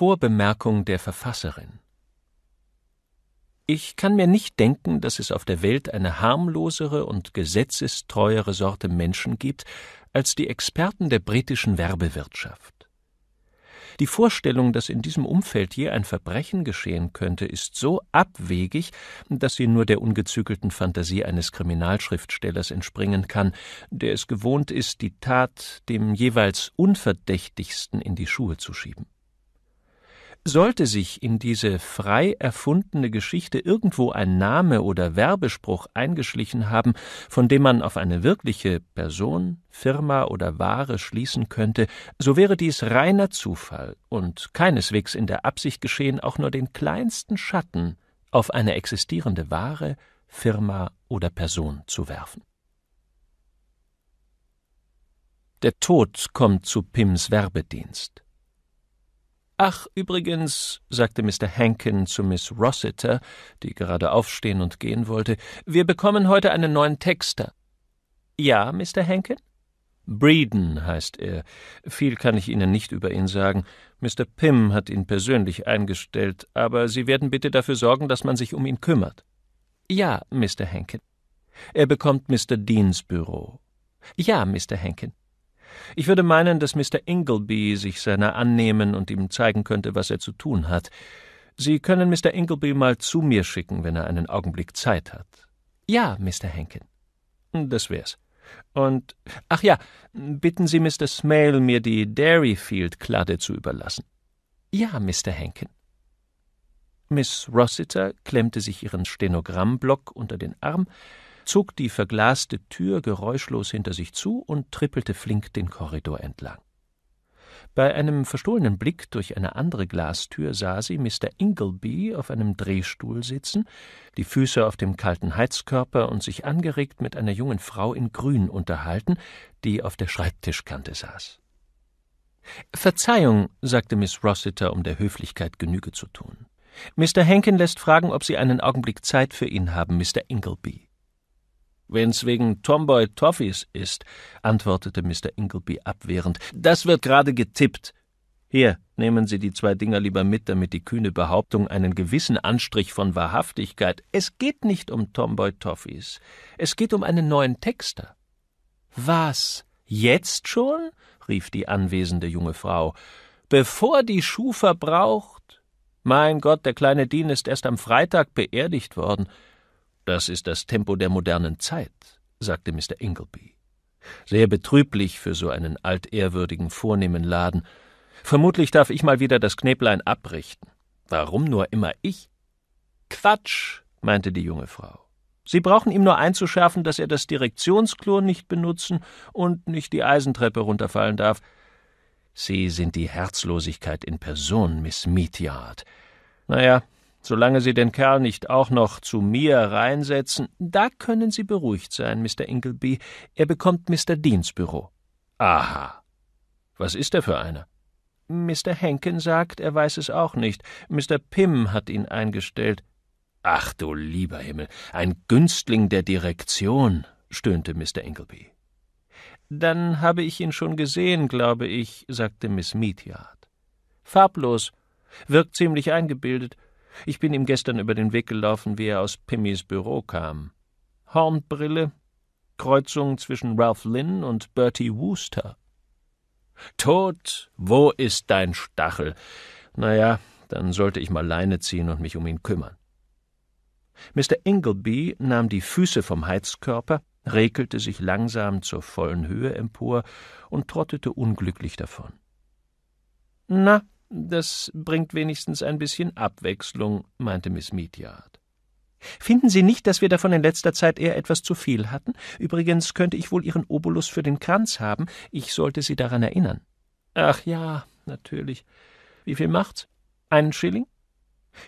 Vorbemerkung der Verfasserin. Ich kann mir nicht denken, dass es auf der Welt eine harmlosere und gesetzestreuere Sorte Menschen gibt als die Experten der britischen Werbewirtschaft. Die Vorstellung, dass in diesem Umfeld je ein Verbrechen geschehen könnte, ist so abwegig, dass sie nur der ungezügelten Fantasie eines Kriminalschriftstellers entspringen kann, der es gewohnt ist, die Tat dem jeweils Unverdächtigsten in die Schuhe zu schieben. Sollte sich in diese frei erfundene Geschichte irgendwo ein Name oder Werbespruch eingeschlichen haben, von dem man auf eine wirkliche Person, Firma oder Ware schließen könnte, so wäre dies reiner Zufall und keineswegs in der Absicht geschehen, auch nur den kleinsten Schatten auf eine existierende Ware, Firma oder Person zu werfen. Der Tod kommt zu Pims Werbedienst. Ach, übrigens, sagte Mr. Hankin zu Miss Rossiter, die gerade aufstehen und gehen wollte, wir bekommen heute einen neuen Texter. Ja, Mr. Hankin? Breeden heißt er. Viel kann ich Ihnen nicht über ihn sagen. Mr. Pym hat ihn persönlich eingestellt, aber Sie werden bitte dafür sorgen, dass man sich um ihn kümmert. Ja, Mr. Hankin. Er bekommt Mr. Deans Büro. Ja, Mr. Hankin. Ich würde meinen, dass Mr. Ingleby sich seiner annehmen und ihm zeigen könnte, was er zu tun hat. Sie können Mr. Ingleby mal zu mir schicken, wenn er einen Augenblick Zeit hat. Ja, Mr. Henkin. Das wär's. Und, ach ja, bitten Sie Mr. Smale, mir die Dairyfield-Kladde zu überlassen. Ja, Mr. Henkin. Miss Rossiter klemmte sich ihren Stenogrammblock unter den Arm, zog die verglaste Tür geräuschlos hinter sich zu und trippelte flink den Korridor entlang. Bei einem verstohlenen Blick durch eine andere Glastür sah sie Mr. Ingleby auf einem Drehstuhl sitzen, die Füße auf dem kalten Heizkörper und sich angeregt mit einer jungen Frau in Grün unterhalten, die auf der Schreibtischkante saß. Verzeihung, sagte Miss Rossiter, um der Höflichkeit Genüge zu tun. Mr. Henkin lässt fragen, ob Sie einen Augenblick Zeit für ihn haben, Mr. Ingleby wenn's wegen Tomboy Toffees ist, antwortete Mr. Ingleby abwehrend. Das wird gerade getippt. Hier, nehmen Sie die zwei Dinger lieber mit, damit die kühne Behauptung einen gewissen Anstrich von Wahrhaftigkeit. Es geht nicht um Tomboy Toffees. Es geht um einen neuen Texter. Was? Jetzt schon? rief die anwesende junge Frau. Bevor die Schuh verbraucht. Mein Gott, der kleine Dean ist erst am Freitag beerdigt worden. Das ist das Tempo der modernen Zeit, sagte Mr. Ingleby. Sehr betrüblich für so einen altehrwürdigen, vornehmen Laden. Vermutlich darf ich mal wieder das Knäblein abrichten. Warum nur immer ich? Quatsch, meinte die junge Frau. Sie brauchen ihm nur einzuschärfen, dass er das Direktionsklo nicht benutzen und nicht die Eisentreppe runterfallen darf. Sie sind die Herzlosigkeit in Person, Miss Meteard. Naja, Solange Sie den Kerl nicht auch noch zu mir reinsetzen, da können Sie beruhigt sein, Mr. Ingleby. Er bekommt Mr. Deans Büro. Aha. Was ist er für einer? Mr. Henken sagt, er weiß es auch nicht. Mr. Pym hat ihn eingestellt. Ach du lieber Himmel, ein Günstling der Direktion, stöhnte Mr. Ingleby. Dann habe ich ihn schon gesehen, glaube ich, sagte Miss Meteard. Farblos, wirkt ziemlich eingebildet, ich bin ihm gestern über den Weg gelaufen, wie er aus Pimmys Büro kam. Hornbrille, Kreuzung zwischen Ralph Lynn und Bertie Wooster. Tod, wo ist dein Stachel? Na ja, dann sollte ich mal Leine ziehen und mich um ihn kümmern. Mr. Ingleby nahm die Füße vom Heizkörper, rekelte sich langsam zur vollen Höhe empor und trottete unglücklich davon. Na, das bringt wenigstens ein bisschen Abwechslung, meinte Miss Mietjard. Finden Sie nicht, dass wir davon in letzter Zeit eher etwas zu viel hatten? Übrigens könnte ich wohl Ihren Obolus für den Kranz haben. Ich sollte Sie daran erinnern. Ach ja, natürlich. Wie viel macht's? Einen Schilling?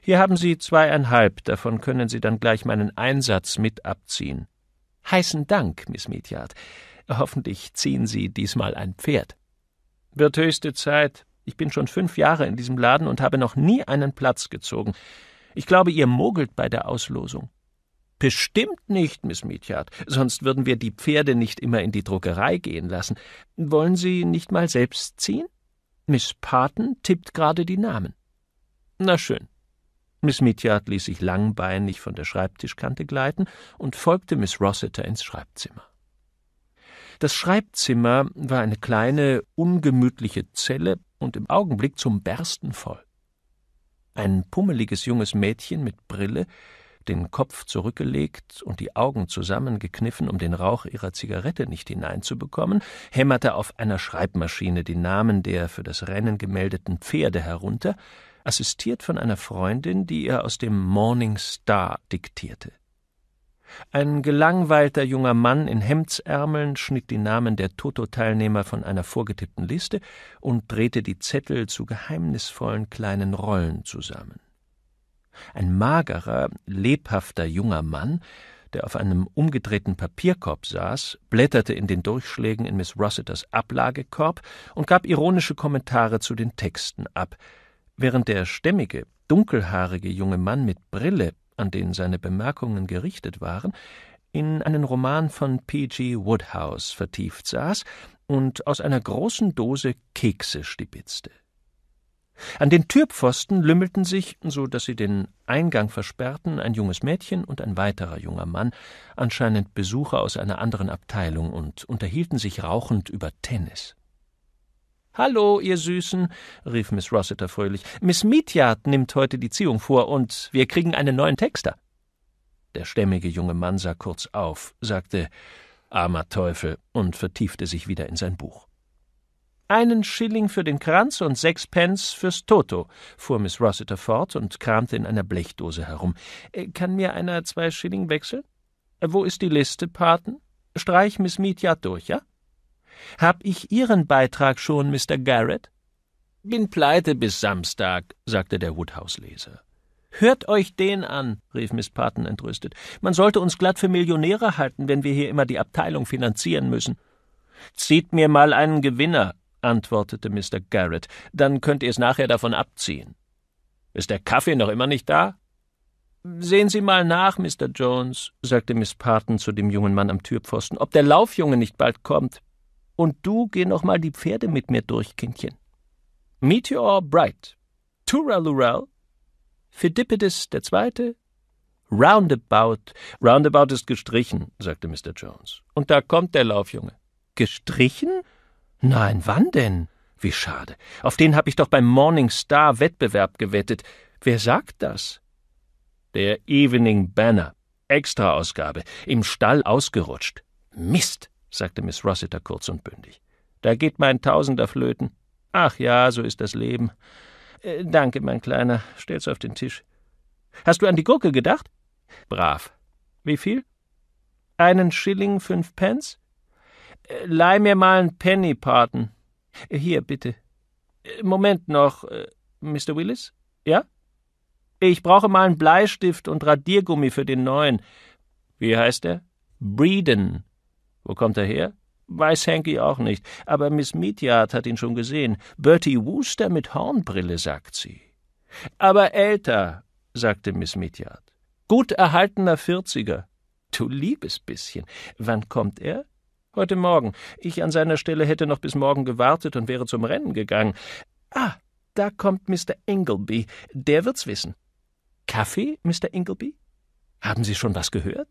Hier haben Sie zweieinhalb, davon können Sie dann gleich meinen Einsatz mit abziehen. Heißen Dank, Miss Mietjard. Hoffentlich ziehen Sie diesmal ein Pferd. Wird höchste Zeit, ich bin schon fünf Jahre in diesem Laden und habe noch nie einen Platz gezogen. Ich glaube, ihr mogelt bei der Auslosung. Bestimmt nicht, Miss Mietjard, sonst würden wir die Pferde nicht immer in die Druckerei gehen lassen. Wollen Sie nicht mal selbst ziehen? Miss Paten tippt gerade die Namen. Na schön. Miss Mietjard ließ sich langbeinig von der Schreibtischkante gleiten und folgte Miss Rossiter ins Schreibzimmer. Das Schreibzimmer war eine kleine, ungemütliche Zelle, und im Augenblick zum Bersten voll. Ein pummeliges junges Mädchen mit Brille, den Kopf zurückgelegt und die Augen zusammengekniffen, um den Rauch ihrer Zigarette nicht hineinzubekommen, hämmerte auf einer Schreibmaschine die Namen der für das Rennen gemeldeten Pferde herunter, assistiert von einer Freundin, die ihr aus dem Morning Star diktierte. Ein gelangweilter junger Mann in Hemdsärmeln schnitt die Namen der Toto-Teilnehmer von einer vorgetippten Liste und drehte die Zettel zu geheimnisvollen kleinen Rollen zusammen. Ein magerer, lebhafter junger Mann, der auf einem umgedrehten Papierkorb saß, blätterte in den Durchschlägen in Miss Rossiters Ablagekorb und gab ironische Kommentare zu den Texten ab, während der stämmige, dunkelhaarige junge Mann mit Brille an den seine Bemerkungen gerichtet waren, in einen Roman von P. G. Woodhouse vertieft saß und aus einer großen Dose Kekse stibitzte. An den Türpfosten lümmelten sich, so dass sie den Eingang versperrten, ein junges Mädchen und ein weiterer junger Mann, anscheinend Besucher aus einer anderen Abteilung, und unterhielten sich rauchend über Tennis. Hallo, ihr Süßen, rief Miss Rossiter fröhlich. Miss Mietjard nimmt heute die Ziehung vor und wir kriegen einen neuen Texter. Der stämmige junge Mann sah kurz auf, sagte Armer Teufel und vertiefte sich wieder in sein Buch. Einen Schilling für den Kranz und sechs Pence fürs Toto, fuhr Miss Rossiter fort und kramte in einer Blechdose herum. Äh, kann mir einer zwei Schilling wechseln? Äh, wo ist die Liste, Paten? Streich Miss Mietjard durch, ja? Hab ich Ihren Beitrag schon, Mr. Garrett? Bin pleite bis Samstag, sagte der Woodhouse-Leser. Hört euch den an, rief Miss Parton entrüstet. Man sollte uns glatt für Millionäre halten, wenn wir hier immer die Abteilung finanzieren müssen. Zieht mir mal einen Gewinner, antwortete Mr. Garrett, dann könnt ihr es nachher davon abziehen. Ist der Kaffee noch immer nicht da? Sehen Sie mal nach, Mr. Jones, sagte Miss Parton zu dem jungen Mann am Türpfosten, ob der Laufjunge nicht bald kommt. Und du geh noch mal die Pferde mit mir durch, Kindchen. Meteor Bright, Turalurel, Phidippides der Zweite, Roundabout. Roundabout ist gestrichen, sagte Mr. Jones. Und da kommt der Laufjunge. Gestrichen? Nein, wann denn? Wie schade. Auf den habe ich doch beim Morning Star Wettbewerb gewettet. Wer sagt das? Der Evening Banner. Extra-Ausgabe. Im Stall ausgerutscht. Mist sagte Miss Rossiter kurz und bündig. Da geht mein Tausender flöten. Ach ja, so ist das Leben. Äh, danke, mein Kleiner. Stell's auf den Tisch. Hast du an die Gurke gedacht? Brav. Wie viel? Einen Schilling fünf Pence? Äh, leih mir mal einen Penny, Paten. Äh, hier, bitte. Moment noch, Mr. Willis? Ja? Ich brauche mal einen Bleistift und Radiergummi für den neuen. Wie heißt er? Breeden. Wo kommt er her? Weiß Hanky auch nicht, aber Miss Mityard hat ihn schon gesehen. Bertie Wooster mit Hornbrille, sagt sie. Aber älter, sagte Miss Mityard. Gut erhaltener Vierziger. Du liebes bisschen. Wann kommt er? Heute Morgen. Ich an seiner Stelle hätte noch bis morgen gewartet und wäre zum Rennen gegangen. Ah, da kommt Mr. Ingleby. Der wird's wissen. Kaffee, Mr. Ingleby? Haben Sie schon was gehört?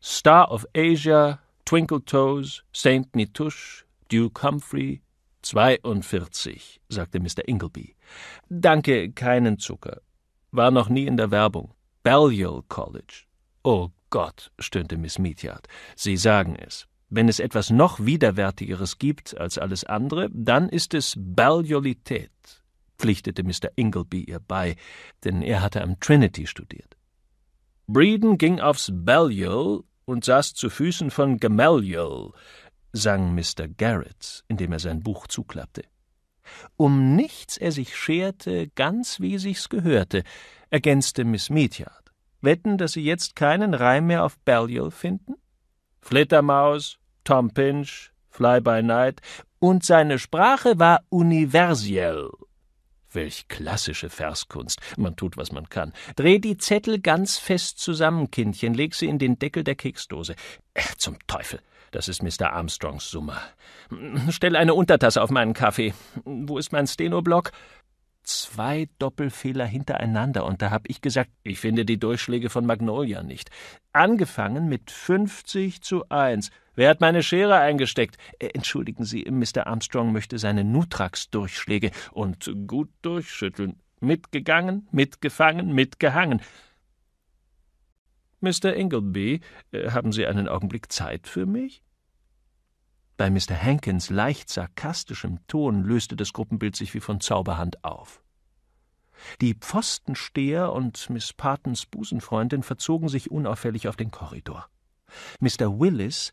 Star of Asia, Twinkle Toes, Saint Nitouche, Duke Humphrey, 42, sagte Mr. Ingleby. Danke, keinen Zucker. War noch nie in der Werbung. Balliol College. Oh Gott, stöhnte Miss Meteard. Sie sagen es. Wenn es etwas noch Widerwärtigeres gibt als alles andere, dann ist es Balliolität, pflichtete Mr. Ingleby ihr bei, denn er hatte am Trinity studiert. Breeden ging aufs Balliol und saß zu Füßen von Gamaliel, sang Mr. Garrett, indem er sein Buch zuklappte. Um nichts er sich scherte, ganz wie sich's gehörte, ergänzte Miss Meteard. Wetten, dass Sie jetzt keinen Reim mehr auf Balliol finden? Flittermaus, Tom Pinch, Fly by Night, und seine Sprache war universiell, Welch klassische Verskunst. Man tut, was man kann. Dreh die Zettel ganz fest zusammen, Kindchen, leg sie in den Deckel der Keksdose. Äh, zum Teufel. Das ist Mr. Armstrongs Summer. Stell eine Untertasse auf meinen Kaffee. Wo ist mein Stenoblock? Zwei Doppelfehler hintereinander, und da hab ich gesagt, ich finde die Durchschläge von Magnolia nicht. Angefangen mit 50 zu 1. Wer hat meine Schere eingesteckt? Äh, entschuldigen Sie, Mr. Armstrong möchte seine Nutrax-Durchschläge und gut durchschütteln. Mitgegangen, mitgefangen, mitgehangen. Mr. Ingleby, äh, haben Sie einen Augenblick Zeit für mich? Bei Mr. Hankins leicht sarkastischem Ton löste das Gruppenbild sich wie von Zauberhand auf. Die Pfostensteher und Miss Partons Busenfreundin verzogen sich unauffällig auf den Korridor. Mr. Willis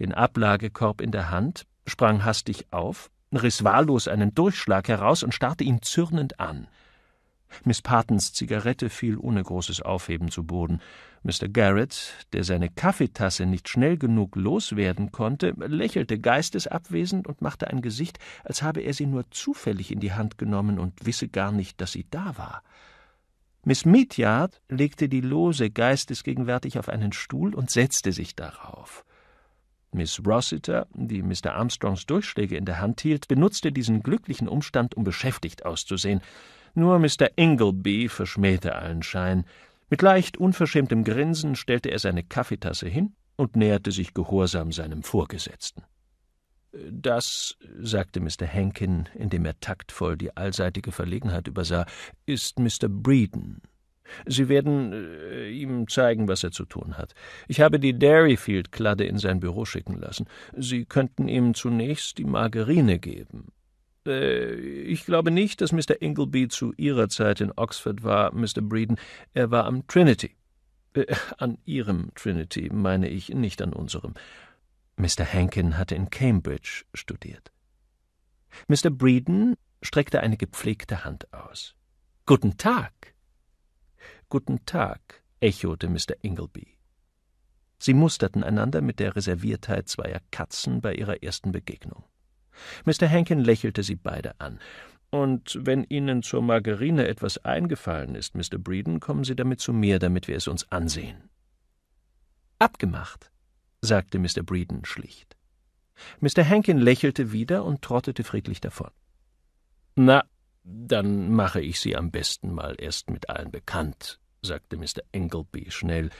den Ablagekorb in der Hand, sprang hastig auf, riss wahllos einen Durchschlag heraus und starrte ihn zürnend an. Miss Partons Zigarette fiel ohne großes Aufheben zu Boden. Mr. Garrett, der seine Kaffeetasse nicht schnell genug loswerden konnte, lächelte geistesabwesend und machte ein Gesicht, als habe er sie nur zufällig in die Hand genommen und wisse gar nicht, dass sie da war. Miss Meteyard legte die Lose geistesgegenwärtig auf einen Stuhl und setzte sich darauf. Miss Rossiter, die Mr. Armstrongs Durchschläge in der Hand hielt, benutzte diesen glücklichen Umstand, um beschäftigt auszusehen. Nur Mr. Ingleby verschmähte allen Schein. Mit leicht unverschämtem Grinsen stellte er seine Kaffeetasse hin und näherte sich gehorsam seinem Vorgesetzten. Das, sagte Mr. Hankin, indem er taktvoll die allseitige Verlegenheit übersah, ist Mr. Breeden. Sie werden äh, ihm zeigen, was er zu tun hat. Ich habe die Dairyfield-Kladde in sein Büro schicken lassen. Sie könnten ihm zunächst die Margarine geben. Äh, ich glaube nicht, dass Mr. Ingleby zu Ihrer Zeit in Oxford war, Mr. Breeden. Er war am Trinity. Äh, an Ihrem Trinity, meine ich, nicht an unserem. Mr. Hankin hatte in Cambridge studiert. Mr. Breeden streckte eine gepflegte Hand aus. Guten Tag! Guten Tag, echote Mr. Ingleby. Sie musterten einander mit der Reserviertheit zweier Katzen bei ihrer ersten Begegnung. Mr. Hankin lächelte sie beide an. Und wenn Ihnen zur Margarine etwas eingefallen ist, Mr. Breeden, kommen Sie damit zu mir, damit wir es uns ansehen. Abgemacht, sagte Mr. Breeden schlicht. Mr. Hankin lächelte wieder und trottete friedlich davon. Na, dann mache ich sie am besten mal erst mit allen bekannt, sagte Mr. Engleby schnell.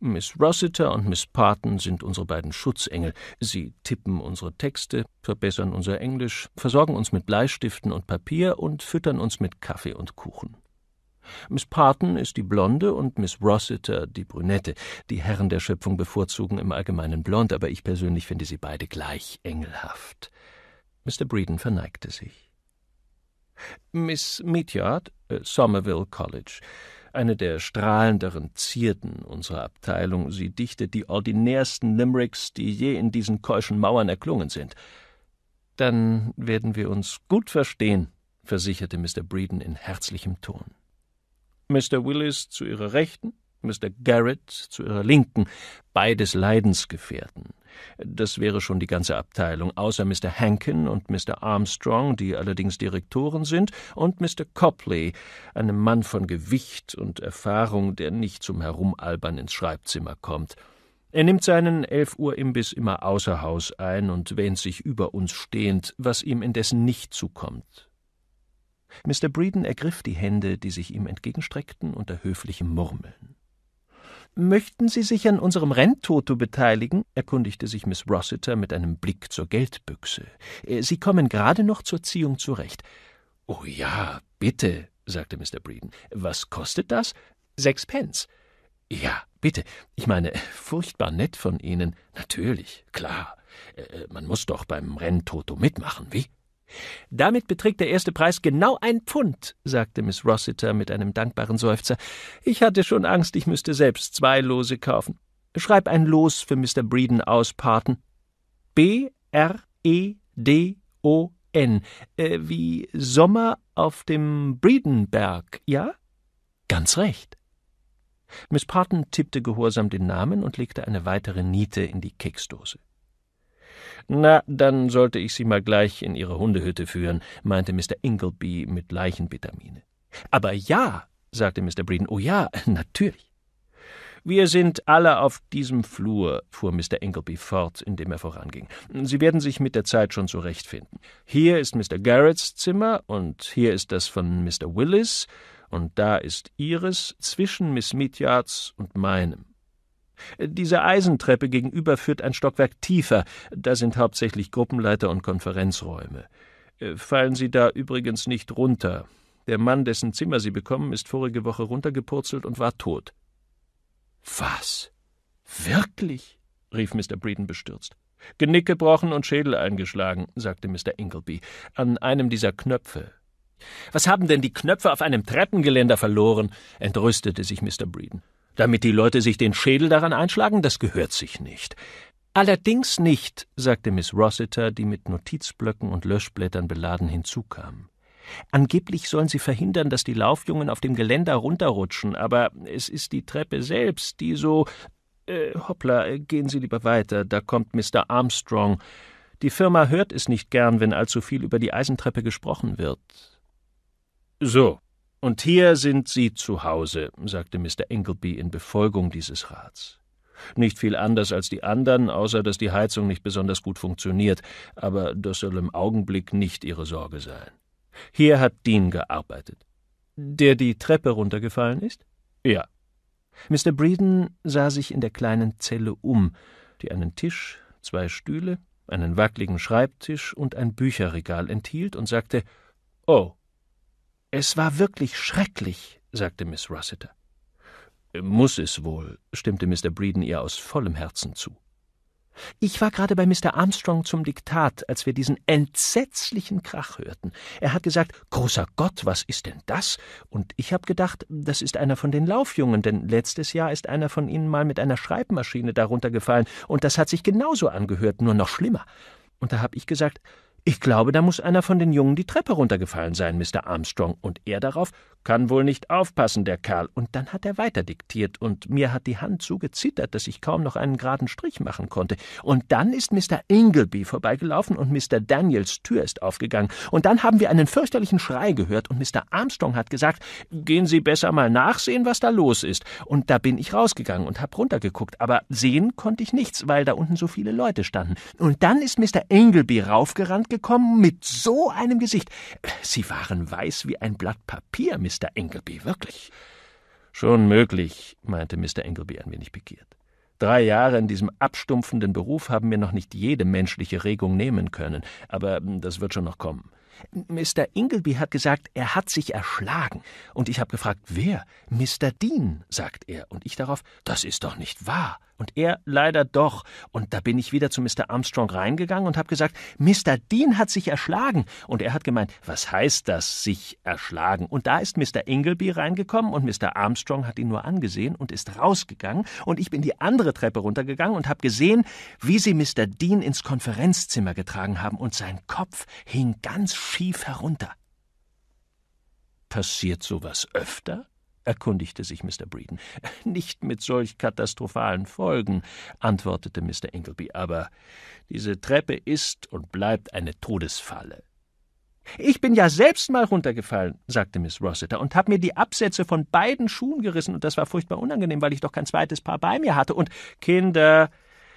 Miss Rossiter und Miss Parton sind unsere beiden Schutzengel. Sie tippen unsere Texte, verbessern unser Englisch, versorgen uns mit Bleistiften und Papier und füttern uns mit Kaffee und Kuchen. Miss Parton ist die Blonde und Miss Rossiter die Brünette. Die Herren der Schöpfung bevorzugen im Allgemeinen blond, aber ich persönlich finde sie beide gleich engelhaft. Mr. Breeden verneigte sich. Miss Meteard, äh, Somerville College. Eine der strahlenderen Zierden unserer Abteilung. Sie dichtet die ordinärsten Limericks, die je in diesen keuschen Mauern erklungen sind. Dann werden wir uns gut verstehen, versicherte Mr. Breeden in herzlichem Ton. Mr. Willis zu ihrer Rechten Mr. Garrett zu ihrer Linken, beides Leidensgefährten. Das wäre schon die ganze Abteilung, außer Mr. Hankin und Mr. Armstrong, die allerdings Direktoren sind, und Mr. Copley, einem Mann von Gewicht und Erfahrung, der nicht zum Herumalbern ins Schreibzimmer kommt. Er nimmt seinen elf Uhr Imbiss immer außer Haus ein und wähnt sich über uns stehend, was ihm indessen nicht zukommt. Mr. Breeden ergriff die Hände, die sich ihm entgegenstreckten, unter höflichem Murmeln. Möchten Sie sich an unserem Renntoto beteiligen? erkundigte sich Miss Rossiter mit einem Blick zur Geldbüchse. Äh, Sie kommen gerade noch zur Ziehung zurecht. Oh ja, bitte, sagte Mr. Breeden. Was kostet das? Sechs Pence. Ja, bitte. Ich meine, furchtbar nett von Ihnen. Natürlich, klar. Äh, äh, man muss doch beim Renntoto mitmachen, wie? Damit beträgt der erste Preis genau ein Pfund, sagte Miss Rossiter mit einem dankbaren Seufzer. Ich hatte schon Angst, ich müsste selbst zwei Lose kaufen. Schreib ein Los für Mr. Breeden aus, Paten. B R E D O N, äh, wie Sommer auf dem Breedenberg, ja? Ganz recht. Miss Parton tippte gehorsam den Namen und legte eine weitere Niete in die Keksdose. Na, dann sollte ich Sie mal gleich in Ihre Hundehütte führen, meinte Mr. Ingleby mit Leichenvitamine. Aber ja, sagte Mr. Breeden, oh ja, natürlich. Wir sind alle auf diesem Flur, fuhr Mr. Ingleby fort, indem er voranging. Sie werden sich mit der Zeit schon zurechtfinden. Hier ist Mr. Garretts Zimmer und hier ist das von Mr. Willis und da ist Ihres zwischen Miss Mityards und meinem. Diese Eisentreppe gegenüber führt ein Stockwerk tiefer, da sind hauptsächlich Gruppenleiter und Konferenzräume. Äh, fallen Sie da übrigens nicht runter. Der Mann, dessen Zimmer Sie bekommen, ist vorige Woche runtergepurzelt und war tot. Was? Wirklich? rief Mr. Breeden bestürzt. Genick gebrochen und Schädel eingeschlagen, sagte Mr. Ingleby, an einem dieser Knöpfe. Was haben denn die Knöpfe auf einem Treppengeländer verloren? entrüstete sich Mr. Breeden. Damit die Leute sich den Schädel daran einschlagen, das gehört sich nicht. Allerdings nicht, sagte Miss Rossiter, die mit Notizblöcken und Löschblättern beladen hinzukam. Angeblich sollen sie verhindern, dass die Laufjungen auf dem Geländer runterrutschen, aber es ist die Treppe selbst, die so. Äh, hoppla, gehen Sie lieber weiter, da kommt Mr. Armstrong. Die Firma hört es nicht gern, wenn allzu viel über die Eisentreppe gesprochen wird. So, und hier sind Sie zu Hause, sagte Mr. Engelby in Befolgung dieses Rats. Nicht viel anders als die anderen, außer dass die Heizung nicht besonders gut funktioniert, aber das soll im Augenblick nicht Ihre Sorge sein. Hier hat Dean gearbeitet. Der die Treppe runtergefallen ist? Ja. Mr. Breeden sah sich in der kleinen Zelle um, die einen Tisch, zwei Stühle, einen wackligen Schreibtisch und ein Bücherregal enthielt und sagte: Oh, es war wirklich schrecklich, sagte Miss Rossiter. Muss es wohl, stimmte Mr. Breeden ihr aus vollem Herzen zu. Ich war gerade bei Mr. Armstrong zum Diktat, als wir diesen entsetzlichen Krach hörten. Er hat gesagt, großer Gott, was ist denn das? Und ich habe gedacht, das ist einer von den Laufjungen, denn letztes Jahr ist einer von ihnen mal mit einer Schreibmaschine darunter gefallen, und das hat sich genauso angehört, nur noch schlimmer. Und da habe ich gesagt, ich glaube, da muss einer von den Jungen die Treppe runtergefallen sein, Mr. Armstrong, und er darauf kann wohl nicht aufpassen, der Kerl. Und dann hat er weiter diktiert, und mir hat die Hand so gezittert, dass ich kaum noch einen geraden Strich machen konnte. Und dann ist Mr. Ingleby vorbeigelaufen und Mr. Daniels Tür ist aufgegangen. Und dann haben wir einen fürchterlichen Schrei gehört, und Mr. Armstrong hat gesagt, gehen Sie besser mal nachsehen, was da los ist. Und da bin ich rausgegangen und hab runtergeguckt, aber sehen konnte ich nichts, weil da unten so viele Leute standen. Und dann ist Mr. Ingleby raufgerannt gekommen mit so einem Gesicht. Sie waren weiß wie ein Blatt Papier, Mr. Engelby, wirklich. Schon möglich, meinte Mr. Engelby ein wenig begehrt. Drei Jahre in diesem abstumpfenden Beruf haben mir noch nicht jede menschliche Regung nehmen können, aber das wird schon noch kommen. Mr. Ingleby hat gesagt, er hat sich erschlagen, und ich habe gefragt, wer? Mr. Dean, sagt er, und ich darauf, das ist doch nicht wahr. Und er leider doch. Und da bin ich wieder zu Mr. Armstrong reingegangen und habe gesagt, Mr. Dean hat sich erschlagen. Und er hat gemeint, was heißt das, sich erschlagen? Und da ist Mr. Ingleby reingekommen und Mr. Armstrong hat ihn nur angesehen und ist rausgegangen. Und ich bin die andere Treppe runtergegangen und habe gesehen, wie sie Mr. Dean ins Konferenzzimmer getragen haben und sein Kopf hing ganz schief herunter. Passiert sowas öfter? erkundigte sich Mr. Breeden. Nicht mit solch katastrophalen Folgen, antwortete Mr. Ingleby, aber diese Treppe ist und bleibt eine Todesfalle. Ich bin ja selbst mal runtergefallen, sagte Miss Rossiter, und habe mir die Absätze von beiden Schuhen gerissen, und das war furchtbar unangenehm, weil ich doch kein zweites Paar bei mir hatte. Und Kinder,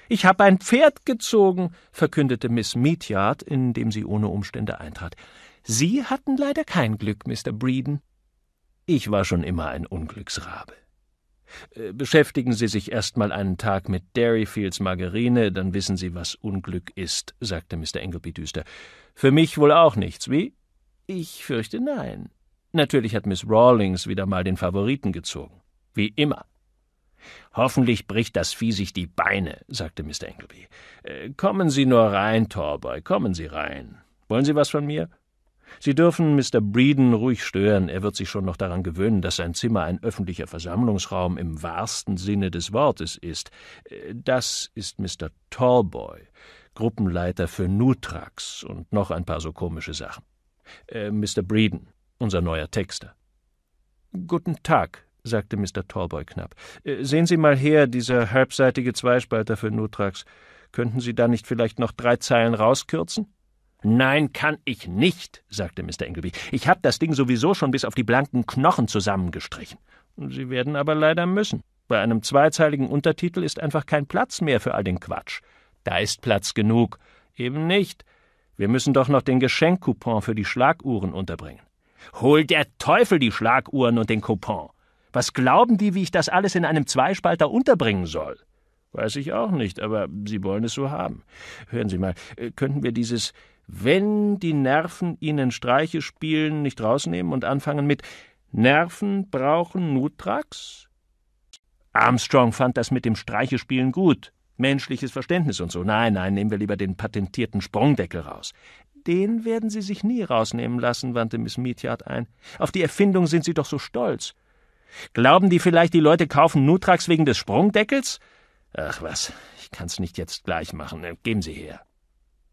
ich habe ein Pferd gezogen, verkündete Miss Meatyard, indem sie ohne Umstände eintrat. Sie hatten leider kein Glück, Mr. Breeden. Ich war schon immer ein Unglücksrabe. Äh, beschäftigen Sie sich erst mal einen Tag mit Dairyfields Margarine, dann wissen Sie, was Unglück ist, sagte Mr. Engelby düster. Für mich wohl auch nichts, wie? Ich fürchte nein. Natürlich hat Miss Rawlings wieder mal den Favoriten gezogen. Wie immer. Hoffentlich bricht das Vieh sich die Beine, sagte Mr. Engelby. Äh, kommen Sie nur rein, Torboy, kommen Sie rein. Wollen Sie was von mir? Sie dürfen Mr. Breeden ruhig stören, er wird sich schon noch daran gewöhnen, dass sein Zimmer ein öffentlicher Versammlungsraum im wahrsten Sinne des Wortes ist. Äh, das ist Mr. Tallboy, Gruppenleiter für Nutrax und noch ein paar so komische Sachen. Äh, Mr. Breeden, unser neuer Texter. Guten Tag, sagte Mr. Tallboy knapp. Äh, sehen Sie mal her, dieser halbseitige Zweispalter für Nutrax. Könnten Sie da nicht vielleicht noch drei Zeilen rauskürzen? Nein, kann ich nicht, sagte Mr. Engelby. Ich habe das Ding sowieso schon bis auf die blanken Knochen zusammengestrichen. Sie werden aber leider müssen. Bei einem zweizeiligen Untertitel ist einfach kein Platz mehr für all den Quatsch. Da ist Platz genug. Eben nicht. Wir müssen doch noch den Geschenkcoupon für die Schlaguhren unterbringen. Hol der Teufel die Schlaguhren und den Coupon. Was glauben die, wie ich das alles in einem Zweispalter unterbringen soll? Weiß ich auch nicht, aber Sie wollen es so haben. Hören Sie mal, äh, könnten wir dieses wenn die Nerven ihnen Streiche spielen, nicht rausnehmen und anfangen mit Nerven brauchen Nutrax? Armstrong fand das mit dem Streiche spielen gut. Menschliches Verständnis und so. Nein, nein, nehmen wir lieber den patentierten Sprungdeckel raus. Den werden Sie sich nie rausnehmen lassen, wandte Miss Mietjard ein. Auf die Erfindung sind Sie doch so stolz. Glauben die vielleicht, die Leute kaufen Nutrax wegen des Sprungdeckels? Ach was, ich kann's nicht jetzt gleich machen. Geben Sie her.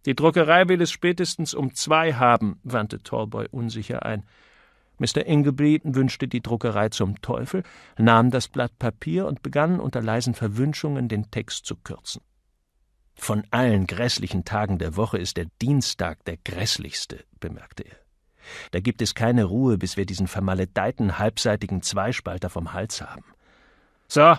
Die Druckerei will es spätestens um zwei haben, wandte Tallboy unsicher ein. Mr. Ingleby wünschte die Druckerei zum Teufel, nahm das Blatt Papier und begann unter leisen Verwünschungen den Text zu kürzen. Von allen grässlichen Tagen der Woche ist der Dienstag der grässlichste, bemerkte er. Da gibt es keine Ruhe, bis wir diesen vermaledeiten halbseitigen Zweispalter vom Hals haben. So,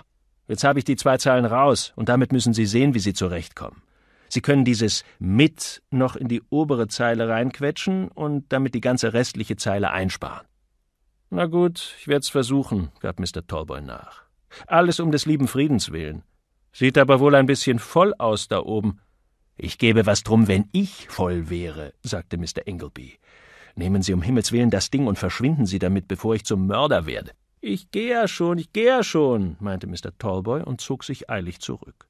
jetzt habe ich die zwei Zeilen raus, und damit müssen Sie sehen, wie Sie zurechtkommen. Sie können dieses mit noch in die obere Zeile reinquetschen und damit die ganze restliche Zeile einsparen. Na gut, ich werde es versuchen, gab Mr. Tallboy nach. Alles um des lieben Friedens willen. Sieht aber wohl ein bisschen voll aus da oben. Ich gäbe was drum, wenn ich voll wäre, sagte Mr. Engelby. Nehmen Sie um Himmels willen das Ding und verschwinden Sie damit, bevor ich zum Mörder werde. Ich gehe ja schon, ich gehe ja schon, meinte Mr. Tallboy und zog sich eilig zurück.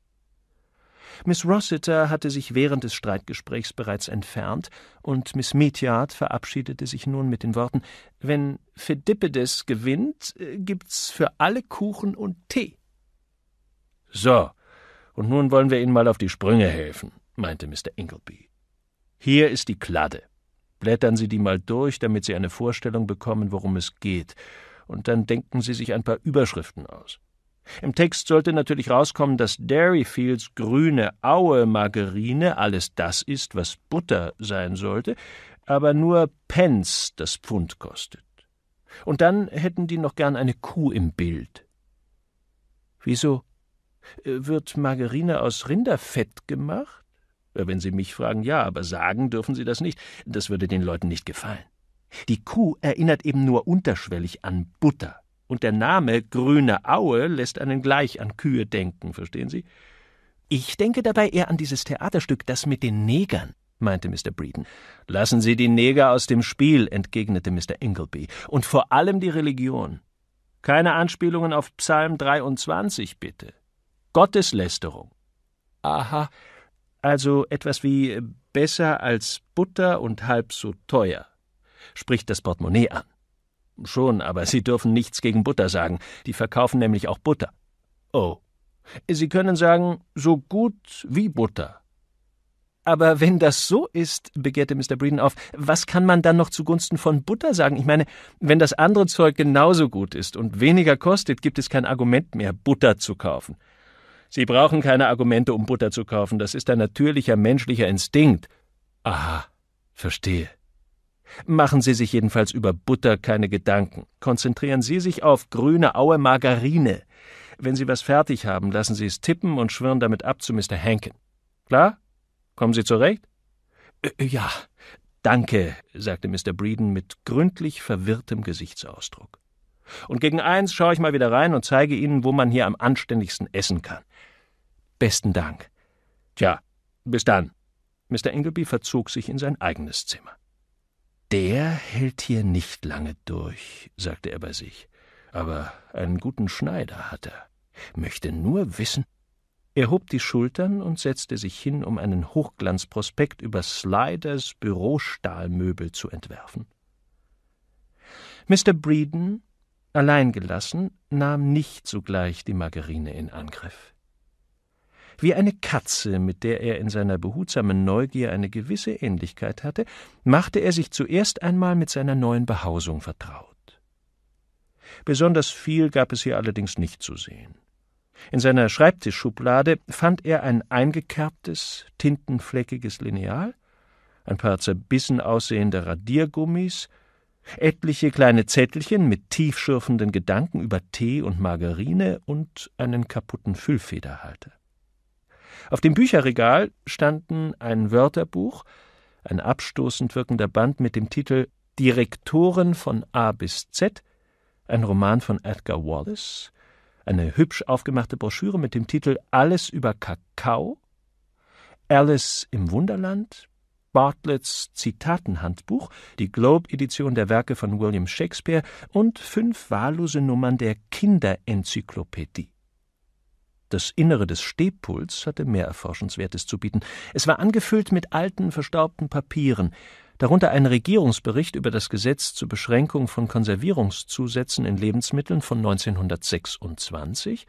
Miss Rossiter hatte sich während des Streitgesprächs bereits entfernt, und Miss Meteyard verabschiedete sich nun mit den Worten Wenn Phidippides gewinnt, äh, gibt's für alle Kuchen und Tee. So, und nun wollen wir Ihnen mal auf die Sprünge helfen, meinte Mr. Ingleby. Hier ist die Kladde. Blättern Sie die mal durch, damit Sie eine Vorstellung bekommen, worum es geht, und dann denken Sie sich ein paar Überschriften aus. Im Text sollte natürlich rauskommen, dass Dairyfields grüne Aue Margarine alles das ist, was Butter sein sollte, aber nur Pence das Pfund kostet. Und dann hätten die noch gern eine Kuh im Bild. Wieso? Äh, wird Margarine aus Rinderfett gemacht? Äh, wenn Sie mich fragen, ja, aber sagen dürfen Sie das nicht. Das würde den Leuten nicht gefallen. Die Kuh erinnert eben nur unterschwellig an Butter. Und der Name Grüne Aue lässt einen gleich an Kühe denken, verstehen Sie? Ich denke dabei eher an dieses Theaterstück Das mit den Negern, meinte Mr. Breeden. Lassen Sie die Neger aus dem Spiel, entgegnete Mr. Ingleby, und vor allem die Religion. Keine Anspielungen auf Psalm 23, bitte. Gotteslästerung. Aha. Also etwas wie äh, besser als Butter und halb so teuer, spricht das Portemonnaie an. Schon, aber Sie dürfen nichts gegen Butter sagen. Die verkaufen nämlich auch Butter. Oh. Sie können sagen, so gut wie Butter. Aber wenn das so ist, begehrte Mr. Breeden auf, was kann man dann noch zugunsten von Butter sagen? Ich meine, wenn das andere Zeug genauso gut ist und weniger kostet, gibt es kein Argument mehr, Butter zu kaufen. Sie brauchen keine Argumente, um Butter zu kaufen. Das ist ein natürlicher menschlicher Instinkt. Aha, verstehe. Machen Sie sich jedenfalls über Butter keine Gedanken. Konzentrieren Sie sich auf grüne Aue Margarine. Wenn Sie was fertig haben, lassen Sie es tippen und schwirren damit ab zu Mr. Hanken. Klar? Kommen Sie zurecht? Äh, ja, danke, sagte Mr. Breeden mit gründlich verwirrtem Gesichtsausdruck. Und gegen eins schaue ich mal wieder rein und zeige Ihnen, wo man hier am anständigsten essen kann. Besten Dank. Tja, bis dann. Mr. Engelby verzog sich in sein eigenes Zimmer. Der hält hier nicht lange durch, sagte er bei sich. Aber einen guten Schneider hat er. Möchte nur wissen. Er hob die Schultern und setzte sich hin, um einen Hochglanzprospekt über Sliders Bürostahlmöbel zu entwerfen. Mr. Breeden, allein gelassen, nahm nicht sogleich die Margarine in Angriff wie eine Katze, mit der er in seiner behutsamen Neugier eine gewisse Ähnlichkeit hatte, machte er sich zuerst einmal mit seiner neuen Behausung vertraut. Besonders viel gab es hier allerdings nicht zu sehen. In seiner Schreibtischschublade fand er ein eingekerbtes, tintenfleckiges Lineal, ein paar zerbissen aussehende Radiergummis, etliche kleine Zettelchen mit tiefschürfenden Gedanken über Tee und Margarine und einen kaputten Füllfederhalter. Auf dem Bücherregal standen ein Wörterbuch, ein abstoßend wirkender Band mit dem Titel Direktoren von A bis Z, ein Roman von Edgar Wallace, eine hübsch aufgemachte Broschüre mit dem Titel Alles über Kakao, Alice im Wunderland, Bartletts Zitatenhandbuch, die Globe-Edition der Werke von William Shakespeare und fünf wahllose Nummern der Kinderenzyklopädie. Das Innere des Stehpuls hatte mehr Erforschenswertes zu bieten. Es war angefüllt mit alten, verstaubten Papieren, darunter ein Regierungsbericht über das Gesetz zur Beschränkung von Konservierungszusätzen in Lebensmitteln von 1926,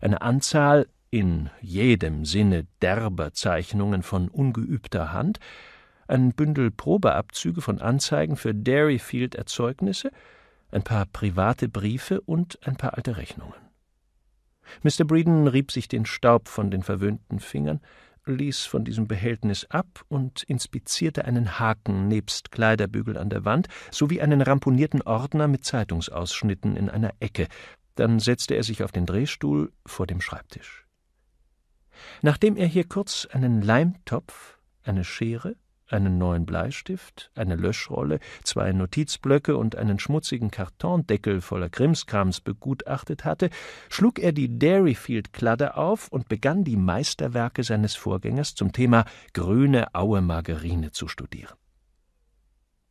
eine Anzahl in jedem Sinne derber Zeichnungen von ungeübter Hand, ein Bündel Probeabzüge von Anzeigen für Dairyfield-Erzeugnisse, ein paar private Briefe und ein paar alte Rechnungen. Mr. Breeden rieb sich den Staub von den verwöhnten Fingern, ließ von diesem Behältnis ab und inspizierte einen Haken nebst Kleiderbügel an der Wand sowie einen ramponierten Ordner mit Zeitungsausschnitten in einer Ecke. Dann setzte er sich auf den Drehstuhl vor dem Schreibtisch. Nachdem er hier kurz einen Leimtopf, eine Schere einen neuen Bleistift, eine Löschrolle, zwei Notizblöcke und einen schmutzigen Kartondeckel voller Krimskrams begutachtet hatte, schlug er die Dairyfield-Kladde auf und begann die Meisterwerke seines Vorgängers zum Thema grüne Aue Margarine zu studieren.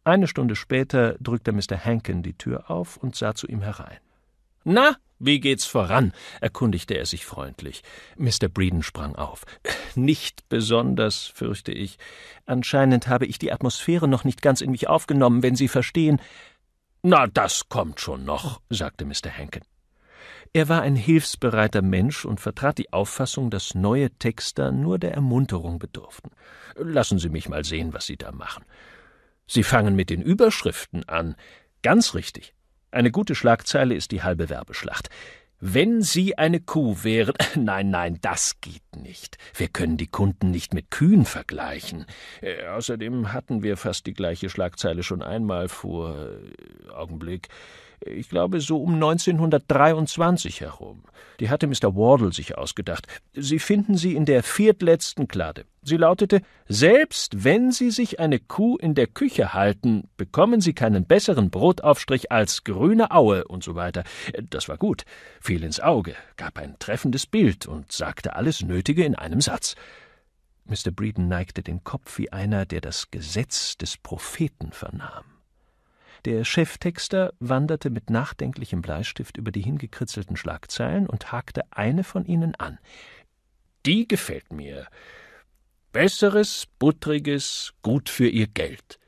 Eine Stunde später drückte Mr. Hankin die Tür auf und sah zu ihm herein. Na, wie geht's voran? erkundigte er sich freundlich. Mr. Breeden sprang auf. Nicht besonders, fürchte ich. Anscheinend habe ich die Atmosphäre noch nicht ganz in mich aufgenommen, wenn Sie verstehen. Na, das kommt schon noch, sagte Mr. Hankin. Er war ein hilfsbereiter Mensch und vertrat die Auffassung, dass neue Texter nur der Ermunterung bedurften. Lassen Sie mich mal sehen, was Sie da machen. Sie fangen mit den Überschriften an. Ganz richtig. Eine gute Schlagzeile ist die halbe Werbeschlacht. Wenn Sie eine Kuh wären. Nein, nein, das geht nicht. Wir können die Kunden nicht mit Kühen vergleichen. Äh, außerdem hatten wir fast die gleiche Schlagzeile schon einmal vor äh, Augenblick ich glaube so um 1923 herum. Die hatte Mr. Wardle sich ausgedacht. Sie finden sie in der viertletzten Klade. Sie lautete Selbst wenn Sie sich eine Kuh in der Küche halten, bekommen Sie keinen besseren Brotaufstrich als grüne Aue und so weiter. Das war gut, fiel ins Auge, gab ein treffendes Bild und sagte alles Nötige in einem Satz. Mr. Breeden neigte den Kopf wie einer, der das Gesetz des Propheten vernahm. Der Cheftexter wanderte mit nachdenklichem Bleistift über die hingekritzelten Schlagzeilen und hakte eine von ihnen an. Die gefällt mir. Besseres, buttriges, gut für Ihr Geld.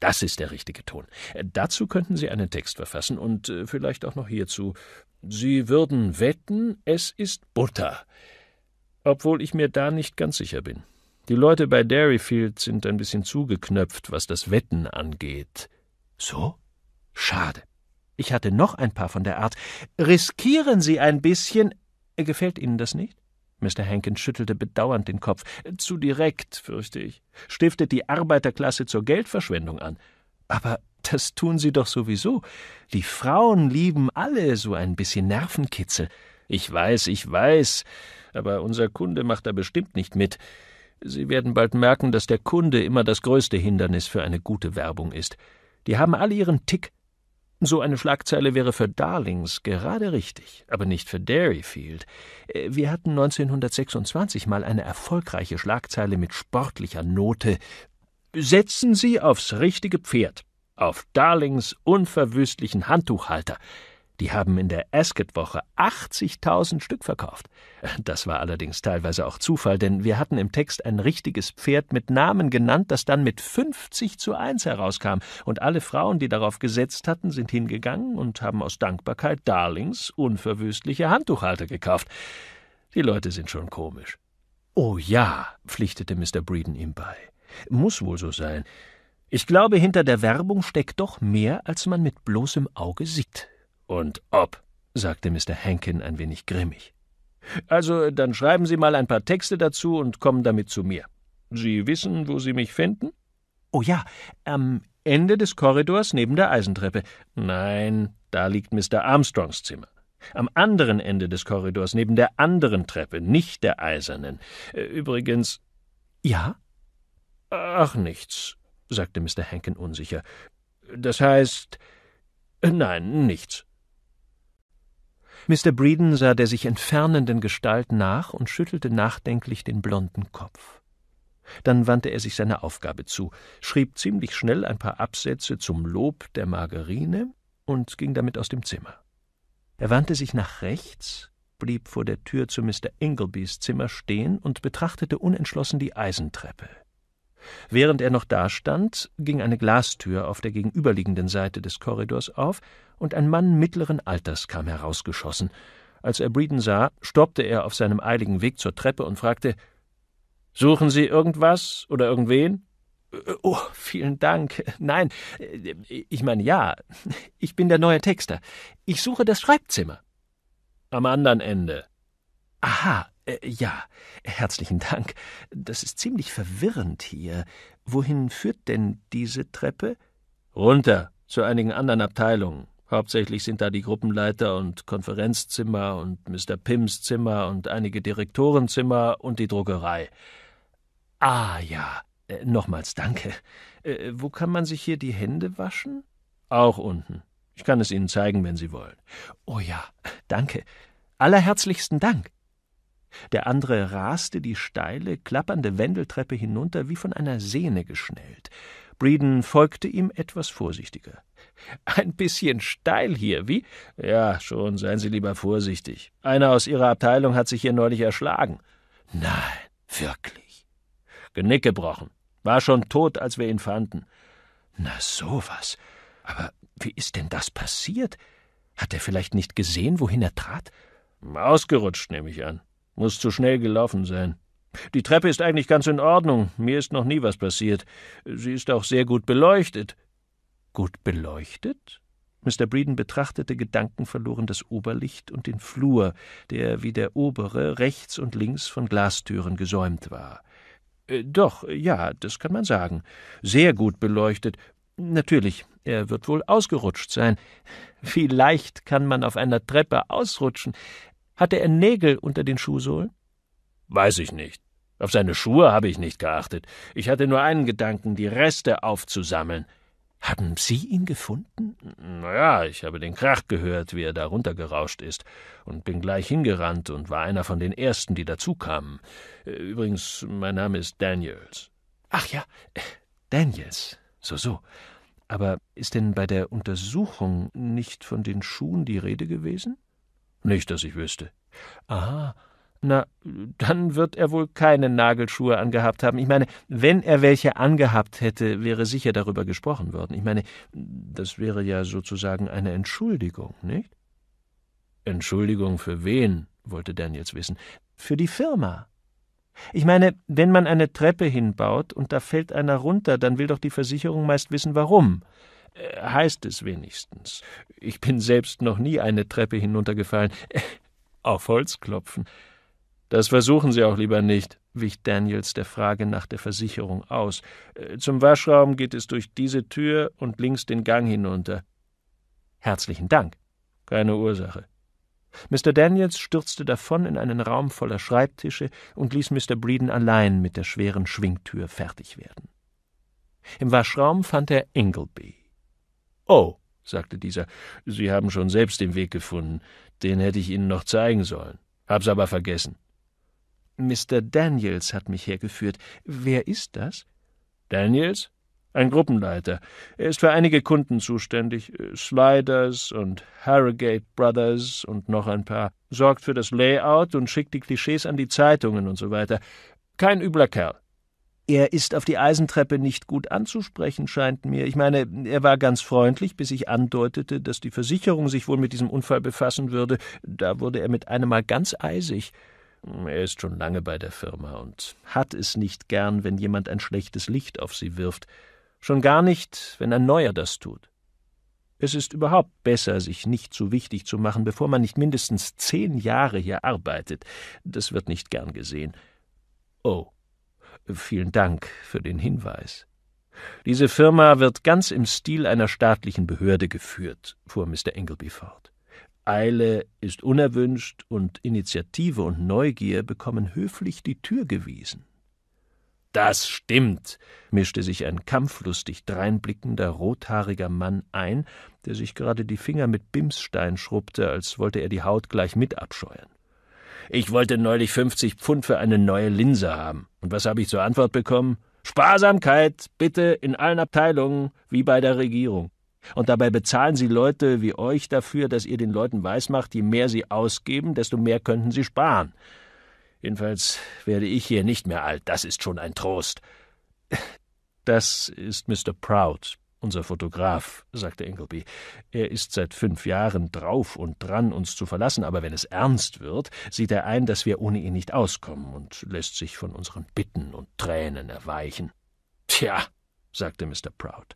Das ist der richtige Ton. Dazu könnten Sie einen Text verfassen und äh, vielleicht auch noch hierzu. Sie würden wetten, es ist Butter. Obwohl ich mir da nicht ganz sicher bin. Die Leute bei Dairyfield sind ein bisschen zugeknöpft, was das Wetten angeht. So? Schade. Ich hatte noch ein paar von der Art. Riskieren Sie ein bisschen. Gefällt Ihnen das nicht? Mr. Hankins schüttelte bedauernd den Kopf. Zu direkt, fürchte ich. Stiftet die Arbeiterklasse zur Geldverschwendung an. Aber das tun Sie doch sowieso. Die Frauen lieben alle so ein bisschen Nervenkitzel. Ich weiß, ich weiß, aber unser Kunde macht da bestimmt nicht mit. Sie werden bald merken, dass der Kunde immer das größte Hindernis für eine gute Werbung ist. Die haben alle ihren Tick. So eine Schlagzeile wäre für Darlings gerade richtig, aber nicht für Derryfield. Äh, wir hatten 1926 mal eine erfolgreiche Schlagzeile mit sportlicher Note. Setzen Sie aufs richtige Pferd, auf Darlings unverwüstlichen Handtuchhalter. Die haben in der Ascot-Woche 80.000 Stück verkauft. Das war allerdings teilweise auch Zufall, denn wir hatten im Text ein richtiges Pferd mit Namen genannt, das dann mit 50 zu 1 herauskam. Und alle Frauen, die darauf gesetzt hatten, sind hingegangen und haben aus Dankbarkeit Darlings unverwüstliche Handtuchhalter gekauft. Die Leute sind schon komisch. Oh ja, pflichtete Mr. Breeden ihm bei. Muss wohl so sein. Ich glaube, hinter der Werbung steckt doch mehr, als man mit bloßem Auge sieht. Und ob, sagte Mr. Hankin ein wenig grimmig. Also, dann schreiben Sie mal ein paar Texte dazu und kommen damit zu mir. Sie wissen, wo Sie mich finden? Oh ja, am Ende des Korridors neben der Eisentreppe. Nein, da liegt Mr. Armstrongs Zimmer. Am anderen Ende des Korridors, neben der anderen Treppe, nicht der eisernen. Äh, übrigens. Ja? Ach, nichts, sagte Mr. Hankin unsicher. Das heißt. Nein, nichts. Mr. Breeden sah der sich entfernenden Gestalt nach und schüttelte nachdenklich den blonden Kopf. Dann wandte er sich seiner Aufgabe zu, schrieb ziemlich schnell ein paar Absätze zum Lob der Margarine und ging damit aus dem Zimmer. Er wandte sich nach rechts, blieb vor der Tür zu Mr. Ingleby's Zimmer stehen und betrachtete unentschlossen die Eisentreppe. Während er noch dastand, ging eine Glastür auf der gegenüberliegenden Seite des Korridors auf und ein Mann mittleren Alters kam herausgeschossen. Als er Breeden sah, stoppte er auf seinem eiligen Weg zur Treppe und fragte: Suchen Sie irgendwas oder irgendwen? Oh, vielen Dank. Nein, ich meine ja, ich bin der neue Texter. Ich suche das Schreibzimmer. Am anderen Ende. Aha, äh, ja, herzlichen Dank. Das ist ziemlich verwirrend hier. Wohin führt denn diese Treppe? Runter, zu einigen anderen Abteilungen. Hauptsächlich sind da die Gruppenleiter und Konferenzzimmer und Mr. Pims Zimmer und einige Direktorenzimmer und die Druckerei. Ah ja, äh, nochmals danke. Äh, wo kann man sich hier die Hände waschen? Auch unten. Ich kann es Ihnen zeigen, wenn Sie wollen. Oh ja, danke. Allerherzlichsten Dank. Der andere raste die steile, klappernde Wendeltreppe hinunter, wie von einer Sehne geschnellt. Breeden folgte ihm etwas vorsichtiger. Ein bisschen steil hier, wie? Ja, schon, seien Sie lieber vorsichtig. Einer aus Ihrer Abteilung hat sich hier neulich erschlagen. Nein, wirklich. Genick gebrochen. War schon tot, als wir ihn fanden. Na sowas. Aber wie ist denn das passiert? Hat er vielleicht nicht gesehen, wohin er trat? Ausgerutscht, nehme ich an. Muss zu schnell gelaufen sein. Die Treppe ist eigentlich ganz in Ordnung. Mir ist noch nie was passiert. Sie ist auch sehr gut beleuchtet. Gut beleuchtet? Mr. Breeden betrachtete gedankenverloren das Oberlicht und den Flur, der wie der obere rechts und links von Glastüren gesäumt war. Äh, doch, ja, das kann man sagen. Sehr gut beleuchtet. Natürlich, er wird wohl ausgerutscht sein. Wie leicht kann man auf einer Treppe ausrutschen, hatte er Nägel unter den Schuhsohlen? Weiß ich nicht. Auf seine Schuhe habe ich nicht geachtet. Ich hatte nur einen Gedanken, die Reste aufzusammeln. Haben Sie ihn gefunden? Naja, ich habe den Krach gehört, wie er da runtergerauscht ist, und bin gleich hingerannt und war einer von den ersten, die dazukamen. Äh, übrigens, mein Name ist Daniels. Ach ja, Daniels. So, so. Aber ist denn bei der Untersuchung nicht von den Schuhen die Rede gewesen? Nicht, dass ich wüsste. Ah, na, dann wird er wohl keine Nagelschuhe angehabt haben. Ich meine, wenn er welche angehabt hätte, wäre sicher darüber gesprochen worden. Ich meine, das wäre ja sozusagen eine Entschuldigung, nicht? Entschuldigung für wen? wollte Daniels wissen. Für die Firma. Ich meine, wenn man eine Treppe hinbaut und da fällt einer runter, dann will doch die Versicherung meist wissen, warum heißt es wenigstens. Ich bin selbst noch nie eine Treppe hinuntergefallen. Auf Holz klopfen. Das versuchen Sie auch lieber nicht, wich Daniels der Frage nach der Versicherung aus. Äh, zum Waschraum geht es durch diese Tür und links den Gang hinunter. Herzlichen Dank. Keine Ursache. Mr. Daniels stürzte davon in einen Raum voller Schreibtische und ließ Mr. Breeden allein mit der schweren Schwingtür fertig werden. Im Waschraum fand er Ingleby. Oh, sagte dieser, Sie haben schon selbst den Weg gefunden. Den hätte ich Ihnen noch zeigen sollen. Hab's aber vergessen. Mr. Daniels hat mich hergeführt. Wer ist das? Daniels? Ein Gruppenleiter. Er ist für einige Kunden zuständig. Äh, Sliders und Harrogate Brothers und noch ein paar. Sorgt für das Layout und schickt die Klischees an die Zeitungen und so weiter. Kein übler Kerl er ist auf die Eisentreppe nicht gut anzusprechen, scheint mir. Ich meine, er war ganz freundlich, bis ich andeutete, dass die Versicherung sich wohl mit diesem Unfall befassen würde. Da wurde er mit einem Mal ganz eisig. Er ist schon lange bei der Firma und hat es nicht gern, wenn jemand ein schlechtes Licht auf sie wirft. Schon gar nicht, wenn ein Neuer das tut. Es ist überhaupt besser, sich nicht zu wichtig zu machen, bevor man nicht mindestens zehn Jahre hier arbeitet. Das wird nicht gern gesehen. Oh. Vielen Dank für den Hinweis. Diese Firma wird ganz im Stil einer staatlichen Behörde geführt, fuhr Mr. Engelby fort. Eile ist unerwünscht und Initiative und Neugier bekommen höflich die Tür gewiesen. Das stimmt, mischte sich ein kampflustig dreinblickender, rothaariger Mann ein, der sich gerade die Finger mit Bimsstein schrubbte, als wollte er die Haut gleich mit abscheuern. Ich wollte neulich 50 Pfund für eine neue Linse haben. Und was habe ich zur Antwort bekommen? Sparsamkeit, bitte, in allen Abteilungen, wie bei der Regierung. Und dabei bezahlen sie Leute wie euch dafür, dass ihr den Leuten weismacht, je mehr sie ausgeben, desto mehr könnten sie sparen. Jedenfalls werde ich hier nicht mehr alt, das ist schon ein Trost. Das ist Mr. Proud, unser Fotograf, sagte Ingleby, er ist seit fünf Jahren drauf und dran, uns zu verlassen, aber wenn es ernst wird, sieht er ein, dass wir ohne ihn nicht auskommen und lässt sich von unseren Bitten und Tränen erweichen. Tja, sagte Mr. Proud.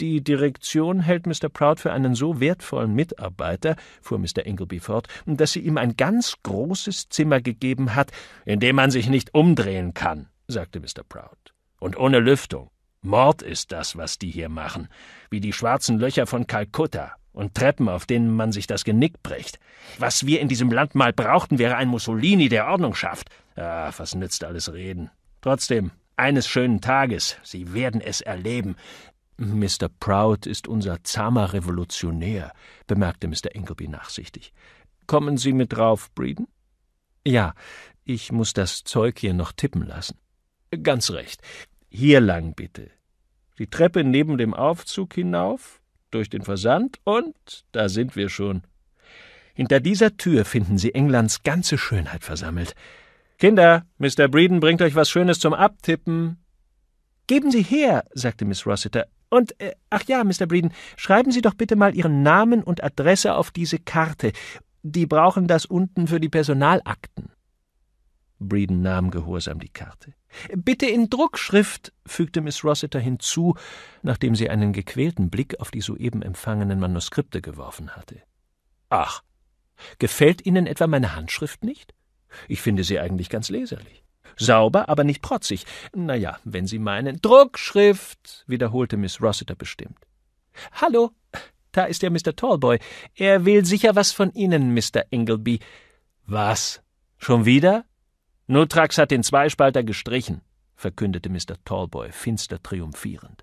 Die Direktion hält Mr. Proud für einen so wertvollen Mitarbeiter, fuhr Mr. Ingleby fort, dass sie ihm ein ganz großes Zimmer gegeben hat, in dem man sich nicht umdrehen kann, sagte Mr. Proud, und ohne Lüftung. Mord ist das, was die hier machen, wie die schwarzen Löcher von Kalkutta und Treppen, auf denen man sich das Genick bricht. Was wir in diesem Land mal brauchten, wäre ein Mussolini, der Ordnung schafft. Ah, was nützt alles Reden? Trotzdem, eines schönen Tages, Sie werden es erleben. Mr. Proud ist unser zahmer Revolutionär, bemerkte Mr. Enkelby nachsichtig. Kommen Sie mit drauf, Breeden? Ja, ich muss das Zeug hier noch tippen lassen. Ganz recht. Hier lang bitte. Die Treppe neben dem Aufzug hinauf, durch den Versand und da sind wir schon. Hinter dieser Tür finden Sie Englands ganze Schönheit versammelt. Kinder, Mr. Breeden bringt euch was Schönes zum Abtippen. Geben Sie her, sagte Miss Rossiter. Und, äh, ach ja, Mr. Breeden, schreiben Sie doch bitte mal Ihren Namen und Adresse auf diese Karte. Die brauchen das unten für die Personalakten. Breeden nahm gehorsam die Karte. Bitte in Druckschrift, fügte Miss Rossiter hinzu, nachdem sie einen gequälten Blick auf die soeben empfangenen Manuskripte geworfen hatte. Ach, gefällt Ihnen etwa meine Handschrift nicht? Ich finde sie eigentlich ganz leserlich. Sauber, aber nicht protzig. Na ja, wenn Sie meinen. Druckschrift, wiederholte Miss Rossiter bestimmt. Hallo, da ist ja Mr. Tallboy. Er will sicher was von Ihnen, Mr. Engelby. Was? Schon wieder? Nutrax hat den Zweispalter gestrichen, verkündete Mr. Tallboy finster triumphierend.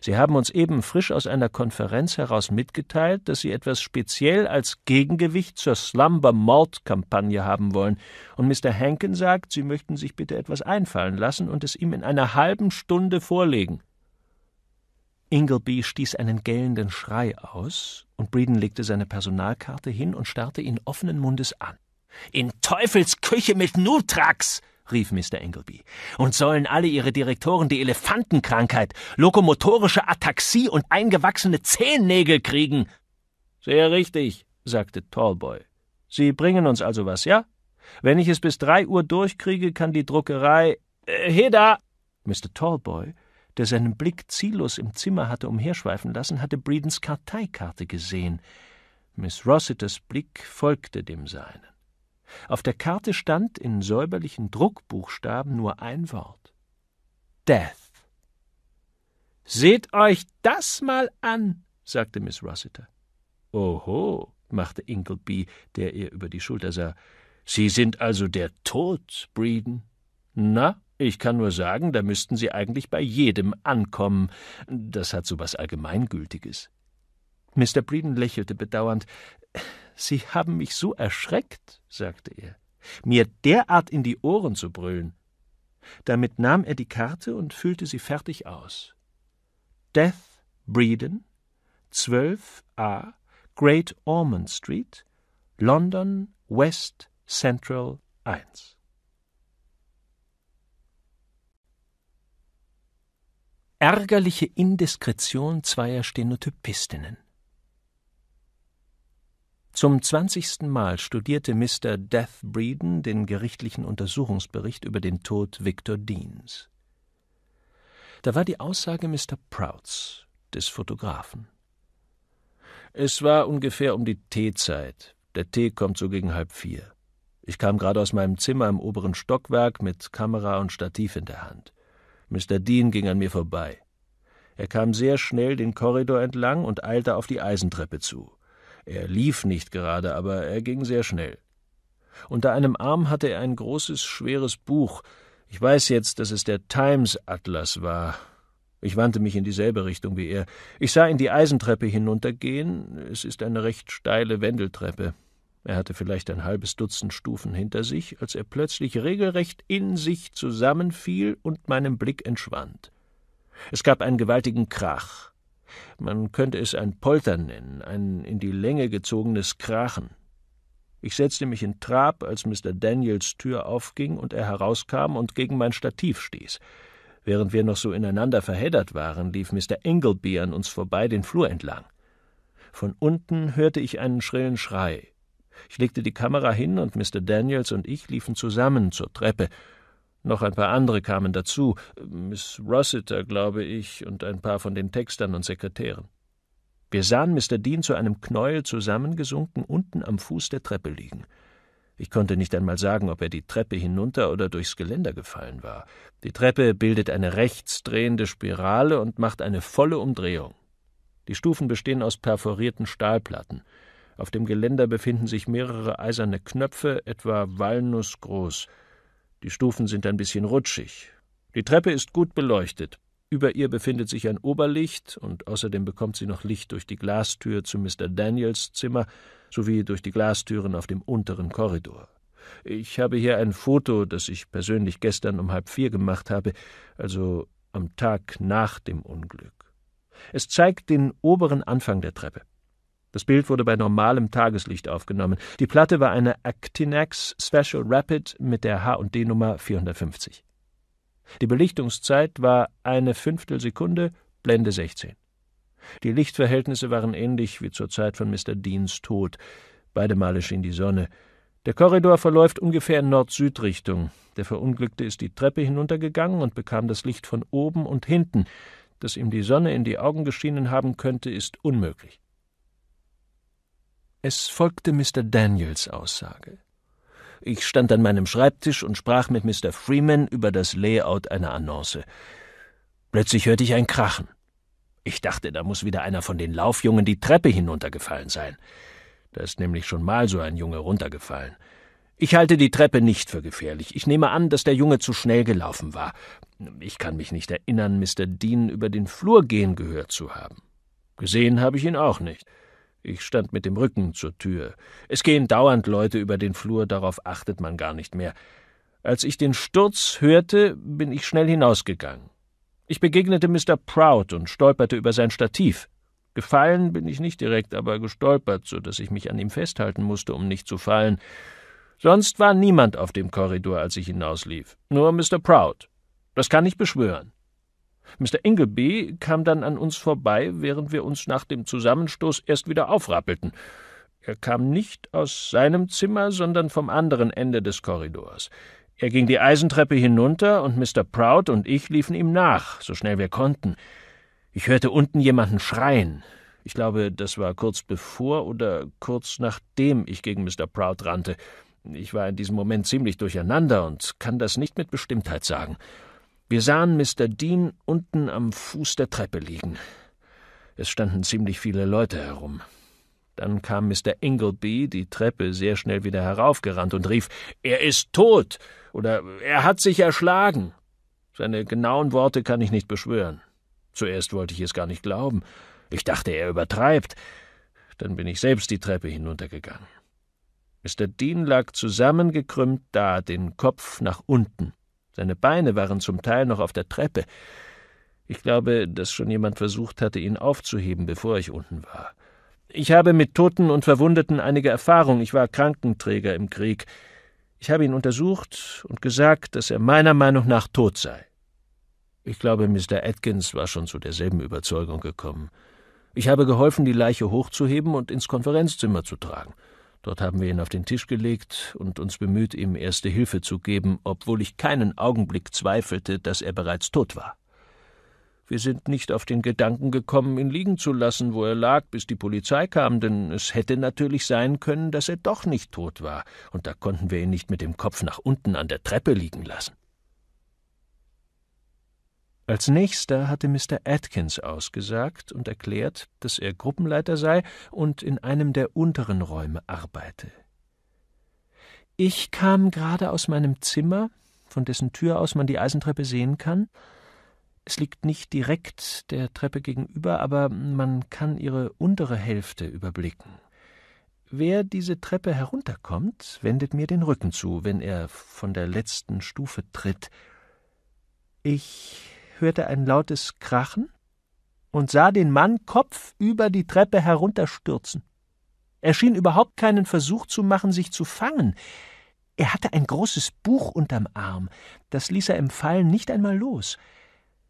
Sie haben uns eben frisch aus einer Konferenz heraus mitgeteilt, dass Sie etwas speziell als Gegengewicht zur Slumber-Mord-Kampagne haben wollen. Und Mr. Hankin sagt, Sie möchten sich bitte etwas einfallen lassen und es ihm in einer halben Stunde vorlegen. Ingleby stieß einen gellenden Schrei aus und Breeden legte seine Personalkarte hin und starrte ihn offenen Mundes an. In Teufels Küche mit Nutrax! rief Mr. Engelby. Und sollen alle ihre Direktoren die Elefantenkrankheit, lokomotorische Ataxie und eingewachsene Zehennägel kriegen? Sehr richtig, sagte Tallboy. Sie bringen uns also was, ja? Wenn ich es bis drei Uhr durchkriege, kann die Druckerei. Äh, Heda! Mr. Tallboy, der seinen Blick ziellos im Zimmer hatte umherschweifen lassen, hatte Breedens Karteikarte gesehen. Miss Rossiters Blick folgte dem seinen. Auf der Karte stand in säuberlichen Druckbuchstaben nur ein Wort Death. Seht euch das mal an, sagte Miss Rossiter. Oho, machte Ingleby, der ihr über die Schulter sah. Sie sind also der Tod, Breeden. Na, ich kann nur sagen, da müssten Sie eigentlich bei jedem ankommen. Das hat so was Allgemeingültiges. Mr. Breeden lächelte bedauernd. Sie haben mich so erschreckt, sagte er, mir derart in die Ohren zu brüllen. Damit nahm er die Karte und füllte sie fertig aus. Death Breeden, 12a, Great Ormond Street, London West Central 1. Ärgerliche Indiskretion zweier Stenotypistinnen. Zum zwanzigsten Mal studierte Mr. Death Breeden den gerichtlichen Untersuchungsbericht über den Tod Victor Deans. Da war die Aussage Mr. Prouts, des Fotografen. Es war ungefähr um die Teezeit. Der Tee kommt so gegen halb vier. Ich kam gerade aus meinem Zimmer im oberen Stockwerk mit Kamera und Stativ in der Hand. Mr. Dean ging an mir vorbei. Er kam sehr schnell den Korridor entlang und eilte auf die Eisentreppe zu. Er lief nicht gerade, aber er ging sehr schnell. Unter einem Arm hatte er ein großes, schweres Buch. Ich weiß jetzt, dass es der Times Atlas war. Ich wandte mich in dieselbe Richtung wie er. Ich sah ihn die Eisentreppe hinuntergehen. Es ist eine recht steile Wendeltreppe. Er hatte vielleicht ein halbes Dutzend Stufen hinter sich, als er plötzlich regelrecht in sich zusammenfiel und meinem Blick entschwand. Es gab einen gewaltigen Krach. Man könnte es ein Poltern nennen, ein in die Länge gezogenes Krachen. Ich setzte mich in Trab, als Mr. Daniels Tür aufging und er herauskam und gegen mein Stativ stieß. Während wir noch so ineinander verheddert waren, lief Mr. Engleby an uns vorbei den Flur entlang. Von unten hörte ich einen schrillen Schrei. Ich legte die Kamera hin und Mr. Daniels und ich liefen zusammen zur Treppe noch ein paar andere kamen dazu, Miss Rossiter, glaube ich, und ein paar von den Textern und Sekretären. Wir sahen Mr. Dean zu einem Knäuel zusammengesunken unten am Fuß der Treppe liegen. Ich konnte nicht einmal sagen, ob er die Treppe hinunter oder durchs Geländer gefallen war. Die Treppe bildet eine rechtsdrehende Spirale und macht eine volle Umdrehung. Die Stufen bestehen aus perforierten Stahlplatten. Auf dem Geländer befinden sich mehrere eiserne Knöpfe, etwa walnussgroß. Die Stufen sind ein bisschen rutschig. Die Treppe ist gut beleuchtet. Über ihr befindet sich ein Oberlicht und außerdem bekommt sie noch Licht durch die Glastür zu Mr. Daniels Zimmer sowie durch die Glastüren auf dem unteren Korridor. Ich habe hier ein Foto, das ich persönlich gestern um halb vier gemacht habe, also am Tag nach dem Unglück. Es zeigt den oberen Anfang der Treppe. Das Bild wurde bei normalem Tageslicht aufgenommen. Die Platte war eine Actinax Special Rapid mit der H&D-Nummer 450. Die Belichtungszeit war eine Fünftelsekunde, Blende 16. Die Lichtverhältnisse waren ähnlich wie zur Zeit von Mr. Deans Tod. Beide Male schien die Sonne. Der Korridor verläuft ungefähr in Nord-Süd-Richtung. Der Verunglückte ist die Treppe hinuntergegangen und bekam das Licht von oben und hinten. Dass ihm die Sonne in die Augen geschienen haben könnte, ist unmöglich. Es folgte Mr. Daniels Aussage. Ich stand an meinem Schreibtisch und sprach mit Mr. Freeman über das Layout einer Annonce. Plötzlich hörte ich ein Krachen. Ich dachte, da muss wieder einer von den Laufjungen die Treppe hinuntergefallen sein. Da ist nämlich schon mal so ein Junge runtergefallen. Ich halte die Treppe nicht für gefährlich. Ich nehme an, dass der Junge zu schnell gelaufen war. Ich kann mich nicht erinnern, Mr. Dean über den Flur gehen gehört zu haben. Gesehen habe ich ihn auch nicht. Ich stand mit dem Rücken zur Tür. Es gehen dauernd Leute über den Flur, darauf achtet man gar nicht mehr. Als ich den Sturz hörte, bin ich schnell hinausgegangen. Ich begegnete Mr. Proud und stolperte über sein Stativ. Gefallen bin ich nicht direkt, aber gestolpert, so dass ich mich an ihm festhalten musste, um nicht zu fallen. Sonst war niemand auf dem Korridor, als ich hinauslief. Nur Mr. Proud. Das kann ich beschwören. Mr. Ingleby kam dann an uns vorbei, während wir uns nach dem Zusammenstoß erst wieder aufrappelten. Er kam nicht aus seinem Zimmer, sondern vom anderen Ende des Korridors. Er ging die Eisentreppe hinunter und Mr. Proud und ich liefen ihm nach, so schnell wir konnten. Ich hörte unten jemanden schreien. Ich glaube, das war kurz bevor oder kurz nachdem ich gegen Mr. Proud rannte. Ich war in diesem Moment ziemlich durcheinander und kann das nicht mit Bestimmtheit sagen. Wir sahen Mr. Dean unten am Fuß der Treppe liegen. Es standen ziemlich viele Leute herum. Dann kam Mr. Ingleby die Treppe sehr schnell wieder heraufgerannt und rief Er ist tot oder er hat sich erschlagen. Seine genauen Worte kann ich nicht beschwören. Zuerst wollte ich es gar nicht glauben. Ich dachte, er übertreibt. Dann bin ich selbst die Treppe hinuntergegangen. Mr. Dean lag zusammengekrümmt da, den Kopf nach unten. Seine Beine waren zum Teil noch auf der Treppe. Ich glaube, dass schon jemand versucht hatte, ihn aufzuheben, bevor ich unten war. Ich habe mit Toten und Verwundeten einige Erfahrung. Ich war Krankenträger im Krieg. Ich habe ihn untersucht und gesagt, dass er meiner Meinung nach tot sei. Ich glaube, Mr. Atkins war schon zu derselben Überzeugung gekommen. Ich habe geholfen, die Leiche hochzuheben und ins Konferenzzimmer zu tragen. Dort haben wir ihn auf den Tisch gelegt und uns bemüht, ihm erste Hilfe zu geben, obwohl ich keinen Augenblick zweifelte, dass er bereits tot war. Wir sind nicht auf den Gedanken gekommen, ihn liegen zu lassen, wo er lag, bis die Polizei kam, denn es hätte natürlich sein können, dass er doch nicht tot war, und da konnten wir ihn nicht mit dem Kopf nach unten an der Treppe liegen lassen. Als nächster hatte Mr. Atkins ausgesagt und erklärt, dass er Gruppenleiter sei und in einem der unteren Räume arbeite. Ich kam gerade aus meinem Zimmer, von dessen Tür aus man die Eisentreppe sehen kann. Es liegt nicht direkt der Treppe gegenüber, aber man kann ihre untere Hälfte überblicken. Wer diese Treppe herunterkommt, wendet mir den Rücken zu, wenn er von der letzten Stufe tritt. Ich hörte ein lautes Krachen und sah den Mann kopfüber die Treppe herunterstürzen. Er schien überhaupt keinen Versuch zu machen, sich zu fangen. Er hatte ein großes Buch unterm Arm, das ließ er im Fallen nicht einmal los.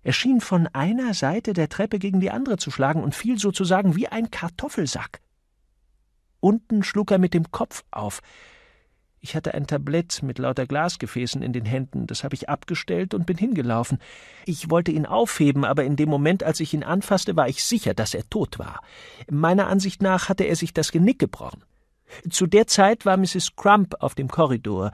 Er schien von einer Seite der Treppe gegen die andere zu schlagen und fiel sozusagen wie ein Kartoffelsack. Unten schlug er mit dem Kopf auf, ich hatte ein Tablett mit lauter Glasgefäßen in den Händen, das habe ich abgestellt und bin hingelaufen. Ich wollte ihn aufheben, aber in dem Moment, als ich ihn anfasste, war ich sicher, dass er tot war. Meiner Ansicht nach hatte er sich das Genick gebrochen. Zu der Zeit war Mrs. Crump auf dem Korridor.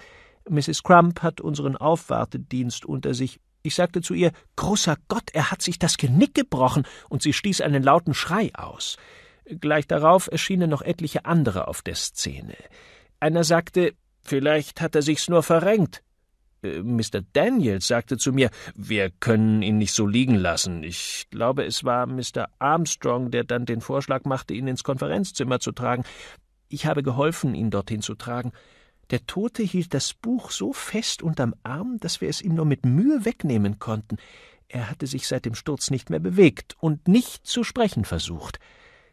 Mrs. Crump hat unseren Aufwartedienst unter sich. Ich sagte zu ihr, großer Gott, er hat sich das Genick gebrochen, und sie stieß einen lauten Schrei aus. Gleich darauf erschienen noch etliche andere auf der Szene. Einer sagte, Vielleicht hat er sich's nur verrenkt. Äh, Mr. Daniels sagte zu mir, wir können ihn nicht so liegen lassen. Ich glaube, es war Mr. Armstrong, der dann den Vorschlag machte, ihn ins Konferenzzimmer zu tragen. Ich habe geholfen, ihn dorthin zu tragen. Der Tote hielt das Buch so fest unterm Arm, dass wir es ihm nur mit Mühe wegnehmen konnten. Er hatte sich seit dem Sturz nicht mehr bewegt und nicht zu sprechen versucht.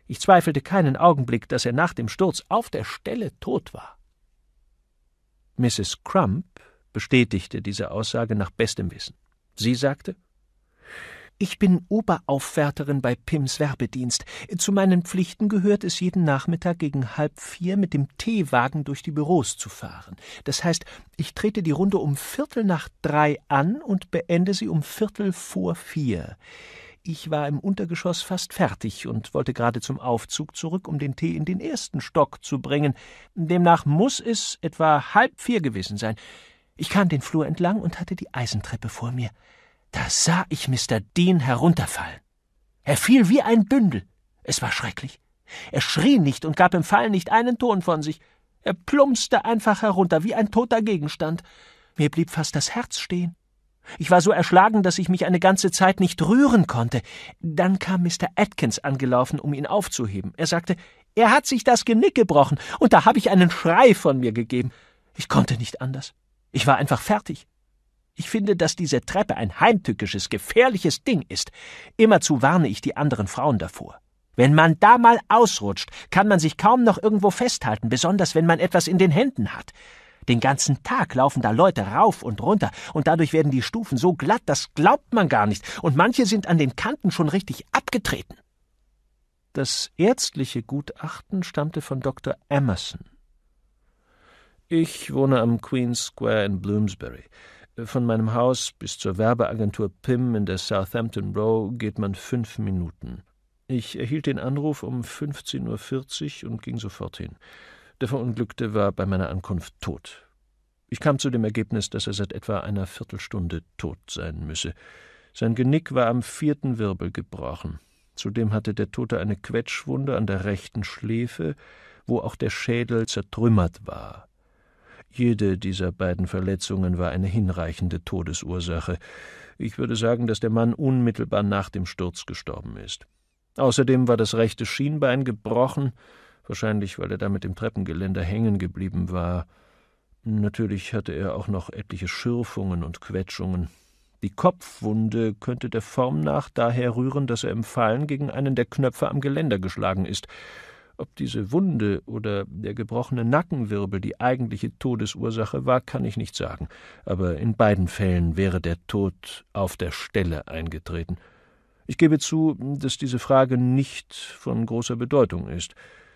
Ich zweifelte keinen Augenblick, dass er nach dem Sturz auf der Stelle tot war. Mrs. Crump bestätigte diese Aussage nach bestem Wissen. Sie sagte Ich bin Oberaufwärterin bei Pims Werbedienst. Zu meinen Pflichten gehört es, jeden Nachmittag gegen halb vier mit dem Teewagen durch die Büros zu fahren. Das heißt, ich trete die Runde um Viertel nach drei an und beende sie um Viertel vor vier. Ich war im Untergeschoss fast fertig und wollte gerade zum Aufzug zurück, um den Tee in den ersten Stock zu bringen. Demnach muß es etwa halb vier gewesen sein. Ich kam den Flur entlang und hatte die Eisentreppe vor mir. Da sah ich Mr. Dean herunterfallen. Er fiel wie ein Bündel. Es war schrecklich. Er schrie nicht und gab im Fall nicht einen Ton von sich. Er plumpste einfach herunter wie ein toter Gegenstand. Mir blieb fast das Herz stehen. Ich war so erschlagen, dass ich mich eine ganze Zeit nicht rühren konnte. Dann kam Mr. Atkins angelaufen, um ihn aufzuheben. Er sagte, er hat sich das Genick gebrochen, und da habe ich einen Schrei von mir gegeben. Ich konnte nicht anders. Ich war einfach fertig. Ich finde, dass diese Treppe ein heimtückisches, gefährliches Ding ist. Immerzu warne ich die anderen Frauen davor. Wenn man da mal ausrutscht, kann man sich kaum noch irgendwo festhalten, besonders wenn man etwas in den Händen hat. Den ganzen Tag laufen da Leute rauf und runter, und dadurch werden die Stufen so glatt, das glaubt man gar nicht, und manche sind an den Kanten schon richtig abgetreten. Das ärztliche Gutachten stammte von Dr. Emerson. Ich wohne am Queen's Square in Bloomsbury. Von meinem Haus bis zur Werbeagentur Pym in der Southampton Row geht man fünf Minuten. Ich erhielt den Anruf um 15.40 Uhr und ging sofort hin. Der Verunglückte war bei meiner Ankunft tot. Ich kam zu dem Ergebnis, dass er seit etwa einer Viertelstunde tot sein müsse. Sein Genick war am vierten Wirbel gebrochen. Zudem hatte der Tote eine Quetschwunde an der rechten Schläfe, wo auch der Schädel zertrümmert war. Jede dieser beiden Verletzungen war eine hinreichende Todesursache. Ich würde sagen, dass der Mann unmittelbar nach dem Sturz gestorben ist. Außerdem war das rechte Schienbein gebrochen, wahrscheinlich weil er da mit dem Treppengeländer hängen geblieben war. Natürlich hatte er auch noch etliche Schürfungen und Quetschungen. Die Kopfwunde könnte der Form nach daher rühren, dass er im Fallen gegen einen der Knöpfe am Geländer geschlagen ist. Ob diese Wunde oder der gebrochene Nackenwirbel die eigentliche Todesursache war, kann ich nicht sagen, aber in beiden Fällen wäre der Tod auf der Stelle eingetreten. Ich gebe zu, dass diese Frage nicht von großer Bedeutung ist.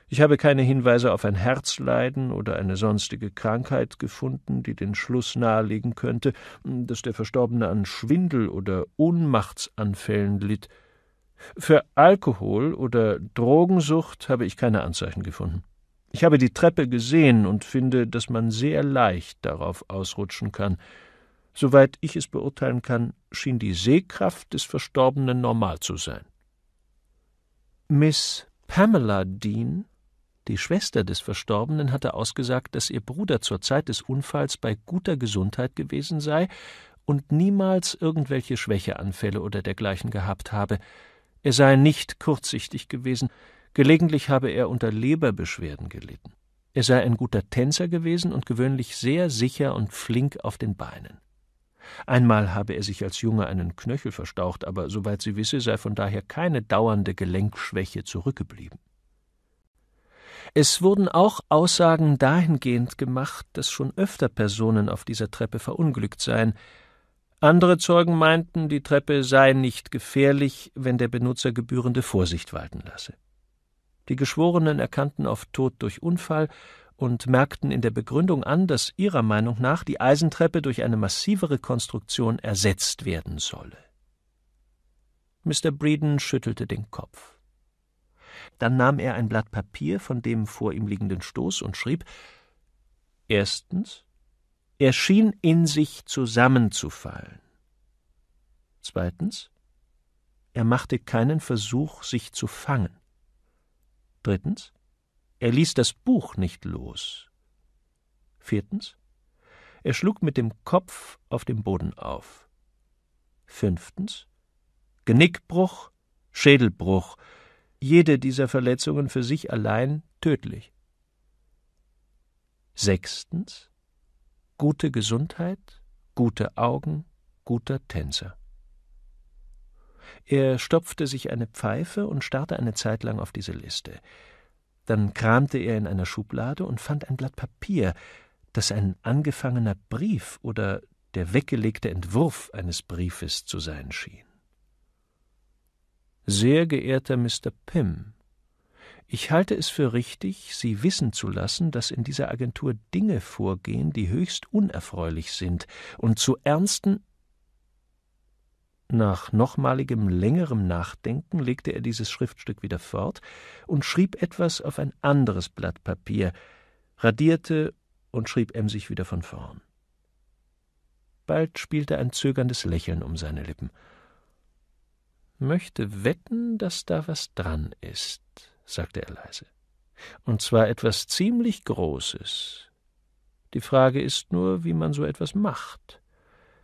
Ich habe keine Hinweise auf ein Herzleiden oder eine sonstige Krankheit gefunden, die den Schluss nahelegen könnte, dass der Verstorbene an Schwindel oder Ohnmachtsanfällen litt. Für Alkohol oder Drogensucht habe ich keine Anzeichen gefunden. Ich habe die Treppe gesehen und finde, dass man sehr leicht darauf ausrutschen kann. Soweit ich es beurteilen kann, schien die Sehkraft des Verstorbenen normal zu sein. Miss Pamela Dean die Schwester des Verstorbenen hatte ausgesagt, dass ihr Bruder zur Zeit des Unfalls bei guter Gesundheit gewesen sei und niemals irgendwelche Schwächeanfälle oder dergleichen gehabt habe. Er sei nicht kurzsichtig gewesen, gelegentlich habe er unter Leberbeschwerden gelitten. Er sei ein guter Tänzer gewesen und gewöhnlich sehr sicher und flink auf den Beinen. Einmal habe er sich als Junge einen Knöchel verstaucht, aber soweit sie wisse, sei von daher keine dauernde Gelenkschwäche zurückgeblieben. Es wurden auch Aussagen dahingehend gemacht, dass schon öfter Personen auf dieser Treppe verunglückt seien. Andere Zeugen meinten, die Treppe sei nicht gefährlich, wenn der Benutzer gebührende Vorsicht walten lasse. Die Geschworenen erkannten auf Tod durch Unfall und merkten in der Begründung an, dass ihrer Meinung nach die Eisentreppe durch eine massivere Konstruktion ersetzt werden solle. Mr. Breeden schüttelte den Kopf. Dann nahm er ein Blatt Papier von dem vor ihm liegenden Stoß und schrieb Erstens, er schien in sich zusammenzufallen. Zweitens, er machte keinen Versuch, sich zu fangen. Drittens, er ließ das Buch nicht los. Viertens, er schlug mit dem Kopf auf dem Boden auf. Fünftens, Genickbruch, Schädelbruch, jede dieser Verletzungen für sich allein tödlich. Sechstens gute Gesundheit, gute Augen, guter Tänzer. Er stopfte sich eine Pfeife und starrte eine Zeit lang auf diese Liste. Dann kramte er in einer Schublade und fand ein Blatt Papier, das ein angefangener Brief oder der weggelegte Entwurf eines Briefes zu sein schien. Sehr geehrter Mr. Pym, ich halte es für richtig, Sie wissen zu lassen, dass in dieser Agentur Dinge vorgehen, die höchst unerfreulich sind und zu ernsten. Nach nochmaligem längerem Nachdenken legte er dieses Schriftstück wieder fort und schrieb etwas auf ein anderes Blatt Papier, radierte und schrieb emsig wieder von vorn. Bald spielte ein zögerndes Lächeln um seine Lippen möchte wetten, dass da was dran ist, sagte er leise. Und zwar etwas ziemlich Großes. Die Frage ist nur, wie man so etwas macht.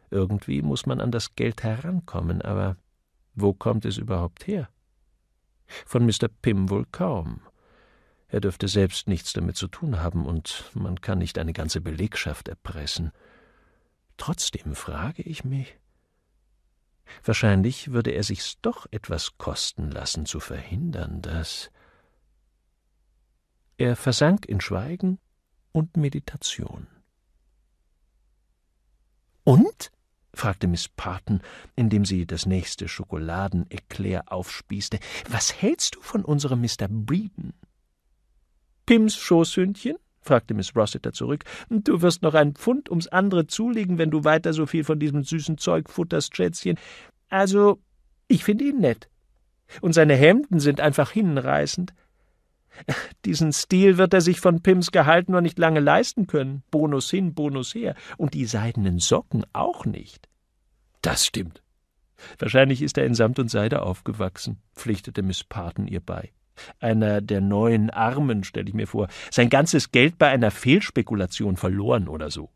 Irgendwie muss man an das Geld herankommen, aber wo kommt es überhaupt her? Von Mr. Pym wohl kaum. Er dürfte selbst nichts damit zu tun haben, und man kann nicht eine ganze Belegschaft erpressen. Trotzdem frage ich mich, Wahrscheinlich würde er sich's doch etwas kosten lassen, zu verhindern, dass. Er versank in Schweigen und Meditation. Und? fragte Miss Parton, indem sie das nächste Schokoladeneclair aufspießte. Was hältst du von unserem Mr. Breeden? Pims Schoßhündchen? fragte Miss Rossiter zurück. Du wirst noch ein Pfund ums andere zulegen, wenn du weiter so viel von diesem süßen Zeug futterst, Schätzchen. Also, ich finde ihn nett. Und seine Hemden sind einfach hinreißend. Diesen Stil wird er sich von Pims Gehalt nur nicht lange leisten können. Bonus hin, Bonus her. Und die seidenen Socken auch nicht. Das stimmt. Wahrscheinlich ist er in Samt und Seide aufgewachsen, pflichtete Miss Parton ihr bei einer der neuen Armen, stelle ich mir vor, sein ganzes Geld bei einer Fehlspekulation verloren oder so.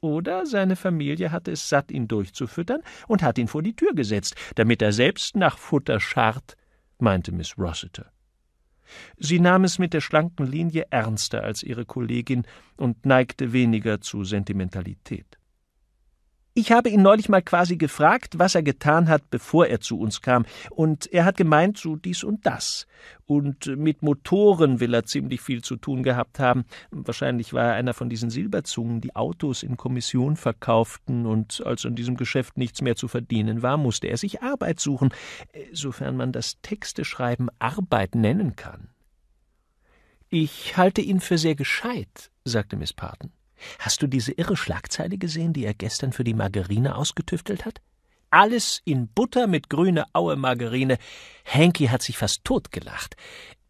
Oder seine Familie hatte es satt, ihn durchzufüttern und hat ihn vor die Tür gesetzt, damit er selbst nach Futter scharrt, meinte Miss Rossiter. Sie nahm es mit der schlanken Linie ernster als ihre Kollegin und neigte weniger zu Sentimentalität. Ich habe ihn neulich mal quasi gefragt, was er getan hat, bevor er zu uns kam, und er hat gemeint, so dies und das. Und mit Motoren will er ziemlich viel zu tun gehabt haben. Wahrscheinlich war er einer von diesen Silberzungen, die Autos in Kommission verkauften, und als an diesem Geschäft nichts mehr zu verdienen war, musste er sich Arbeit suchen, sofern man das Texteschreiben Arbeit nennen kann. Ich halte ihn für sehr gescheit, sagte Miss Parton. Hast du diese irre Schlagzeile gesehen, die er gestern für die Margarine ausgetüftelt hat? Alles in Butter mit grüne Aue Margarine. Hanky hat sich fast totgelacht.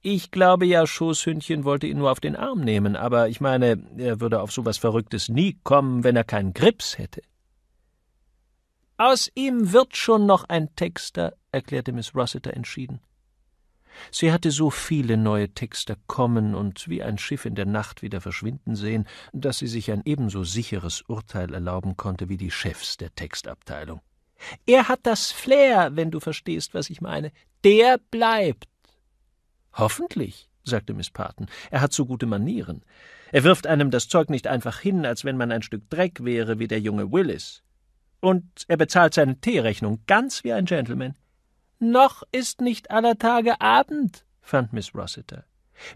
Ich glaube ja, Schoßhündchen wollte ihn nur auf den Arm nehmen, aber ich meine, er würde auf sowas Verrücktes nie kommen, wenn er keinen Grips hätte. Aus ihm wird schon noch ein Texter, erklärte Miss Rossiter entschieden. Sie hatte so viele neue Texter kommen und wie ein Schiff in der Nacht wieder verschwinden sehen, dass sie sich ein ebenso sicheres Urteil erlauben konnte wie die Chefs der Textabteilung. Er hat das Flair, wenn du verstehst, was ich meine. Der bleibt. Hoffentlich, sagte Miss Parton. Er hat so gute Manieren. Er wirft einem das Zeug nicht einfach hin, als wenn man ein Stück Dreck wäre, wie der junge Willis. Und er bezahlt seine Teerechnung ganz wie ein Gentleman. Noch ist nicht aller Tage Abend, fand Miss Rossiter.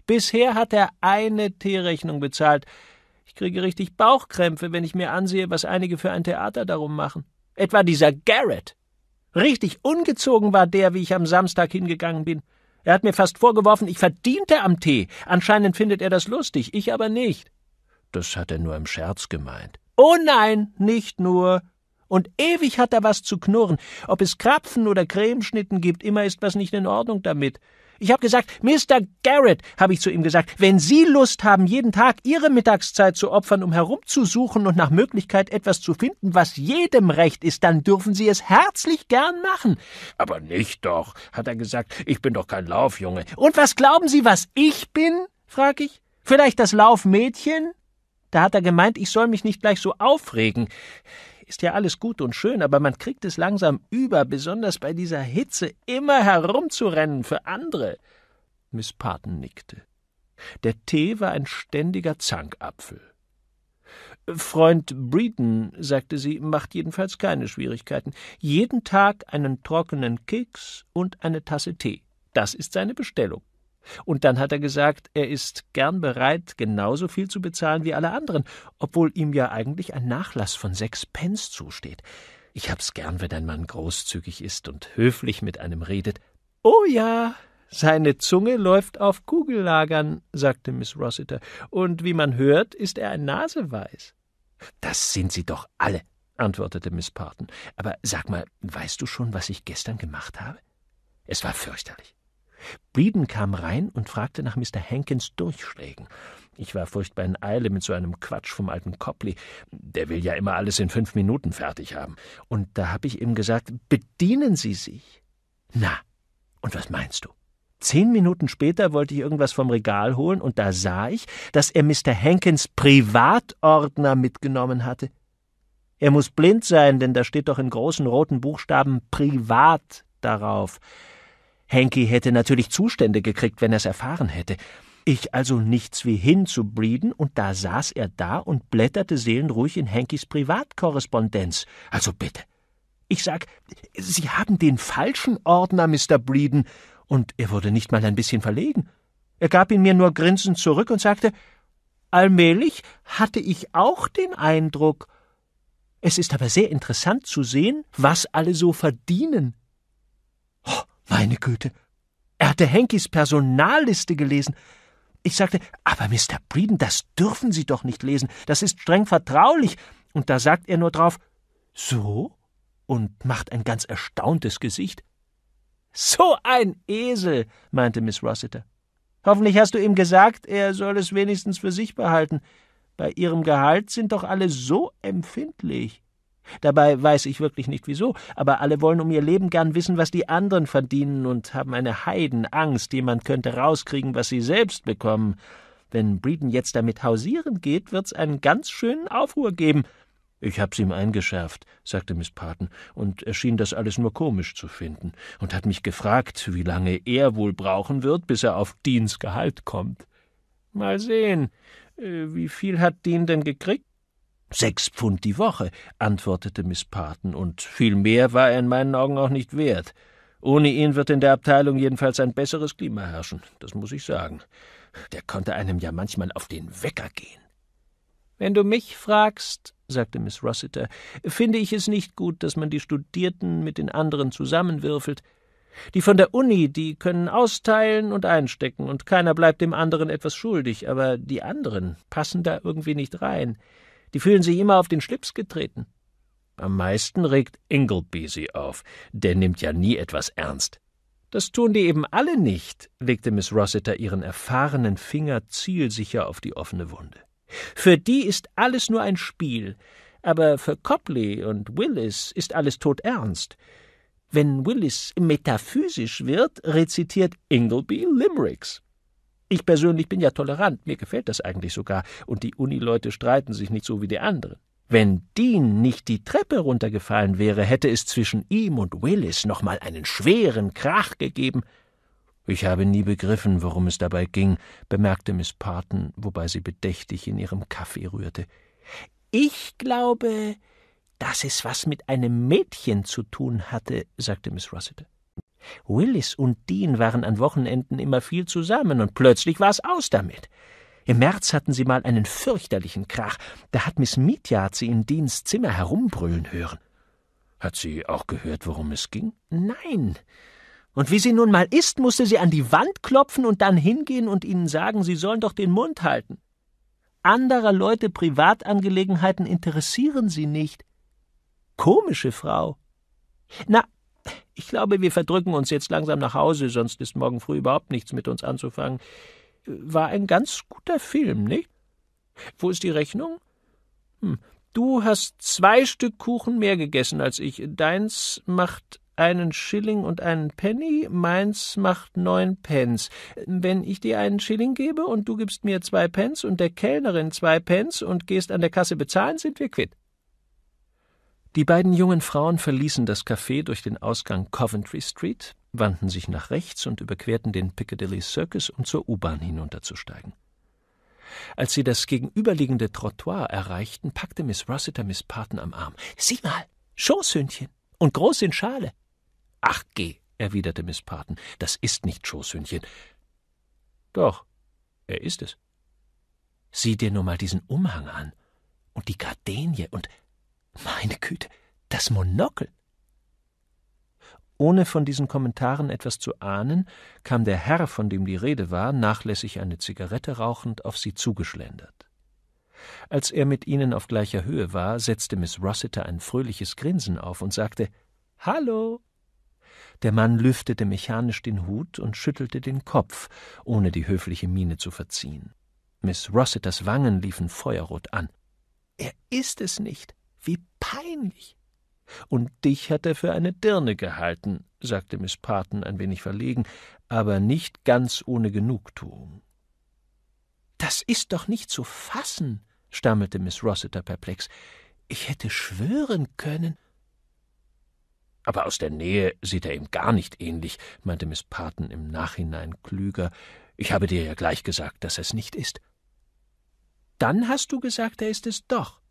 Bisher hat er eine Teerechnung bezahlt. Ich kriege richtig Bauchkrämpfe, wenn ich mir ansehe, was einige für ein Theater darum machen. Etwa dieser Garrett. Richtig ungezogen war der, wie ich am Samstag hingegangen bin. Er hat mir fast vorgeworfen, ich verdiente am Tee. Anscheinend findet er das lustig, ich aber nicht. Das hat er nur im Scherz gemeint. Oh nein, nicht nur, und ewig hat er was zu knurren. Ob es Krapfen oder Cremeschnitten gibt, immer ist was nicht in Ordnung damit. Ich habe gesagt, Mr. Garrett, habe ich zu ihm gesagt, wenn Sie Lust haben, jeden Tag Ihre Mittagszeit zu opfern, um herumzusuchen und nach Möglichkeit etwas zu finden, was jedem recht ist, dann dürfen Sie es herzlich gern machen. Aber nicht doch, hat er gesagt, ich bin doch kein Laufjunge. Und was glauben Sie, was ich bin? frag ich. Vielleicht das Laufmädchen? Da hat er gemeint, ich soll mich nicht gleich so aufregen. Ist ja alles gut und schön, aber man kriegt es langsam über, besonders bei dieser Hitze, immer herumzurennen für andere. Miss Paten nickte. Der Tee war ein ständiger Zankapfel. Freund Breeden, sagte sie, macht jedenfalls keine Schwierigkeiten. Jeden Tag einen trockenen Keks und eine Tasse Tee. Das ist seine Bestellung. Und dann hat er gesagt, er ist gern bereit, genauso viel zu bezahlen wie alle anderen, obwohl ihm ja eigentlich ein Nachlass von sechs Pence zusteht. Ich hab's gern, wenn ein Mann großzügig ist und höflich mit einem redet. Oh ja, seine Zunge läuft auf Kugellagern, sagte Miss Rossiter, und wie man hört, ist er ein Naseweis. Das sind sie doch alle, antwortete Miss Parton. Aber sag mal, weißt du schon, was ich gestern gemacht habe? Es war fürchterlich. Breeden kam rein und fragte nach Mr. Hankins Durchschlägen. Ich war furchtbar in Eile mit so einem Quatsch vom alten Copley. Der will ja immer alles in fünf Minuten fertig haben. Und da habe ich ihm gesagt, bedienen Sie sich. Na, und was meinst du? Zehn Minuten später wollte ich irgendwas vom Regal holen und da sah ich, dass er Mr. Hankins Privatordner mitgenommen hatte. Er muss blind sein, denn da steht doch in großen roten Buchstaben Privat darauf. Hanky hätte natürlich Zustände gekriegt, wenn er es erfahren hätte. Ich also nichts wie hin zu Breeden, und da saß er da und blätterte seelenruhig in Hankys Privatkorrespondenz. Also bitte. Ich sag, Sie haben den falschen Ordner, Mr. Breeden, und er wurde nicht mal ein bisschen verlegen. Er gab ihn mir nur grinsend zurück und sagte, Allmählich hatte ich auch den Eindruck. Es ist aber sehr interessant zu sehen, was alle so verdienen. Meine Güte, er hatte Henkys Personalliste gelesen. Ich sagte, aber Mr. Breeden, das dürfen Sie doch nicht lesen, das ist streng vertraulich. Und da sagt er nur drauf, so? und macht ein ganz erstauntes Gesicht. So ein Esel, meinte Miss Rossiter. Hoffentlich hast du ihm gesagt, er soll es wenigstens für sich behalten. Bei ihrem Gehalt sind doch alle so empfindlich. Dabei weiß ich wirklich nicht wieso, aber alle wollen um ihr Leben gern wissen, was die anderen verdienen und haben eine Heidenangst, jemand könnte rauskriegen, was sie selbst bekommen. Wenn Breeden jetzt damit hausieren geht, wird's einen ganz schönen Aufruhr geben. Ich hab's ihm eingeschärft, sagte Miss Paten, und er schien das alles nur komisch zu finden und hat mich gefragt, wie lange er wohl brauchen wird, bis er auf Deans Gehalt kommt. Mal sehen. Äh, wie viel hat Dean denn gekriegt? Sechs Pfund die Woche, antwortete Miss Parton, und viel mehr war er in meinen Augen auch nicht wert. Ohne ihn wird in der Abteilung jedenfalls ein besseres Klima herrschen, das muss ich sagen. Der konnte einem ja manchmal auf den Wecker gehen. Wenn du mich fragst, sagte Miss Rossiter, finde ich es nicht gut, dass man die Studierten mit den anderen zusammenwürfelt. Die von der Uni, die können austeilen und einstecken, und keiner bleibt dem anderen etwas schuldig, aber die anderen passen da irgendwie nicht rein. Die fühlen sich immer auf den Schlips getreten. Am meisten regt Ingleby sie auf. Der nimmt ja nie etwas ernst. Das tun die eben alle nicht, legte Miss Rossiter ihren erfahrenen Finger zielsicher auf die offene Wunde. Für die ist alles nur ein Spiel, aber für Copley und Willis ist alles todernst. Wenn Willis metaphysisch wird, rezitiert Ingleby Limericks. Ich persönlich bin ja tolerant, mir gefällt das eigentlich sogar, und die Unileute streiten sich nicht so wie die anderen. Wenn Dean nicht die Treppe runtergefallen wäre, hätte es zwischen ihm und Willis nochmal einen schweren Krach gegeben. Ich habe nie begriffen, worum es dabei ging, bemerkte Miss Parton, wobei sie bedächtig in ihrem Kaffee rührte. Ich glaube, dass es was mit einem Mädchen zu tun hatte, sagte Miss Rossiter. Willis und Dean waren an Wochenenden immer viel zusammen und plötzlich war es aus damit. Im März hatten sie mal einen fürchterlichen Krach. Da hat Miss Mietjard sie in Deans Zimmer herumbrüllen hören. Hat sie auch gehört, worum es ging? Nein. Und wie sie nun mal ist, musste sie an die Wand klopfen und dann hingehen und ihnen sagen, sie sollen doch den Mund halten. Anderer Leute Privatangelegenheiten interessieren sie nicht. Komische Frau. Na, ich glaube, wir verdrücken uns jetzt langsam nach Hause, sonst ist morgen früh überhaupt nichts mit uns anzufangen. War ein ganz guter Film, nicht? Wo ist die Rechnung? Hm. Du hast zwei Stück Kuchen mehr gegessen als ich. Deins macht einen Schilling und einen Penny, meins macht neun Pence. Wenn ich dir einen Schilling gebe und du gibst mir zwei Pence und der Kellnerin zwei Pence und gehst an der Kasse bezahlen, sind wir quitt. Die beiden jungen Frauen verließen das Café durch den Ausgang Coventry Street, wandten sich nach rechts und überquerten den Piccadilly Circus, um zur U-Bahn hinunterzusteigen. Als sie das gegenüberliegende Trottoir erreichten, packte Miss Rossiter Miss Parton am Arm. Sieh mal, Schoßhündchen und groß in Schale. Ach geh, erwiderte Miss Parton, das ist nicht Schoßhündchen. Doch, er ist es. Sieh dir nur mal diesen Umhang an und die Gardenie und meine Güte, das Monokel. Ohne von diesen Kommentaren etwas zu ahnen, kam der Herr, von dem die Rede war, nachlässig eine Zigarette rauchend, auf sie zugeschlendert. Als er mit ihnen auf gleicher Höhe war, setzte Miss Rossiter ein fröhliches Grinsen auf und sagte Hallo. Der Mann lüftete mechanisch den Hut und schüttelte den Kopf, ohne die höfliche Miene zu verziehen. Miss Rossiters Wangen liefen feuerrot an. Er ist es nicht. Wie peinlich. Und dich hat er für eine Dirne gehalten, sagte Miss Parton ein wenig verlegen, aber nicht ganz ohne Genugtuung. Das ist doch nicht zu fassen, stammelte Miss Rossiter perplex. Ich hätte schwören können. Aber aus der Nähe sieht er ihm gar nicht ähnlich, meinte Miss Parton im Nachhinein klüger. Ich habe dir ja gleich gesagt, dass er es nicht ist. Dann hast du gesagt, er ist es doch,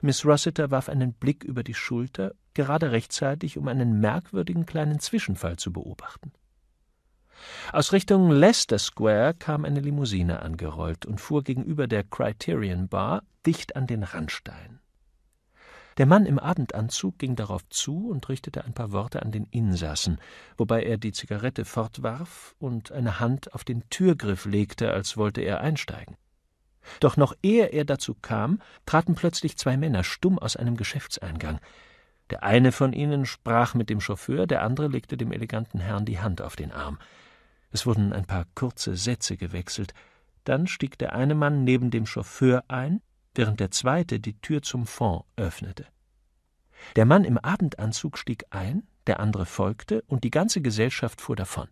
Miss Rossiter warf einen Blick über die Schulter, gerade rechtzeitig, um einen merkwürdigen kleinen Zwischenfall zu beobachten. Aus Richtung Leicester Square kam eine Limousine angerollt und fuhr gegenüber der Criterion Bar dicht an den Randstein. Der Mann im Abendanzug ging darauf zu und richtete ein paar Worte an den Insassen, wobei er die Zigarette fortwarf und eine Hand auf den Türgriff legte, als wollte er einsteigen. Doch noch ehe er dazu kam, traten plötzlich zwei Männer stumm aus einem Geschäftseingang. Der eine von ihnen sprach mit dem Chauffeur, der andere legte dem eleganten Herrn die Hand auf den Arm. Es wurden ein paar kurze Sätze gewechselt. Dann stieg der eine Mann neben dem Chauffeur ein, während der zweite die Tür zum Fond öffnete. Der Mann im Abendanzug stieg ein, der andere folgte, und die ganze Gesellschaft fuhr davon.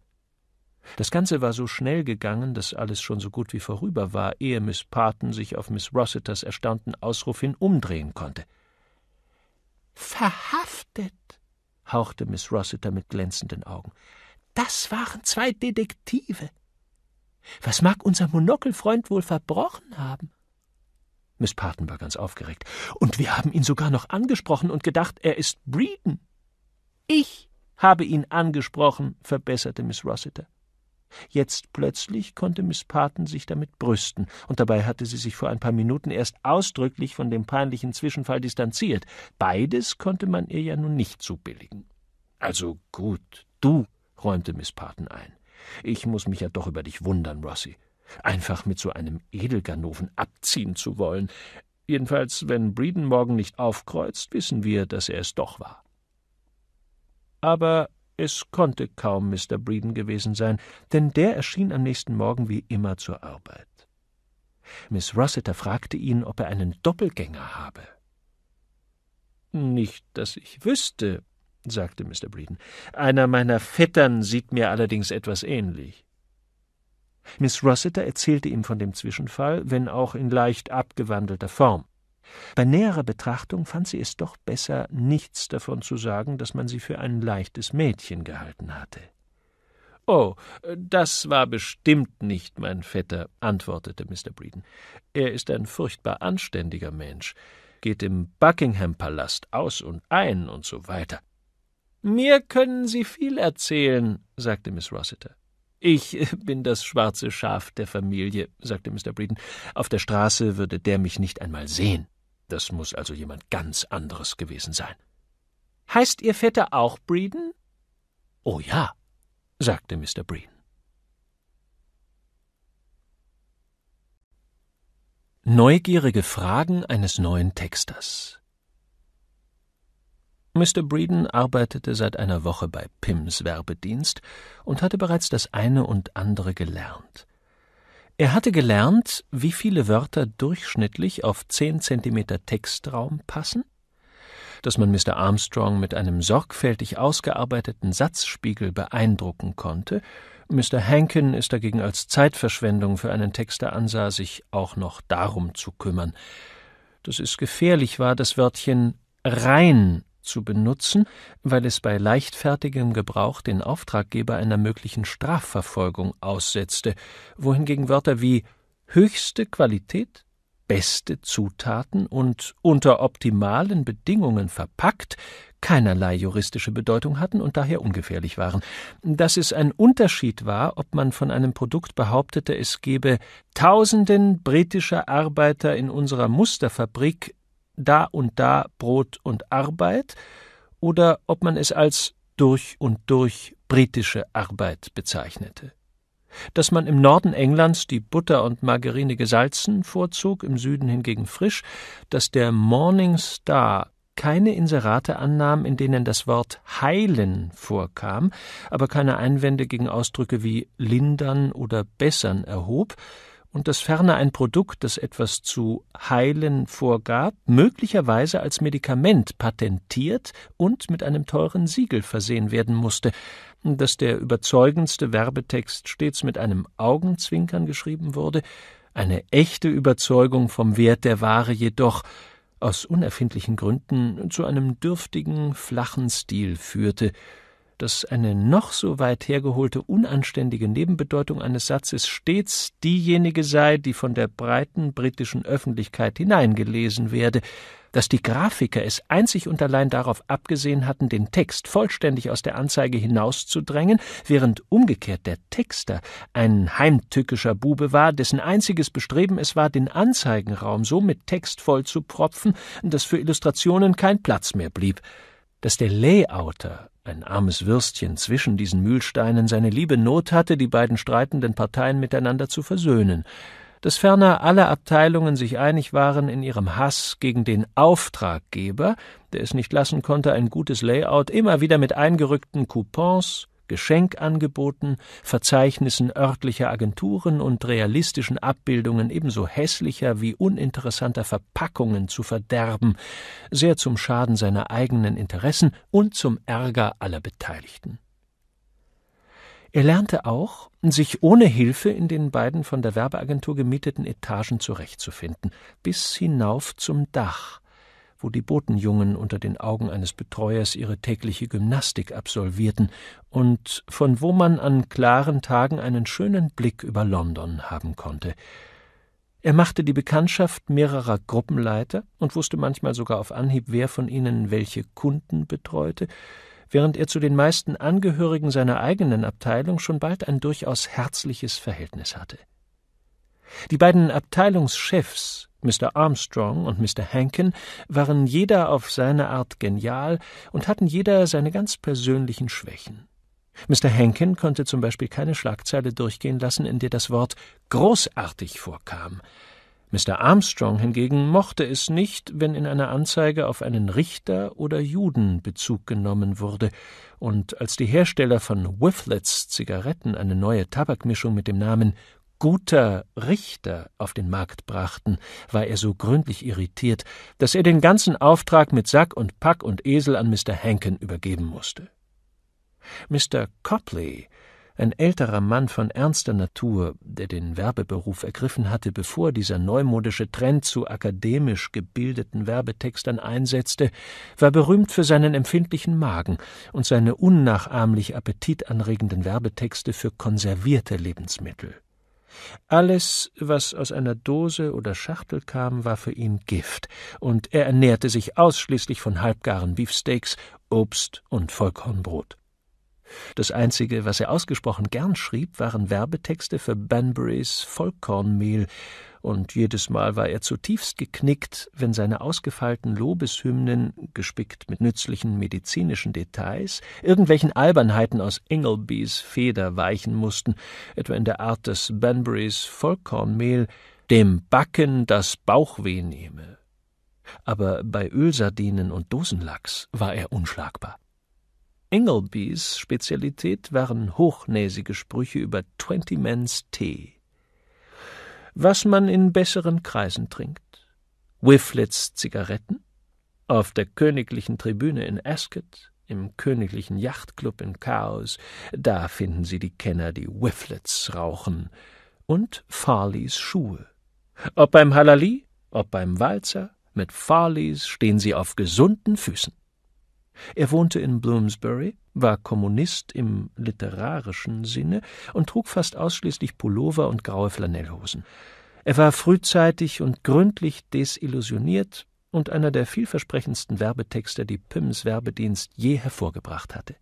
Das Ganze war so schnell gegangen, dass alles schon so gut wie vorüber war, ehe Miss Parton sich auf Miss Rossiters erstaunten Ausruf hin umdrehen konnte. Verhaftet, hauchte Miss Rossiter mit glänzenden Augen. Das waren zwei Detektive. Was mag unser Monokelfreund wohl verbrochen haben? Miss Parton war ganz aufgeregt. Und wir haben ihn sogar noch angesprochen und gedacht, er ist Breeden. Ich habe ihn angesprochen, verbesserte Miss Rossiter. Jetzt plötzlich konnte Miss Paten sich damit brüsten, und dabei hatte sie sich vor ein paar Minuten erst ausdrücklich von dem peinlichen Zwischenfall distanziert. Beides konnte man ihr ja nun nicht zubilligen. Also gut, du, räumte Miss Paten ein. Ich muß mich ja doch über dich wundern, Rossi. Einfach mit so einem Edelganoven abziehen zu wollen. Jedenfalls, wenn Breeden morgen nicht aufkreuzt, wissen wir, dass er es doch war. Aber es konnte kaum Mr. Breeden gewesen sein, denn der erschien am nächsten Morgen wie immer zur Arbeit. Miss Rossiter fragte ihn, ob er einen Doppelgänger habe. Nicht, dass ich wüsste, sagte Mr. Breeden. Einer meiner Vettern sieht mir allerdings etwas ähnlich. Miss Rossiter erzählte ihm von dem Zwischenfall, wenn auch in leicht abgewandelter Form. Bei näherer Betrachtung fand sie es doch besser, nichts davon zu sagen, dass man sie für ein leichtes Mädchen gehalten hatte. Oh, das war bestimmt nicht mein Vetter, antwortete Mr. Breeden. Er ist ein furchtbar anständiger Mensch, geht im Buckingham-Palast aus und ein und so weiter. Mir können Sie viel erzählen, sagte Miss Rossiter. Ich äh, bin das schwarze Schaf der Familie, sagte Mr. Breeden. Auf der Straße würde der mich nicht einmal sehen. Das muss also jemand ganz anderes gewesen sein. Heißt Ihr Vetter auch Breeden? Oh ja, sagte Mr. Breeden. Neugierige Fragen eines neuen Texters. Mr. Breeden arbeitete seit einer Woche bei Pims Werbedienst und hatte bereits das eine und andere gelernt. Er hatte gelernt, wie viele Wörter durchschnittlich auf zehn Zentimeter Textraum passen, dass man Mr. Armstrong mit einem sorgfältig ausgearbeiteten Satzspiegel beeindrucken konnte. Mr. Hankin es dagegen als Zeitverschwendung für einen Texter ansah, sich auch noch darum zu kümmern. Dass es gefährlich war, das Wörtchen rein zu benutzen, weil es bei leichtfertigem Gebrauch den Auftraggeber einer möglichen Strafverfolgung aussetzte, wohingegen Wörter wie höchste Qualität, beste Zutaten und unter optimalen Bedingungen verpackt keinerlei juristische Bedeutung hatten und daher ungefährlich waren. Dass es ein Unterschied war, ob man von einem Produkt behauptete, es gebe Tausenden britischer Arbeiter in unserer Musterfabrik da und da Brot und Arbeit oder ob man es als durch und durch britische Arbeit bezeichnete. Dass man im Norden Englands die Butter und Margarine gesalzen vorzog, im Süden hingegen frisch, dass der Morning Star keine Inserate annahm, in denen das Wort heilen vorkam, aber keine Einwände gegen Ausdrücke wie lindern oder bessern erhob, und dass ferner ein Produkt, das etwas zu heilen vorgab, möglicherweise als Medikament patentiert und mit einem teuren Siegel versehen werden musste, dass der überzeugendste Werbetext stets mit einem Augenzwinkern geschrieben wurde, eine echte Überzeugung vom Wert der Ware jedoch aus unerfindlichen Gründen zu einem dürftigen, flachen Stil führte, dass eine noch so weit hergeholte unanständige Nebenbedeutung eines Satzes stets diejenige sei, die von der breiten britischen Öffentlichkeit hineingelesen werde, dass die Grafiker es einzig und allein darauf abgesehen hatten, den Text vollständig aus der Anzeige hinauszudrängen, während umgekehrt der Texter ein heimtückischer Bube war, dessen einziges Bestreben es war, den Anzeigenraum so mit Text voll zu propfen, dass für Illustrationen kein Platz mehr blieb dass der Layouter ein armes Würstchen zwischen diesen Mühlsteinen, seine liebe Not hatte, die beiden streitenden Parteien miteinander zu versöhnen, dass ferner alle Abteilungen sich einig waren in ihrem Hass gegen den Auftraggeber, der es nicht lassen konnte, ein gutes Layout immer wieder mit eingerückten Coupons, Geschenkangeboten, Verzeichnissen örtlicher Agenturen und realistischen Abbildungen ebenso hässlicher wie uninteressanter Verpackungen zu verderben, sehr zum Schaden seiner eigenen Interessen und zum Ärger aller Beteiligten. Er lernte auch, sich ohne Hilfe in den beiden von der Werbeagentur gemieteten Etagen zurechtzufinden, bis hinauf zum Dach, wo die Botenjungen unter den Augen eines Betreuers ihre tägliche Gymnastik absolvierten und von wo man an klaren Tagen einen schönen Blick über London haben konnte. Er machte die Bekanntschaft mehrerer Gruppenleiter und wusste manchmal sogar auf Anhieb, wer von ihnen welche Kunden betreute, während er zu den meisten Angehörigen seiner eigenen Abteilung schon bald ein durchaus herzliches Verhältnis hatte. Die beiden Abteilungschefs Mr. Armstrong und Mr. Hankin waren jeder auf seine Art genial und hatten jeder seine ganz persönlichen Schwächen. Mr. Hankin konnte zum Beispiel keine Schlagzeile durchgehen lassen, in der das Wort großartig vorkam. Mr. Armstrong hingegen mochte es nicht, wenn in einer Anzeige auf einen Richter oder Juden Bezug genommen wurde, und als die Hersteller von Whifflets Zigaretten eine neue Tabakmischung mit dem Namen guter Richter auf den Markt brachten, war er so gründlich irritiert, dass er den ganzen Auftrag mit Sack und Pack und Esel an Mr. Hanken übergeben musste. Mr. Copley, ein älterer Mann von ernster Natur, der den Werbeberuf ergriffen hatte, bevor dieser neumodische Trend zu akademisch gebildeten Werbetextern einsetzte, war berühmt für seinen empfindlichen Magen und seine unnachahmlich appetitanregenden Werbetexte für konservierte Lebensmittel. Alles, was aus einer Dose oder Schachtel kam, war für ihn Gift, und er ernährte sich ausschließlich von halbgaren Beefsteaks, Obst und Vollkornbrot. Das Einzige, was er ausgesprochen gern schrieb, waren Werbetexte für Banburys Vollkornmehl, und jedes Mal war er zutiefst geknickt, wenn seine ausgefeilten Lobeshymnen, gespickt mit nützlichen medizinischen Details, irgendwelchen Albernheiten aus Engelbys Feder weichen mussten, etwa in der Art des Banburys Vollkornmehl, dem Backen das Bauchweh nehme. Aber bei Ölsardinen und Dosenlachs war er unschlagbar. Engelbys Spezialität waren hochnäsige Sprüche über Twenty Men's Tee was man in besseren Kreisen trinkt. Whifflets Zigaretten, auf der königlichen Tribüne in Ascot, im königlichen Yachtclub in Chaos, da finden Sie die Kenner, die Whifflets rauchen, und Farleys Schuhe. Ob beim Halali, ob beim Walzer, mit Farleys stehen Sie auf gesunden Füßen. Er wohnte in Bloomsbury, war Kommunist im literarischen Sinne und trug fast ausschließlich Pullover und graue Flanellhosen. Er war frühzeitig und gründlich desillusioniert und einer der vielversprechendsten Werbetexter, die Pims Werbedienst je hervorgebracht hatte.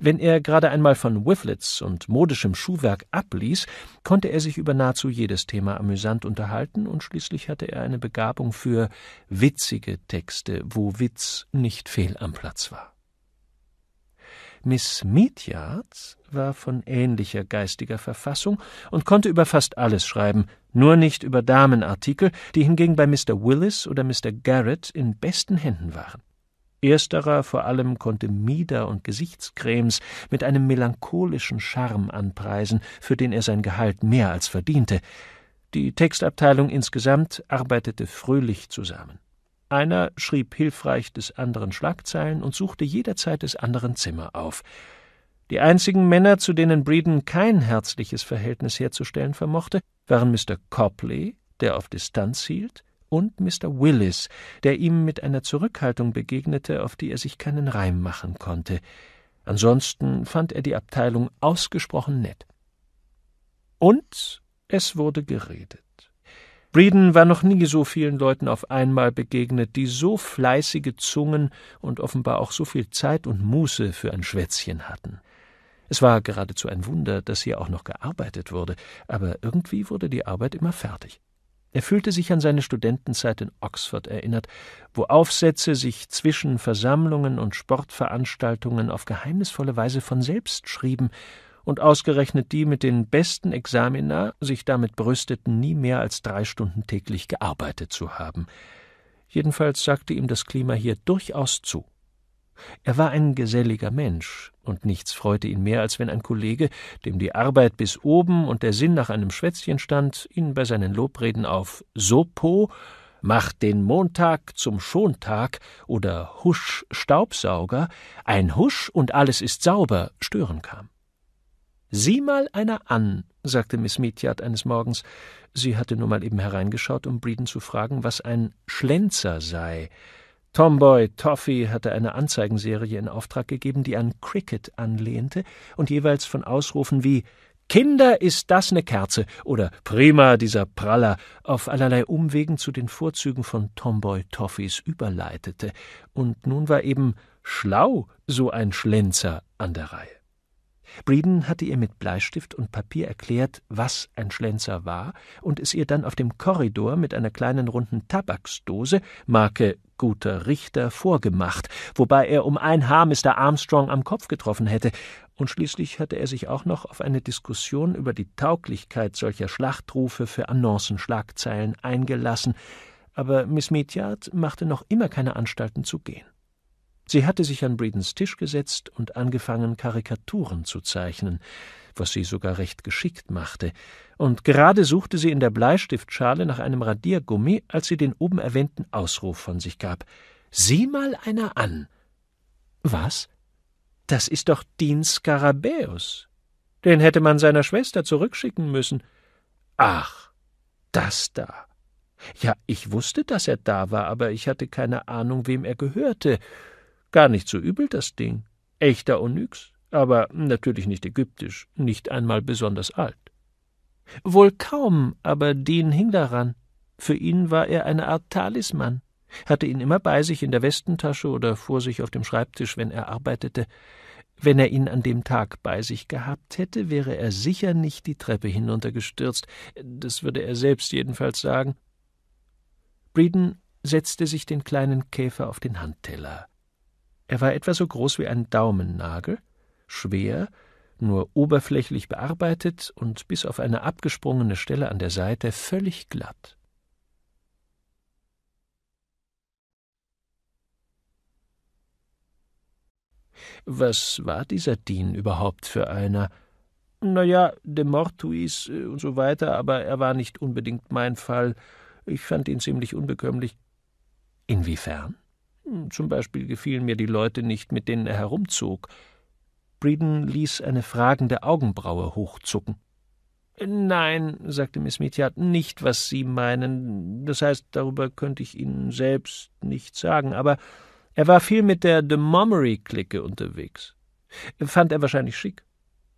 Wenn er gerade einmal von Wifflets und modischem Schuhwerk abließ, konnte er sich über nahezu jedes Thema amüsant unterhalten und schließlich hatte er eine Begabung für witzige Texte, wo Witz nicht fehl am Platz war. Miss Mietjatz war von ähnlicher geistiger Verfassung und konnte über fast alles schreiben, nur nicht über Damenartikel, die hingegen bei Mr. Willis oder Mr. Garrett in besten Händen waren. Ersterer vor allem konnte Mieder und Gesichtscremes mit einem melancholischen Charme anpreisen, für den er sein Gehalt mehr als verdiente. Die Textabteilung insgesamt arbeitete fröhlich zusammen. Einer schrieb hilfreich des anderen Schlagzeilen und suchte jederzeit des anderen Zimmer auf. Die einzigen Männer, zu denen Breeden kein herzliches Verhältnis herzustellen vermochte, waren Mr. Copley, der auf Distanz hielt, und Mr. Willis, der ihm mit einer Zurückhaltung begegnete, auf die er sich keinen Reim machen konnte. Ansonsten fand er die Abteilung ausgesprochen nett. Und es wurde geredet. Breeden war noch nie so vielen Leuten auf einmal begegnet, die so fleißige Zungen und offenbar auch so viel Zeit und Muße für ein Schwätzchen hatten. Es war geradezu ein Wunder, dass hier auch noch gearbeitet wurde, aber irgendwie wurde die Arbeit immer fertig. Er fühlte sich an seine Studentenzeit in Oxford erinnert, wo Aufsätze sich zwischen Versammlungen und Sportveranstaltungen auf geheimnisvolle Weise von selbst schrieben und ausgerechnet die mit den besten Examina sich damit brüsteten, nie mehr als drei Stunden täglich gearbeitet zu haben. Jedenfalls sagte ihm das Klima hier durchaus zu. Er war ein geselliger Mensch, und nichts freute ihn mehr, als wenn ein Kollege, dem die Arbeit bis oben und der Sinn nach einem Schwätzchen stand, ihn bei seinen Lobreden auf Sopo, macht den Montag zum Schontag oder Husch Staubsauger, ein Husch und alles ist sauber, stören kam. Sieh mal einer an, sagte Miss Mietjat eines Morgens. Sie hatte nur mal eben hereingeschaut, um Breeden zu fragen, was ein Schlenzer sei. Tomboy Toffee hatte eine Anzeigenserie in Auftrag gegeben, die an Cricket anlehnte und jeweils von Ausrufen wie Kinder ist das ne Kerze oder prima dieser Praller auf allerlei Umwegen zu den Vorzügen von Tomboy Toffees überleitete, und nun war eben schlau so ein Schlenzer an der Reihe. Breeden hatte ihr mit Bleistift und Papier erklärt, was ein Schlenzer war und es ihr dann auf dem Korridor mit einer kleinen runden Tabaksdose, Marke guter Richter, vorgemacht, wobei er um ein Haar Mr. Armstrong am Kopf getroffen hätte, und schließlich hatte er sich auch noch auf eine Diskussion über die Tauglichkeit solcher Schlachtrufe für Annoncenschlagzeilen eingelassen, aber Miss Metjard machte noch immer keine Anstalten zu gehen. Sie hatte sich an Bredens Tisch gesetzt und angefangen, Karikaturen zu zeichnen, was sie sogar recht geschickt machte, und gerade suchte sie in der Bleistiftschale nach einem Radiergummi, als sie den oben erwähnten Ausruf von sich gab. Sieh mal einer an. Was? Das ist doch Dean Skarabäus. Den hätte man seiner Schwester zurückschicken müssen. Ach, das da. Ja, ich wusste, dass er da war, aber ich hatte keine Ahnung, wem er gehörte. Gar nicht so übel das Ding. Echter Onyx, aber natürlich nicht ägyptisch, nicht einmal besonders alt. Wohl kaum, aber Dean hing daran. Für ihn war er eine Art Talisman, hatte ihn immer bei sich in der Westentasche oder vor sich auf dem Schreibtisch, wenn er arbeitete. Wenn er ihn an dem Tag bei sich gehabt hätte, wäre er sicher nicht die Treppe hinuntergestürzt, das würde er selbst jedenfalls sagen. Breeden setzte sich den kleinen Käfer auf den Handteller. Er war etwa so groß wie ein Daumennagel, schwer, nur oberflächlich bearbeitet und bis auf eine abgesprungene Stelle an der Seite völlig glatt. Was war dieser Dean überhaupt für einer? Na ja, de Mortuis äh, und so weiter, aber er war nicht unbedingt mein Fall. Ich fand ihn ziemlich unbekömmlich. Inwiefern? Hm, zum Beispiel gefielen mir die Leute nicht, mit denen er herumzog. Breeden ließ eine fragende Augenbraue hochzucken. Nein, sagte Miss Mitya, nicht, was Sie meinen. Das heißt, darüber könnte ich Ihnen selbst nichts sagen, aber er war viel mit der De Momery-Clique unterwegs. Fand er wahrscheinlich schick.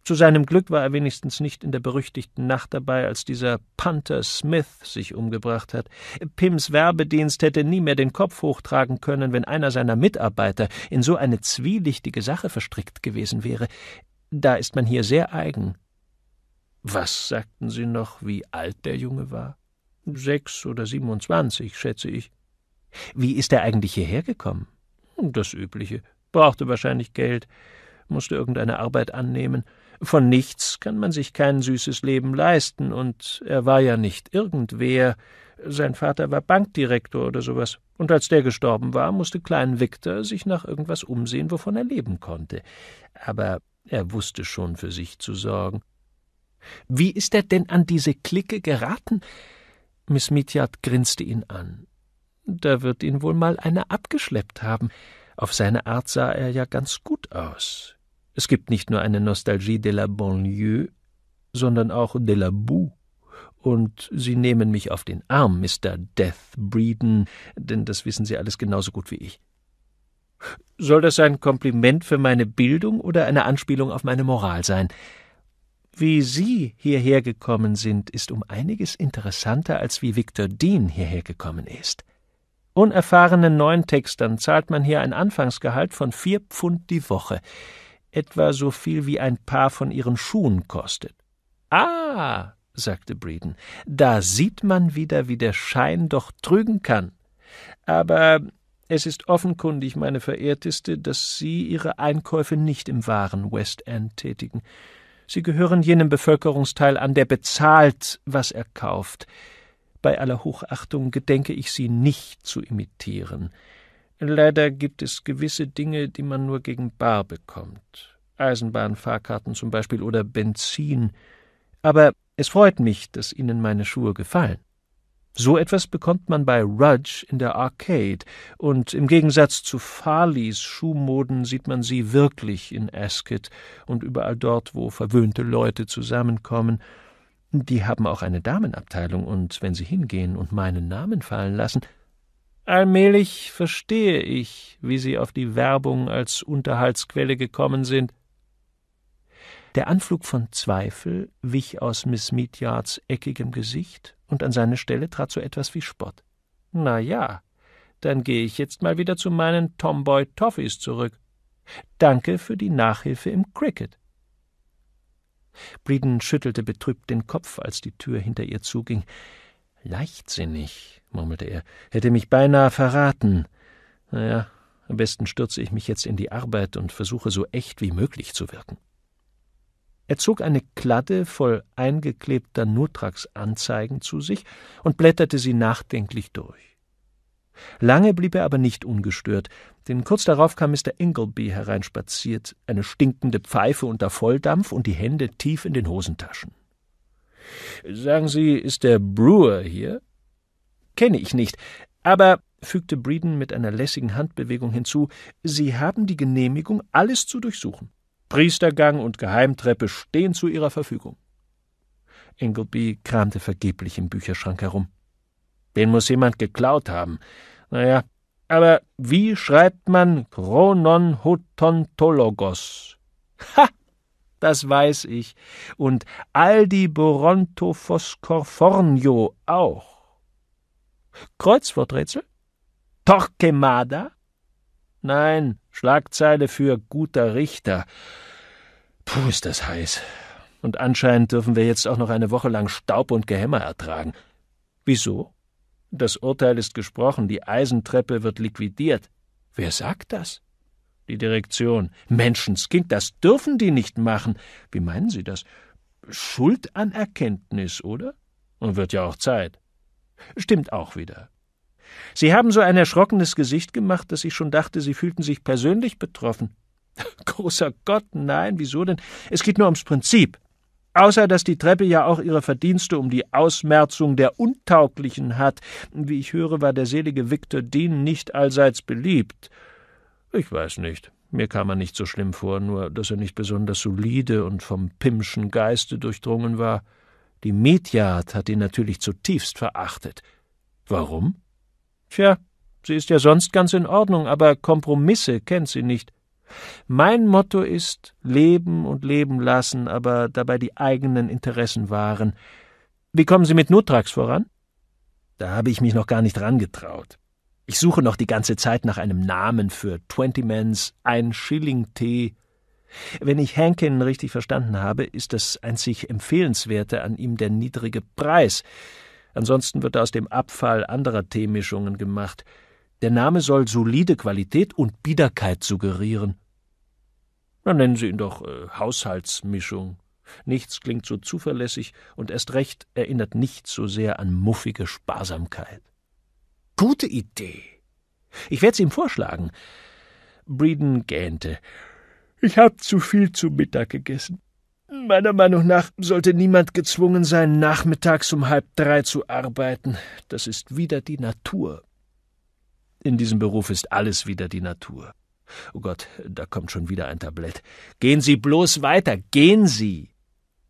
Zu seinem Glück war er wenigstens nicht in der berüchtigten Nacht dabei, als dieser Panther Smith sich umgebracht hat. Pims Werbedienst hätte nie mehr den Kopf hochtragen können, wenn einer seiner Mitarbeiter in so eine zwielichtige Sache verstrickt gewesen wäre. Da ist man hier sehr eigen. Was sagten Sie noch, wie alt der Junge war? Sechs oder siebenundzwanzig, schätze ich. Wie ist er eigentlich hierher gekommen? Das Übliche. Brauchte wahrscheinlich Geld, musste irgendeine Arbeit annehmen von nichts kann man sich kein süßes Leben leisten, und er war ja nicht irgendwer. Sein Vater war Bankdirektor oder sowas, und als der gestorben war, musste Klein Victor sich nach irgendwas umsehen, wovon er leben konnte. Aber er wusste schon für sich zu sorgen. Wie ist er denn an diese Clique geraten? Miss Mitjat grinste ihn an. Da wird ihn wohl mal einer abgeschleppt haben. Auf seine Art sah er ja ganz gut aus. Es gibt nicht nur eine Nostalgie de la banlieue, sondern auch de la boue. Und Sie nehmen mich auf den Arm, Mr. Death Breeden, denn das wissen Sie alles genauso gut wie ich. Soll das ein Kompliment für meine Bildung oder eine Anspielung auf meine Moral sein? Wie Sie hierher gekommen sind, ist um einiges interessanter, als wie Victor Dean hierher gekommen ist. Unerfahrenen neuen Textern zahlt man hier ein Anfangsgehalt von vier Pfund die Woche etwa so viel wie ein Paar von ihren Schuhen kostet. Ah, sagte Breeden, da sieht man wieder, wie der Schein doch trügen kann. Aber es ist offenkundig, meine Verehrteste, dass Sie Ihre Einkäufe nicht im wahren West End tätigen. Sie gehören jenem Bevölkerungsteil an, der bezahlt, was er kauft. Bei aller Hochachtung gedenke ich Sie nicht zu imitieren. Leider gibt es gewisse Dinge, die man nur gegen Bar bekommt. Eisenbahnfahrkarten zum Beispiel oder Benzin. Aber es freut mich, dass Ihnen meine Schuhe gefallen. So etwas bekommt man bei Rudge in der Arcade, und im Gegensatz zu Farleys Schuhmoden sieht man sie wirklich in Ascot und überall dort, wo verwöhnte Leute zusammenkommen. Die haben auch eine Damenabteilung, und wenn sie hingehen und meinen Namen fallen lassen, Allmählich verstehe ich, wie Sie auf die Werbung als Unterhaltsquelle gekommen sind. Der Anflug von Zweifel wich aus Miss Meatyards eckigem Gesicht, und an seine Stelle trat so etwas wie Spott. Na ja, dann gehe ich jetzt mal wieder zu meinen Tomboy Toffees zurück. Danke für die Nachhilfe im Cricket. Breeden schüttelte betrübt den Kopf, als die Tür hinter ihr zuging. Leichtsinnig, murmelte er, hätte mich beinahe verraten. Naja, am besten stürze ich mich jetzt in die Arbeit und versuche so echt wie möglich zu wirken. Er zog eine Kladde voll eingeklebter nutrax anzeigen zu sich und blätterte sie nachdenklich durch. Lange blieb er aber nicht ungestört, denn kurz darauf kam Mr. Ingleby hereinspaziert, eine stinkende Pfeife unter Volldampf und die Hände tief in den Hosentaschen. Sagen Sie, ist der Brewer hier? Kenne ich nicht, aber, fügte Breeden mit einer lässigen Handbewegung hinzu, Sie haben die Genehmigung, alles zu durchsuchen. Priestergang und Geheimtreppe stehen zu Ihrer Verfügung. Ingleby kramte vergeblich im Bücherschrank herum. Den muss jemand geklaut haben. Naja, aber wie schreibt man Kronon Hotontologos? Ha! das weiß ich, und Aldi Boronto Foscorfornio auch. Kreuzworträtsel? Torquemada? Nein, Schlagzeile für guter Richter. Puh, ist das heiß. Und anscheinend dürfen wir jetzt auch noch eine Woche lang Staub und Gehämmer ertragen. Wieso? Das Urteil ist gesprochen, die Eisentreppe wird liquidiert. Wer sagt das? Die Direktion. Menschenskind, das dürfen die nicht machen. Wie meinen Sie das? Schuld an Erkenntnis, oder? Und wird ja auch Zeit. Stimmt auch wieder. Sie haben so ein erschrockenes Gesicht gemacht, dass ich schon dachte, Sie fühlten sich persönlich betroffen. Großer Gott, nein, wieso denn? Es geht nur ums Prinzip. Außer dass die Treppe ja auch ihre Verdienste um die Ausmerzung der Untauglichen hat. Wie ich höre, war der selige Viktor Dean nicht allseits beliebt. Ich weiß nicht. Mir kam er nicht so schlimm vor, nur dass er nicht besonders solide und vom Pimschen Geiste durchdrungen war. Die Mediat hat ihn natürlich zutiefst verachtet. Warum? Tja, sie ist ja sonst ganz in Ordnung, aber Kompromisse kennt sie nicht. Mein Motto ist Leben und Leben lassen, aber dabei die eigenen Interessen wahren. Wie kommen Sie mit Nutrax voran? Da habe ich mich noch gar nicht rangetraut. Ich suche noch die ganze Zeit nach einem Namen für Twenty Twentymans Ein Schilling Tee. Wenn ich Hankin richtig verstanden habe, ist das einzig Empfehlenswerte an ihm der niedrige Preis. Ansonsten wird er aus dem Abfall anderer Teemischungen gemacht. Der Name soll solide Qualität und Biederkeit suggerieren. Dann nennen Sie ihn doch äh, Haushaltsmischung. Nichts klingt so zuverlässig und erst recht erinnert nicht so sehr an muffige Sparsamkeit. Gute Idee. Ich werde es ihm vorschlagen. Breeden gähnte. Ich habe zu viel zu Mittag gegessen. Meiner Meinung nach sollte niemand gezwungen sein, nachmittags um halb drei zu arbeiten. Das ist wieder die Natur. In diesem Beruf ist alles wieder die Natur. Oh Gott, da kommt schon wieder ein Tablett. Gehen Sie bloß weiter, gehen Sie.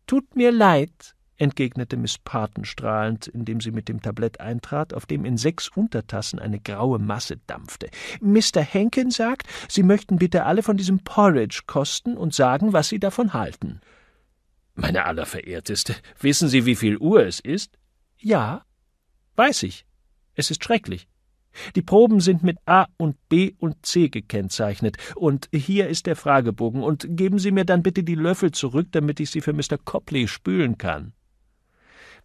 Tut mir leid, entgegnete Miss Parton strahlend, indem sie mit dem Tablett eintrat, auf dem in sechs Untertassen eine graue Masse dampfte. Mr. Henkin sagt, Sie möchten bitte alle von diesem Porridge kosten und sagen, was Sie davon halten. Meine allerverehrteste, wissen Sie, wie viel Uhr es ist? Ja, weiß ich. Es ist schrecklich. Die Proben sind mit A und B und C gekennzeichnet. Und hier ist der Fragebogen. Und geben Sie mir dann bitte die Löffel zurück, damit ich sie für Mr. Copley spülen kann.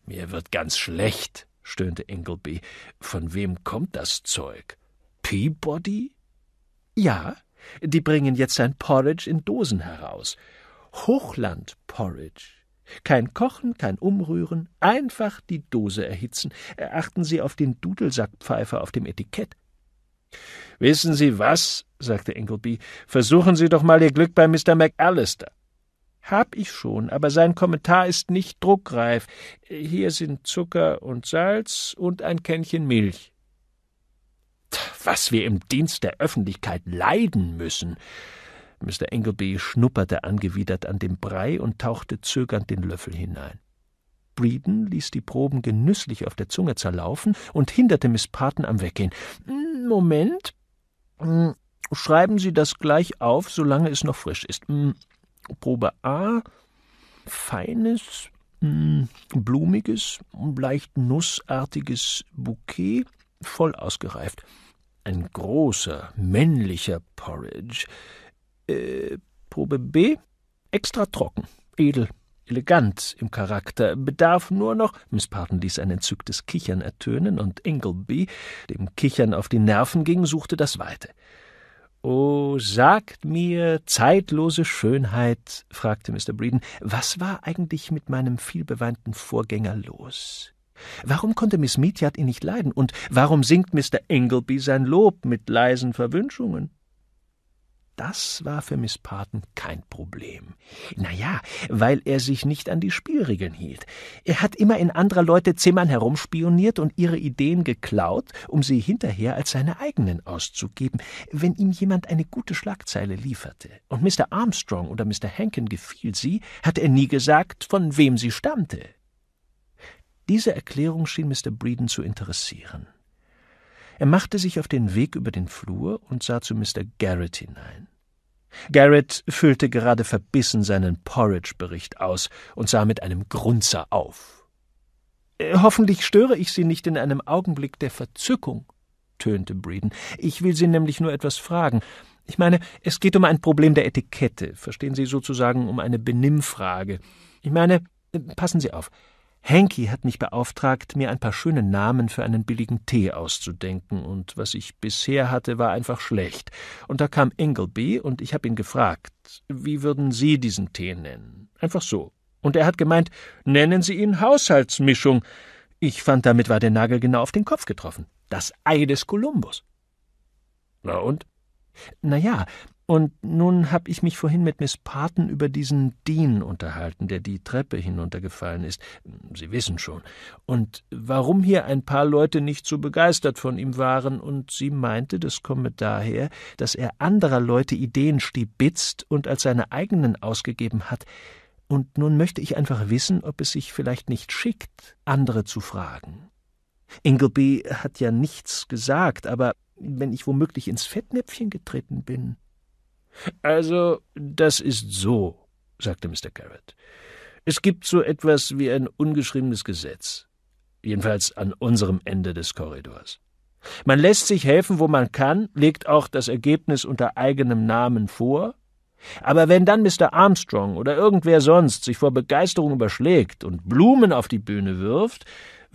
Mir wird ganz schlecht, stöhnte Ingleby. Von wem kommt das Zeug? Peabody? Ja, die bringen jetzt sein Porridge in Dosen heraus. Hochland-Porridge. Kein Kochen, kein Umrühren, einfach die Dose erhitzen. Achten Sie auf den Dudelsackpfeifer auf dem Etikett. Wissen Sie was? sagte Ingleby. Versuchen Sie doch mal Ihr Glück bei Mr. McAllister. Hab ich schon, aber sein Kommentar ist nicht druckreif. Hier sind Zucker und Salz und ein Kännchen Milch. Was wir im Dienst der Öffentlichkeit leiden müssen. Mr. Engelby schnupperte angewidert an dem Brei und tauchte zögernd den Löffel hinein. Breeden ließ die Proben genüsslich auf der Zunge zerlaufen und hinderte Miss Parton am Weggehen. Hm, Moment. Hm, schreiben Sie das gleich auf, solange es noch frisch ist. Hm, Probe A, feines, hm, blumiges, leicht nussartiges Bouquet, voll ausgereift. Ein großer, männlicher Porridge. Äh, Probe B, extra trocken, edel, elegant im Charakter, bedarf nur noch, Miss Parton ließ ein entzücktes Kichern ertönen und Ingleby, dem Kichern auf die Nerven ging, suchte das Weite. Oh, sagt mir, zeitlose Schönheit, fragte Mr. Breeden, was war eigentlich mit meinem vielbeweinten Vorgänger los? Warum konnte Miss Mietjat ihn nicht leiden, und warum singt Mr. Engelby sein Lob mit leisen Verwünschungen? Das war für Miss Paten kein Problem. Na ja, weil er sich nicht an die Spielregeln hielt. Er hat immer in anderer Leute Zimmern herumspioniert und ihre Ideen geklaut, um sie hinterher als seine eigenen auszugeben, wenn ihm jemand eine gute Schlagzeile lieferte. Und Mr. Armstrong oder Mr. Hankin gefiel sie, hat er nie gesagt, von wem sie stammte. Diese Erklärung schien Mr. Breeden zu interessieren. Er machte sich auf den Weg über den Flur und sah zu Mr. Garrett hinein. Garrett füllte gerade verbissen seinen Porridge-Bericht aus und sah mit einem Grunzer auf. Äh, hoffentlich störe ich Sie nicht in einem Augenblick der Verzückung, tönte Breeden. Ich will Sie nämlich nur etwas fragen. Ich meine, es geht um ein Problem der Etikette, verstehen Sie sozusagen um eine Benimmfrage. Ich meine, äh, passen Sie auf. Hanky hat mich beauftragt, mir ein paar schöne Namen für einen billigen Tee auszudenken, und was ich bisher hatte, war einfach schlecht. Und da kam Ingleby, und ich habe ihn gefragt, wie würden Sie diesen Tee nennen? Einfach so. Und er hat gemeint, nennen Sie ihn Haushaltsmischung. Ich fand, damit war der Nagel genau auf den Kopf getroffen. Das Ei des Kolumbus. Na und? Na ja, und nun habe ich mich vorhin mit Miss Parton über diesen Dean unterhalten, der die Treppe hinuntergefallen ist. Sie wissen schon. Und warum hier ein paar Leute nicht so begeistert von ihm waren, und sie meinte, das komme daher, dass er anderer Leute Ideen stibitzt und als seine eigenen ausgegeben hat. Und nun möchte ich einfach wissen, ob es sich vielleicht nicht schickt, andere zu fragen. Ingleby hat ja nichts gesagt, aber wenn ich womöglich ins Fettnäpfchen getreten bin, also, das ist so, sagte Mr. Garrett. Es gibt so etwas wie ein ungeschriebenes Gesetz. Jedenfalls an unserem Ende des Korridors. Man lässt sich helfen, wo man kann, legt auch das Ergebnis unter eigenem Namen vor. Aber wenn dann Mr. Armstrong oder irgendwer sonst sich vor Begeisterung überschlägt und Blumen auf die Bühne wirft,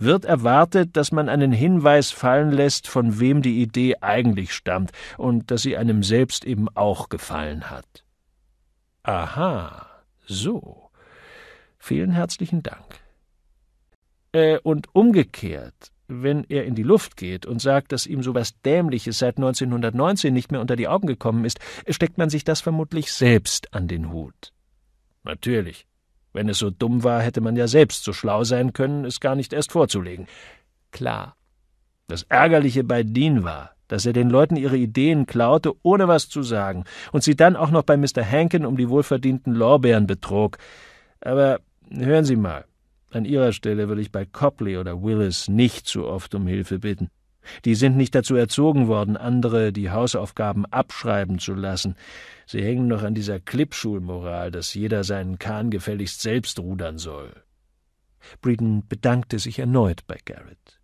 wird erwartet, dass man einen Hinweis fallen lässt, von wem die Idee eigentlich stammt und dass sie einem selbst eben auch gefallen hat. Aha, so. Vielen herzlichen Dank. Äh, und umgekehrt, wenn er in die Luft geht und sagt, dass ihm sowas Dämliches seit 1919 nicht mehr unter die Augen gekommen ist, steckt man sich das vermutlich selbst an den Hut. Natürlich. Wenn es so dumm war, hätte man ja selbst so schlau sein können, es gar nicht erst vorzulegen. Klar. Das Ärgerliche bei Dean war, dass er den Leuten ihre Ideen klaute, ohne was zu sagen, und sie dann auch noch bei Mr. Hankin um die wohlverdienten Lorbeeren betrog. Aber hören Sie mal, an Ihrer Stelle will ich bei Copley oder Willis nicht zu so oft um Hilfe bitten. Die sind nicht dazu erzogen worden, andere die Hausaufgaben abschreiben zu lassen. Sie hängen noch an dieser Klippschulmoral, dass jeder seinen Kahn gefälligst selbst rudern soll. Breeden bedankte sich erneut bei Garrett.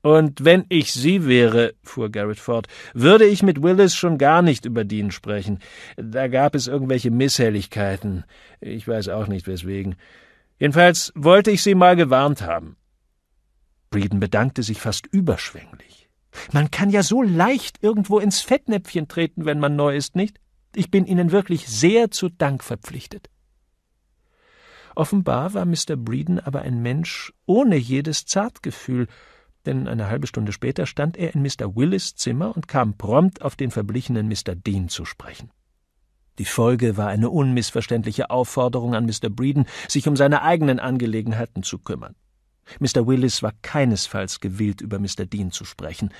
Und wenn ich Sie wäre, fuhr Garrett fort, würde ich mit Willis schon gar nicht über Dean sprechen. Da gab es irgendwelche Misshelligkeiten. Ich weiß auch nicht weswegen. Jedenfalls wollte ich Sie mal gewarnt haben. Breeden bedankte sich fast überschwänglich. Man kann ja so leicht irgendwo ins Fettnäpfchen treten, wenn man neu ist, nicht? Ich bin Ihnen wirklich sehr zu Dank verpflichtet. Offenbar war Mr. Breeden aber ein Mensch ohne jedes Zartgefühl, denn eine halbe Stunde später stand er in Mr. Willis Zimmer und kam prompt auf den verblichenen Mr. Dean zu sprechen. Die Folge war eine unmissverständliche Aufforderung an Mr. Breeden, sich um seine eigenen Angelegenheiten zu kümmern. Mr. Willis war keinesfalls gewillt, über Mr. Dean zu sprechen.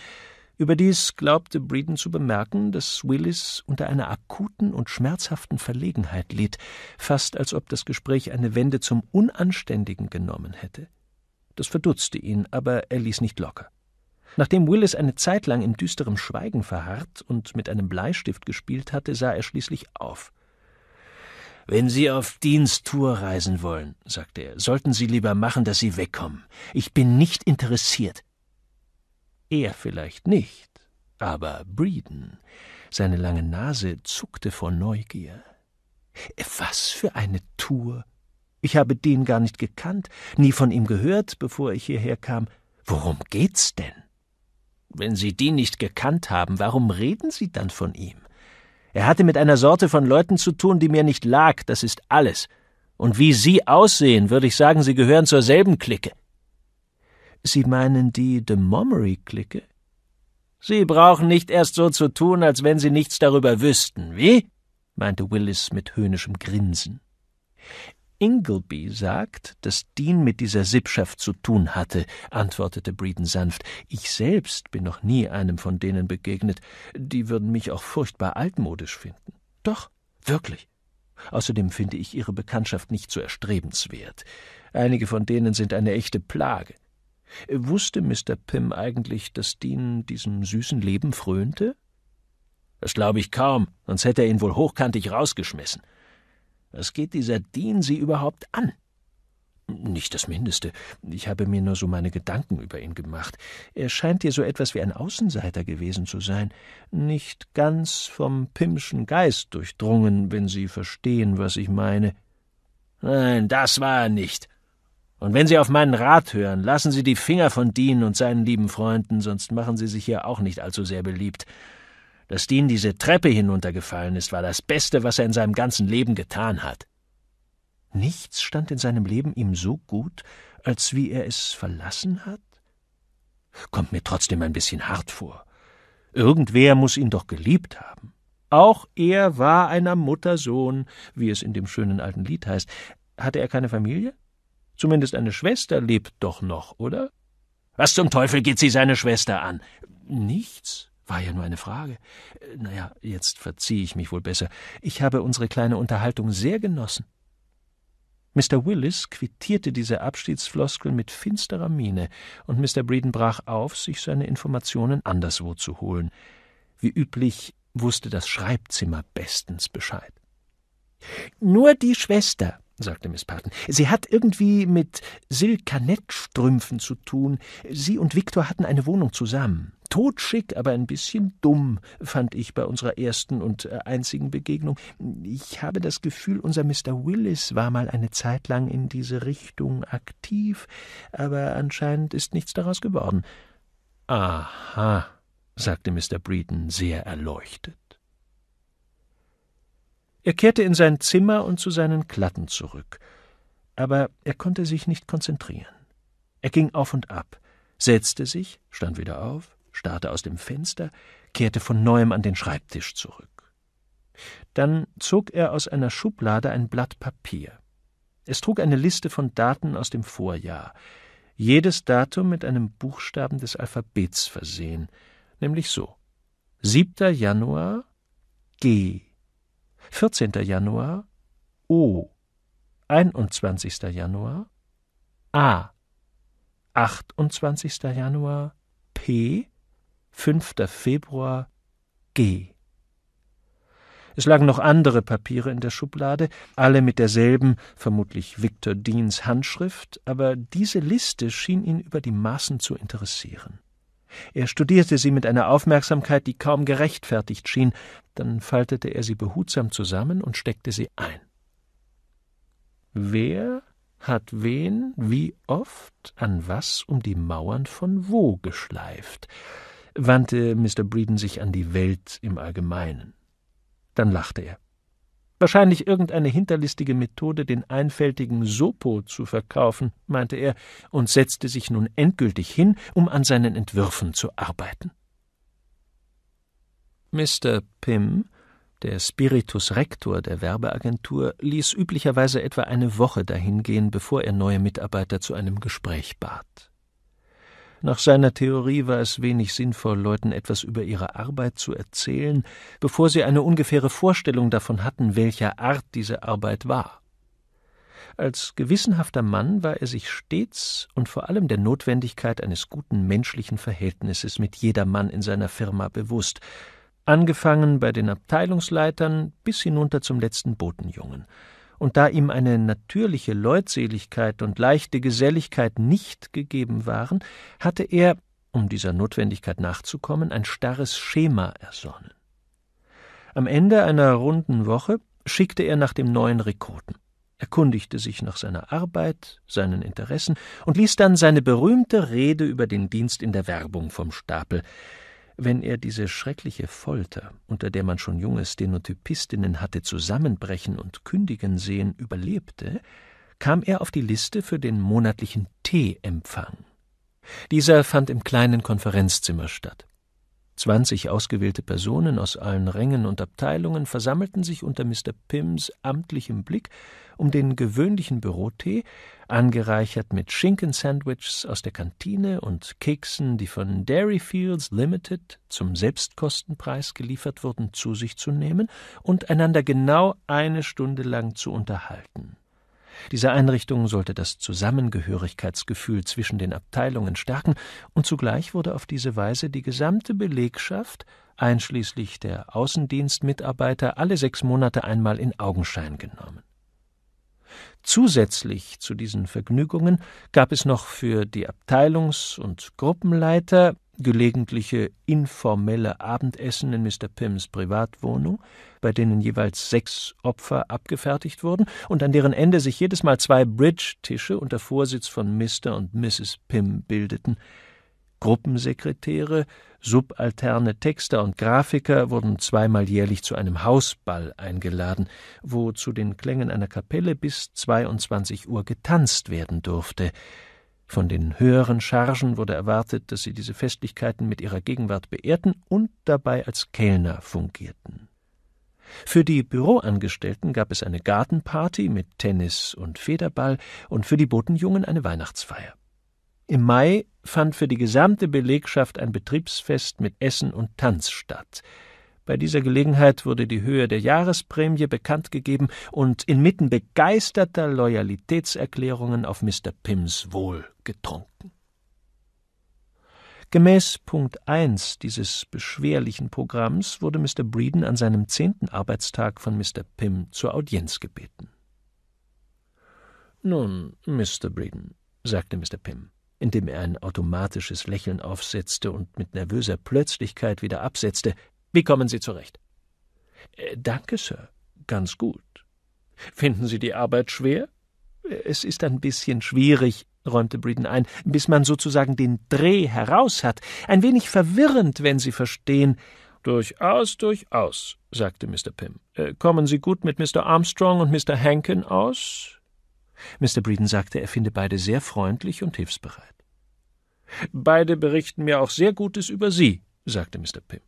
Überdies glaubte Breeden zu bemerken, dass Willis unter einer akuten und schmerzhaften Verlegenheit litt, fast als ob das Gespräch eine Wende zum Unanständigen genommen hätte. Das verdutzte ihn, aber er ließ nicht locker. Nachdem Willis eine Zeit lang in düsterem Schweigen verharrt und mit einem Bleistift gespielt hatte, sah er schließlich auf. Wenn Sie auf Diensttour reisen wollen, sagte er, sollten Sie lieber machen, dass Sie wegkommen. Ich bin nicht interessiert. Er vielleicht nicht, aber Breeden. Seine lange Nase zuckte vor Neugier. Was für eine Tour! Ich habe den gar nicht gekannt, nie von ihm gehört, bevor ich hierher kam. Worum geht's denn? Wenn Sie den nicht gekannt haben, warum reden Sie dann von ihm? Er hatte mit einer Sorte von Leuten zu tun, die mir nicht lag, das ist alles. Und wie sie aussehen, würde ich sagen, sie gehören zur selben Clique. Sie meinen die The Momery-Clique? Sie brauchen nicht erst so zu tun, als wenn Sie nichts darüber wüssten, wie? meinte Willis mit höhnischem Grinsen. Ingleby sagt, dass Dean mit dieser Sippschaft zu tun hatte, antwortete Breeden sanft. Ich selbst bin noch nie einem von denen begegnet. Die würden mich auch furchtbar altmodisch finden. Doch, wirklich. Außerdem finde ich ihre Bekanntschaft nicht so erstrebenswert. Einige von denen sind eine echte Plage. Wusste Mr. Pym eigentlich, dass Dean diesem süßen Leben frönte? Das glaube ich kaum, sonst hätte er ihn wohl hochkantig rausgeschmissen. Was geht dieser Dean Sie überhaupt an? Nicht das Mindeste. Ich habe mir nur so meine Gedanken über ihn gemacht. Er scheint dir so etwas wie ein Außenseiter gewesen zu sein, nicht ganz vom Pimschen Geist durchdrungen, wenn Sie verstehen, was ich meine. Nein, das war er nicht. Und wenn Sie auf meinen Rat hören, lassen Sie die Finger von Dean und seinen lieben Freunden, sonst machen Sie sich hier auch nicht allzu sehr beliebt. Dass Dean diese Treppe hinuntergefallen ist, war das Beste, was er in seinem ganzen Leben getan hat. Nichts stand in seinem Leben ihm so gut, als wie er es verlassen hat? Kommt mir trotzdem ein bisschen hart vor. Irgendwer muss ihn doch geliebt haben. Auch er war einer Mutter Sohn, wie es in dem schönen alten Lied heißt. Hatte er keine Familie? Zumindest eine Schwester lebt doch noch, oder? Was zum Teufel geht sie seine Schwester an? Nichts. War ja nur eine Frage. Äh, naja, jetzt verziehe ich mich wohl besser. Ich habe unsere kleine Unterhaltung sehr genossen. Mr. Willis quittierte diese Abschiedsfloskel mit finsterer Miene, und Mr. Breeden brach auf, sich seine Informationen anderswo zu holen. Wie üblich wusste das Schreibzimmer bestens Bescheid. Nur die Schwester, sagte Miss Patton. Sie hat irgendwie mit Silkanettstrümpfen zu tun. Sie und Viktor hatten eine Wohnung zusammen. Totschick, aber ein bisschen dumm, fand ich bei unserer ersten und äh, einzigen Begegnung. Ich habe das Gefühl, unser Mr. Willis war mal eine Zeit lang in diese Richtung aktiv, aber anscheinend ist nichts daraus geworden. Aha, sagte Mr. Breeden sehr erleuchtet. Er kehrte in sein Zimmer und zu seinen Klatten zurück, aber er konnte sich nicht konzentrieren. Er ging auf und ab, setzte sich, stand wieder auf, starrte aus dem Fenster, kehrte von neuem an den Schreibtisch zurück. Dann zog er aus einer Schublade ein Blatt Papier. Es trug eine Liste von Daten aus dem Vorjahr, jedes Datum mit einem Buchstaben des Alphabets versehen, nämlich so 7. Januar G, 14. Januar O, 21. Januar A, 28. Januar P, 5. Februar G. Es lagen noch andere Papiere in der Schublade, alle mit derselben, vermutlich Viktor Deans Handschrift, aber diese Liste schien ihn über die Maßen zu interessieren. Er studierte sie mit einer Aufmerksamkeit, die kaum gerechtfertigt schien, dann faltete er sie behutsam zusammen und steckte sie ein. Wer hat wen wie oft an was um die Mauern von wo geschleift? wandte Mr. Breeden sich an die Welt im Allgemeinen. Dann lachte er. Wahrscheinlich irgendeine hinterlistige Methode, den einfältigen Sopo zu verkaufen, meinte er und setzte sich nun endgültig hin, um an seinen Entwürfen zu arbeiten. Mr. Pym, der Spiritus Rector der Werbeagentur, ließ üblicherweise etwa eine Woche dahingehen, bevor er neue Mitarbeiter zu einem Gespräch bat. Nach seiner Theorie war es wenig sinnvoll, Leuten etwas über ihre Arbeit zu erzählen, bevor sie eine ungefähre Vorstellung davon hatten, welcher Art diese Arbeit war. Als gewissenhafter Mann war er sich stets und vor allem der Notwendigkeit eines guten menschlichen Verhältnisses mit jedermann in seiner Firma bewusst, angefangen bei den Abteilungsleitern bis hinunter zum letzten Botenjungen und da ihm eine natürliche Leutseligkeit und leichte Geselligkeit nicht gegeben waren, hatte er, um dieser Notwendigkeit nachzukommen, ein starres Schema ersonnen. Am Ende einer runden Woche schickte er nach dem neuen Rekruten, erkundigte sich nach seiner Arbeit, seinen Interessen und ließ dann seine berühmte Rede über den Dienst in der Werbung vom Stapel, wenn er diese schreckliche Folter, unter der man schon junge Stenotypistinnen hatte zusammenbrechen und kündigen sehen, überlebte, kam er auf die Liste für den monatlichen Teeempfang. Dieser fand im kleinen Konferenzzimmer statt. 20 ausgewählte Personen aus allen Rängen und Abteilungen versammelten sich unter Mr. Pims amtlichem Blick um den gewöhnlichen Bürotee, angereichert mit Schinkensandwiches aus der Kantine und Keksen, die von Dairyfields Limited zum Selbstkostenpreis geliefert wurden, zu sich zu nehmen und einander genau eine Stunde lang zu unterhalten. Diese Einrichtung sollte das Zusammengehörigkeitsgefühl zwischen den Abteilungen stärken, und zugleich wurde auf diese Weise die gesamte Belegschaft einschließlich der Außendienstmitarbeiter alle sechs Monate einmal in Augenschein genommen. Zusätzlich zu diesen Vergnügungen gab es noch für die Abteilungs- und Gruppenleiter gelegentliche informelle Abendessen in Mr. Pims Privatwohnung, bei denen jeweils sechs Opfer abgefertigt wurden und an deren Ende sich jedes Mal zwei Bridge-Tische unter Vorsitz von Mr. und Mrs. Pim bildeten. Gruppensekretäre, subalterne Texter und Grafiker wurden zweimal jährlich zu einem Hausball eingeladen, wo zu den Klängen einer Kapelle bis 22 Uhr getanzt werden durfte. Von den höheren Chargen wurde erwartet, dass sie diese Festlichkeiten mit ihrer Gegenwart beehrten und dabei als Kellner fungierten. Für die Büroangestellten gab es eine Gartenparty mit Tennis und Federball und für die Botenjungen eine Weihnachtsfeier. Im Mai fand für die gesamte Belegschaft ein Betriebsfest mit Essen und Tanz statt. Bei dieser Gelegenheit wurde die Höhe der Jahresprämie bekannt gegeben und inmitten begeisterter Loyalitätserklärungen auf Mr. Pims Wohl getrunken. Gemäß Punkt 1 dieses beschwerlichen Programms wurde Mr. Breeden an seinem zehnten Arbeitstag von Mr. Pym zur Audienz gebeten. Nun, Mr. Breeden, sagte Mr. Pym, indem er ein automatisches Lächeln aufsetzte und mit nervöser Plötzlichkeit wieder absetzte, wie kommen Sie zurecht? Äh, danke, Sir. Ganz gut. Finden Sie die Arbeit schwer? Äh, es ist ein bisschen schwierig, räumte Breeden ein, bis man sozusagen den Dreh heraus hat. Ein wenig verwirrend, wenn Sie verstehen. Durchaus, durchaus, sagte Mr. Pym. Äh, kommen Sie gut mit Mr. Armstrong und Mr. Hankin aus? Mr. Breeden sagte, er finde beide sehr freundlich und hilfsbereit. Beide berichten mir auch sehr Gutes über Sie, sagte Mr. Pym.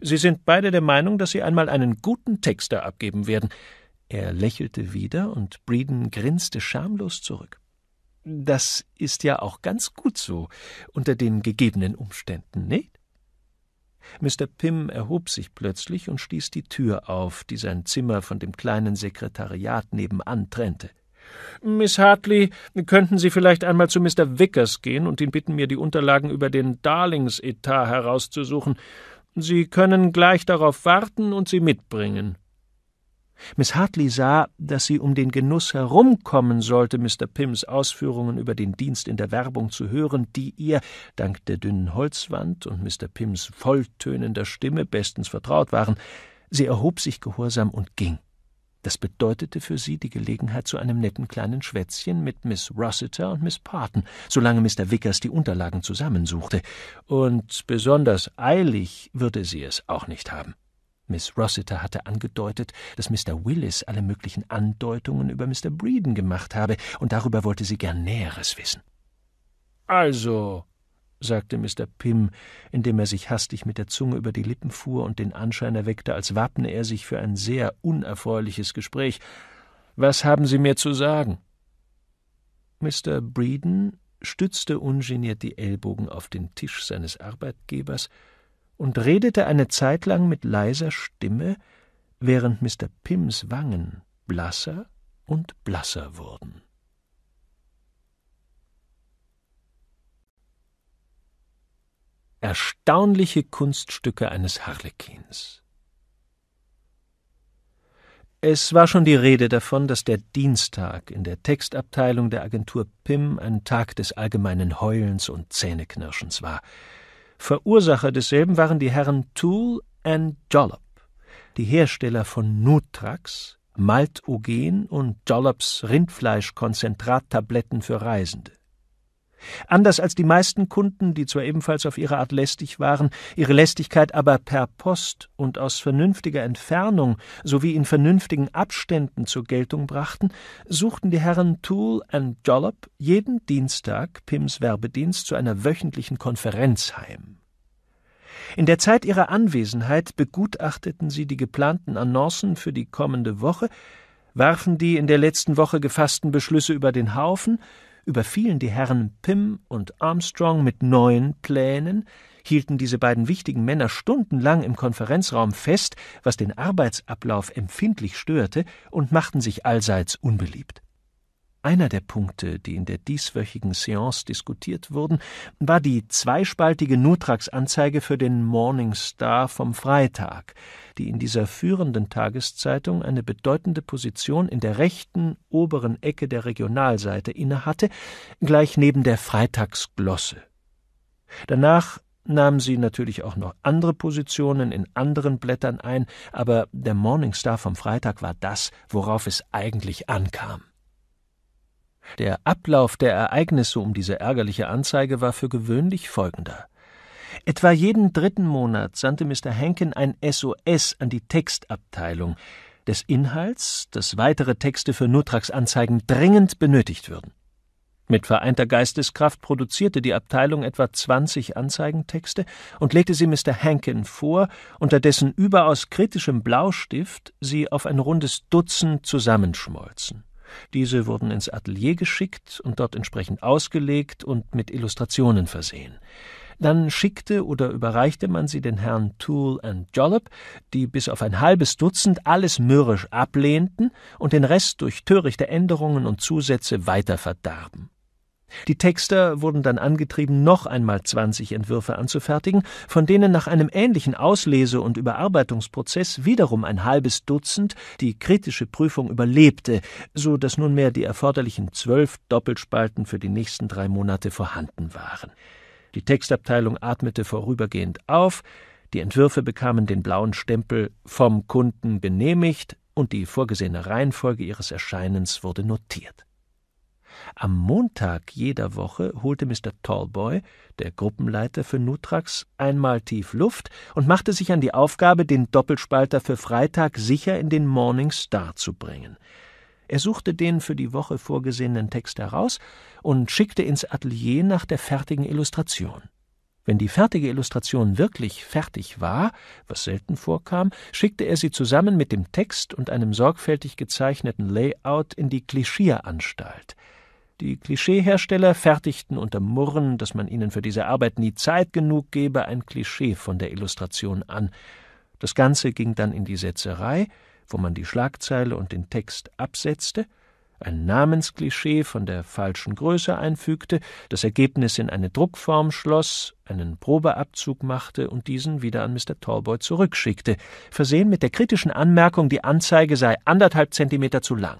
Sie sind beide der Meinung, dass Sie einmal einen guten Texter abgeben werden. Er lächelte wieder und Breeden grinste schamlos zurück. Das ist ja auch ganz gut so, unter den gegebenen Umständen, nicht? Mr. Pym erhob sich plötzlich und stieß die Tür auf, die sein Zimmer von dem kleinen Sekretariat nebenan trennte. Miss Hartley, könnten Sie vielleicht einmal zu Mr. Vickers gehen und ihn bitten, mir die Unterlagen über den Darlings-Etat herauszusuchen? Sie können gleich darauf warten und sie mitbringen. Miss Hartley sah, dass sie um den Genuss herumkommen sollte, Mr. Pims Ausführungen über den Dienst in der Werbung zu hören, die ihr, dank der dünnen Holzwand und Mr. Pims volltönender Stimme bestens vertraut waren. Sie erhob sich gehorsam und ging. Das bedeutete für sie die Gelegenheit zu einem netten kleinen Schwätzchen mit Miss Rossiter und Miss Parton, solange Mr. Vickers die Unterlagen zusammensuchte. Und besonders eilig würde sie es auch nicht haben. Miss Rossiter hatte angedeutet, dass Mr. Willis alle möglichen Andeutungen über Mr. Breeden gemacht habe, und darüber wollte sie gern Näheres wissen. Also, sagte Mr. Pym, indem er sich hastig mit der Zunge über die Lippen fuhr und den Anschein erweckte, als wappne er sich für ein sehr unerfreuliches Gespräch. Was haben Sie mir zu sagen? Mr. Breeden stützte ungeniert die Ellbogen auf den Tisch seines Arbeitgebers und redete eine Zeitlang mit leiser Stimme, während Mr. Pims Wangen blasser und blasser wurden. erstaunliche Kunststücke eines Harlekins. Es war schon die Rede davon, dass der Dienstag in der Textabteilung der Agentur PIM ein Tag des allgemeinen Heulens und Zähneknirschens war. Verursacher desselben waren die Herren Toole and Jollop, die Hersteller von Nutrax, Maltogen und Jollops Rindfleischkonzentrattabletten für Reisende. Anders als die meisten Kunden, die zwar ebenfalls auf ihre Art lästig waren, ihre Lästigkeit aber per Post und aus vernünftiger Entfernung sowie in vernünftigen Abständen zur Geltung brachten, suchten die Herren Toole and Jollop jeden Dienstag Pims Werbedienst zu einer wöchentlichen Konferenz heim. In der Zeit ihrer Anwesenheit begutachteten sie die geplanten Annoncen für die kommende Woche, warfen die in der letzten Woche gefassten Beschlüsse über den Haufen überfielen die Herren Pym und Armstrong mit neuen Plänen, hielten diese beiden wichtigen Männer stundenlang im Konferenzraum fest, was den Arbeitsablauf empfindlich störte, und machten sich allseits unbeliebt. Einer der Punkte, die in der dieswöchigen Seance diskutiert wurden, war die zweispaltige Nutrax-Anzeige für den Morning Star vom Freitag, die in dieser führenden Tageszeitung eine bedeutende Position in der rechten oberen Ecke der Regionalseite innehatte, gleich neben der Freitagsglosse. Danach nahm sie natürlich auch noch andere Positionen in anderen Blättern ein, aber der Morning Star vom Freitag war das, worauf es eigentlich ankam. Der Ablauf der Ereignisse um diese ärgerliche Anzeige war für gewöhnlich folgender. Etwa jeden dritten Monat sandte Mr. Hankin ein SOS an die Textabteilung des Inhalts, dass weitere Texte für Nutrax-Anzeigen dringend benötigt würden. Mit vereinter Geisteskraft produzierte die Abteilung etwa 20 Anzeigentexte und legte sie Mr. Hankin vor, unter dessen überaus kritischem Blaustift sie auf ein rundes Dutzend zusammenschmolzen. Diese wurden ins Atelier geschickt und dort entsprechend ausgelegt und mit Illustrationen versehen. Dann schickte oder überreichte man sie den Herren Toole and Jollop, die bis auf ein halbes Dutzend alles mürrisch ablehnten und den Rest durch törichte Änderungen und Zusätze weiter verdarben. Die Texter wurden dann angetrieben, noch einmal 20 Entwürfe anzufertigen, von denen nach einem ähnlichen Auslese- und Überarbeitungsprozess wiederum ein halbes Dutzend die kritische Prüfung überlebte, so dass nunmehr die erforderlichen zwölf Doppelspalten für die nächsten drei Monate vorhanden waren. Die Textabteilung atmete vorübergehend auf, die Entwürfe bekamen den blauen Stempel vom Kunden genehmigt und die vorgesehene Reihenfolge ihres Erscheinens wurde notiert. Am Montag jeder Woche holte Mr. Tallboy, der Gruppenleiter für Nutrax, einmal tief Luft und machte sich an die Aufgabe, den Doppelspalter für Freitag sicher in den Morning Star zu bringen. Er suchte den für die Woche vorgesehenen Text heraus und schickte ins Atelier nach der fertigen Illustration. Wenn die fertige Illustration wirklich fertig war, was selten vorkam, schickte er sie zusammen mit dem Text und einem sorgfältig gezeichneten Layout in die Klischieranstalt. Die Klischeehersteller fertigten unter Murren, dass man ihnen für diese Arbeit nie Zeit genug gebe, ein Klischee von der Illustration an. Das Ganze ging dann in die Setzerei, wo man die Schlagzeile und den Text absetzte, ein Namensklischee von der falschen Größe einfügte, das Ergebnis in eine Druckform schloss, einen Probeabzug machte und diesen wieder an Mr. Tallboy zurückschickte, versehen mit der kritischen Anmerkung, die Anzeige sei anderthalb Zentimeter zu lang.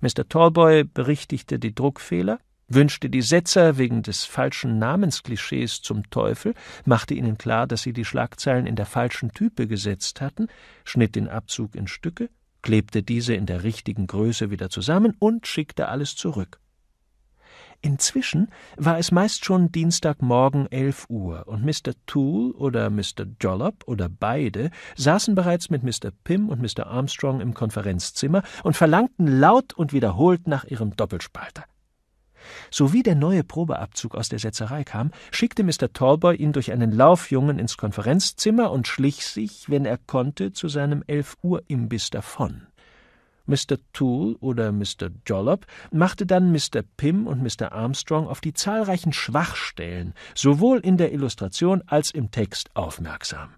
Mr. Tallboy berichtigte die Druckfehler, wünschte die Setzer wegen des falschen Namensklischees zum Teufel, machte ihnen klar, dass sie die Schlagzeilen in der falschen Type gesetzt hatten, schnitt den Abzug in Stücke, klebte diese in der richtigen Größe wieder zusammen und schickte alles zurück. Inzwischen war es meist schon Dienstagmorgen elf Uhr, und Mr. Toole oder Mr. Jollop oder beide saßen bereits mit Mr. Pym und Mr. Armstrong im Konferenzzimmer und verlangten laut und wiederholt nach ihrem Doppelspalter. Sowie der neue Probeabzug aus der Setzerei kam, schickte Mr. Tallboy ihn durch einen Laufjungen ins Konferenzzimmer und schlich sich, wenn er konnte, zu seinem Elf Uhr Imbiss davon. Mr. Toole oder Mr. Jollop machte dann Mr. Pym und Mr. Armstrong auf die zahlreichen Schwachstellen sowohl in der Illustration als im Text aufmerksam.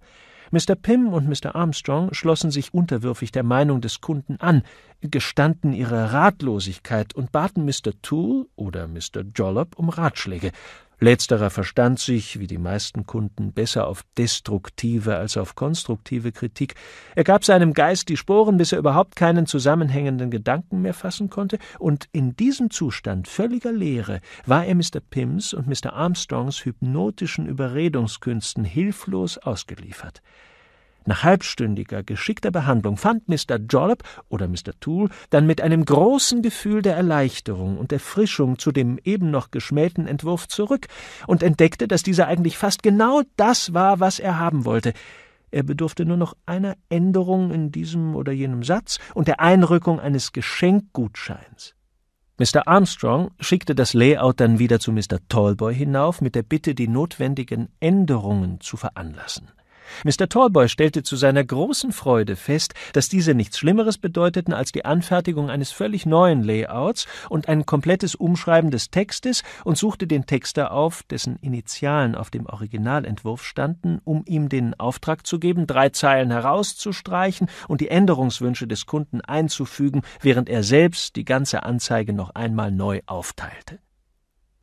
Mr. Pym und Mr. Armstrong schlossen sich unterwürfig der Meinung des Kunden an, gestanden ihre Ratlosigkeit und baten Mr. Toole oder Mr. Jollop um Ratschläge. Letzterer verstand sich, wie die meisten Kunden, besser auf destruktive als auf konstruktive Kritik. Er gab seinem Geist die Sporen, bis er überhaupt keinen zusammenhängenden Gedanken mehr fassen konnte, und in diesem Zustand völliger Leere war er Mr. Pims und Mr. Armstrongs hypnotischen Überredungskünsten hilflos ausgeliefert. Nach halbstündiger, geschickter Behandlung fand Mr. Jollop oder Mr. Toole dann mit einem großen Gefühl der Erleichterung und Erfrischung zu dem eben noch geschmähten Entwurf zurück und entdeckte, dass dieser eigentlich fast genau das war, was er haben wollte. Er bedurfte nur noch einer Änderung in diesem oder jenem Satz und der Einrückung eines Geschenkgutscheins. Mr. Armstrong schickte das Layout dann wieder zu Mr. Tallboy hinauf mit der Bitte, die notwendigen Änderungen zu veranlassen. Mr. Tallboy stellte zu seiner großen Freude fest, dass diese nichts Schlimmeres bedeuteten als die Anfertigung eines völlig neuen Layouts und ein komplettes Umschreiben des Textes und suchte den Texter auf, dessen Initialen auf dem Originalentwurf standen, um ihm den Auftrag zu geben, drei Zeilen herauszustreichen und die Änderungswünsche des Kunden einzufügen, während er selbst die ganze Anzeige noch einmal neu aufteilte.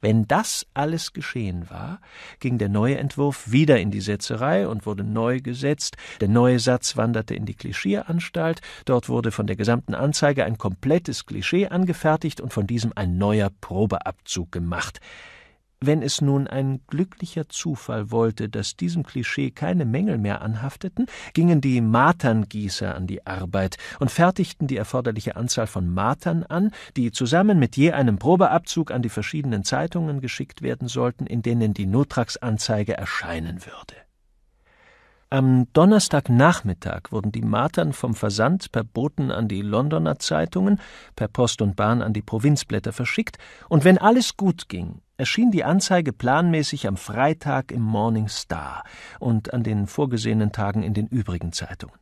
Wenn das alles geschehen war, ging der neue Entwurf wieder in die Setzerei und wurde neu gesetzt. Der neue Satz wanderte in die Klischeeanstalt. Dort wurde von der gesamten Anzeige ein komplettes Klischee angefertigt und von diesem ein neuer Probeabzug gemacht. Wenn es nun ein glücklicher Zufall wollte, dass diesem Klischee keine Mängel mehr anhafteten, gingen die Marterngießer an die Arbeit und fertigten die erforderliche Anzahl von Martern an, die zusammen mit je einem Probeabzug an die verschiedenen Zeitungen geschickt werden sollten, in denen die Notrax-Anzeige erscheinen würde. Am Donnerstagnachmittag wurden die Martern vom Versand per Boten an die Londoner Zeitungen, per Post und Bahn an die Provinzblätter verschickt, und wenn alles gut ging, erschien die Anzeige planmäßig am Freitag im Morning Star und an den vorgesehenen Tagen in den übrigen Zeitungen.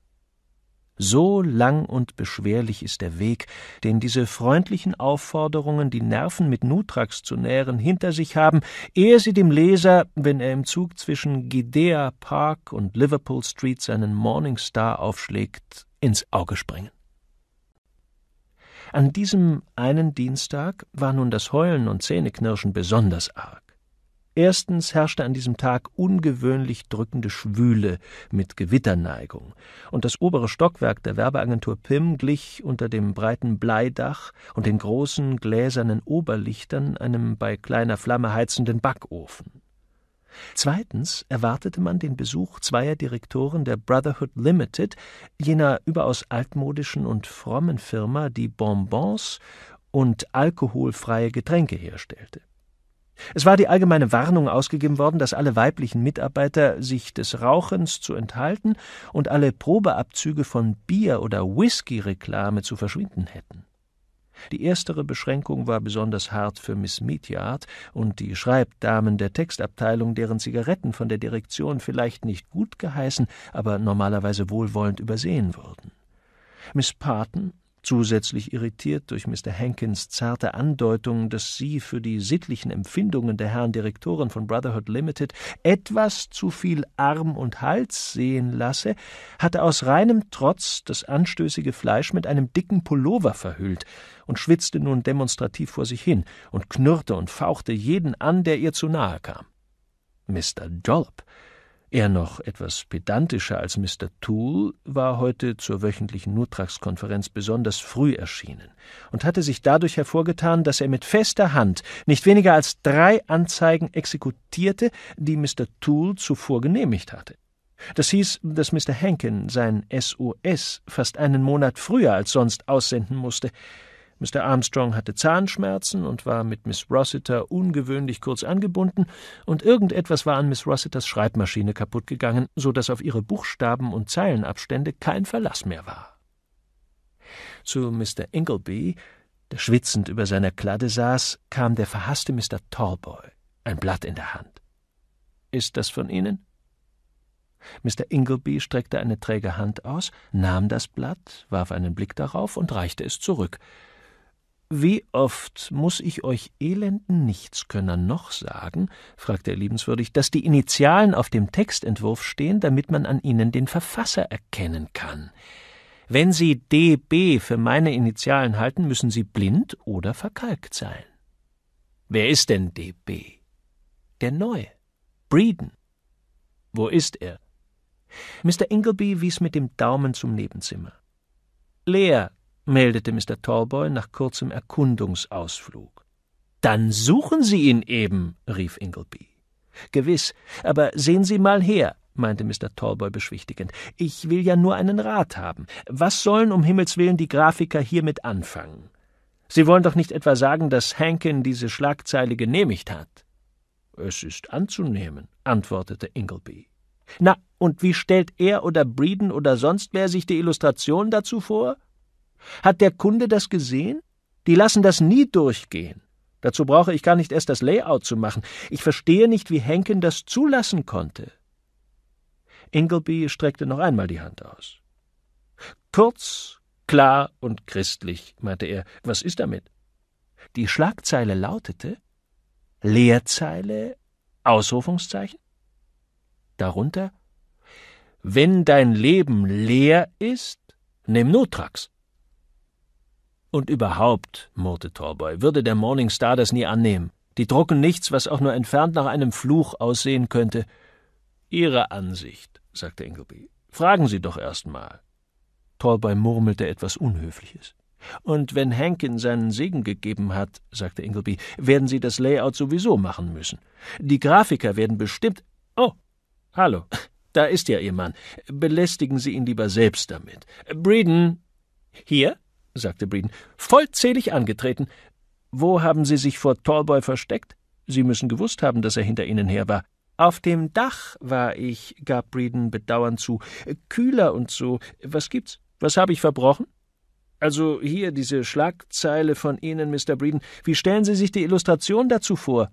So lang und beschwerlich ist der Weg, den diese freundlichen Aufforderungen, die Nerven mit Nutrax zu nähren, hinter sich haben, ehe sie dem Leser, wenn er im Zug zwischen Gidea Park und Liverpool Street seinen Morning Star aufschlägt, ins Auge springen. An diesem einen Dienstag war nun das Heulen und Zähneknirschen besonders arg. Erstens herrschte an diesem Tag ungewöhnlich drückende Schwüle mit Gewitterneigung, und das obere Stockwerk der Werbeagentur Pim glich unter dem breiten Bleidach und den großen gläsernen Oberlichtern einem bei kleiner Flamme heizenden Backofen. Zweitens erwartete man den Besuch zweier Direktoren der Brotherhood Limited, jener überaus altmodischen und frommen Firma, die Bonbons und alkoholfreie Getränke herstellte. Es war die allgemeine Warnung ausgegeben worden, dass alle weiblichen Mitarbeiter sich des Rauchens zu enthalten und alle Probeabzüge von Bier- oder Whisky-Reklame zu verschwinden hätten. Die erstere Beschränkung war besonders hart für Miss Meteard und die Schreibdamen der Textabteilung, deren Zigaretten von der Direktion vielleicht nicht gut geheißen, aber normalerweise wohlwollend übersehen wurden. Miss Parton Zusätzlich irritiert durch Mr. Hankins zarte Andeutung, dass sie für die sittlichen Empfindungen der Herren Direktoren von Brotherhood Limited etwas zu viel Arm und Hals sehen lasse, hatte aus reinem Trotz das anstößige Fleisch mit einem dicken Pullover verhüllt und schwitzte nun demonstrativ vor sich hin und knurrte und fauchte jeden an, der ihr zu nahe kam. Mr. Jollop er noch etwas pedantischer als Mr. Toole war heute zur wöchentlichen Nutrax-Konferenz besonders früh erschienen und hatte sich dadurch hervorgetan, dass er mit fester Hand nicht weniger als drei Anzeigen exekutierte, die Mr. Toole zuvor genehmigt hatte. Das hieß, dass Mr. Hankin sein SOS fast einen Monat früher als sonst aussenden musste. Mr. Armstrong hatte Zahnschmerzen und war mit Miss Rossiter ungewöhnlich kurz angebunden, und irgendetwas war an Miss Rossiters Schreibmaschine kaputtgegangen, so dass auf ihre Buchstaben und Zeilenabstände kein Verlass mehr war. Zu Mr. Ingleby, der schwitzend über seiner Kladde saß, kam der verhasste Mr. Tallboy, ein Blatt in der Hand. Ist das von Ihnen? Mr. Ingleby streckte eine träge Hand aus, nahm das Blatt, warf einen Blick darauf und reichte es zurück. Wie oft muss ich euch elenden Nichtskönner noch sagen, fragte er liebenswürdig, dass die Initialen auf dem Textentwurf stehen, damit man an ihnen den Verfasser erkennen kann. Wenn Sie DB für meine Initialen halten, müssen Sie blind oder verkalkt sein. Wer ist denn DB? Der Neue. Breeden. Wo ist er? Mr. Ingleby wies mit dem Daumen zum Nebenzimmer. Leer, meldete Mr. Tallboy nach kurzem Erkundungsausflug. Dann suchen Sie ihn eben, rief Ingleby. Gewiss, aber sehen Sie mal her, meinte Mr. Tallboy beschwichtigend. Ich will ja nur einen Rat haben. Was sollen um Himmels willen die Grafiker hiermit anfangen? Sie wollen doch nicht etwa sagen, dass Hankin diese Schlagzeile genehmigt hat. Es ist anzunehmen, antwortete Ingleby. Na, und wie stellt er oder Breeden oder sonst wer sich die Illustration dazu vor? Hat der Kunde das gesehen? Die lassen das nie durchgehen. Dazu brauche ich gar nicht erst das Layout zu machen. Ich verstehe nicht, wie Henken das zulassen konnte. Ingleby streckte noch einmal die Hand aus. Kurz, klar und christlich, meinte er. Was ist damit? Die Schlagzeile lautete Leerzeile, Ausrufungszeichen. Darunter Wenn dein Leben leer ist, nimm Notrax. Und überhaupt, murrte Torboy, würde der Morning Star das nie annehmen. Die drucken nichts, was auch nur entfernt nach einem Fluch aussehen könnte. Ihre Ansicht, sagte Ingleby. Fragen Sie doch erst mal. Torboy murmelte etwas Unhöfliches. Und wenn Hankin seinen Segen gegeben hat, sagte Ingleby, werden Sie das Layout sowieso machen müssen. Die Grafiker werden bestimmt. Oh, hallo, da ist ja Ihr Mann. Belästigen Sie ihn lieber selbst damit. Breeden. Hier? sagte Breeden. Vollzählig angetreten. Wo haben Sie sich vor Tallboy versteckt? Sie müssen gewusst haben, dass er hinter Ihnen her war. Auf dem Dach war ich, gab Breeden bedauernd zu. Kühler und so. Was gibt's? Was habe ich verbrochen? Also hier diese Schlagzeile von Ihnen, Mr. Breeden. Wie stellen Sie sich die Illustration dazu vor?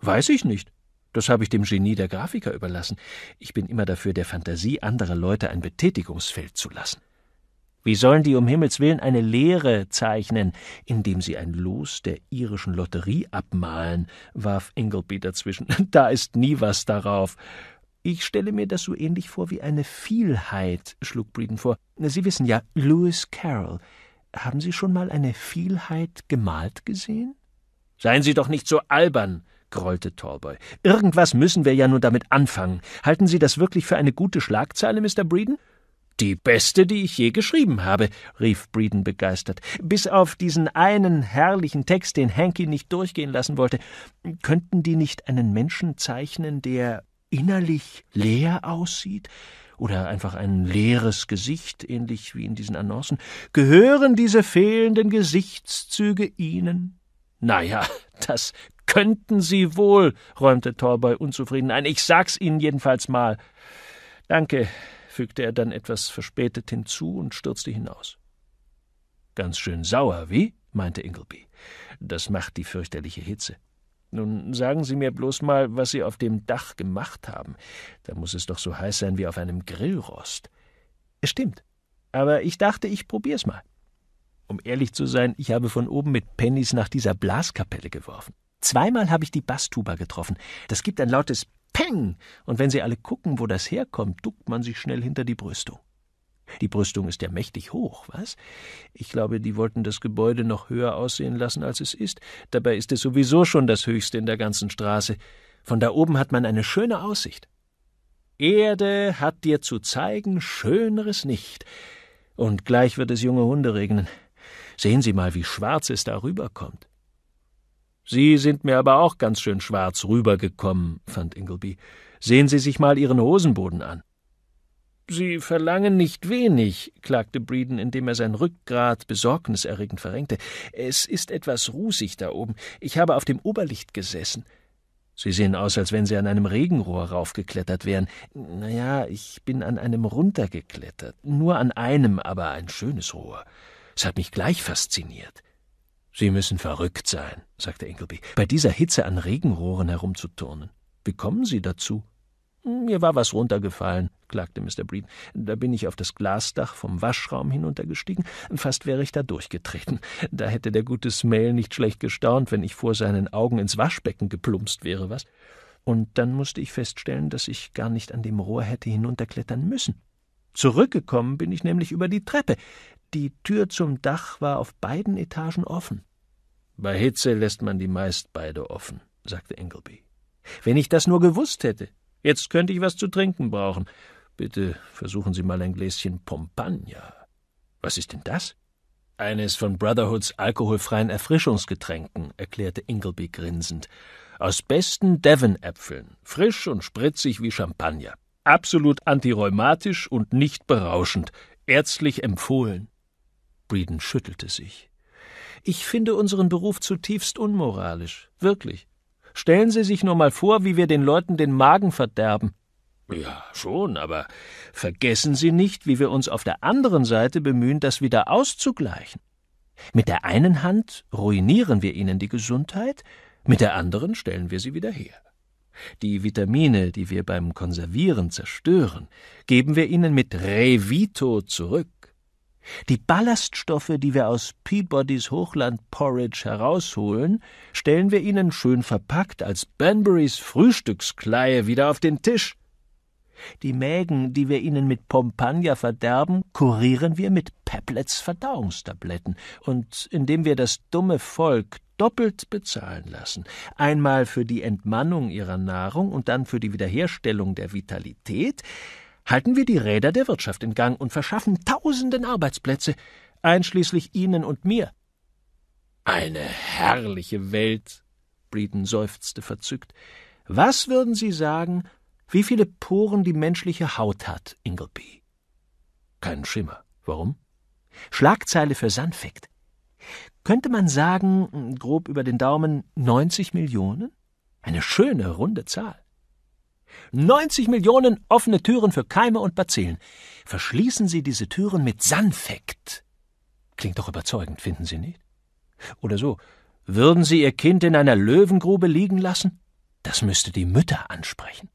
Weiß ich nicht. Das habe ich dem Genie der Grafiker überlassen. Ich bin immer dafür, der Fantasie anderer Leute ein Betätigungsfeld zu lassen. Wie sollen die um Himmels willen eine Lehre zeichnen, indem sie ein Los der irischen Lotterie abmalen? warf Ingleby dazwischen. Da ist nie was darauf. Ich stelle mir das so ähnlich vor wie eine Vielheit, schlug Breeden vor. Sie wissen ja, Lewis Carroll. Haben Sie schon mal eine Vielheit gemalt gesehen? Seien Sie doch nicht so albern, grollte Tallboy. Irgendwas müssen wir ja nun damit anfangen. Halten Sie das wirklich für eine gute Schlagzeile, Mr. Breeden? Die beste, die ich je geschrieben habe, rief Breeden begeistert. Bis auf diesen einen herrlichen Text, den Hanky nicht durchgehen lassen wollte. Könnten die nicht einen Menschen zeichnen, der innerlich leer aussieht? Oder einfach ein leeres Gesicht, ähnlich wie in diesen Annoncen? Gehören diese fehlenden Gesichtszüge Ihnen? Naja, das könnten Sie wohl, räumte Torboy unzufrieden ein. Ich sag's Ihnen jedenfalls mal. Danke, fügte er dann etwas verspätet hinzu und stürzte hinaus. Ganz schön sauer, wie? meinte Ingleby. Das macht die fürchterliche Hitze. Nun sagen Sie mir bloß mal, was Sie auf dem Dach gemacht haben. Da muss es doch so heiß sein wie auf einem Grillrost. Es stimmt. Aber ich dachte, ich probier's mal. Um ehrlich zu sein, ich habe von oben mit Pennys nach dieser Blaskapelle geworfen. Zweimal habe ich die Basstuba getroffen. Das gibt ein lautes Peng! Und wenn sie alle gucken, wo das herkommt, duckt man sich schnell hinter die Brüstung. Die Brüstung ist ja mächtig hoch, was? Ich glaube, die wollten das Gebäude noch höher aussehen lassen, als es ist. Dabei ist es sowieso schon das höchste in der ganzen Straße. Von da oben hat man eine schöne Aussicht. Erde hat dir zu zeigen, Schöneres nicht. Und gleich wird es junge Hunde regnen. Sehen Sie mal, wie schwarz es darüber kommt. Sie sind mir aber auch ganz schön schwarz rübergekommen, fand Ingleby. Sehen Sie sich mal Ihren Hosenboden an. Sie verlangen nicht wenig, klagte Breeden, indem er sein Rückgrat besorgniserregend verrenkte. Es ist etwas rußig da oben. Ich habe auf dem Oberlicht gesessen. Sie sehen aus, als wenn Sie an einem Regenrohr raufgeklettert wären. Naja, ich bin an einem runtergeklettert. Nur an einem, aber ein schönes Rohr. Es hat mich gleich fasziniert. Sie müssen verrückt sein, sagte Enkelby, bei dieser Hitze an Regenrohren herumzuturnen. Wie kommen Sie dazu? Mir war was runtergefallen, klagte Mr. Breed. Da bin ich auf das Glasdach vom Waschraum hinuntergestiegen. Fast wäre ich da durchgetreten. Da hätte der gute Smale nicht schlecht gestaunt, wenn ich vor seinen Augen ins Waschbecken geplumpst wäre, was? Und dann musste ich feststellen, dass ich gar nicht an dem Rohr hätte hinunterklettern müssen. Zurückgekommen bin ich nämlich über die Treppe. Die Tür zum Dach war auf beiden Etagen offen. Bei Hitze lässt man die meist beide offen, sagte Engelby. Wenn ich das nur gewusst hätte. Jetzt könnte ich was zu trinken brauchen. Bitte versuchen Sie mal ein Gläschen Pompagna. Was ist denn das? Eines von Brotherhoods alkoholfreien Erfrischungsgetränken, erklärte Ingleby grinsend. Aus besten Devon-Äpfeln, frisch und spritzig wie Champagner. Absolut antirheumatisch und nicht berauschend. Ärztlich empfohlen. Breeden schüttelte sich. Ich finde unseren Beruf zutiefst unmoralisch. Wirklich. Stellen Sie sich nur mal vor, wie wir den Leuten den Magen verderben. Ja, schon, aber vergessen Sie nicht, wie wir uns auf der anderen Seite bemühen, das wieder auszugleichen. Mit der einen Hand ruinieren wir ihnen die Gesundheit, mit der anderen stellen wir sie wieder her. Die Vitamine, die wir beim Konservieren zerstören, geben wir ihnen mit Revito zurück. Die Ballaststoffe, die wir aus Peabodys Hochland Porridge herausholen, stellen wir Ihnen schön verpackt als Banburys Frühstückskleie wieder auf den Tisch. Die Mägen, die wir Ihnen mit Pompagna verderben, kurieren wir mit Paplets Verdauungstabletten und indem wir das dumme Volk doppelt bezahlen lassen, einmal für die Entmannung ihrer Nahrung und dann für die Wiederherstellung der Vitalität, halten wir die Räder der Wirtschaft in Gang und verschaffen Tausenden Arbeitsplätze, einschließlich Ihnen und mir. Eine herrliche Welt, Breeden seufzte verzückt. Was würden Sie sagen, wie viele Poren die menschliche Haut hat, Ingleby? Keinen Schimmer. Warum? Schlagzeile für Sanfekt. Könnte man sagen, grob über den Daumen, 90 Millionen? Eine schöne runde Zahl. 90 Millionen offene Türen für Keime und Bazillen. Verschließen Sie diese Türen mit Sanfekt. Klingt doch überzeugend, finden Sie nicht? Oder so, würden Sie Ihr Kind in einer Löwengrube liegen lassen? Das müsste die Mütter ansprechen.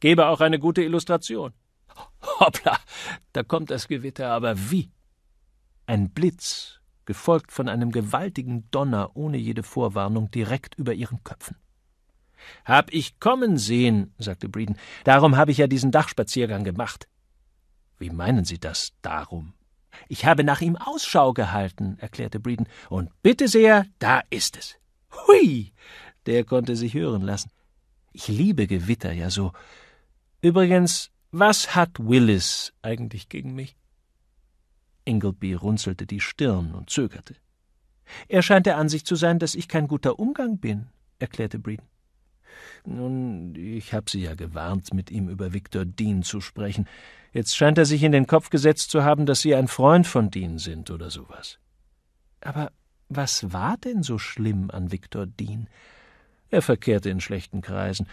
Gebe auch eine gute Illustration. Hoppla, da kommt das Gewitter, aber wie? Ein Blitz, gefolgt von einem gewaltigen Donner ohne jede Vorwarnung direkt über ihren Köpfen. Hab ich kommen sehen, sagte Breeden. Darum habe ich ja diesen Dachspaziergang gemacht. Wie meinen Sie das, darum? Ich habe nach ihm Ausschau gehalten, erklärte Breeden. Und bitte sehr, da ist es. Hui! Der konnte sich hören lassen. Ich liebe Gewitter ja so. Übrigens, was hat Willis eigentlich gegen mich? Ingleby runzelte die Stirn und zögerte. Er scheint der Ansicht zu sein, dass ich kein guter Umgang bin, erklärte Breeden. Nun, ich habe Sie ja gewarnt, mit ihm über Viktor Dean zu sprechen. Jetzt scheint er sich in den Kopf gesetzt zu haben, dass Sie ein Freund von Dean sind oder sowas. Aber was war denn so schlimm an Viktor Dean? Er verkehrte in schlechten Kreisen.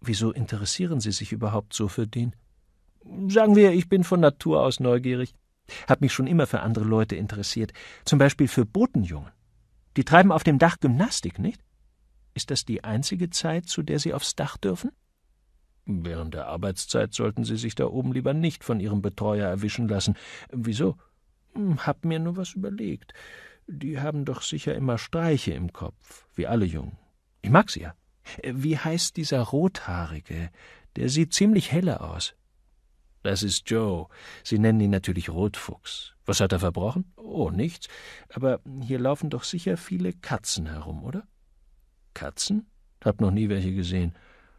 Wieso interessieren Sie sich überhaupt so für Dean? Sagen wir, ich bin von Natur aus neugierig. Hab mich schon immer für andere Leute interessiert. Zum Beispiel für Botenjungen. Die treiben auf dem Dach Gymnastik, nicht? Ist das die einzige Zeit, zu der Sie aufs Dach dürfen? Während der Arbeitszeit sollten Sie sich da oben lieber nicht von Ihrem Betreuer erwischen lassen. Wieso? Hm, hab mir nur was überlegt. Die haben doch sicher immer Streiche im Kopf, wie alle Jungen. Ich mag sie ja. Äh, wie heißt dieser Rothaarige? Der sieht ziemlich helle aus. Das ist Joe. Sie nennen ihn natürlich Rotfuchs. Was hat er verbrochen? Oh, nichts. Aber hier laufen doch sicher viele Katzen herum, oder? Katzen? Hab noch nie welche gesehen.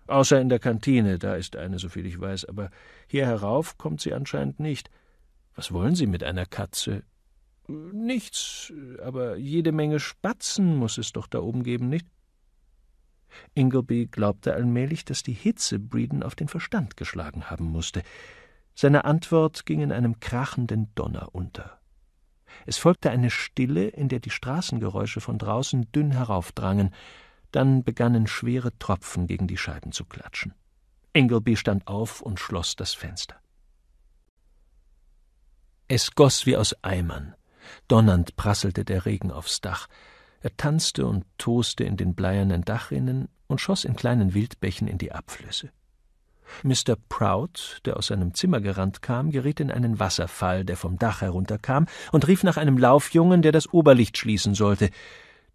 Außer in der Kantine, da ist eine, soviel ich weiß, aber hier herauf kommt sie anscheinend nicht. Was wollen Sie mit einer Katze? Nichts, aber jede Menge Spatzen muss es doch da oben geben, nicht? Ingleby glaubte allmählich, dass die Hitze Breeden auf den Verstand geschlagen haben musste. Seine Antwort ging in einem krachenden Donner unter. Es folgte eine Stille, in der die Straßengeräusche von draußen dünn heraufdrangen, dann begannen schwere Tropfen gegen die Scheiben zu klatschen. Engelby stand auf und schloss das Fenster. Es goss wie aus Eimern. Donnernd prasselte der Regen aufs Dach. Er tanzte und toste in den bleiernen Dachrinnen und schoss in kleinen Wildbächen in die Abflüsse. Mr. Prout, der aus seinem Zimmer gerannt kam, geriet in einen Wasserfall, der vom Dach herunterkam, und rief nach einem Laufjungen, der das Oberlicht schließen sollte.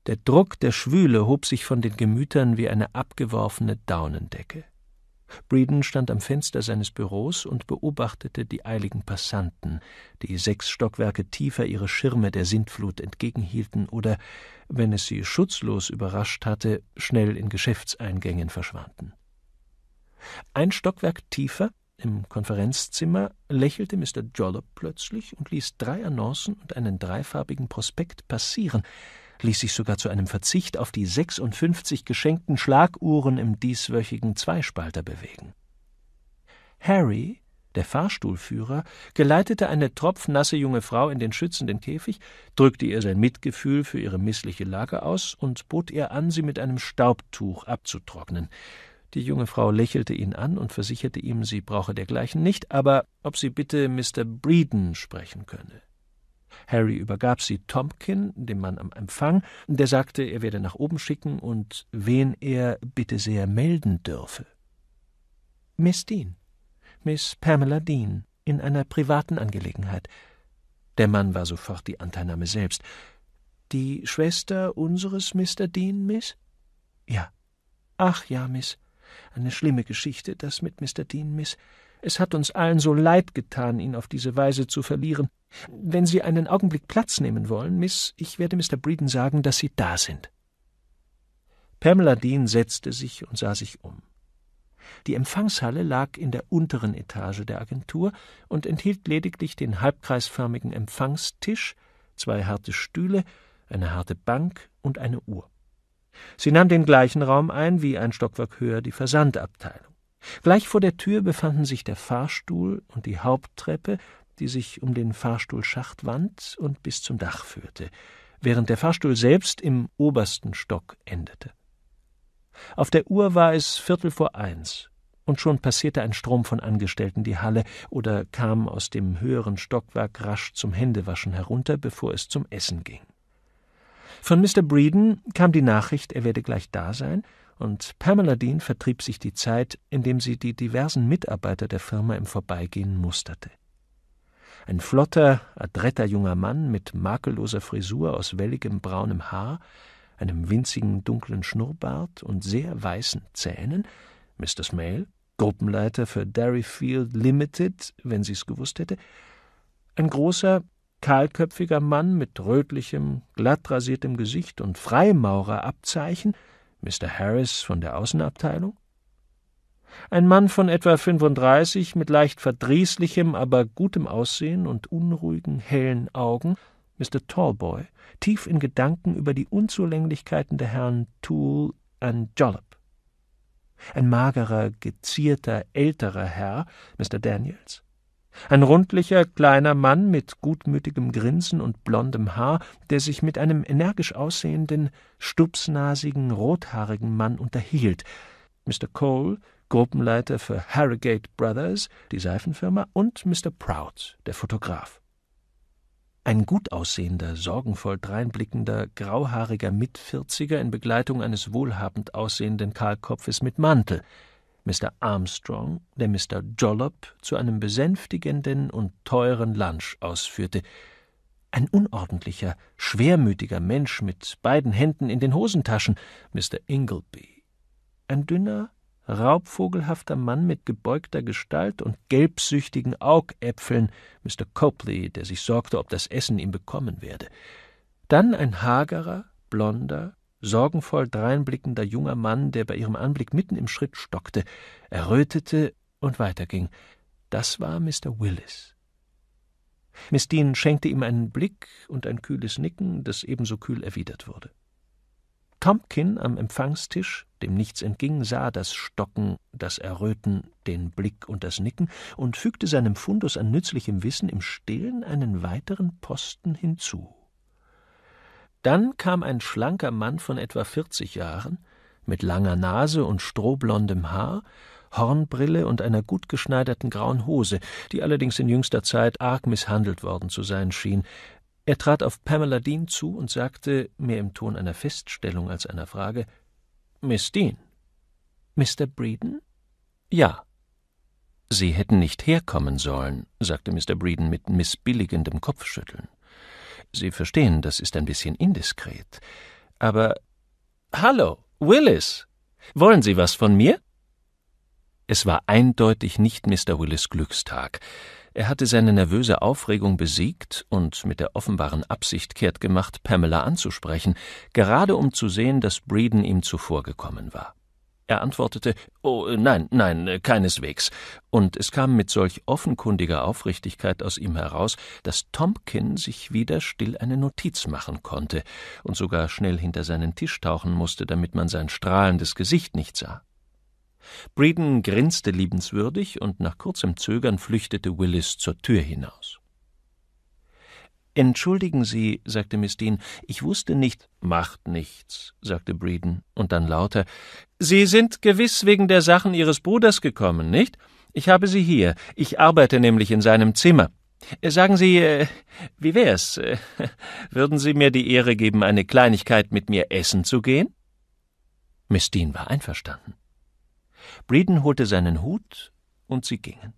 Der Druck der Schwüle hob sich von den Gemütern wie eine abgeworfene Daunendecke. Breeden stand am Fenster seines Büros und beobachtete die eiligen Passanten, die sechs Stockwerke tiefer ihre Schirme der Sintflut entgegenhielten oder, wenn es sie schutzlos überrascht hatte, schnell in Geschäftseingängen verschwanden. Ein Stockwerk tiefer, im Konferenzzimmer, lächelte Mr. Jollop plötzlich und ließ drei Annoncen und einen dreifarbigen Prospekt passieren, ließ sich sogar zu einem Verzicht auf die 56 geschenkten Schlaguhren im dieswöchigen Zweispalter bewegen. Harry, der Fahrstuhlführer, geleitete eine tropfnasse junge Frau in den schützenden Käfig, drückte ihr sein Mitgefühl für ihre missliche Lage aus und bot ihr an, sie mit einem Staubtuch abzutrocknen. Die junge Frau lächelte ihn an und versicherte ihm, sie brauche dergleichen nicht, aber ob sie bitte Mr. Breeden sprechen könne. Harry übergab sie Tompkin, dem Mann am Empfang, der sagte, er werde nach oben schicken und wen er bitte sehr melden dürfe. Miss Dean, Miss Pamela Dean, in einer privaten Angelegenheit. Der Mann war sofort die Anteilnahme selbst. Die Schwester unseres Mr. Dean, Miss? Ja. Ach ja, Miss. Eine schlimme Geschichte, das mit Mr. Dean, Miss. Es hat uns allen so leid getan, ihn auf diese Weise zu verlieren. Wenn Sie einen Augenblick Platz nehmen wollen, Miss, ich werde Mr. Breeden sagen, dass Sie da sind. Pamela Dean setzte sich und sah sich um. Die Empfangshalle lag in der unteren Etage der Agentur und enthielt lediglich den halbkreisförmigen Empfangstisch, zwei harte Stühle, eine harte Bank und eine Uhr. Sie nahm den gleichen Raum ein wie ein Stockwerk höher die Versandabteilung. Gleich vor der Tür befanden sich der Fahrstuhl und die Haupttreppe die sich um den Fahrstuhlschacht wand und bis zum Dach führte, während der Fahrstuhl selbst im obersten Stock endete. Auf der Uhr war es Viertel vor eins, und schon passierte ein Strom von Angestellten die Halle oder kam aus dem höheren Stockwerk rasch zum Händewaschen herunter, bevor es zum Essen ging. Von Mr. Breeden kam die Nachricht, er werde gleich da sein, und Pamela Dean vertrieb sich die Zeit, indem sie die diversen Mitarbeiter der Firma im Vorbeigehen musterte. Ein flotter, adretter junger Mann mit makelloser Frisur aus welligem braunem Haar, einem winzigen dunklen Schnurrbart und sehr weißen Zähnen, Mr. Smale, Gruppenleiter für Derryfield Limited, wenn sie es gewusst hätte, ein großer, kahlköpfiger Mann mit rötlichem, glatt rasiertem Gesicht und Freimaurerabzeichen, Mr. Harris von der Außenabteilung, ein Mann von etwa 35 mit leicht verdrießlichem, aber gutem Aussehen und unruhigen, hellen Augen, Mr. Tallboy, tief in Gedanken über die Unzulänglichkeiten der Herren Toole und Jollop. Ein magerer, gezierter, älterer Herr, Mr. Daniels. Ein rundlicher, kleiner Mann mit gutmütigem Grinsen und blondem Haar, der sich mit einem energisch aussehenden, stupsnasigen, rothaarigen Mann unterhielt. Mr. Cole Gruppenleiter für Harrogate Brothers, die Seifenfirma, und Mr. Prout, der Fotograf. Ein gut aussehender, sorgenvoll dreinblickender, grauhaariger Mitvierziger in Begleitung eines wohlhabend aussehenden Kahlkopfes mit Mantel, Mr. Armstrong, der Mr. Jollop zu einem besänftigenden und teuren Lunch ausführte, ein unordentlicher, schwermütiger Mensch mit beiden Händen in den Hosentaschen, Mr. Ingleby, ein dünner, raubvogelhafter Mann mit gebeugter Gestalt und gelbsüchtigen Augäpfeln, Mr. Copley, der sich sorgte, ob das Essen ihm bekommen werde. Dann ein hagerer, blonder, sorgenvoll dreinblickender junger Mann, der bei ihrem Anblick mitten im Schritt stockte, errötete und weiterging. Das war Mr. Willis. Miss Dean schenkte ihm einen Blick und ein kühles Nicken, das ebenso kühl erwidert wurde. Tompkin am Empfangstisch dem nichts entging, sah das Stocken, das Erröten, den Blick und das Nicken und fügte seinem Fundus an nützlichem Wissen im Stillen einen weiteren Posten hinzu. Dann kam ein schlanker Mann von etwa vierzig Jahren, mit langer Nase und strohblondem Haar, Hornbrille und einer gut geschneiderten grauen Hose, die allerdings in jüngster Zeit arg misshandelt worden zu sein schien. Er trat auf Pamela Dean zu und sagte, mehr im Ton einer Feststellung als einer Frage, Miss Dean. Mr. Breeden? Ja. Sie hätten nicht herkommen sollen, sagte Mr. Breeden mit missbilligendem Kopfschütteln. Sie verstehen, das ist ein bisschen indiskret. Aber. Hallo, Willis! Wollen Sie was von mir? Es war eindeutig nicht Mr. Willis Glückstag. Er hatte seine nervöse Aufregung besiegt und mit der offenbaren Absicht kehrt gemacht, Pamela anzusprechen, gerade um zu sehen, dass Breeden ihm zuvorgekommen war. Er antwortete Oh nein, nein, keineswegs, und es kam mit solch offenkundiger Aufrichtigkeit aus ihm heraus, dass Tompkin sich wieder still eine Notiz machen konnte und sogar schnell hinter seinen Tisch tauchen musste, damit man sein strahlendes Gesicht nicht sah. Breeden grinste liebenswürdig und nach kurzem Zögern flüchtete Willis zur Tür hinaus. Entschuldigen Sie, sagte Miss Dean, ich wusste nicht. Macht nichts, sagte Breeden und dann lauter. Sie sind gewiss wegen der Sachen Ihres Bruders gekommen, nicht? Ich habe sie hier. Ich arbeite nämlich in seinem Zimmer. Äh, sagen Sie, äh, wie wär's? Äh, würden Sie mir die Ehre geben, eine Kleinigkeit mit mir essen zu gehen? Miss Dean war einverstanden. Breeden holte seinen Hut, und sie gingen.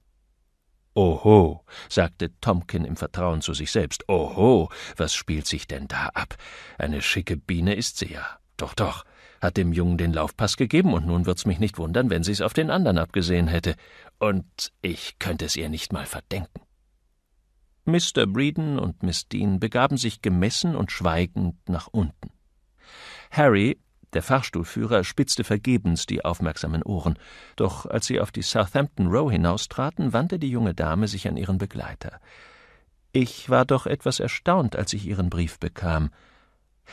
Oho, sagte Tomkin im Vertrauen zu sich selbst. Oho, was spielt sich denn da ab? Eine schicke Biene ist sie ja. Doch, doch, hat dem Jungen den Laufpass gegeben, und nun wird's mich nicht wundern, wenn sie's auf den anderen abgesehen hätte. Und ich könnte es ihr nicht mal verdenken. Mr. Breeden und Miss Dean begaben sich gemessen und schweigend nach unten. Harry der Fahrstuhlführer spitzte vergebens die aufmerksamen Ohren, doch als sie auf die Southampton Row hinaustraten, wandte die junge Dame sich an ihren Begleiter. Ich war doch etwas erstaunt, als ich Ihren Brief bekam.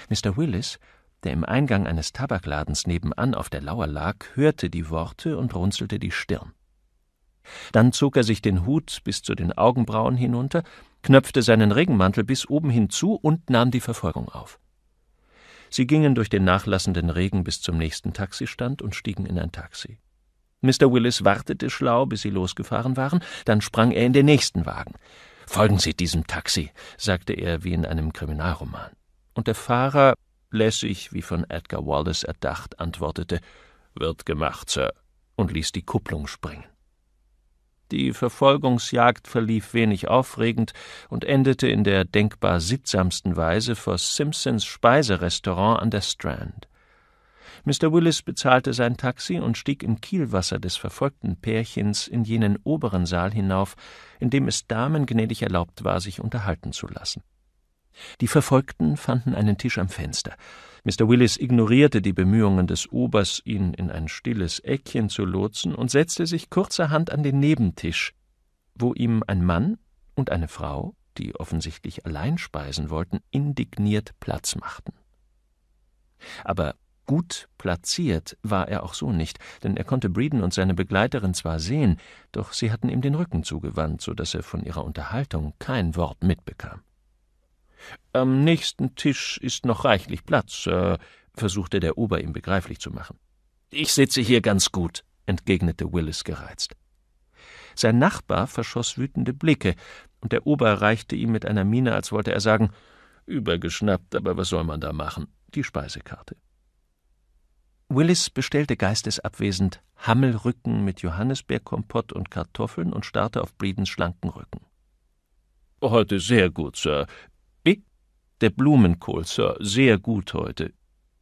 Mr. Willis, der im Eingang eines Tabakladens nebenan auf der Lauer lag, hörte die Worte und runzelte die Stirn. Dann zog er sich den Hut bis zu den Augenbrauen hinunter, knöpfte seinen Regenmantel bis oben hinzu und nahm die Verfolgung auf. Sie gingen durch den nachlassenden Regen bis zum nächsten Taxistand und stiegen in ein Taxi. Mr. Willis wartete schlau, bis sie losgefahren waren, dann sprang er in den nächsten Wagen. Folgen Sie diesem Taxi, sagte er wie in einem Kriminalroman. Und der Fahrer, lässig wie von Edgar Wallace erdacht, antwortete Wird gemacht, Sir, und ließ die Kupplung springen. Die Verfolgungsjagd verlief wenig aufregend und endete in der denkbar sittsamsten Weise vor Simpsons Speiserestaurant an der Strand. Mr. Willis bezahlte sein Taxi und stieg im Kielwasser des verfolgten Pärchens in jenen oberen Saal hinauf, in dem es Damen gnädig erlaubt war, sich unterhalten zu lassen. Die Verfolgten fanden einen Tisch am Fenster. Mr. Willis ignorierte die Bemühungen des Obers, ihn in ein stilles Eckchen zu lotsen, und setzte sich kurzerhand an den Nebentisch, wo ihm ein Mann und eine Frau, die offensichtlich allein speisen wollten, indigniert Platz machten. Aber gut platziert war er auch so nicht, denn er konnte Breeden und seine Begleiterin zwar sehen, doch sie hatten ihm den Rücken zugewandt, so dass er von ihrer Unterhaltung kein Wort mitbekam. Am nächsten Tisch ist noch reichlich Platz, Sir, äh, versuchte der Ober ihm begreiflich zu machen. Ich sitze hier ganz gut, entgegnete Willis gereizt. Sein Nachbar verschoss wütende Blicke, und der Ober reichte ihm mit einer Miene, als wollte er sagen, übergeschnappt, aber was soll man da machen, die Speisekarte. Willis bestellte geistesabwesend Hammelrücken mit Johannisbeerkompott und Kartoffeln und starrte auf Breedens schlanken Rücken. Heute sehr gut, Sir, der Blumenkohl, Sir, sehr gut heute.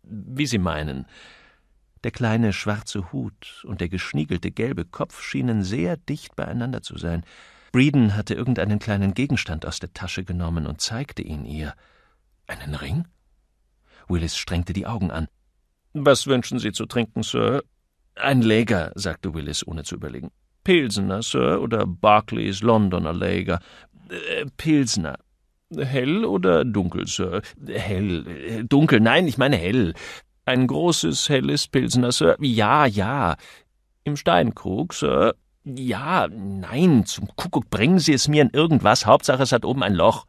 Wie Sie meinen. Der kleine schwarze Hut und der geschniegelte gelbe Kopf schienen sehr dicht beieinander zu sein. Breeden hatte irgendeinen kleinen Gegenstand aus der Tasche genommen und zeigte ihn ihr. Einen Ring? Willis strengte die Augen an. Was wünschen Sie zu trinken, Sir? Ein Läger, sagte Willis, ohne zu überlegen. Pilsener, Sir, oder Barclays Londoner Läger. Äh, Pilsener. Hell oder dunkel, Sir? Hell. Dunkel, nein, ich meine hell. Ein großes, helles Pilsener, Sir. Ja, ja. Im Steinkrug, Sir. Ja, nein, zum Kuckuck bringen Sie es mir in irgendwas. Hauptsache, es hat oben ein Loch.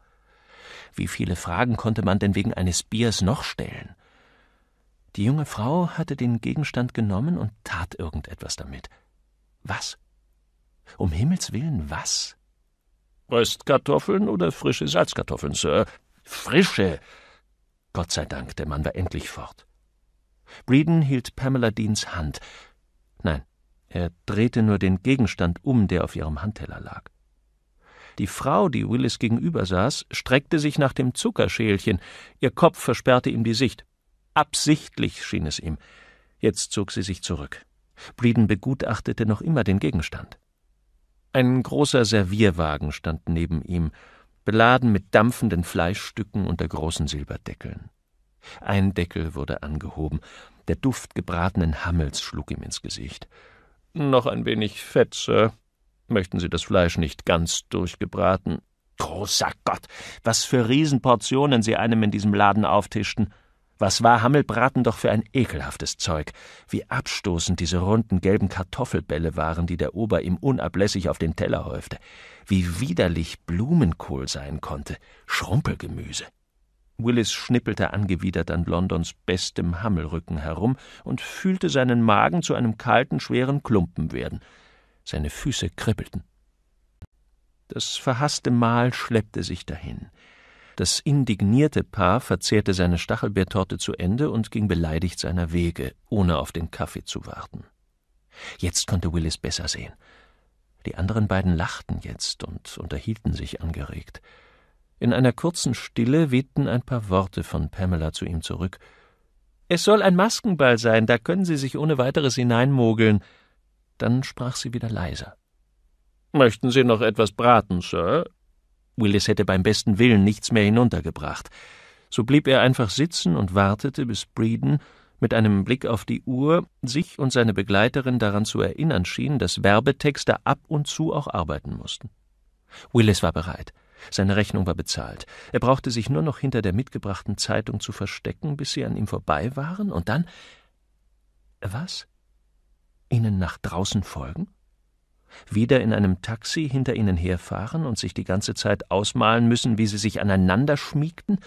Wie viele Fragen konnte man denn wegen eines Biers noch stellen? Die junge Frau hatte den Gegenstand genommen und tat irgendetwas damit. Was? Um Himmels willen, was? Röstkartoffeln oder frische Salzkartoffeln, Sir? Frische! Gott sei Dank, der Mann war endlich fort. Breeden hielt Pamela Deans Hand. Nein, er drehte nur den Gegenstand um, der auf ihrem Handteller lag. Die Frau, die Willis gegenüber saß, streckte sich nach dem Zuckerschälchen. Ihr Kopf versperrte ihm die Sicht. Absichtlich schien es ihm. Jetzt zog sie sich zurück. Breeden begutachtete noch immer den Gegenstand. Ein großer Servierwagen stand neben ihm, beladen mit dampfenden Fleischstücken unter großen Silberdeckeln. Ein Deckel wurde angehoben, der Duft gebratenen Hammels schlug ihm ins Gesicht. Noch ein wenig Fett, Sir. Möchten Sie das Fleisch nicht ganz durchgebraten? Großer Gott, was für Riesenportionen Sie einem in diesem Laden auftischten. Was war Hammelbraten doch für ein ekelhaftes Zeug, wie abstoßend diese runden gelben Kartoffelbälle waren, die der Ober ihm unablässig auf den Teller häufte, wie widerlich Blumenkohl sein konnte, Schrumpelgemüse. Willis schnippelte angewidert an Londons bestem Hammelrücken herum und fühlte seinen Magen zu einem kalten, schweren Klumpen werden. Seine Füße kribbelten. Das verhasste Mahl schleppte sich dahin. Das indignierte Paar verzehrte seine Stachelbeertorte zu Ende und ging beleidigt seiner Wege, ohne auf den Kaffee zu warten. Jetzt konnte Willis besser sehen. Die anderen beiden lachten jetzt und unterhielten sich angeregt. In einer kurzen Stille wehten ein paar Worte von Pamela zu ihm zurück. Es soll ein Maskenball sein, da können Sie sich ohne weiteres hineinmogeln. Dann sprach sie wieder leiser. Möchten Sie noch etwas braten, Sir? Willis hätte beim besten Willen nichts mehr hinuntergebracht. So blieb er einfach sitzen und wartete, bis Breeden mit einem Blick auf die Uhr sich und seine Begleiterin daran zu erinnern schien, dass Werbetexter ab und zu auch arbeiten mussten. Willis war bereit. Seine Rechnung war bezahlt. Er brauchte sich nur noch hinter der mitgebrachten Zeitung zu verstecken, bis sie an ihm vorbei waren, und dann. Was? Ihnen nach draußen folgen? wieder in einem Taxi hinter ihnen herfahren und sich die ganze Zeit ausmalen müssen, wie sie sich aneinander schmiegten,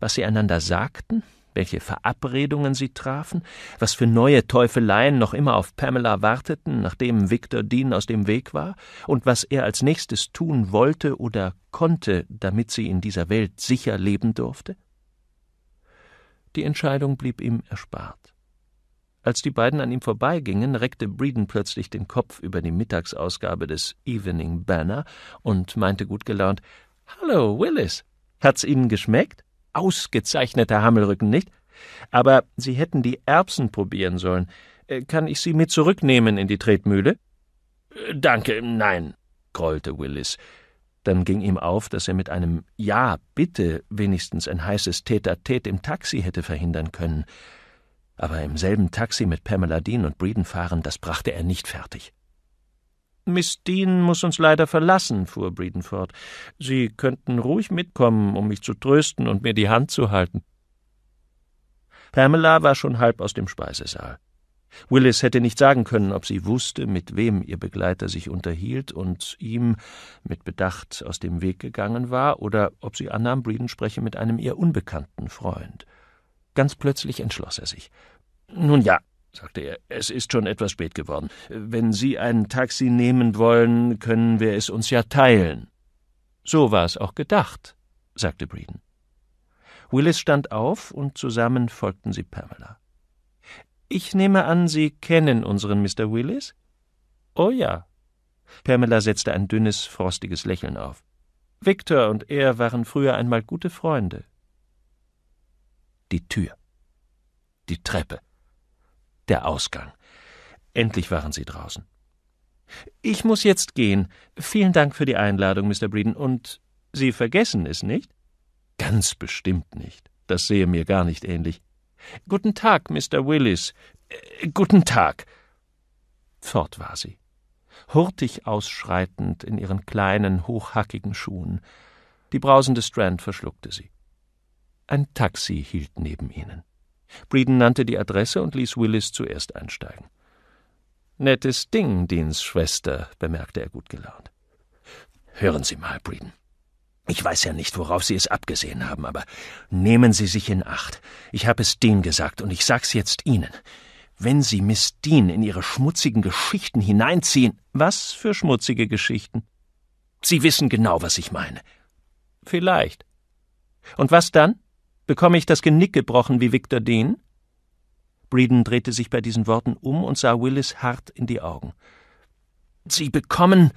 was sie einander sagten, welche Verabredungen sie trafen, was für neue Teufeleien noch immer auf Pamela warteten, nachdem Victor Dean aus dem Weg war, und was er als nächstes tun wollte oder konnte, damit sie in dieser Welt sicher leben durfte? Die Entscheidung blieb ihm erspart. Als die beiden an ihm vorbeigingen, reckte Breeden plötzlich den Kopf über die Mittagsausgabe des Evening Banner und meinte gut gelaunt: Hallo, Willis. Hat's Ihnen geschmeckt? Ausgezeichneter Hammelrücken, nicht? Aber Sie hätten die Erbsen probieren sollen. Äh, kann ich Sie mit zurücknehmen in die Tretmühle? Äh, danke, nein, grollte Willis. Dann ging ihm auf, dass er mit einem Ja, bitte wenigstens ein heißes Tete-a-Tete im Taxi hätte verhindern können. Aber im selben Taxi mit Pamela Dean und Breeden fahren, das brachte er nicht fertig. Miss Dean muss uns leider verlassen, fuhr Breeden fort. Sie könnten ruhig mitkommen, um mich zu trösten und mir die Hand zu halten. Pamela war schon halb aus dem Speisesaal. Willis hätte nicht sagen können, ob sie wusste, mit wem ihr Begleiter sich unterhielt und ihm mit Bedacht aus dem Weg gegangen war, oder ob sie annahm, Breeden spreche mit einem ihr unbekannten Freund. Ganz plötzlich entschloss er sich. Nun ja, sagte er, es ist schon etwas spät geworden. Wenn Sie ein Taxi nehmen wollen, können wir es uns ja teilen. So war es auch gedacht, sagte Breeden. Willis stand auf und zusammen folgten sie Pamela. Ich nehme an, Sie kennen unseren Mr. Willis? Oh ja. Pamela setzte ein dünnes, frostiges Lächeln auf. Victor und er waren früher einmal gute Freunde die Tür, die Treppe, der Ausgang. Endlich waren sie draußen. Ich muss jetzt gehen. Vielen Dank für die Einladung, Mr. Breeden. Und Sie vergessen es nicht? Ganz bestimmt nicht. Das sehe mir gar nicht ähnlich. Guten Tag, Mr. Willis. Äh, guten Tag. Fort war sie, hurtig ausschreitend in ihren kleinen, hochhackigen Schuhen. Die brausende Strand verschluckte sie. Ein Taxi hielt neben ihnen. Breeden nannte die Adresse und ließ Willis zuerst einsteigen. Nettes Ding, Deans Schwester, bemerkte er gut gelaunt. Hören Sie mal, Breeden. Ich weiß ja nicht, worauf Sie es abgesehen haben, aber nehmen Sie sich in Acht. Ich habe es Dean gesagt und ich sag's jetzt Ihnen. Wenn Sie Miss Dean in Ihre schmutzigen Geschichten hineinziehen. Was für schmutzige Geschichten? Sie wissen genau, was ich meine. Vielleicht. Und was dann? Bekomme ich das Genick gebrochen wie Victor Dean? Breeden drehte sich bei diesen Worten um und sah Willis hart in die Augen. Sie bekommen.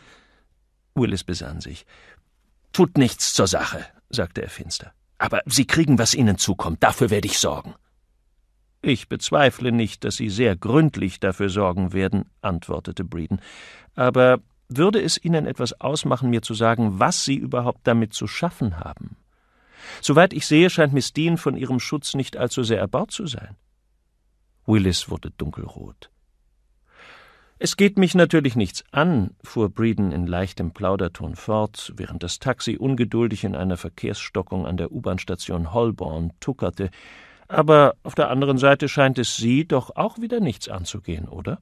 Willis besann sich. Tut nichts zur Sache, sagte er finster. Aber Sie kriegen, was Ihnen zukommt. Dafür werde ich sorgen. Ich bezweifle nicht, dass Sie sehr gründlich dafür sorgen werden, antwortete Breeden. Aber würde es Ihnen etwas ausmachen, mir zu sagen, was Sie überhaupt damit zu schaffen haben? Soweit ich sehe, scheint Miss Dean von ihrem Schutz nicht allzu sehr erbaut zu sein. Willis wurde dunkelrot. Es geht mich natürlich nichts an, fuhr Breeden in leichtem Plauderton fort, während das Taxi ungeduldig in einer Verkehrsstockung an der U-Bahn-Station Holborn tuckerte. Aber auf der anderen Seite scheint es Sie doch auch wieder nichts anzugehen, oder?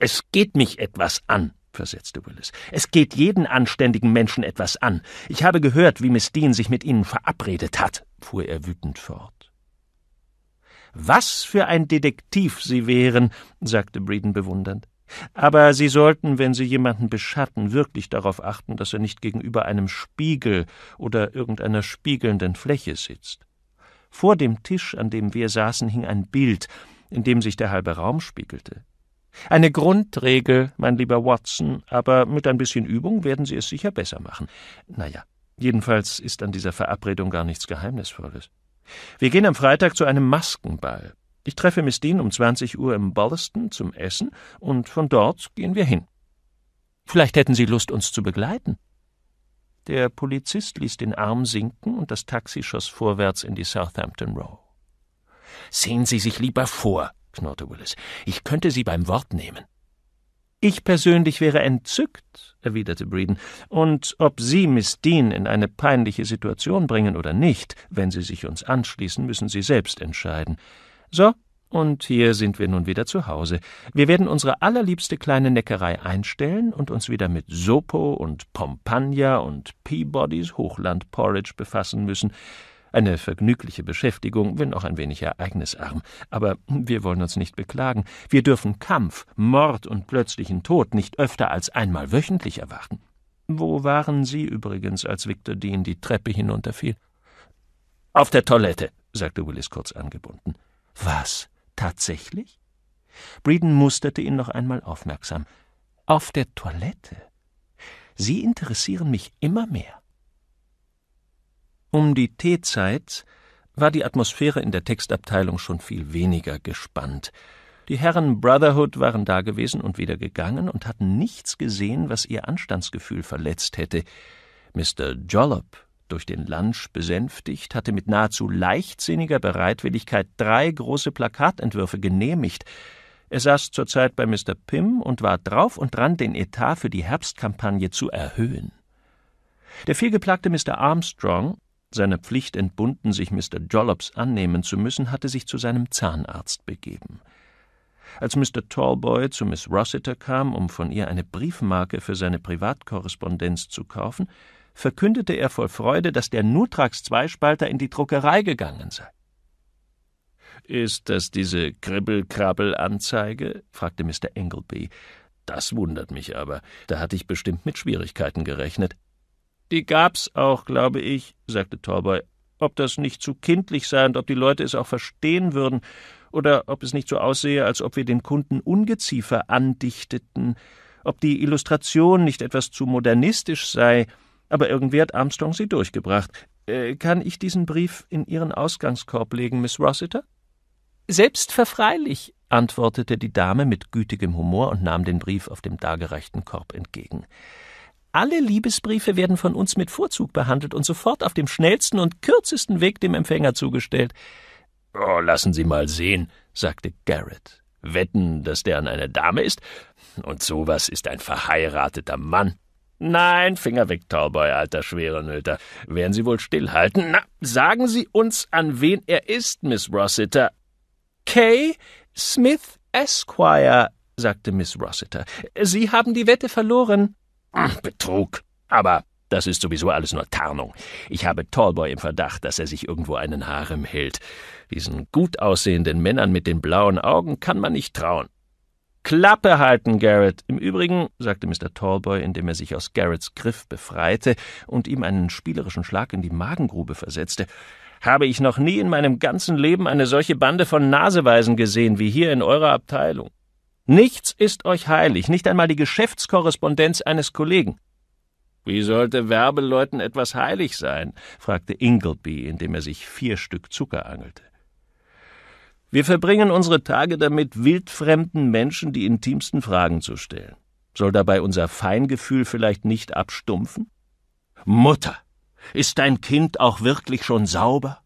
Es geht mich etwas an, versetzte Willis. Es geht jeden anständigen Menschen etwas an. Ich habe gehört, wie Miss Dean sich mit Ihnen verabredet hat, fuhr er wütend fort. Was für ein Detektiv Sie wären, sagte Breeden bewundernd. Aber Sie sollten, wenn Sie jemanden beschatten, wirklich darauf achten, dass er nicht gegenüber einem Spiegel oder irgendeiner spiegelnden Fläche sitzt. Vor dem Tisch, an dem wir saßen, hing ein Bild, in dem sich der halbe Raum spiegelte. Eine Grundregel, mein lieber Watson, aber mit ein bisschen Übung werden Sie es sicher besser machen. Naja, jedenfalls ist an dieser Verabredung gar nichts Geheimnisvolles. Wir gehen am Freitag zu einem Maskenball. Ich treffe Miss Dean um 20 Uhr im Bolleston zum Essen und von dort gehen wir hin. Vielleicht hätten Sie Lust, uns zu begleiten. Der Polizist ließ den Arm sinken und das Taxi schoss vorwärts in die Southampton Row. Sehen Sie sich lieber vor, knurrte Willis. Ich könnte Sie beim Wort nehmen. Ich persönlich wäre entzückt, erwiderte Breeden, und ob Sie Miss Dean in eine peinliche Situation bringen oder nicht, wenn Sie sich uns anschließen, müssen Sie selbst entscheiden. So, und hier sind wir nun wieder zu Hause. Wir werden unsere allerliebste kleine Neckerei einstellen und uns wieder mit Sopo und Pompagna und Peabodys Hochland Porridge befassen müssen. Eine vergnügliche Beschäftigung, wenn auch ein wenig ereignisarm. Aber wir wollen uns nicht beklagen. Wir dürfen Kampf, Mord und plötzlichen Tod nicht öfter als einmal wöchentlich erwarten. Wo waren Sie übrigens, als Victor Dean die Treppe hinunterfiel? Auf der Toilette, sagte Willis kurz angebunden. Was? Tatsächlich? Breeden musterte ihn noch einmal aufmerksam. Auf der Toilette? Sie interessieren mich immer mehr. Um die Teezeit war die Atmosphäre in der Textabteilung schon viel weniger gespannt. Die Herren Brotherhood waren dagewesen und wieder gegangen und hatten nichts gesehen, was ihr Anstandsgefühl verletzt hätte. Mr. Jollop, durch den Lunch besänftigt, hatte mit nahezu leichtsinniger Bereitwilligkeit drei große Plakatentwürfe genehmigt. Er saß zurzeit bei Mr. Pym und war drauf und dran, den Etat für die Herbstkampagne zu erhöhen. Der vielgeplagte Mr. Armstrong seiner Pflicht entbunden, sich Mr. Jollops annehmen zu müssen, hatte sich zu seinem Zahnarzt begeben. Als Mr. Tallboy zu Miss Rossiter kam, um von ihr eine Briefmarke für seine Privatkorrespondenz zu kaufen, verkündete er voll Freude, dass der Nutrax-Zweispalter in die Druckerei gegangen sei. Ist das diese Kribbel-Krabbel-Anzeige? fragte Mr. Engleby. Das wundert mich aber. Da hatte ich bestimmt mit Schwierigkeiten gerechnet. Die gab's auch, glaube ich, sagte Torboy. Ob das nicht zu kindlich sei und ob die Leute es auch verstehen würden, oder ob es nicht so aussehe, als ob wir den Kunden Ungeziefer andichteten, ob die Illustration nicht etwas zu modernistisch sei, aber irgendwie hat Armstrong sie durchgebracht. Äh, kann ich diesen Brief in Ihren Ausgangskorb legen, Miss Rossiter? Selbstverfreilich, antwortete die Dame mit gütigem Humor und nahm den Brief auf dem dargereichten Korb entgegen. Alle Liebesbriefe werden von uns mit Vorzug behandelt und sofort auf dem schnellsten und kürzesten Weg dem Empfänger zugestellt. Oh, lassen Sie mal sehen, sagte Garrett. Wetten, dass der an einer Dame ist? Und sowas ist ein verheirateter Mann. Nein, Finger weg, Tauboy, alter Schwerenöter. Werden Sie wohl stillhalten? Na, sagen Sie uns, an wen er ist, Miss Rossiter. Kay Smith Esquire, sagte Miss Rossiter. Sie haben die Wette verloren. Betrug. Aber das ist sowieso alles nur Tarnung. Ich habe Tallboy im Verdacht, dass er sich irgendwo einen Harem hält. Diesen gut aussehenden Männern mit den blauen Augen kann man nicht trauen. Klappe halten, Garrett. Im Übrigen, sagte Mr. Tallboy, indem er sich aus Garretts Griff befreite und ihm einen spielerischen Schlag in die Magengrube versetzte, habe ich noch nie in meinem ganzen Leben eine solche Bande von Naseweisen gesehen wie hier in eurer Abteilung. Nichts ist euch heilig, nicht einmal die Geschäftskorrespondenz eines Kollegen. Wie sollte Werbeleuten etwas heilig sein? fragte Ingleby, indem er sich vier Stück Zucker angelte. Wir verbringen unsere Tage damit, wildfremden Menschen die intimsten Fragen zu stellen. Soll dabei unser Feingefühl vielleicht nicht abstumpfen? Mutter, ist dein Kind auch wirklich schon sauber?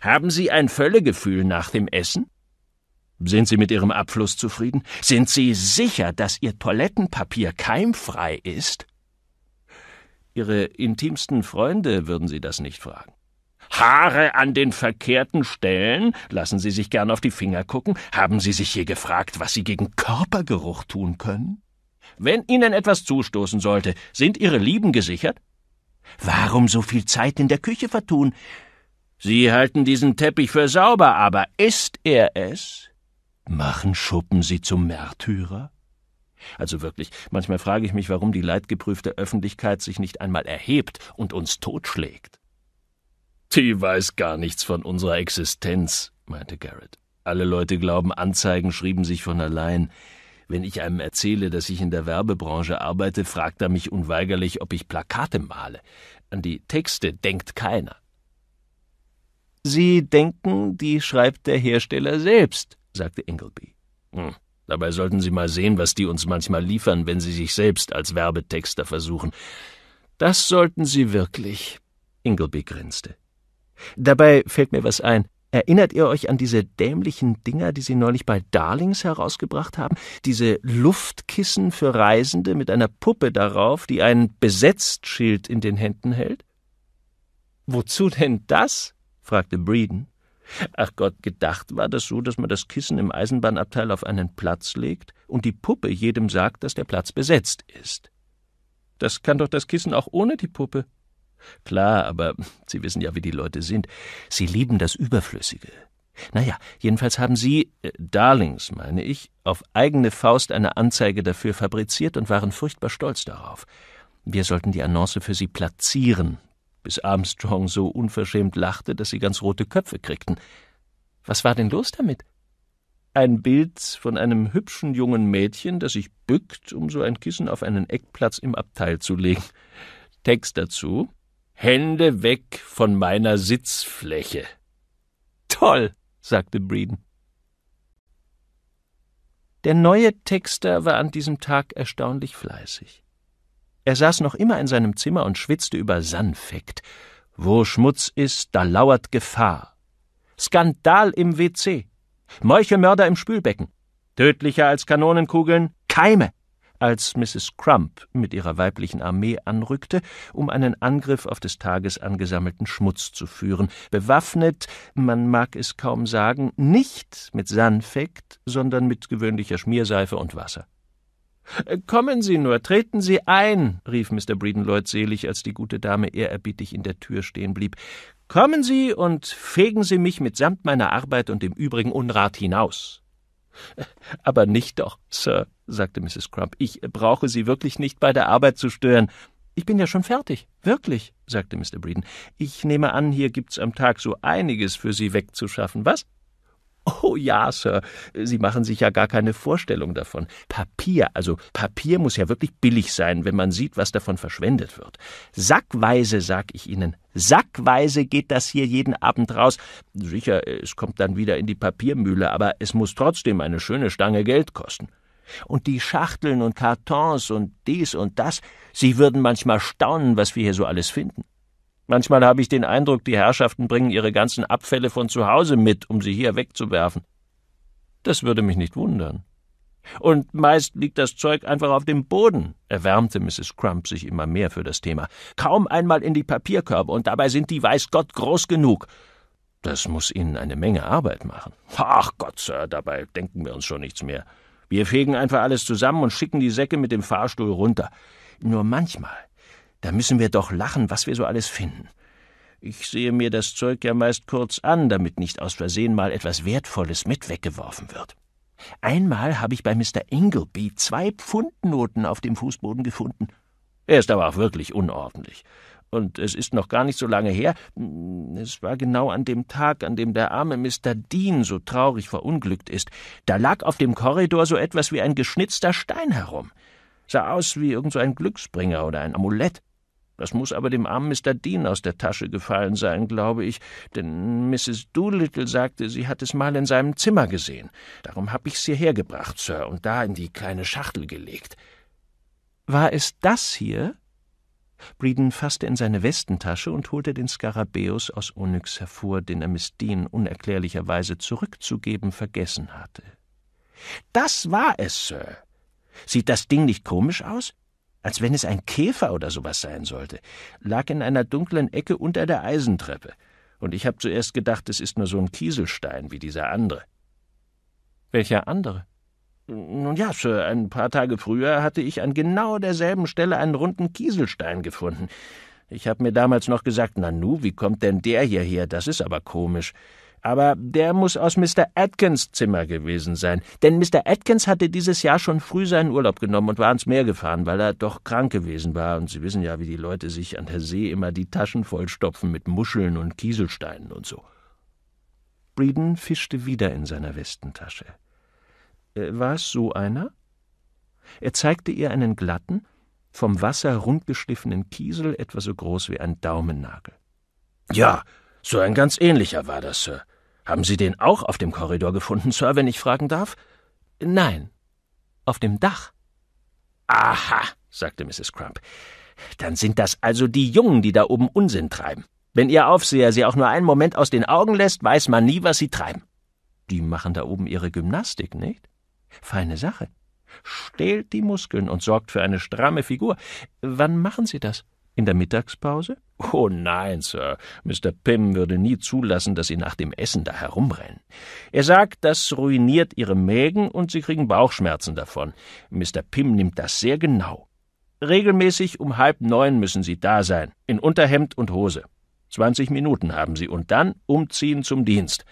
Haben Sie ein Völlegefühl nach dem Essen? Sind Sie mit Ihrem Abfluss zufrieden? Sind Sie sicher, dass Ihr Toilettenpapier keimfrei ist? Ihre intimsten Freunde würden Sie das nicht fragen. Haare an den verkehrten Stellen? Lassen Sie sich gern auf die Finger gucken. Haben Sie sich je gefragt, was Sie gegen Körpergeruch tun können? Wenn Ihnen etwas zustoßen sollte, sind Ihre Lieben gesichert? Warum so viel Zeit in der Küche vertun? Sie halten diesen Teppich für sauber, aber ist er es? Machen Schuppen sie zum Märtyrer? Also wirklich, manchmal frage ich mich, warum die leidgeprüfte Öffentlichkeit sich nicht einmal erhebt und uns totschlägt. Die weiß gar nichts von unserer Existenz, meinte Garrett. Alle Leute glauben, Anzeigen schrieben sich von allein. Wenn ich einem erzähle, dass ich in der Werbebranche arbeite, fragt er mich unweigerlich, ob ich Plakate male. An die Texte denkt keiner. Sie denken, die schreibt der Hersteller selbst, sagte Ingleby. Hm. Dabei sollten Sie mal sehen, was die uns manchmal liefern, wenn Sie sich selbst als Werbetexter versuchen. Das sollten Sie wirklich. Ingleby grinste. Dabei fällt mir was ein. Erinnert ihr euch an diese dämlichen Dinger, die sie neulich bei Darlings herausgebracht haben? Diese Luftkissen für Reisende mit einer Puppe darauf, die ein Besetztschild in den Händen hält? Wozu denn das? fragte Breeden. Ach Gott, gedacht war das so, dass man das Kissen im Eisenbahnabteil auf einen Platz legt und die Puppe jedem sagt, dass der Platz besetzt ist. Das kann doch das Kissen auch ohne die Puppe. Klar, aber Sie wissen ja, wie die Leute sind. Sie lieben das Überflüssige. Naja, jedenfalls haben Sie, äh, Darlings, meine ich, auf eigene Faust eine Anzeige dafür fabriziert und waren furchtbar stolz darauf. Wir sollten die Annonce für Sie platzieren, bis Armstrong so unverschämt lachte, dass sie ganz rote Köpfe kriegten. Was war denn los damit? Ein Bild von einem hübschen jungen Mädchen, das sich bückt, um so ein Kissen auf einen Eckplatz im Abteil zu legen. Text dazu Hände weg von meiner Sitzfläche. Toll, sagte Breeden. Der neue Texter war an diesem Tag erstaunlich fleißig. Er saß noch immer in seinem Zimmer und schwitzte über Sanfekt. Wo Schmutz ist, da lauert Gefahr. Skandal im WC. Meuchelmörder im Spülbecken. Tödlicher als Kanonenkugeln Keime. Als Mrs. Crump mit ihrer weiblichen Armee anrückte, um einen Angriff auf des Tages angesammelten Schmutz zu führen, bewaffnet, man mag es kaum sagen, nicht mit Sanfekt, sondern mit gewöhnlicher Schmierseife und Wasser. Äh, kommen Sie nur, treten Sie ein, rief Mr. Bredenloyd selig, als die gute Dame ehrerbietig in der Tür stehen blieb. Kommen Sie und fegen Sie mich mitsamt meiner Arbeit und dem übrigen Unrat hinaus. Äh, aber nicht doch, Sir, sagte Mrs. Crump. Ich brauche Sie wirklich nicht bei der Arbeit zu stören. Ich bin ja schon fertig, wirklich, sagte Mr. Breeden. Ich nehme an, hier gibt's am Tag so einiges für Sie wegzuschaffen, was? Oh ja, Sir, Sie machen sich ja gar keine Vorstellung davon. Papier, also Papier muss ja wirklich billig sein, wenn man sieht, was davon verschwendet wird. Sackweise, sag ich Ihnen, sackweise geht das hier jeden Abend raus. Sicher, es kommt dann wieder in die Papiermühle, aber es muss trotzdem eine schöne Stange Geld kosten. Und die Schachteln und Kartons und dies und das, Sie würden manchmal staunen, was wir hier so alles finden. Manchmal habe ich den Eindruck, die Herrschaften bringen ihre ganzen Abfälle von zu Hause mit, um sie hier wegzuwerfen. Das würde mich nicht wundern. Und meist liegt das Zeug einfach auf dem Boden, erwärmte Mrs. Crump sich immer mehr für das Thema. Kaum einmal in die Papierkörbe, und dabei sind die weiß Gott groß genug. Das muss Ihnen eine Menge Arbeit machen. Ach Gott, Sir, dabei denken wir uns schon nichts mehr. Wir fegen einfach alles zusammen und schicken die Säcke mit dem Fahrstuhl runter. Nur manchmal da müssen wir doch lachen, was wir so alles finden. Ich sehe mir das Zeug ja meist kurz an, damit nicht aus Versehen mal etwas Wertvolles mit weggeworfen wird. Einmal habe ich bei Mr. Ingleby zwei Pfundnoten auf dem Fußboden gefunden. Er ist aber auch wirklich unordentlich. Und es ist noch gar nicht so lange her, es war genau an dem Tag, an dem der arme Mr. Dean so traurig verunglückt ist, da lag auf dem Korridor so etwas wie ein geschnitzter Stein herum. Sah aus wie irgend so ein Glücksbringer oder ein Amulett. Das muss aber dem armen Mr. Dean aus der Tasche gefallen sein, glaube ich, denn Mrs. Doolittle sagte, sie hat es mal in seinem Zimmer gesehen. Darum hab ich's hierher gebracht, Sir, und da in die kleine Schachtel gelegt. War es das hier? Breeden fasste in seine Westentasche und holte den Skarabäus aus Onyx hervor, den er Miss Dean unerklärlicherweise zurückzugeben vergessen hatte. Das war es, Sir. Sieht das Ding nicht komisch aus? als wenn es ein Käfer oder sowas sein sollte, lag in einer dunklen Ecke unter der Eisentreppe, und ich habe zuerst gedacht, es ist nur so ein Kieselstein wie dieser andere. Welcher andere? Nun ja, Sir, ein paar Tage früher hatte ich an genau derselben Stelle einen runden Kieselstein gefunden. Ich habe mir damals noch gesagt, Nanu, wie kommt denn der hierher? Das ist aber komisch. Aber der muss aus Mr. Atkins Zimmer gewesen sein. Denn Mr. Atkins hatte dieses Jahr schon früh seinen Urlaub genommen und war ans Meer gefahren, weil er doch krank gewesen war. Und Sie wissen ja, wie die Leute sich an der See immer die Taschen vollstopfen mit Muscheln und Kieselsteinen und so. Breeden fischte wieder in seiner Westentasche. Äh, war es so einer? Er zeigte ihr einen glatten, vom Wasser rundgeschliffenen Kiesel, etwa so groß wie ein Daumennagel. Ja, so ein ganz ähnlicher war das, Sir. Haben Sie den auch auf dem Korridor gefunden, Sir, wenn ich fragen darf? Nein. Auf dem Dach. Aha, sagte Mrs. Crump. Dann sind das also die Jungen, die da oben Unsinn treiben. Wenn Ihr Aufseher sie auch nur einen Moment aus den Augen lässt, weiß man nie, was sie treiben. Die machen da oben ihre Gymnastik, nicht? Feine Sache. Stehlt die Muskeln und sorgt für eine stramme Figur. Wann machen Sie das? In der Mittagspause? Oh nein, Sir. Mr. Pym würde nie zulassen, dass Sie nach dem Essen da herumrennen. Er sagt, das ruiniert Ihre Mägen und Sie kriegen Bauchschmerzen davon. Mr. Pym nimmt das sehr genau. Regelmäßig um halb neun müssen Sie da sein, in Unterhemd und Hose. Zwanzig Minuten haben Sie und dann umziehen zum Dienst.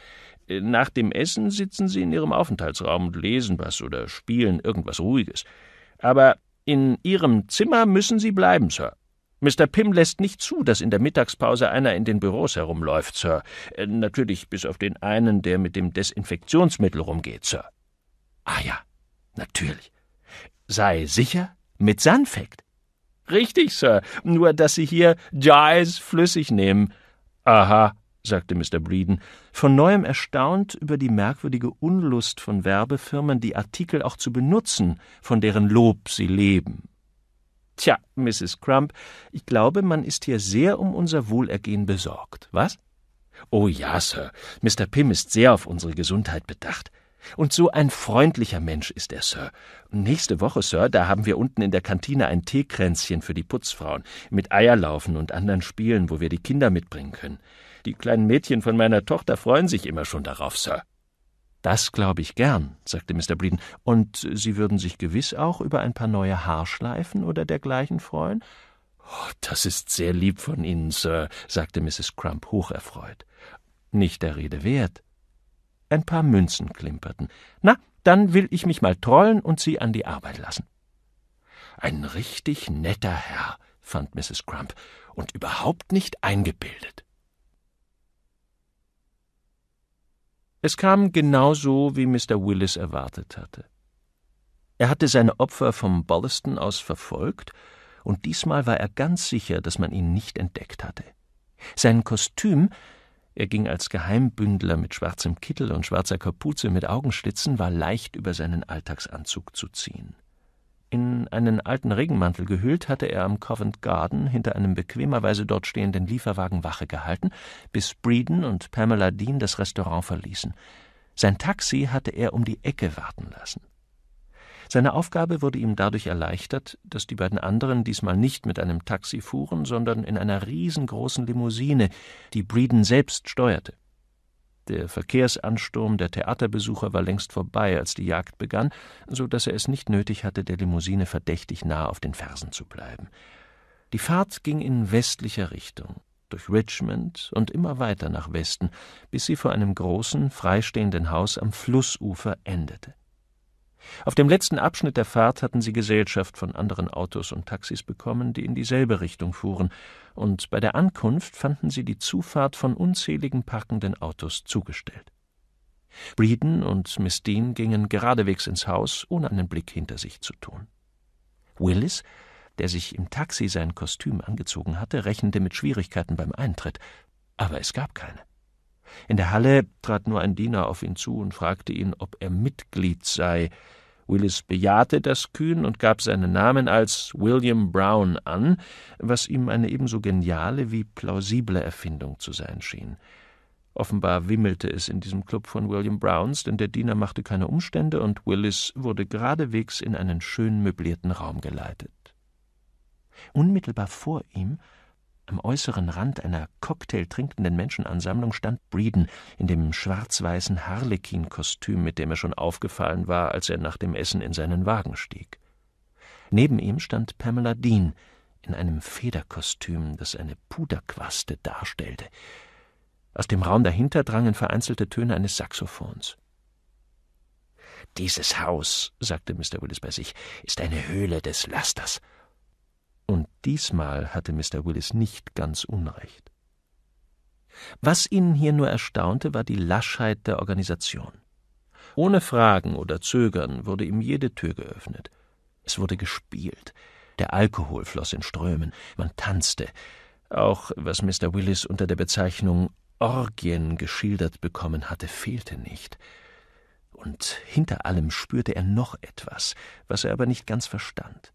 Nach dem Essen sitzen Sie in Ihrem Aufenthaltsraum und lesen was oder spielen irgendwas Ruhiges. Aber in Ihrem Zimmer müssen Sie bleiben, Sir. Mr. Pym lässt nicht zu, dass in der Mittagspause einer in den Büros herumläuft, Sir. Äh, natürlich bis auf den einen, der mit dem Desinfektionsmittel rumgeht, Sir. Ah ja, natürlich. Sei sicher mit Sanfekt. Richtig, Sir, nur dass Sie hier Giles flüssig nehmen. Aha, sagte Mr. Breeden, von neuem erstaunt über die merkwürdige Unlust von Werbefirmen, die Artikel auch zu benutzen, von deren Lob sie leben. Tja, Mrs. Crump, ich glaube, man ist hier sehr um unser Wohlergehen besorgt, was? Oh ja, Sir, Mr. Pym ist sehr auf unsere Gesundheit bedacht. Und so ein freundlicher Mensch ist er, Sir. Nächste Woche, Sir, da haben wir unten in der Kantine ein Teekränzchen für die Putzfrauen, mit Eierlaufen und anderen Spielen, wo wir die Kinder mitbringen können. Die kleinen Mädchen von meiner Tochter freuen sich immer schon darauf, Sir. Das glaube ich gern, sagte Mr. Breeden. Und Sie würden sich gewiss auch über ein paar neue Haarschleifen oder dergleichen freuen? Oh, das ist sehr lieb von Ihnen, Sir, sagte Mrs. Crump hocherfreut. Nicht der Rede wert. Ein paar Münzen klimperten. Na, dann will ich mich mal trollen und Sie an die Arbeit lassen. Ein richtig netter Herr, fand Mrs. Crump, und überhaupt nicht eingebildet. Es kam genau so, wie Mr. Willis erwartet hatte. Er hatte seine Opfer vom Bollaston aus verfolgt, und diesmal war er ganz sicher, dass man ihn nicht entdeckt hatte. Sein Kostüm, er ging als Geheimbündler mit schwarzem Kittel und schwarzer Kapuze mit Augenschlitzen, war leicht über seinen Alltagsanzug zu ziehen. In einen alten Regenmantel gehüllt, hatte er am Covent Garden hinter einem bequemerweise dort stehenden Lieferwagen Wache gehalten, bis Breeden und Pamela Dean das Restaurant verließen. Sein Taxi hatte er um die Ecke warten lassen. Seine Aufgabe wurde ihm dadurch erleichtert, dass die beiden anderen diesmal nicht mit einem Taxi fuhren, sondern in einer riesengroßen Limousine, die Breeden selbst steuerte. Der Verkehrsansturm der Theaterbesucher war längst vorbei, als die Jagd begann, so dass er es nicht nötig hatte, der Limousine verdächtig nah auf den Fersen zu bleiben. Die Fahrt ging in westlicher Richtung, durch Richmond und immer weiter nach Westen, bis sie vor einem großen, freistehenden Haus am Flussufer endete. Auf dem letzten Abschnitt der Fahrt hatten sie Gesellschaft von anderen Autos und Taxis bekommen, die in dieselbe Richtung fuhren, und bei der Ankunft fanden sie die Zufahrt von unzähligen parkenden Autos zugestellt. Breeden und Miss Dean gingen geradewegs ins Haus, ohne einen Blick hinter sich zu tun. Willis, der sich im Taxi sein Kostüm angezogen hatte, rechnete mit Schwierigkeiten beim Eintritt, aber es gab keine. In der Halle trat nur ein Diener auf ihn zu und fragte ihn, ob er Mitglied sei, Willis bejahte das kühn und gab seinen Namen als William Brown an, was ihm eine ebenso geniale wie plausible Erfindung zu sein schien. Offenbar wimmelte es in diesem Club von William Browns, denn der Diener machte keine Umstände und Willis wurde geradewegs in einen schön möblierten Raum geleitet. Unmittelbar vor ihm am äußeren Rand einer cocktailtrinkenden Menschenansammlung stand Breeden in dem schwarz-weißen Harlekin-Kostüm, mit dem er schon aufgefallen war, als er nach dem Essen in seinen Wagen stieg. Neben ihm stand Pamela Dean in einem Federkostüm, das eine Puderquaste darstellte. Aus dem Raum dahinter drangen vereinzelte Töne eines Saxophons. Dieses Haus, sagte Mr. Willis bei sich, ist eine Höhle des Lasters. Und diesmal hatte Mr. Willis nicht ganz Unrecht. Was ihn hier nur erstaunte, war die Laschheit der Organisation. Ohne Fragen oder Zögern wurde ihm jede Tür geöffnet. Es wurde gespielt. Der Alkohol floss in Strömen. Man tanzte. Auch was Mr. Willis unter der Bezeichnung Orgien geschildert bekommen hatte, fehlte nicht. Und hinter allem spürte er noch etwas, was er aber nicht ganz verstand.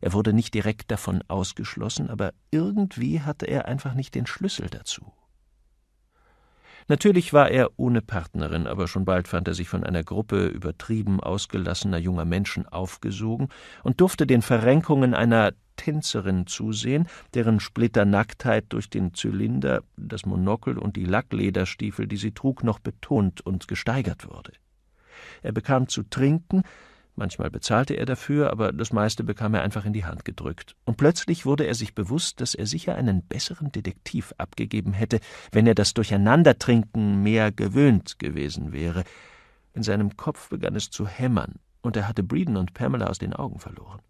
Er wurde nicht direkt davon ausgeschlossen, aber irgendwie hatte er einfach nicht den Schlüssel dazu. Natürlich war er ohne Partnerin, aber schon bald fand er sich von einer Gruppe übertrieben ausgelassener junger Menschen aufgesogen und durfte den Verrenkungen einer Tänzerin zusehen, deren Splitternacktheit durch den Zylinder, das Monokel und die Lacklederstiefel, die sie trug, noch betont und gesteigert wurde. Er bekam zu trinken, Manchmal bezahlte er dafür, aber das meiste bekam er einfach in die Hand gedrückt. Und plötzlich wurde er sich bewusst, dass er sicher einen besseren Detektiv abgegeben hätte, wenn er das Durcheinandertrinken mehr gewöhnt gewesen wäre. In seinem Kopf begann es zu hämmern, und er hatte Breeden und Pamela aus den Augen verloren.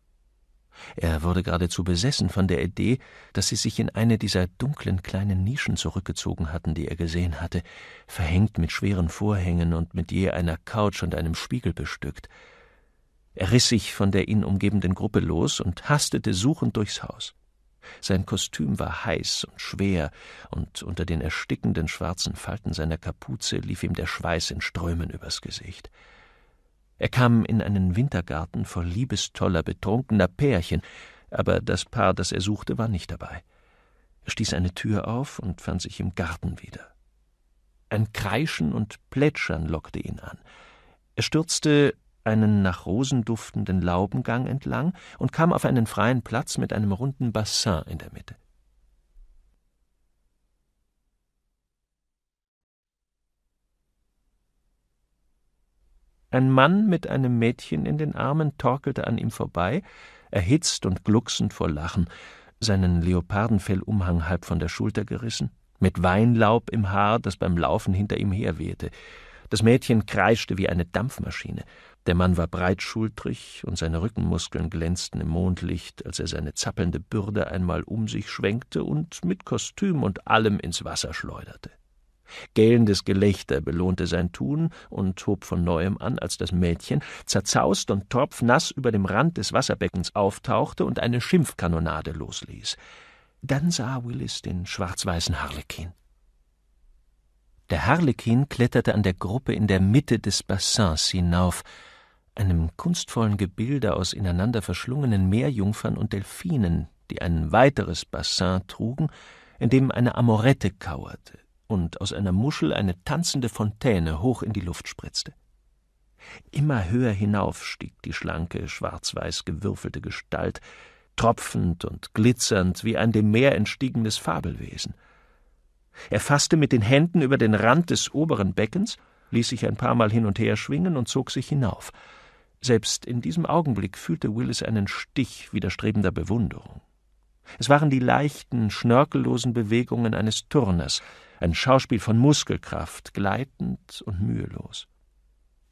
Er wurde geradezu besessen von der Idee, dass sie sich in eine dieser dunklen kleinen Nischen zurückgezogen hatten, die er gesehen hatte, verhängt mit schweren Vorhängen und mit je einer Couch und einem Spiegel bestückt. Er riss sich von der ihn umgebenden Gruppe los und hastete suchend durchs Haus. Sein Kostüm war heiß und schwer, und unter den erstickenden schwarzen Falten seiner Kapuze lief ihm der Schweiß in Strömen übers Gesicht. Er kam in einen Wintergarten voll liebestoller, betrunkener Pärchen, aber das Paar, das er suchte, war nicht dabei. Er stieß eine Tür auf und fand sich im Garten wieder. Ein Kreischen und Plätschern lockte ihn an. Er stürzte einen nach Rosen duftenden Laubengang entlang und kam auf einen freien Platz mit einem runden Bassin in der Mitte. Ein Mann mit einem Mädchen in den Armen torkelte an ihm vorbei, erhitzt und glucksend vor Lachen, seinen Leopardenfellumhang halb von der Schulter gerissen, mit Weinlaub im Haar, das beim Laufen hinter ihm herwehte. Das Mädchen kreischte wie eine Dampfmaschine. Der Mann war breitschultrig und seine Rückenmuskeln glänzten im Mondlicht, als er seine zappelnde Bürde einmal um sich schwenkte und mit Kostüm und allem ins Wasser schleuderte. Gellendes Gelächter belohnte sein Tun und hob von neuem an, als das Mädchen, zerzaust und tropfnass, über dem Rand des Wasserbeckens auftauchte und eine Schimpfkanonade losließ. Dann sah Willis den schwarz-weißen Harlekin. Der Harlekin kletterte an der Gruppe in der Mitte des Bassins hinauf, einem kunstvollen Gebilde aus ineinander verschlungenen Meerjungfern und Delfinen, die ein weiteres Bassin trugen, in dem eine Amorette kauerte und aus einer Muschel eine tanzende Fontäne hoch in die Luft spritzte. Immer höher hinauf stieg die schlanke, schwarz-weiß gewürfelte Gestalt, tropfend und glitzernd wie ein dem Meer entstiegenes Fabelwesen – er fasste mit den Händen über den Rand des oberen Beckens, ließ sich ein paar Mal hin und her schwingen und zog sich hinauf. Selbst in diesem Augenblick fühlte Willis einen Stich widerstrebender Bewunderung. Es waren die leichten, schnörkellosen Bewegungen eines Turners, ein Schauspiel von Muskelkraft, gleitend und mühelos.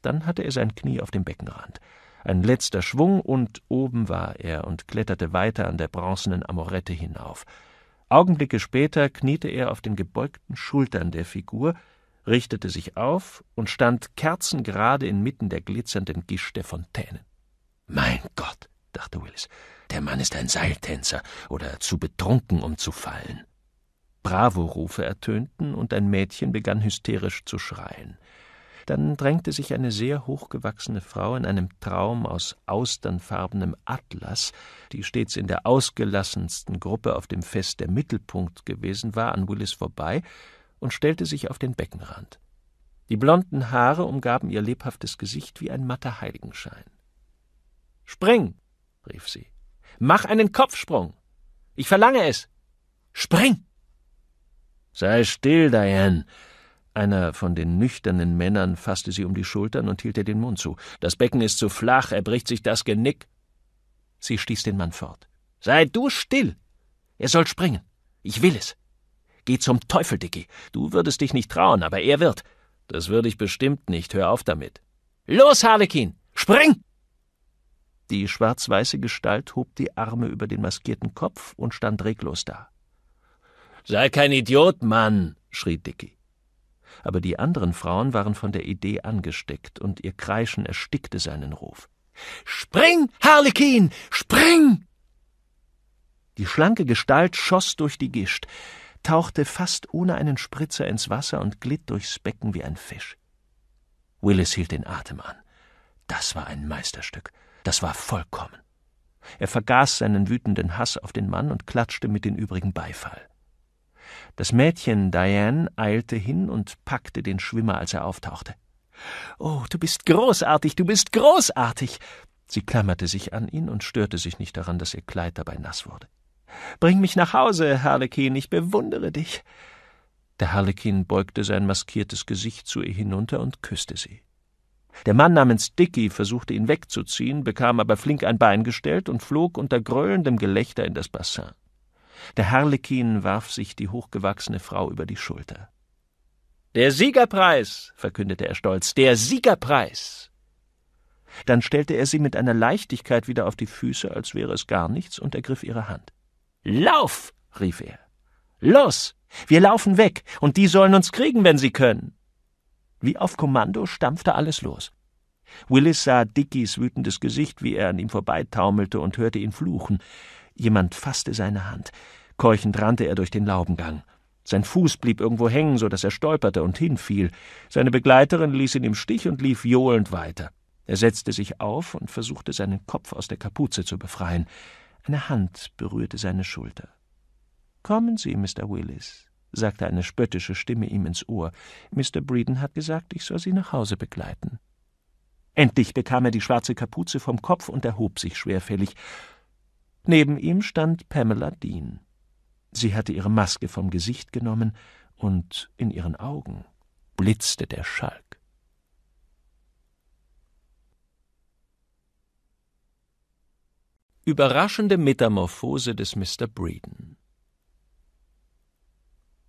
Dann hatte er sein Knie auf dem Beckenrand. Ein letzter Schwung und oben war er und kletterte weiter an der bronzenen Amorette hinauf. Augenblicke später kniete er auf den gebeugten Schultern der Figur, richtete sich auf und stand kerzengerade inmitten der glitzernden Gischt der Fontänen. Mein Gott, dachte Willis, der Mann ist ein Seiltänzer oder zu betrunken, um zu fallen. Bravo-Rufe ertönten und ein Mädchen begann hysterisch zu schreien. Dann drängte sich eine sehr hochgewachsene Frau in einem Traum aus austernfarbenem Atlas, die stets in der ausgelassensten Gruppe auf dem Fest der Mittelpunkt gewesen war, an Willis vorbei und stellte sich auf den Beckenrand. Die blonden Haare umgaben ihr lebhaftes Gesicht wie ein matter Heiligenschein. Spring, rief sie. Mach einen Kopfsprung. Ich verlange es. Spring. Sei still, Diane, einer von den nüchternen Männern fasste sie um die Schultern und hielt ihr den Mund zu. Das Becken ist zu flach, er bricht sich das Genick. Sie stieß den Mann fort. Sei du still! Er soll springen. Ich will es. Geh zum Teufel, Dicky. Du würdest dich nicht trauen, aber er wird. Das würde ich bestimmt nicht. Hör auf damit. Los, Harlekin! Spring! Die schwarz-weiße Gestalt hob die Arme über den maskierten Kopf und stand reglos da. Sei kein Idiot, Mann! schrie Dicky aber die anderen Frauen waren von der Idee angesteckt, und ihr Kreischen erstickte seinen Ruf. Spring, Harlekin, spring! Die schlanke Gestalt schoss durch die Gischt, tauchte fast ohne einen Spritzer ins Wasser und glitt durchs Becken wie ein Fisch. Willis hielt den Atem an. Das war ein Meisterstück. Das war vollkommen. Er vergaß seinen wütenden Hass auf den Mann und klatschte mit den übrigen Beifall. Das Mädchen Diane eilte hin und packte den Schwimmer, als er auftauchte. Oh, du bist großartig, du bist großartig. Sie klammerte sich an ihn und störte sich nicht daran, dass ihr Kleid dabei nass wurde. Bring mich nach Hause, Harlekin, ich bewundere dich. Der Harlekin beugte sein maskiertes Gesicht zu ihr hinunter und küßte sie. Der Mann namens Dicky versuchte ihn wegzuziehen, bekam aber flink ein Bein gestellt und flog unter gröhlendem Gelächter in das Bassin. Der Harlekin warf sich die hochgewachsene Frau über die Schulter. Der Siegerpreis, verkündete er stolz, der Siegerpreis. Dann stellte er sie mit einer Leichtigkeit wieder auf die Füße, als wäre es gar nichts, und ergriff ihre Hand. Lauf, rief er. Los, wir laufen weg, und die sollen uns kriegen, wenn sie können. Wie auf Kommando stampfte alles los. Willis sah Dickies wütendes Gesicht, wie er an ihm vorbeitaumelte, und hörte ihn fluchen. Jemand fasste seine Hand. Keuchend rannte er durch den Laubengang. Sein Fuß blieb irgendwo hängen, so dass er stolperte und hinfiel. Seine Begleiterin ließ ihn im Stich und lief johlend weiter. Er setzte sich auf und versuchte, seinen Kopf aus der Kapuze zu befreien. Eine Hand berührte seine Schulter. Kommen Sie, Mr. Willis, sagte eine spöttische Stimme ihm ins Ohr. Mr. Breeden hat gesagt, ich soll Sie nach Hause begleiten. Endlich bekam er die schwarze Kapuze vom Kopf und erhob sich schwerfällig. Neben ihm stand Pamela Dean. Sie hatte ihre Maske vom Gesicht genommen, und in ihren Augen blitzte der Schalk. Überraschende Metamorphose des Mr. Breeden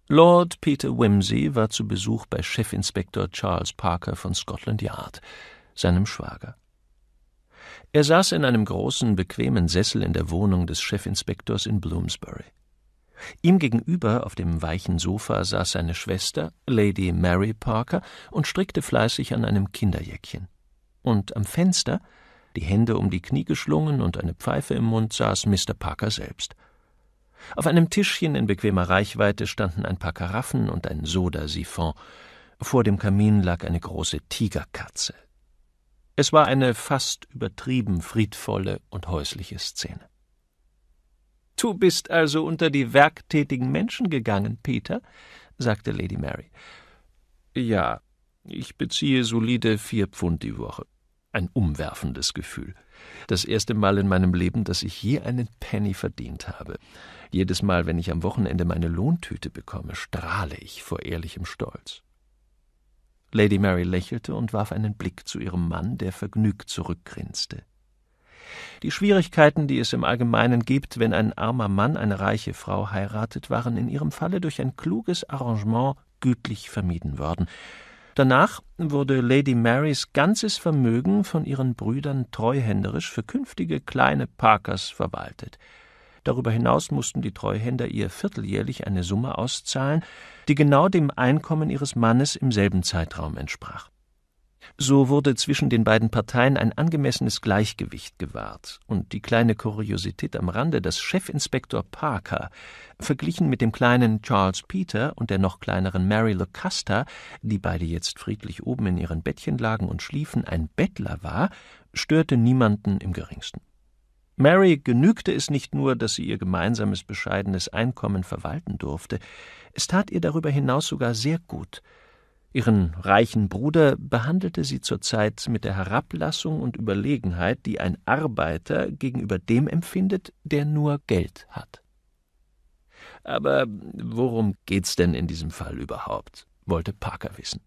Lord Peter Wimsey war zu Besuch bei Chefinspektor Charles Parker von Scotland Yard, seinem Schwager. Er saß in einem großen, bequemen Sessel in der Wohnung des Chefinspektors in Bloomsbury. Ihm gegenüber auf dem weichen Sofa saß seine Schwester, Lady Mary Parker, und strickte fleißig an einem Kinderjäckchen. Und am Fenster, die Hände um die Knie geschlungen und eine Pfeife im Mund, saß Mr. Parker selbst. Auf einem Tischchen in bequemer Reichweite standen ein paar Karaffen und ein Sodasiphon. Vor dem Kamin lag eine große Tigerkatze, es war eine fast übertrieben friedvolle und häusliche Szene. Du bist also unter die werktätigen Menschen gegangen, Peter, sagte Lady Mary. Ja, ich beziehe solide vier Pfund die Woche. Ein umwerfendes Gefühl. Das erste Mal in meinem Leben, dass ich je einen Penny verdient habe. Jedes Mal, wenn ich am Wochenende meine Lohntüte bekomme, strahle ich vor ehrlichem Stolz. Lady Mary lächelte und warf einen Blick zu ihrem Mann, der vergnügt zurückgrinste. Die Schwierigkeiten, die es im Allgemeinen gibt, wenn ein armer Mann eine reiche Frau heiratet, waren in ihrem Falle durch ein kluges Arrangement gütlich vermieden worden. Danach wurde Lady Marys ganzes Vermögen von ihren Brüdern treuhänderisch für künftige kleine Parkers verwaltet. Darüber hinaus mussten die Treuhänder ihr vierteljährlich eine Summe auszahlen, die genau dem Einkommen ihres Mannes im selben Zeitraum entsprach. So wurde zwischen den beiden Parteien ein angemessenes Gleichgewicht gewahrt, und die kleine Kuriosität am Rande, dass Chefinspektor Parker, verglichen mit dem kleinen Charles Peter und der noch kleineren Mary Locusta, die beide jetzt friedlich oben in ihren Bettchen lagen und schliefen, ein Bettler war, störte niemanden im geringsten. Mary genügte es nicht nur, dass sie ihr gemeinsames bescheidenes Einkommen verwalten durfte, es tat ihr darüber hinaus sogar sehr gut. Ihren reichen Bruder behandelte sie zurzeit mit der Herablassung und Überlegenheit, die ein Arbeiter gegenüber dem empfindet, der nur Geld hat. Aber worum geht's denn in diesem Fall überhaupt? wollte Parker wissen.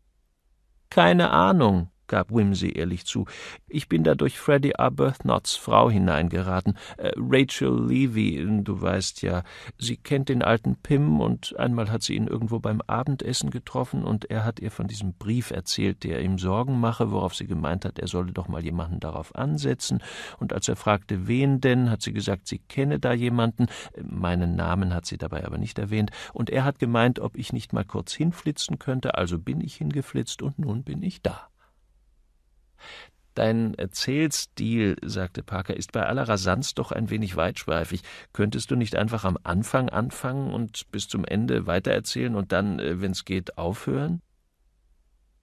Keine Ahnung, gab Whimsy ehrlich zu. Ich bin da durch Freddy Arbuthnot's Frau hineingeraten. Äh, Rachel Levy, du weißt ja, sie kennt den alten Pim und einmal hat sie ihn irgendwo beim Abendessen getroffen und er hat ihr von diesem Brief erzählt, der ihm Sorgen mache, worauf sie gemeint hat, er solle doch mal jemanden darauf ansetzen. Und als er fragte, wen denn, hat sie gesagt, sie kenne da jemanden. Meinen Namen hat sie dabei aber nicht erwähnt. Und er hat gemeint, ob ich nicht mal kurz hinflitzen könnte, also bin ich hingeflitzt und nun bin ich da. Dein Erzählstil, sagte Parker, ist bei aller Rasanz doch ein wenig weitschweifig. Könntest du nicht einfach am Anfang anfangen und bis zum Ende weitererzählen und dann, äh, wenn's geht, aufhören?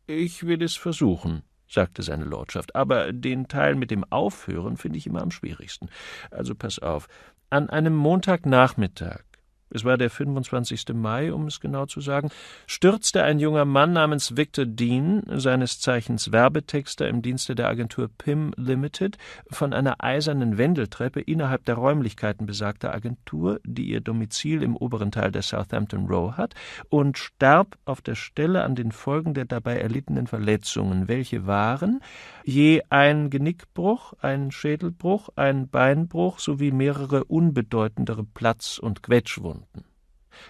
Ich will es versuchen, sagte seine Lordschaft, aber den Teil mit dem Aufhören finde ich immer am schwierigsten. Also pass auf. An einem Montagnachmittag es war der 25. Mai, um es genau zu sagen, stürzte ein junger Mann namens Victor Dean, seines Zeichens Werbetexter im Dienste der Agentur PIM Limited, von einer eisernen Wendeltreppe innerhalb der Räumlichkeiten besagter Agentur, die ihr Domizil im oberen Teil der Southampton Row hat, und starb auf der Stelle an den Folgen der dabei erlittenen Verletzungen, welche waren je ein Genickbruch, ein Schädelbruch, ein Beinbruch sowie mehrere unbedeutendere Platz- und Quetschwunden. Stunden.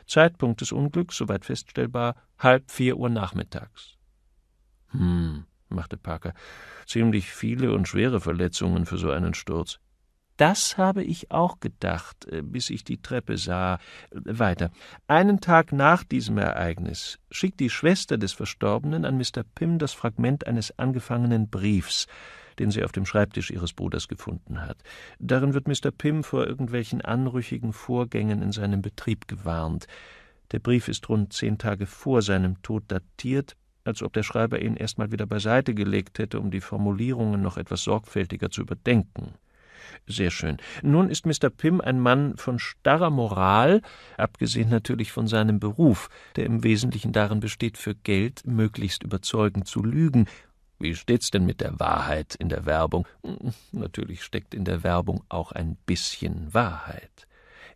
Zeitpunkt des Unglücks, soweit feststellbar, halb vier Uhr nachmittags. Hm, machte Parker, ziemlich viele und schwere Verletzungen für so einen Sturz. Das habe ich auch gedacht, äh, bis ich die Treppe sah. Weiter. Einen Tag nach diesem Ereignis schickt die Schwester des Verstorbenen an Mr. Pym das Fragment eines angefangenen Briefs, den sie auf dem Schreibtisch ihres Bruders gefunden hat. Darin wird Mr. Pym vor irgendwelchen anrüchigen Vorgängen in seinem Betrieb gewarnt. Der Brief ist rund zehn Tage vor seinem Tod datiert, als ob der Schreiber ihn erst mal wieder beiseite gelegt hätte, um die Formulierungen noch etwas sorgfältiger zu überdenken. Sehr schön. Nun ist Mr. Pym ein Mann von starrer Moral, abgesehen natürlich von seinem Beruf, der im Wesentlichen darin besteht, für Geld möglichst überzeugend zu lügen wie steht's denn mit der Wahrheit in der Werbung? Hm, natürlich steckt in der Werbung auch ein bisschen Wahrheit.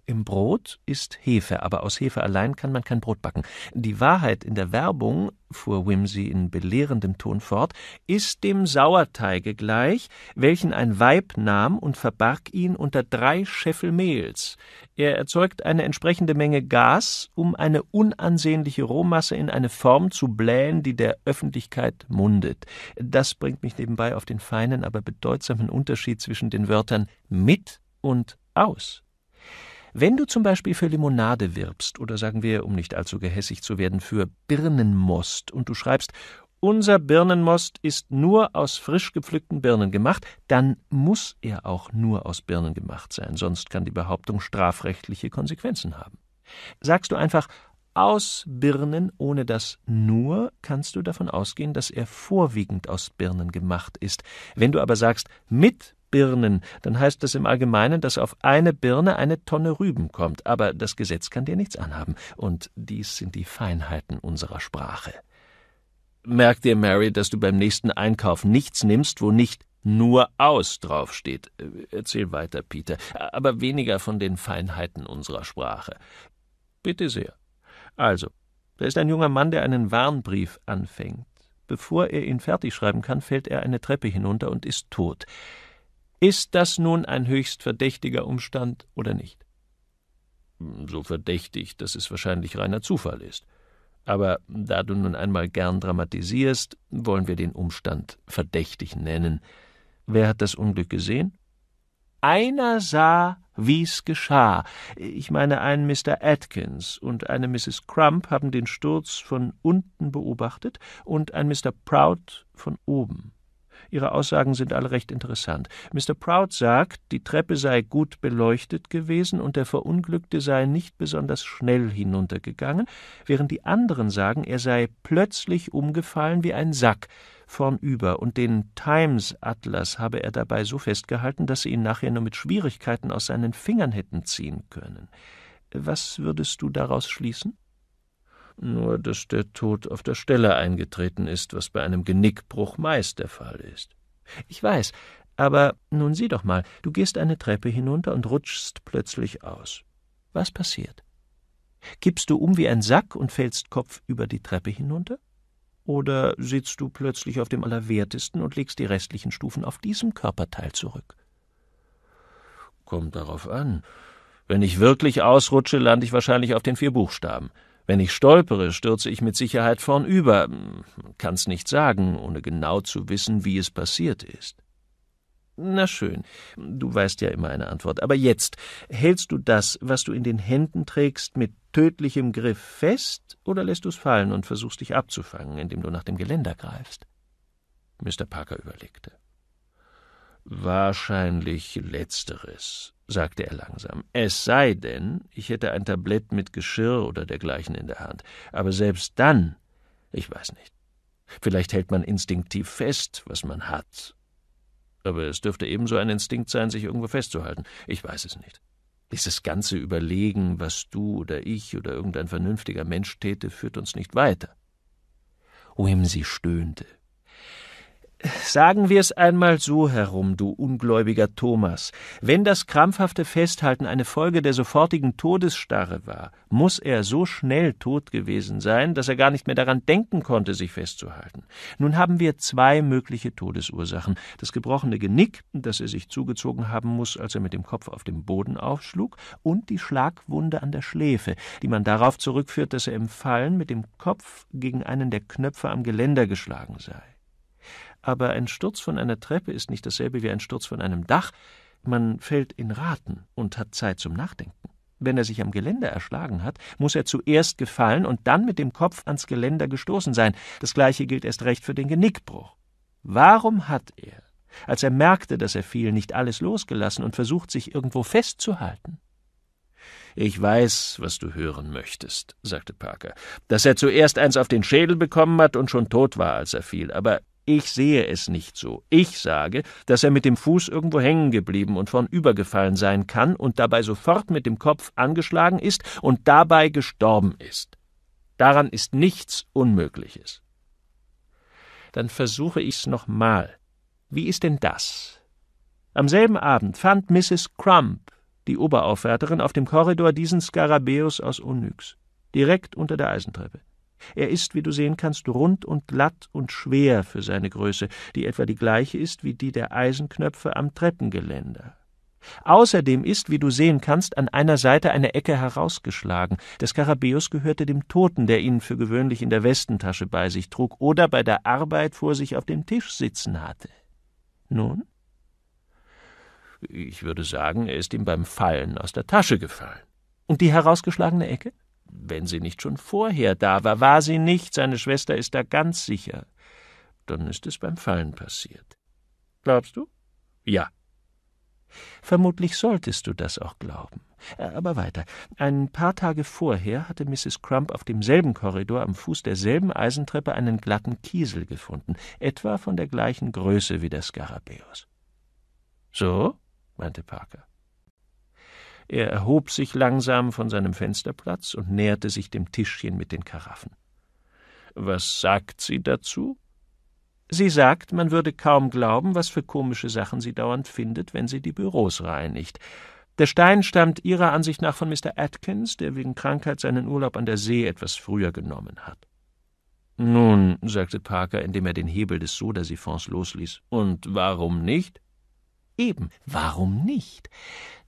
Im Brot ist Hefe, aber aus Hefe allein kann man kein Brot backen. Die Wahrheit in der Werbung, fuhr Whimsy in belehrendem Ton fort, ist dem Sauerteige gleich, welchen ein Weib nahm und verbarg ihn unter drei Scheffel Mehls. Er erzeugt eine entsprechende Menge Gas, um eine unansehnliche Rohmasse in eine Form zu blähen, die der Öffentlichkeit mundet. Das bringt mich nebenbei auf den feinen, aber bedeutsamen Unterschied zwischen den Wörtern mit und aus. Wenn du zum Beispiel für Limonade wirbst oder sagen wir, um nicht allzu gehässig zu werden, für Birnenmost und du schreibst, unser Birnenmost ist nur aus frisch gepflückten Birnen gemacht, dann muss er auch nur aus Birnen gemacht sein, sonst kann die Behauptung strafrechtliche Konsequenzen haben. Sagst du einfach, aus Birnen ohne das nur, kannst du davon ausgehen, dass er vorwiegend aus Birnen gemacht ist. Wenn du aber sagst mit Birnen, dann heißt das im Allgemeinen, dass auf eine Birne eine Tonne Rüben kommt, aber das Gesetz kann dir nichts anhaben, und dies sind die Feinheiten unserer Sprache. Merk dir, Mary, dass du beim nächsten Einkauf nichts nimmst, wo nicht nur aus draufsteht. Erzähl weiter, Peter, aber weniger von den Feinheiten unserer Sprache. Bitte sehr. Also, da ist ein junger Mann, der einen Warnbrief anfängt. Bevor er ihn fertig schreiben kann, fällt er eine Treppe hinunter und ist tot. Ist das nun ein höchst verdächtiger Umstand oder nicht? Hm, so verdächtig, dass es wahrscheinlich reiner Zufall ist. Aber da du nun einmal gern dramatisierst, wollen wir den Umstand verdächtig nennen. Wer hat das Unglück gesehen? Einer sah, wie's geschah. Ich meine, ein Mr. Atkins und eine Mrs. Crump haben den Sturz von unten beobachtet und ein Mr. Prout von oben. Ihre Aussagen sind alle recht interessant. Mr. Proud sagt, die Treppe sei gut beleuchtet gewesen und der Verunglückte sei nicht besonders schnell hinuntergegangen, während die anderen sagen, er sei plötzlich umgefallen wie ein Sack vornüber und den Times Atlas habe er dabei so festgehalten, dass sie ihn nachher nur mit Schwierigkeiten aus seinen Fingern hätten ziehen können. Was würdest du daraus schließen? nur dass der Tod auf der Stelle eingetreten ist, was bei einem Genickbruch meist der Fall ist. Ich weiß, aber nun sieh doch mal, du gehst eine Treppe hinunter und rutschst plötzlich aus. Was passiert? Kippst du um wie ein Sack und fällst Kopf über die Treppe hinunter? Oder sitzt du plötzlich auf dem Allerwertesten und legst die restlichen Stufen auf diesem Körperteil zurück? Kommt darauf an. Wenn ich wirklich ausrutsche, lande ich wahrscheinlich auf den vier Buchstaben. Wenn ich stolpere, stürze ich mit Sicherheit vornüber. Kann's nicht sagen, ohne genau zu wissen, wie es passiert ist. Na schön, du weißt ja immer eine Antwort. Aber jetzt, hältst du das, was du in den Händen trägst, mit tödlichem Griff fest oder lässt du es fallen und versuchst dich abzufangen, indem du nach dem Geländer greifst? Mr. Parker überlegte. Wahrscheinlich Letzteres, sagte er langsam, es sei denn, ich hätte ein Tablett mit Geschirr oder dergleichen in der Hand. Aber selbst dann, ich weiß nicht. Vielleicht hält man instinktiv fest, was man hat. Aber es dürfte ebenso ein Instinkt sein, sich irgendwo festzuhalten. Ich weiß es nicht. Dieses ganze Überlegen, was du oder ich oder irgendein vernünftiger Mensch täte, führt uns nicht weiter. Whimsy stöhnte Sagen wir es einmal so herum, du ungläubiger Thomas. Wenn das krampfhafte Festhalten eine Folge der sofortigen Todesstarre war, muss er so schnell tot gewesen sein, dass er gar nicht mehr daran denken konnte, sich festzuhalten. Nun haben wir zwei mögliche Todesursachen. Das gebrochene Genick, das er sich zugezogen haben muss, als er mit dem Kopf auf dem Boden aufschlug, und die Schlagwunde an der Schläfe, die man darauf zurückführt, dass er im Fallen mit dem Kopf gegen einen der Knöpfe am Geländer geschlagen sei aber ein Sturz von einer Treppe ist nicht dasselbe wie ein Sturz von einem Dach, man fällt in Raten und hat Zeit zum Nachdenken. Wenn er sich am Geländer erschlagen hat, muss er zuerst gefallen und dann mit dem Kopf ans Geländer gestoßen sein. Das gleiche gilt erst recht für den Genickbruch. Warum hat er, als er merkte, dass er fiel, nicht alles losgelassen und versucht, sich irgendwo festzuhalten? Ich weiß, was du hören möchtest, sagte Parker, dass er zuerst eins auf den Schädel bekommen hat und schon tot war, als er fiel, aber ich sehe es nicht so. Ich sage, dass er mit dem Fuß irgendwo hängen geblieben und vornübergefallen sein kann und dabei sofort mit dem Kopf angeschlagen ist und dabei gestorben ist. Daran ist nichts Unmögliches. Dann versuche ich's nochmal. Wie ist denn das? Am selben Abend fand Mrs. Crump, die Oberaufwärterin, auf dem Korridor diesen Skarabäus aus Onyx, direkt unter der Eisentreppe. Er ist, wie du sehen kannst, rund und glatt und schwer für seine Größe, die etwa die gleiche ist wie die der Eisenknöpfe am Treppengeländer. Außerdem ist, wie du sehen kannst, an einer Seite eine Ecke herausgeschlagen. Der Skarabäus gehörte dem Toten, der ihn für gewöhnlich in der Westentasche bei sich trug oder bei der Arbeit vor sich auf dem Tisch sitzen hatte. Nun? Ich würde sagen, er ist ihm beim Fallen aus der Tasche gefallen. Und die herausgeschlagene Ecke? Wenn sie nicht schon vorher da war, war sie nicht, seine Schwester ist da ganz sicher. Dann ist es beim Fallen passiert. Glaubst du? Ja. Vermutlich solltest du das auch glauben. Äh, aber weiter. Ein paar Tage vorher hatte Mrs. Crump auf demselben Korridor am Fuß derselben Eisentreppe einen glatten Kiesel gefunden, etwa von der gleichen Größe wie der Skarabäus. So? meinte Parker. Er erhob sich langsam von seinem Fensterplatz und näherte sich dem Tischchen mit den Karaffen. Was sagt sie dazu? Sie sagt, man würde kaum glauben, was für komische Sachen sie dauernd findet, wenn sie die Büros reinigt. Der Stein stammt ihrer Ansicht nach von Mr. Atkins, der wegen Krankheit seinen Urlaub an der See etwas früher genommen hat. Nun, sagte Parker, indem er den Hebel des Sodasiphons losließ, und warum nicht? Eben, warum nicht?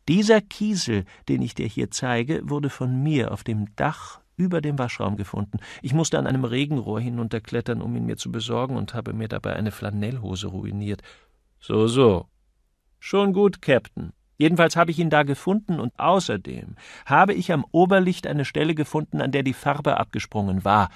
Dieser Kiesel, den ich dir hier zeige, wurde von mir auf dem Dach über dem Waschraum gefunden. Ich musste an einem Regenrohr hinunterklettern, um ihn mir zu besorgen, und habe mir dabei eine Flanellhose ruiniert. So, so. Schon gut, Captain. Jedenfalls habe ich ihn da gefunden, und außerdem habe ich am Oberlicht eine Stelle gefunden, an der die Farbe abgesprungen war.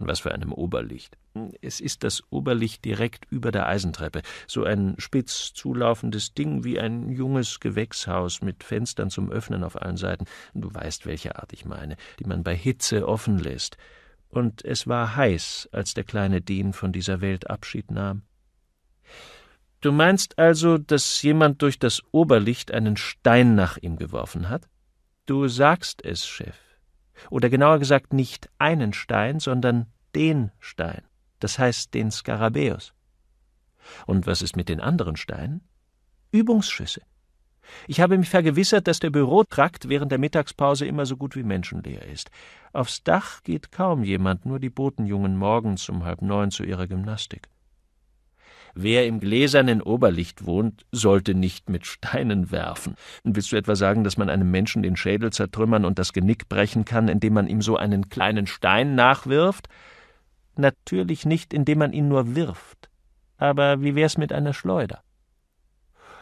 An was für einem Oberlicht? Es ist das Oberlicht direkt über der Eisentreppe, so ein spitz zulaufendes Ding wie ein junges Gewächshaus mit Fenstern zum Öffnen auf allen Seiten, du weißt, welche Art ich meine, die man bei Hitze offen lässt. Und es war heiß, als der kleine Dean von dieser Welt Abschied nahm. Du meinst also, dass jemand durch das Oberlicht einen Stein nach ihm geworfen hat? Du sagst es, Chef. Oder genauer gesagt nicht einen Stein, sondern den Stein, das heißt den Skarabäus. Und was ist mit den anderen Steinen? Übungsschüsse. Ich habe mich vergewissert, dass der Bürotrakt während der Mittagspause immer so gut wie menschenleer ist. Aufs Dach geht kaum jemand, nur die Botenjungen morgens um halb neun zu ihrer Gymnastik. Wer im gläsernen Oberlicht wohnt, sollte nicht mit Steinen werfen. Willst du etwa sagen, dass man einem Menschen den Schädel zertrümmern und das Genick brechen kann, indem man ihm so einen kleinen Stein nachwirft? Natürlich nicht, indem man ihn nur wirft. Aber wie wär's mit einer Schleuder?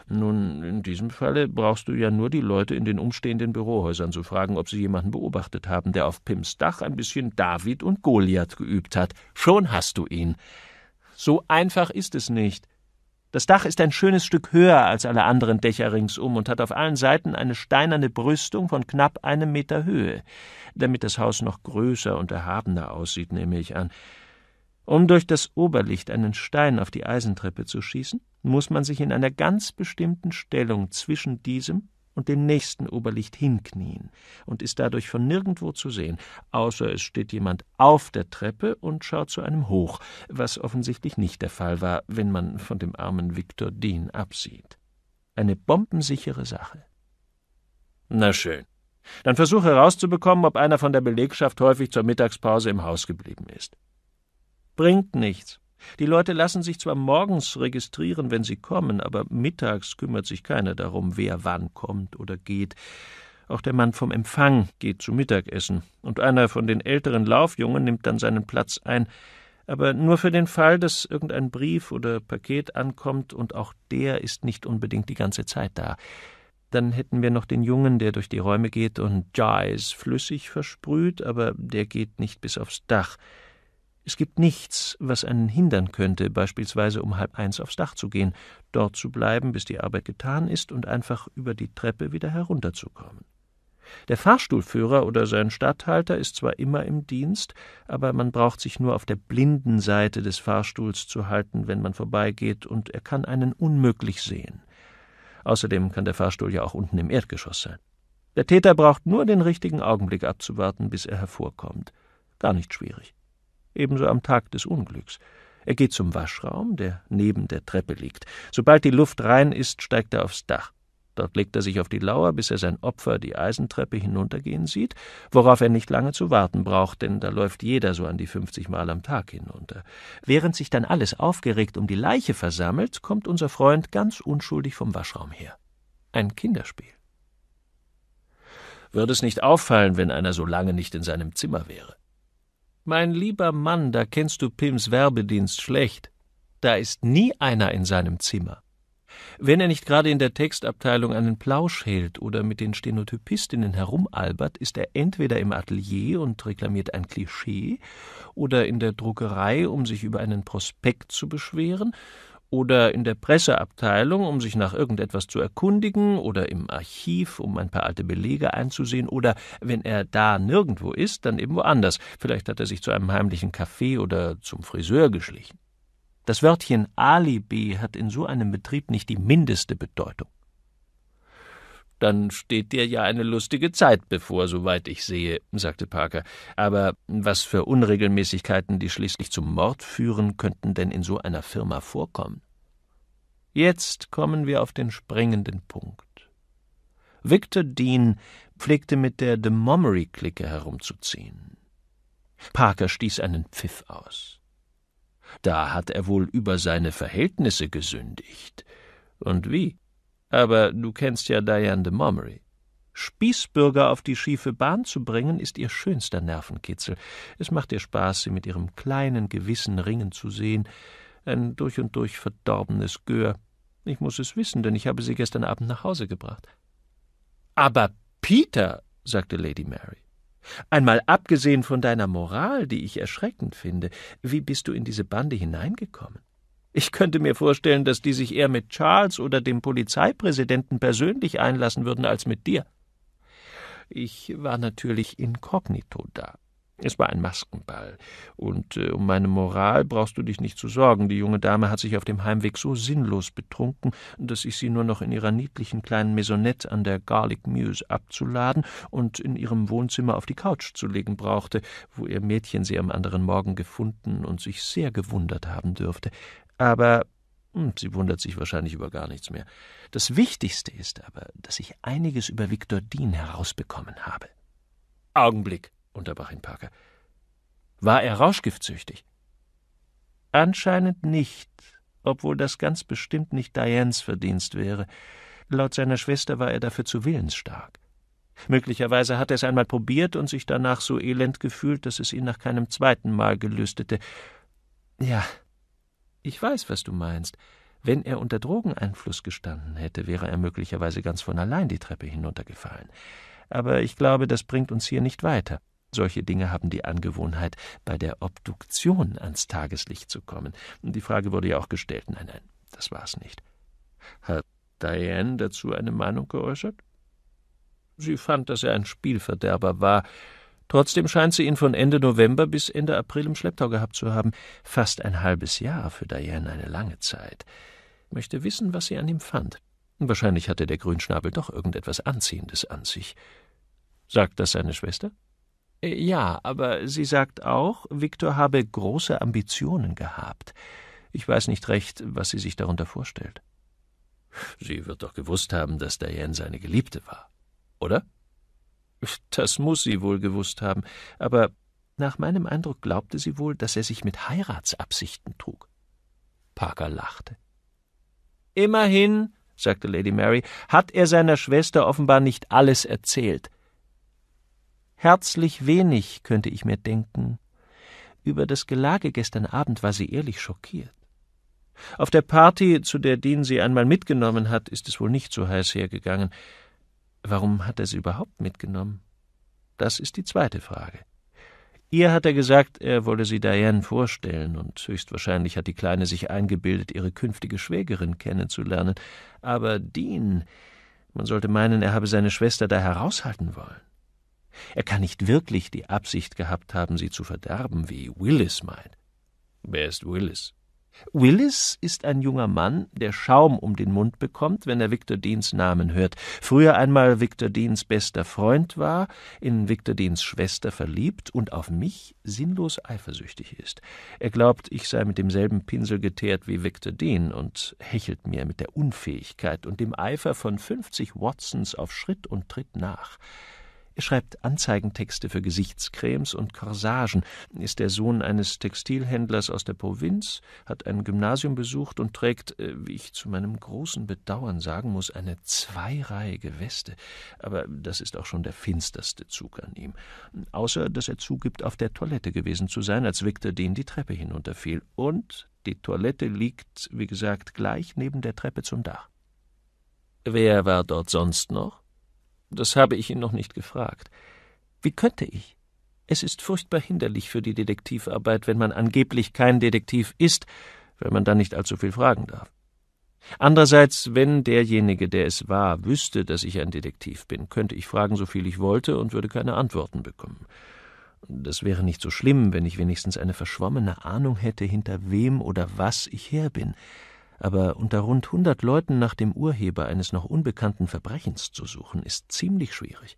Nun, in diesem Falle brauchst du ja nur die Leute in den umstehenden Bürohäusern zu fragen, ob sie jemanden beobachtet haben, der auf Pims Dach ein bisschen David und Goliath geübt hat. Schon hast du ihn. So einfach ist es nicht. Das Dach ist ein schönes Stück höher als alle anderen Dächer ringsum und hat auf allen Seiten eine steinerne Brüstung von knapp einem Meter Höhe, damit das Haus noch größer und erhabener aussieht, nehme ich an. Um durch das Oberlicht einen Stein auf die Eisentreppe zu schießen, muss man sich in einer ganz bestimmten Stellung zwischen diesem und dem nächsten Oberlicht hinknien und ist dadurch von nirgendwo zu sehen, außer es steht jemand auf der Treppe und schaut zu einem hoch, was offensichtlich nicht der Fall war, wenn man von dem armen Viktor Dean absieht. Eine bombensichere Sache. Na schön. Dann versuche herauszubekommen, ob einer von der Belegschaft häufig zur Mittagspause im Haus geblieben ist. Bringt nichts. Die Leute lassen sich zwar morgens registrieren, wenn sie kommen, aber mittags kümmert sich keiner darum, wer wann kommt oder geht. Auch der Mann vom Empfang geht zu Mittagessen, und einer von den älteren Laufjungen nimmt dann seinen Platz ein, aber nur für den Fall, dass irgendein Brief oder Paket ankommt, und auch der ist nicht unbedingt die ganze Zeit da. Dann hätten wir noch den Jungen, der durch die Räume geht und Jives flüssig versprüht, aber der geht nicht bis aufs Dach. Es gibt nichts, was einen hindern könnte, beispielsweise um halb eins aufs Dach zu gehen, dort zu bleiben, bis die Arbeit getan ist und einfach über die Treppe wieder herunterzukommen. Der Fahrstuhlführer oder sein Statthalter ist zwar immer im Dienst, aber man braucht sich nur auf der blinden Seite des Fahrstuhls zu halten, wenn man vorbeigeht, und er kann einen unmöglich sehen. Außerdem kann der Fahrstuhl ja auch unten im Erdgeschoss sein. Der Täter braucht nur den richtigen Augenblick abzuwarten, bis er hervorkommt. Gar nicht schwierig ebenso am Tag des Unglücks. Er geht zum Waschraum, der neben der Treppe liegt. Sobald die Luft rein ist, steigt er aufs Dach. Dort legt er sich auf die Lauer, bis er sein Opfer die Eisentreppe hinuntergehen sieht, worauf er nicht lange zu warten braucht, denn da läuft jeder so an die 50 Mal am Tag hinunter. Während sich dann alles aufgeregt um die Leiche versammelt, kommt unser Freund ganz unschuldig vom Waschraum her. Ein Kinderspiel. Würde es nicht auffallen, wenn einer so lange nicht in seinem Zimmer wäre? Mein lieber Mann, da kennst du Pims Werbedienst schlecht. Da ist nie einer in seinem Zimmer. Wenn er nicht gerade in der Textabteilung einen Plausch hält oder mit den Stenotypistinnen herumalbert, ist er entweder im Atelier und reklamiert ein Klischee oder in der Druckerei, um sich über einen Prospekt zu beschweren oder in der Presseabteilung, um sich nach irgendetwas zu erkundigen, oder im Archiv, um ein paar alte Belege einzusehen, oder wenn er da nirgendwo ist, dann eben woanders. Vielleicht hat er sich zu einem heimlichen Café oder zum Friseur geschlichen. Das Wörtchen Alibi hat in so einem Betrieb nicht die mindeste Bedeutung. Dann steht dir ja eine lustige Zeit bevor, soweit ich sehe, sagte Parker. Aber was für Unregelmäßigkeiten, die schließlich zum Mord führen, könnten denn in so einer Firma vorkommen? Jetzt kommen wir auf den springenden Punkt. Victor Dean pflegte mit der The Momery-Clique herumzuziehen. Parker stieß einen Pfiff aus. Da hat er wohl über seine Verhältnisse gesündigt. Und wie? Aber du kennst ja Diane de Momery. Spießbürger auf die schiefe Bahn zu bringen, ist ihr schönster Nervenkitzel. Es macht ihr Spaß, sie mit ihrem kleinen Gewissen ringen zu sehen. Ein durch und durch verdorbenes Gör. Ich muss es wissen, denn ich habe sie gestern Abend nach Hause gebracht. Aber Peter, sagte Lady Mary, einmal abgesehen von deiner Moral, die ich erschreckend finde, wie bist du in diese Bande hineingekommen? Ich könnte mir vorstellen, dass die sich eher mit Charles oder dem Polizeipräsidenten persönlich einlassen würden als mit dir. Ich war natürlich inkognito da. Es war ein Maskenball, und äh, um meine Moral brauchst du dich nicht zu sorgen. Die junge Dame hat sich auf dem Heimweg so sinnlos betrunken, dass ich sie nur noch in ihrer niedlichen kleinen Maisonette an der Garlic Muse abzuladen und in ihrem Wohnzimmer auf die Couch zu legen brauchte, wo ihr Mädchen sie am anderen Morgen gefunden und sich sehr gewundert haben dürfte. Aber hm, sie wundert sich wahrscheinlich über gar nichts mehr. Das Wichtigste ist aber, dass ich einiges über Viktor Dean herausbekommen habe. Augenblick, unterbrach ihn Parker. War er rauschgiftsüchtig? Anscheinend nicht, obwohl das ganz bestimmt nicht Dianes Verdienst wäre. Laut seiner Schwester war er dafür zu willensstark. Möglicherweise hat er es einmal probiert und sich danach so elend gefühlt, dass es ihn nach keinem zweiten Mal gelüstete. Ja, ich weiß, was du meinst. Wenn er unter Drogeneinfluss gestanden hätte, wäre er möglicherweise ganz von allein die Treppe hinuntergefallen. Aber ich glaube, das bringt uns hier nicht weiter. Solche Dinge haben die Angewohnheit, bei der Obduktion ans Tageslicht zu kommen. Die Frage wurde ja auch gestellt. Nein, nein, das war's nicht. Hat Diane dazu eine Meinung geäußert? Sie fand, dass er ein Spielverderber war, Trotzdem scheint sie ihn von Ende November bis Ende April im Schlepptau gehabt zu haben. Fast ein halbes Jahr für Diane, eine lange Zeit. Möchte wissen, was sie an ihm fand. Wahrscheinlich hatte der Grünschnabel doch irgendetwas Anziehendes an sich. Sagt das seine Schwester? Äh, ja, aber sie sagt auch, Viktor habe große Ambitionen gehabt. Ich weiß nicht recht, was sie sich darunter vorstellt. Sie wird doch gewusst haben, dass Diane seine Geliebte war, oder? Das muss sie wohl gewusst haben, aber nach meinem Eindruck glaubte sie wohl, dass er sich mit Heiratsabsichten trug. Parker lachte. Immerhin, sagte Lady Mary, hat er seiner Schwester offenbar nicht alles erzählt. Herzlich wenig, könnte ich mir denken. Über das Gelage gestern Abend war sie ehrlich schockiert. Auf der Party, zu der Dean sie einmal mitgenommen hat, ist es wohl nicht so heiß hergegangen. Warum hat er sie überhaupt mitgenommen? Das ist die zweite Frage. Ihr hat er gesagt, er wolle sie Diane vorstellen, und höchstwahrscheinlich hat die Kleine sich eingebildet, ihre künftige Schwägerin kennenzulernen. Aber Dean, man sollte meinen, er habe seine Schwester da heraushalten wollen. Er kann nicht wirklich die Absicht gehabt haben, sie zu verderben, wie Willis meint. Wer ist Willis? Willis ist ein junger Mann, der Schaum um den Mund bekommt, wenn er Victor Deans Namen hört. Früher einmal Victor Deans bester Freund war, in Victor Deans Schwester verliebt und auf mich sinnlos eifersüchtig ist. Er glaubt, ich sei mit demselben Pinsel geteert wie Victor Dean und hechelt mir mit der Unfähigkeit und dem Eifer von 50 Watsons auf Schritt und Tritt nach. Er schreibt Anzeigentexte für Gesichtscremes und Corsagen, ist der Sohn eines Textilhändlers aus der Provinz, hat ein Gymnasium besucht und trägt, äh, wie ich zu meinem großen Bedauern sagen muss, eine zweireihige Weste. Aber das ist auch schon der finsterste Zug an ihm. Außer, dass er zugibt, auf der Toilette gewesen zu sein, als Victor den die Treppe hinunterfiel. Und die Toilette liegt, wie gesagt, gleich neben der Treppe zum Dach. Wer war dort sonst noch? Das habe ich ihn noch nicht gefragt. Wie könnte ich? Es ist furchtbar hinderlich für die Detektivarbeit, wenn man angeblich kein Detektiv ist, weil man dann nicht allzu viel fragen darf. Andererseits, wenn derjenige, der es war, wüsste, dass ich ein Detektiv bin, könnte ich fragen, so viel ich wollte, und würde keine Antworten bekommen. Das wäre nicht so schlimm, wenn ich wenigstens eine verschwommene Ahnung hätte, hinter wem oder was ich her bin aber unter rund hundert Leuten nach dem Urheber eines noch unbekannten Verbrechens zu suchen, ist ziemlich schwierig.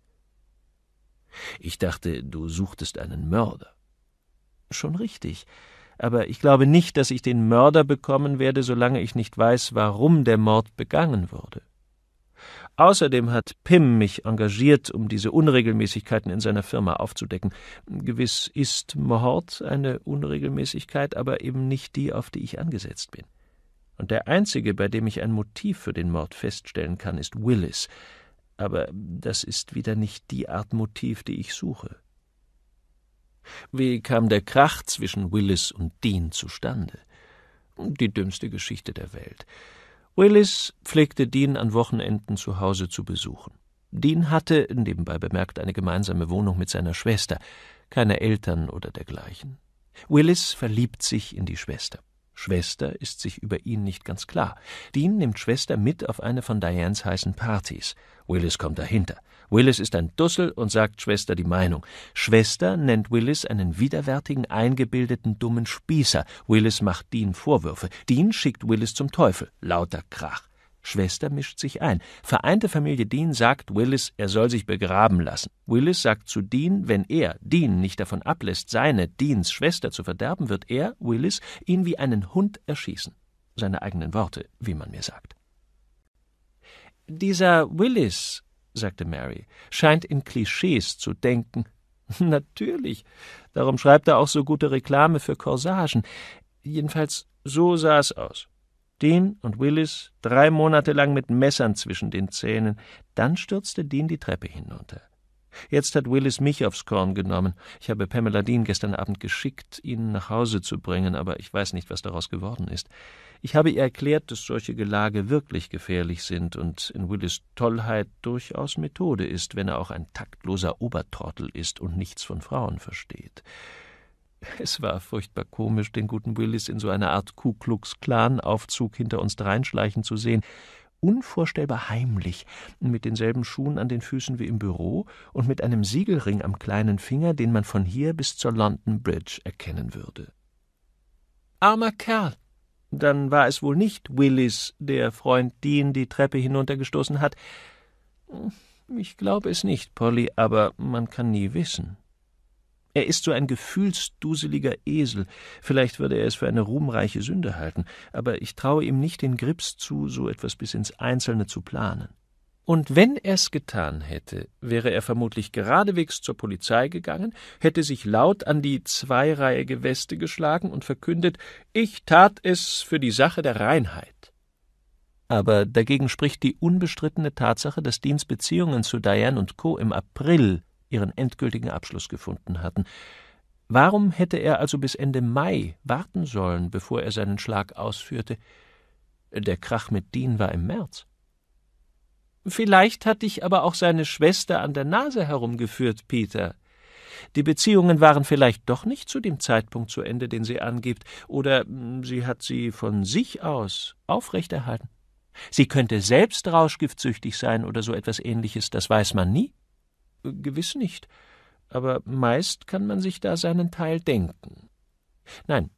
Ich dachte, du suchtest einen Mörder. Schon richtig, aber ich glaube nicht, dass ich den Mörder bekommen werde, solange ich nicht weiß, warum der Mord begangen wurde. Außerdem hat Pim mich engagiert, um diese Unregelmäßigkeiten in seiner Firma aufzudecken. Gewiss ist Mord eine Unregelmäßigkeit, aber eben nicht die, auf die ich angesetzt bin und der einzige, bei dem ich ein Motiv für den Mord feststellen kann, ist Willis. Aber das ist wieder nicht die Art Motiv, die ich suche. Wie kam der Krach zwischen Willis und Dean zustande? Die dümmste Geschichte der Welt. Willis pflegte Dean an Wochenenden zu Hause zu besuchen. Dean hatte, nebenbei bemerkt, eine gemeinsame Wohnung mit seiner Schwester, keine Eltern oder dergleichen. Willis verliebt sich in die Schwester. Schwester ist sich über ihn nicht ganz klar. Dean nimmt Schwester mit auf eine von Dianes heißen Partys. Willis kommt dahinter. Willis ist ein Dussel und sagt Schwester die Meinung. Schwester nennt Willis einen widerwärtigen, eingebildeten, dummen Spießer. Willis macht Dean Vorwürfe. Dean schickt Willis zum Teufel. Lauter Krach. Schwester mischt sich ein. Vereinte Familie Dean sagt Willis, er soll sich begraben lassen. Willis sagt zu Dean, wenn er, Dean, nicht davon ablässt, seine, Deans Schwester zu verderben, wird er, Willis, ihn wie einen Hund erschießen. Seine eigenen Worte, wie man mir sagt. Dieser Willis, sagte Mary, scheint in Klischees zu denken. Natürlich, darum schreibt er auch so gute Reklame für Corsagen. Jedenfalls so sah es aus. Dean und Willis drei Monate lang mit Messern zwischen den Zähnen. Dann stürzte Dean die Treppe hinunter. Jetzt hat Willis mich aufs Korn genommen. Ich habe Pamela Dean gestern Abend geschickt, ihn nach Hause zu bringen, aber ich weiß nicht, was daraus geworden ist. Ich habe ihr erklärt, dass solche Gelage wirklich gefährlich sind und in Willis Tollheit durchaus Methode ist, wenn er auch ein taktloser Obertrottel ist und nichts von Frauen versteht. Es war furchtbar komisch, den guten Willis in so einer Art Ku Klux Klan-Aufzug hinter uns dreinschleichen zu sehen. Unvorstellbar heimlich, mit denselben Schuhen an den Füßen wie im Büro und mit einem Siegelring am kleinen Finger, den man von hier bis zur London Bridge erkennen würde. Armer Kerl! Dann war es wohl nicht Willis, der Freund Dean die Treppe hinuntergestoßen hat. Ich glaube es nicht, Polly, aber man kann nie wissen. Er ist so ein gefühlsduseliger Esel. Vielleicht würde er es für eine ruhmreiche Sünde halten, aber ich traue ihm nicht den Grips zu, so etwas bis ins Einzelne zu planen. Und wenn er's getan hätte, wäre er vermutlich geradewegs zur Polizei gegangen, hätte sich laut an die zweireihige Weste geschlagen und verkündet, ich tat es für die Sache der Reinheit. Aber dagegen spricht die unbestrittene Tatsache, dass Deans Beziehungen zu Diane und Co. im April ihren endgültigen Abschluss gefunden hatten. Warum hätte er also bis Ende Mai warten sollen, bevor er seinen Schlag ausführte? Der Krach mit Dean war im März. Vielleicht hat dich aber auch seine Schwester an der Nase herumgeführt, Peter. Die Beziehungen waren vielleicht doch nicht zu dem Zeitpunkt zu Ende, den sie angibt, oder hm, sie hat sie von sich aus aufrechterhalten. Sie könnte selbst rauschgiftsüchtig sein oder so etwas ähnliches, das weiß man nie. Gewiss nicht, aber meist kann man sich da seinen Teil denken. Nein,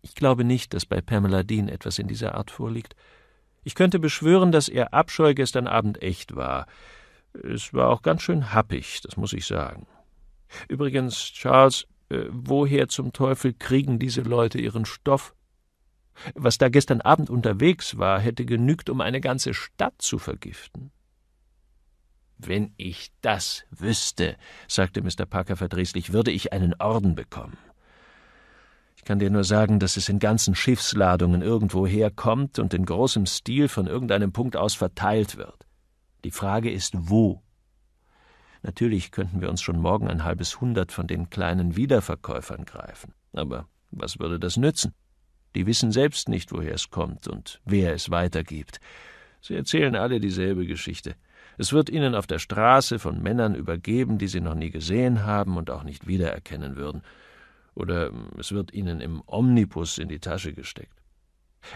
ich glaube nicht, dass bei Pamela Dean etwas in dieser Art vorliegt. Ich könnte beschwören, dass ihr Abscheu gestern Abend echt war. Es war auch ganz schön happig, das muss ich sagen. Übrigens, Charles, äh, woher zum Teufel kriegen diese Leute ihren Stoff? Was da gestern Abend unterwegs war, hätte genügt, um eine ganze Stadt zu vergiften. Wenn ich das wüsste, sagte Mr. Parker verdrießlich, würde ich einen Orden bekommen. Ich kann dir nur sagen, dass es in ganzen Schiffsladungen irgendwo herkommt und in großem Stil von irgendeinem Punkt aus verteilt wird. Die Frage ist, wo? Natürlich könnten wir uns schon morgen ein halbes Hundert von den kleinen Wiederverkäufern greifen. Aber was würde das nützen? Die wissen selbst nicht, woher es kommt und wer es weitergibt. Sie erzählen alle dieselbe Geschichte. Es wird ihnen auf der Straße von Männern übergeben, die sie noch nie gesehen haben und auch nicht wiedererkennen würden. Oder hm, es wird ihnen im Omnibus in die Tasche gesteckt.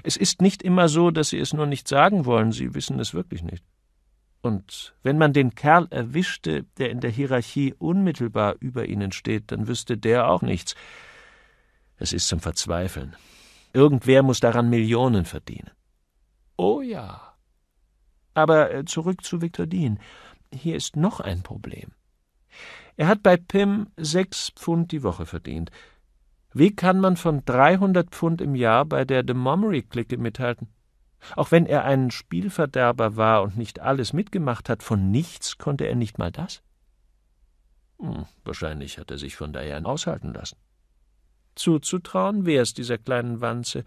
Es ist nicht immer so, dass sie es nur nicht sagen wollen, sie wissen es wirklich nicht. Und wenn man den Kerl erwischte, der in der Hierarchie unmittelbar über ihnen steht, dann wüsste der auch nichts. Es ist zum Verzweifeln. Irgendwer muss daran Millionen verdienen. Oh ja, aber äh, zurück zu Viktor Dean. Hier ist noch ein Problem. Er hat bei Pim sechs Pfund die Woche verdient. Wie kann man von 300 Pfund im Jahr bei der The Mummery clique mithalten? Auch wenn er ein Spielverderber war und nicht alles mitgemacht hat, von nichts konnte er nicht mal das. Hm, wahrscheinlich hat er sich von daher aushalten lassen. Zuzutrauen wär's dieser kleinen Wanze.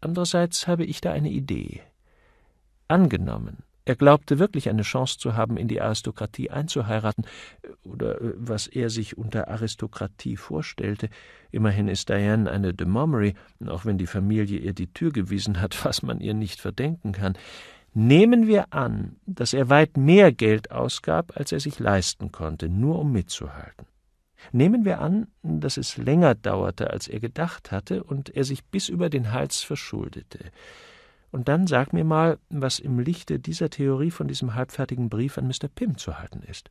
Andererseits habe ich da eine Idee angenommen. Er glaubte wirklich eine Chance zu haben, in die Aristokratie einzuheiraten, oder äh, was er sich unter Aristokratie vorstellte. Immerhin ist Diane eine de Montmory, auch wenn die Familie ihr die Tür gewiesen hat, was man ihr nicht verdenken kann. Nehmen wir an, dass er weit mehr Geld ausgab, als er sich leisten konnte, nur um mitzuhalten. Nehmen wir an, dass es länger dauerte, als er gedacht hatte, und er sich bis über den Hals verschuldete. Und dann sag mir mal, was im Lichte dieser Theorie von diesem halbfertigen Brief an Mr. Pym zu halten ist.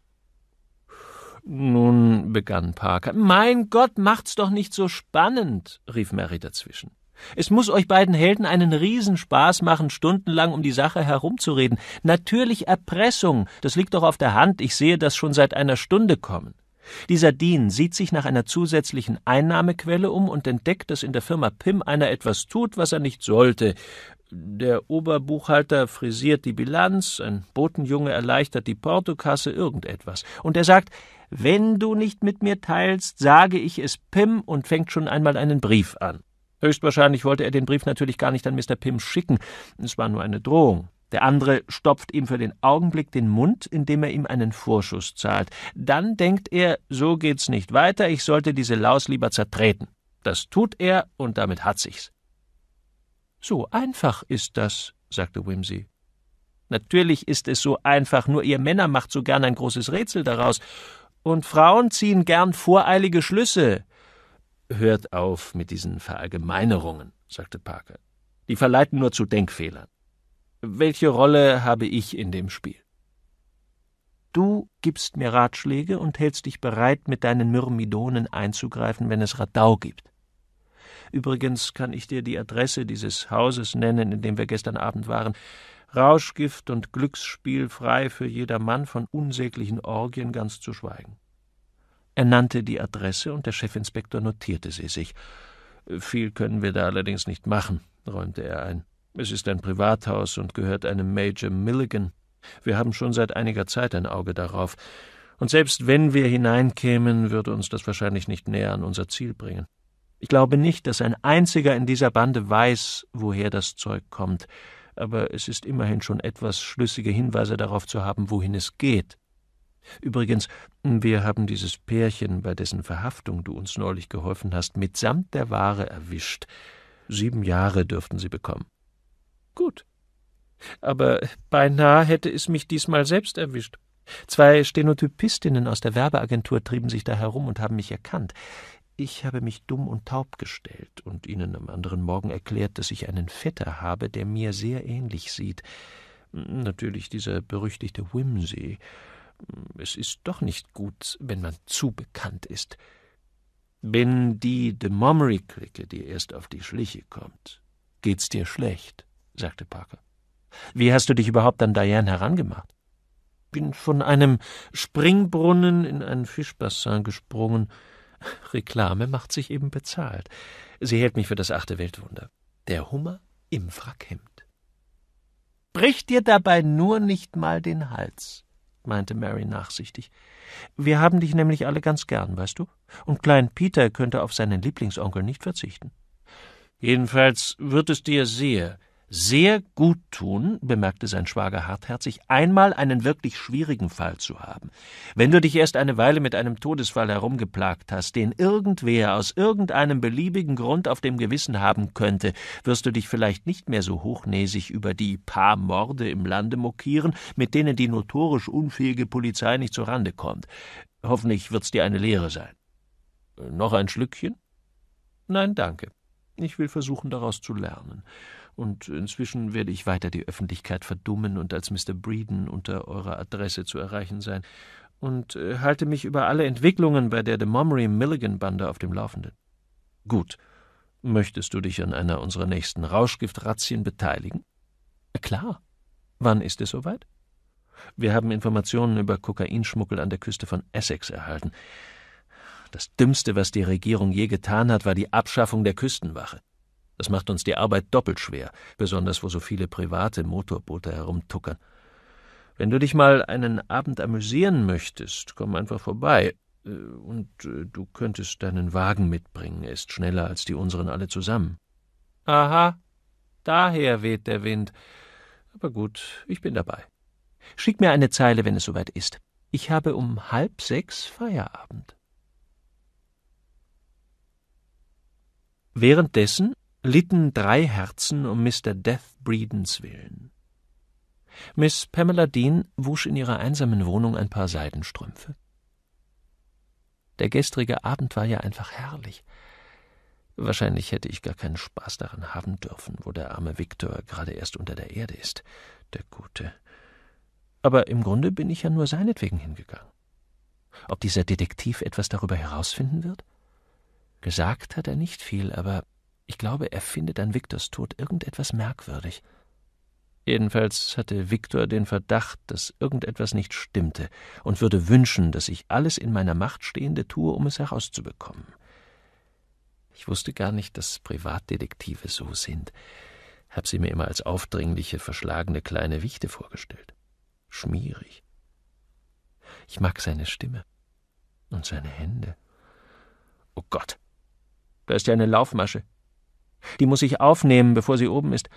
Nun begann Parker. Mein Gott, macht's doch nicht so spannend, rief Mary dazwischen. Es muss euch beiden Helden einen Riesenspaß machen, stundenlang um die Sache herumzureden. Natürlich Erpressung, das liegt doch auf der Hand, ich sehe das schon seit einer Stunde kommen. Dieser Dean sieht sich nach einer zusätzlichen Einnahmequelle um und entdeckt, dass in der Firma Pym einer etwas tut, was er nicht sollte. Der Oberbuchhalter frisiert die Bilanz, ein Botenjunge erleichtert die Portokasse, irgendetwas. Und er sagt, wenn du nicht mit mir teilst, sage ich es Pim und fängt schon einmal einen Brief an. Höchstwahrscheinlich wollte er den Brief natürlich gar nicht an Mr. Pim schicken, es war nur eine Drohung. Der andere stopft ihm für den Augenblick den Mund, indem er ihm einen Vorschuss zahlt. Dann denkt er, so geht's nicht weiter, ich sollte diese Laus lieber zertreten. Das tut er und damit hat sich's. So einfach ist das, sagte Whimsy. Natürlich ist es so einfach, nur ihr Männer macht so gern ein großes Rätsel daraus. Und Frauen ziehen gern voreilige Schlüsse. Hört auf mit diesen Verallgemeinerungen, sagte Parker. Die verleiten nur zu Denkfehlern. Welche Rolle habe ich in dem Spiel? Du gibst mir Ratschläge und hältst dich bereit, mit deinen Myrmidonen einzugreifen, wenn es Radau gibt. Übrigens kann ich dir die Adresse dieses Hauses nennen, in dem wir gestern Abend waren. Rauschgift und Glücksspiel frei für jedermann, von unsäglichen Orgien ganz zu schweigen. Er nannte die Adresse und der Chefinspektor notierte sie sich. Viel können wir da allerdings nicht machen, räumte er ein. Es ist ein Privathaus und gehört einem Major Milligan. Wir haben schon seit einiger Zeit ein Auge darauf. Und selbst wenn wir hineinkämen, würde uns das wahrscheinlich nicht näher an unser Ziel bringen. Ich glaube nicht, dass ein einziger in dieser Bande weiß, woher das Zeug kommt, aber es ist immerhin schon etwas schlüssige Hinweise darauf zu haben, wohin es geht. Übrigens, wir haben dieses Pärchen, bei dessen Verhaftung du uns neulich geholfen hast, mitsamt der Ware erwischt. Sieben Jahre dürften sie bekommen. Gut. Aber beinahe hätte es mich diesmal selbst erwischt. Zwei Stenotypistinnen aus der Werbeagentur trieben sich da herum und haben mich erkannt. Ich habe mich dumm und taub gestellt und ihnen am anderen Morgen erklärt, dass ich einen Vetter habe, der mir sehr ähnlich sieht. Natürlich dieser berüchtigte Whimsy. Es ist doch nicht gut, wenn man zu bekannt ist. Wenn die de Momery-Clique, dir erst auf die Schliche kommt. Geht's dir schlecht? sagte Parker. Wie hast du dich überhaupt an Diane herangemacht? Bin von einem Springbrunnen in ein Fischbassin gesprungen Reklame macht sich eben bezahlt. Sie hält mich für das achte Weltwunder. Der Hummer im Frackhemd. Brich dir dabei nur nicht mal den Hals, meinte Mary nachsichtig. Wir haben dich nämlich alle ganz gern, weißt du? Und Klein Peter könnte auf seinen Lieblingsonkel nicht verzichten. Jedenfalls wird es dir sehr, sehr gut tun, bemerkte sein Schwager hartherzig, einmal einen wirklich schwierigen Fall zu haben. Wenn du dich erst eine Weile mit einem Todesfall herumgeplagt hast, den irgendwer aus irgendeinem beliebigen Grund auf dem Gewissen haben könnte, wirst du dich vielleicht nicht mehr so hochnäsig über die paar Morde im Lande mokieren, mit denen die notorisch unfähige Polizei nicht zur Rande kommt. Hoffentlich wird's dir eine Lehre sein. Äh, noch ein Schlückchen? Nein, danke. Ich will versuchen, daraus zu lernen und inzwischen werde ich weiter die Öffentlichkeit verdummen und als Mr. Breeden unter eurer Adresse zu erreichen sein und äh, halte mich über alle Entwicklungen bei der De Momery Milligan Bande auf dem Laufenden. Gut. Möchtest du dich an einer unserer nächsten Rauschgiftrazzien beteiligen? Klar. Wann ist es soweit? Wir haben Informationen über Kokainschmuggel an der Küste von Essex erhalten. Das Dümmste, was die Regierung je getan hat, war die Abschaffung der Küstenwache. Das macht uns die Arbeit doppelt schwer, besonders wo so viele private Motorboote herumtuckern. Wenn du dich mal einen Abend amüsieren möchtest, komm einfach vorbei. Äh, und äh, du könntest deinen Wagen mitbringen, er ist schneller als die unseren alle zusammen. Aha, daher weht der Wind. Aber gut, ich bin dabei. Schick mir eine Zeile, wenn es soweit ist. Ich habe um halb sechs Feierabend. Währenddessen litten drei Herzen um Mr. Death Breedens willen. Miss Pamela Dean wusch in ihrer einsamen Wohnung ein paar Seidenstrümpfe. Der gestrige Abend war ja einfach herrlich. Wahrscheinlich hätte ich gar keinen Spaß daran haben dürfen, wo der arme Viktor gerade erst unter der Erde ist, der Gute. Aber im Grunde bin ich ja nur seinetwegen hingegangen. Ob dieser Detektiv etwas darüber herausfinden wird? Gesagt hat er nicht viel, aber ich glaube, er findet an Viktors Tod irgendetwas merkwürdig. Jedenfalls hatte Viktor den Verdacht, dass irgendetwas nicht stimmte und würde wünschen, dass ich alles in meiner Macht Stehende tue, um es herauszubekommen. Ich wusste gar nicht, dass Privatdetektive so sind, hab sie mir immer als aufdringliche, verschlagene kleine Wichte vorgestellt. Schmierig. Ich mag seine Stimme und seine Hände. Oh Gott, da ist ja eine Laufmasche. Die muss ich aufnehmen, bevor sie oben ist.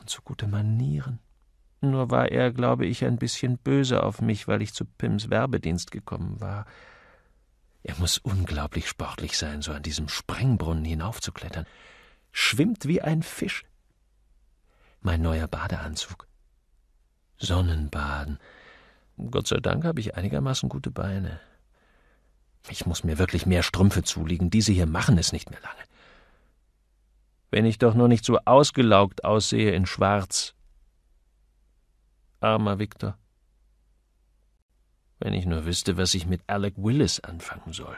Und so gute Manieren. Nur war er, glaube ich, ein bisschen böse auf mich, weil ich zu Pims Werbedienst gekommen war. Er muss unglaublich sportlich sein, so an diesem Sprengbrunnen hinaufzuklettern. Schwimmt wie ein Fisch. Mein neuer Badeanzug. Sonnenbaden. Gott sei Dank habe ich einigermaßen gute Beine. Ich muss mir wirklich mehr Strümpfe zulegen. Diese hier machen es nicht mehr lange wenn ich doch nur nicht so ausgelaugt aussehe in Schwarz. Armer Victor. Wenn ich nur wüsste, was ich mit Alec Willis anfangen soll.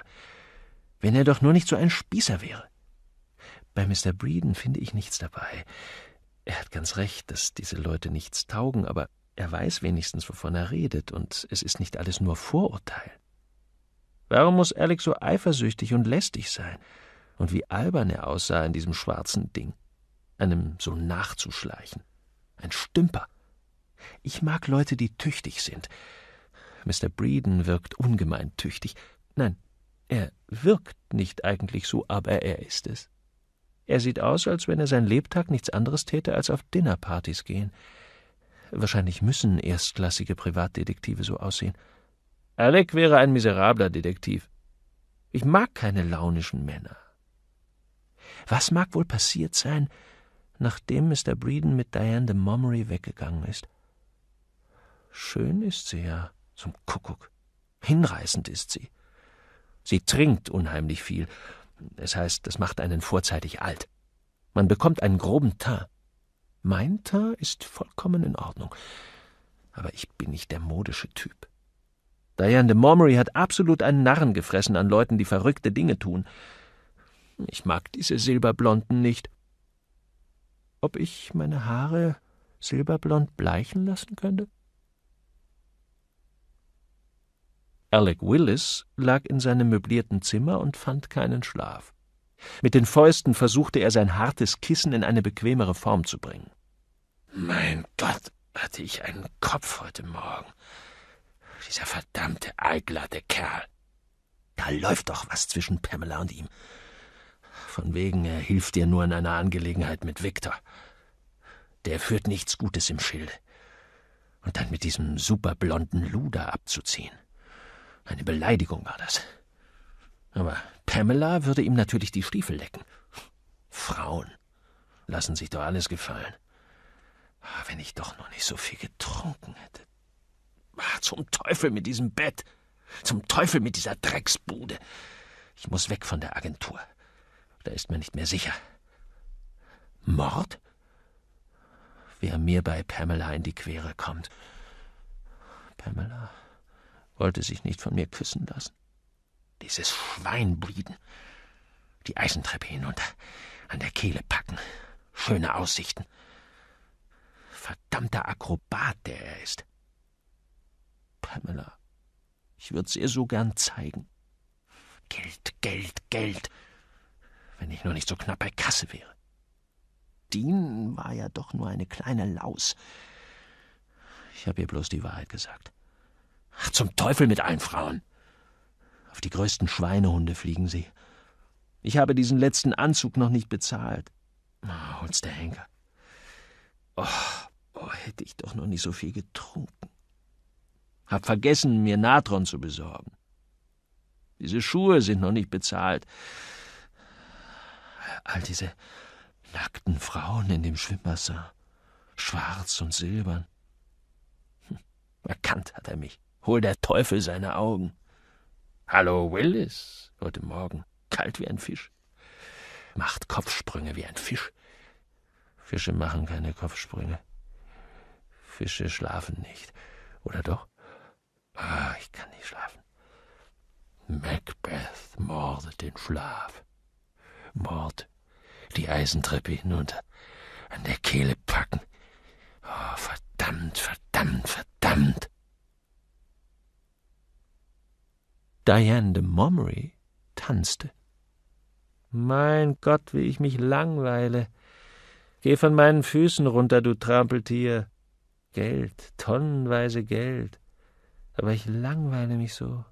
Wenn er doch nur nicht so ein Spießer wäre. Bei Mr. Breeden finde ich nichts dabei. Er hat ganz recht, dass diese Leute nichts taugen, aber er weiß wenigstens, wovon er redet, und es ist nicht alles nur Vorurteil. Warum muss Alec so eifersüchtig und lästig sein? und wie albern er aussah in diesem schwarzen Ding, einem so nachzuschleichen. Ein Stümper. Ich mag Leute, die tüchtig sind. Mr. Breeden wirkt ungemein tüchtig. Nein, er wirkt nicht eigentlich so, aber er ist es. Er sieht aus, als wenn er sein Lebtag nichts anderes täte, als auf Dinnerpartys gehen. Wahrscheinlich müssen erstklassige Privatdetektive so aussehen. Alec wäre ein miserabler Detektiv. Ich mag keine launischen Männer. Was mag wohl passiert sein, nachdem Mr. Breeden mit Diane de Momery weggegangen ist? Schön ist sie ja, zum Kuckuck. Hinreißend ist sie. Sie trinkt unheimlich viel. Das heißt, das macht einen vorzeitig alt. Man bekommt einen groben Teint. Mein Teint ist vollkommen in Ordnung. Aber ich bin nicht der modische Typ. Diane de Momery hat absolut einen Narren gefressen an Leuten, die verrückte Dinge tun. Ich mag diese Silberblonden nicht. Ob ich meine Haare silberblond bleichen lassen könnte? Alec Willis lag in seinem möblierten Zimmer und fand keinen Schlaf. Mit den Fäusten versuchte er sein hartes Kissen in eine bequemere Form zu bringen. Mein Gott, hatte ich einen Kopf heute Morgen. Dieser verdammte, eiglatte Kerl. Da läuft doch was zwischen Pamela und ihm. Von wegen, er hilft dir nur in einer Angelegenheit mit Viktor. Der führt nichts Gutes im Schilde. Und dann mit diesem superblonden Luder abzuziehen. Eine Beleidigung war das. Aber Pamela würde ihm natürlich die Stiefel lecken. Frauen lassen sich doch alles gefallen. Ah, wenn ich doch nur nicht so viel getrunken hätte. Ach, zum Teufel mit diesem Bett. Zum Teufel mit dieser Drecksbude. Ich muss weg von der Agentur. Da ist man nicht mehr sicher. Mord? Wer mir bei Pamela in die Quere kommt. Pamela wollte sich nicht von mir küssen lassen. Dieses Schwein blieben. Die Eisentreppe hinunter. An der Kehle packen. Schöne Aussichten. Verdammter Akrobat, der er ist. Pamela, ich würde es ihr so gern zeigen. Geld, Geld, Geld wenn ich nur nicht so knapp bei Kasse wäre. Dean war ja doch nur eine kleine Laus. Ich habe ihr bloß die Wahrheit gesagt. Ach, zum Teufel mit allen Frauen. Auf die größten Schweinehunde fliegen sie. Ich habe diesen letzten Anzug noch nicht bezahlt. Oh, hol's der Henker. Oh, oh, hätte ich doch noch nicht so viel getrunken. Hab vergessen, mir Natron zu besorgen. Diese Schuhe sind noch nicht bezahlt all diese nackten Frauen in dem Schwimmwasser, schwarz und silbern. Hm, erkannt hat er mich. Hol der Teufel seine Augen. Hallo, Willis, heute Morgen, kalt wie ein Fisch. Macht Kopfsprünge wie ein Fisch. Fische machen keine Kopfsprünge. Fische schlafen nicht. Oder doch? Ah, ich kann nicht schlafen. Macbeth mordet den Schlaf. Mord. Die Eisentreppe hinunter. An der Kehle packen. Oh, verdammt, verdammt, verdammt. Diane de Momery tanzte. Mein Gott, wie ich mich langweile. Geh von meinen Füßen runter, du Trampeltier. Geld, tonnenweise Geld. Aber ich langweile mich so.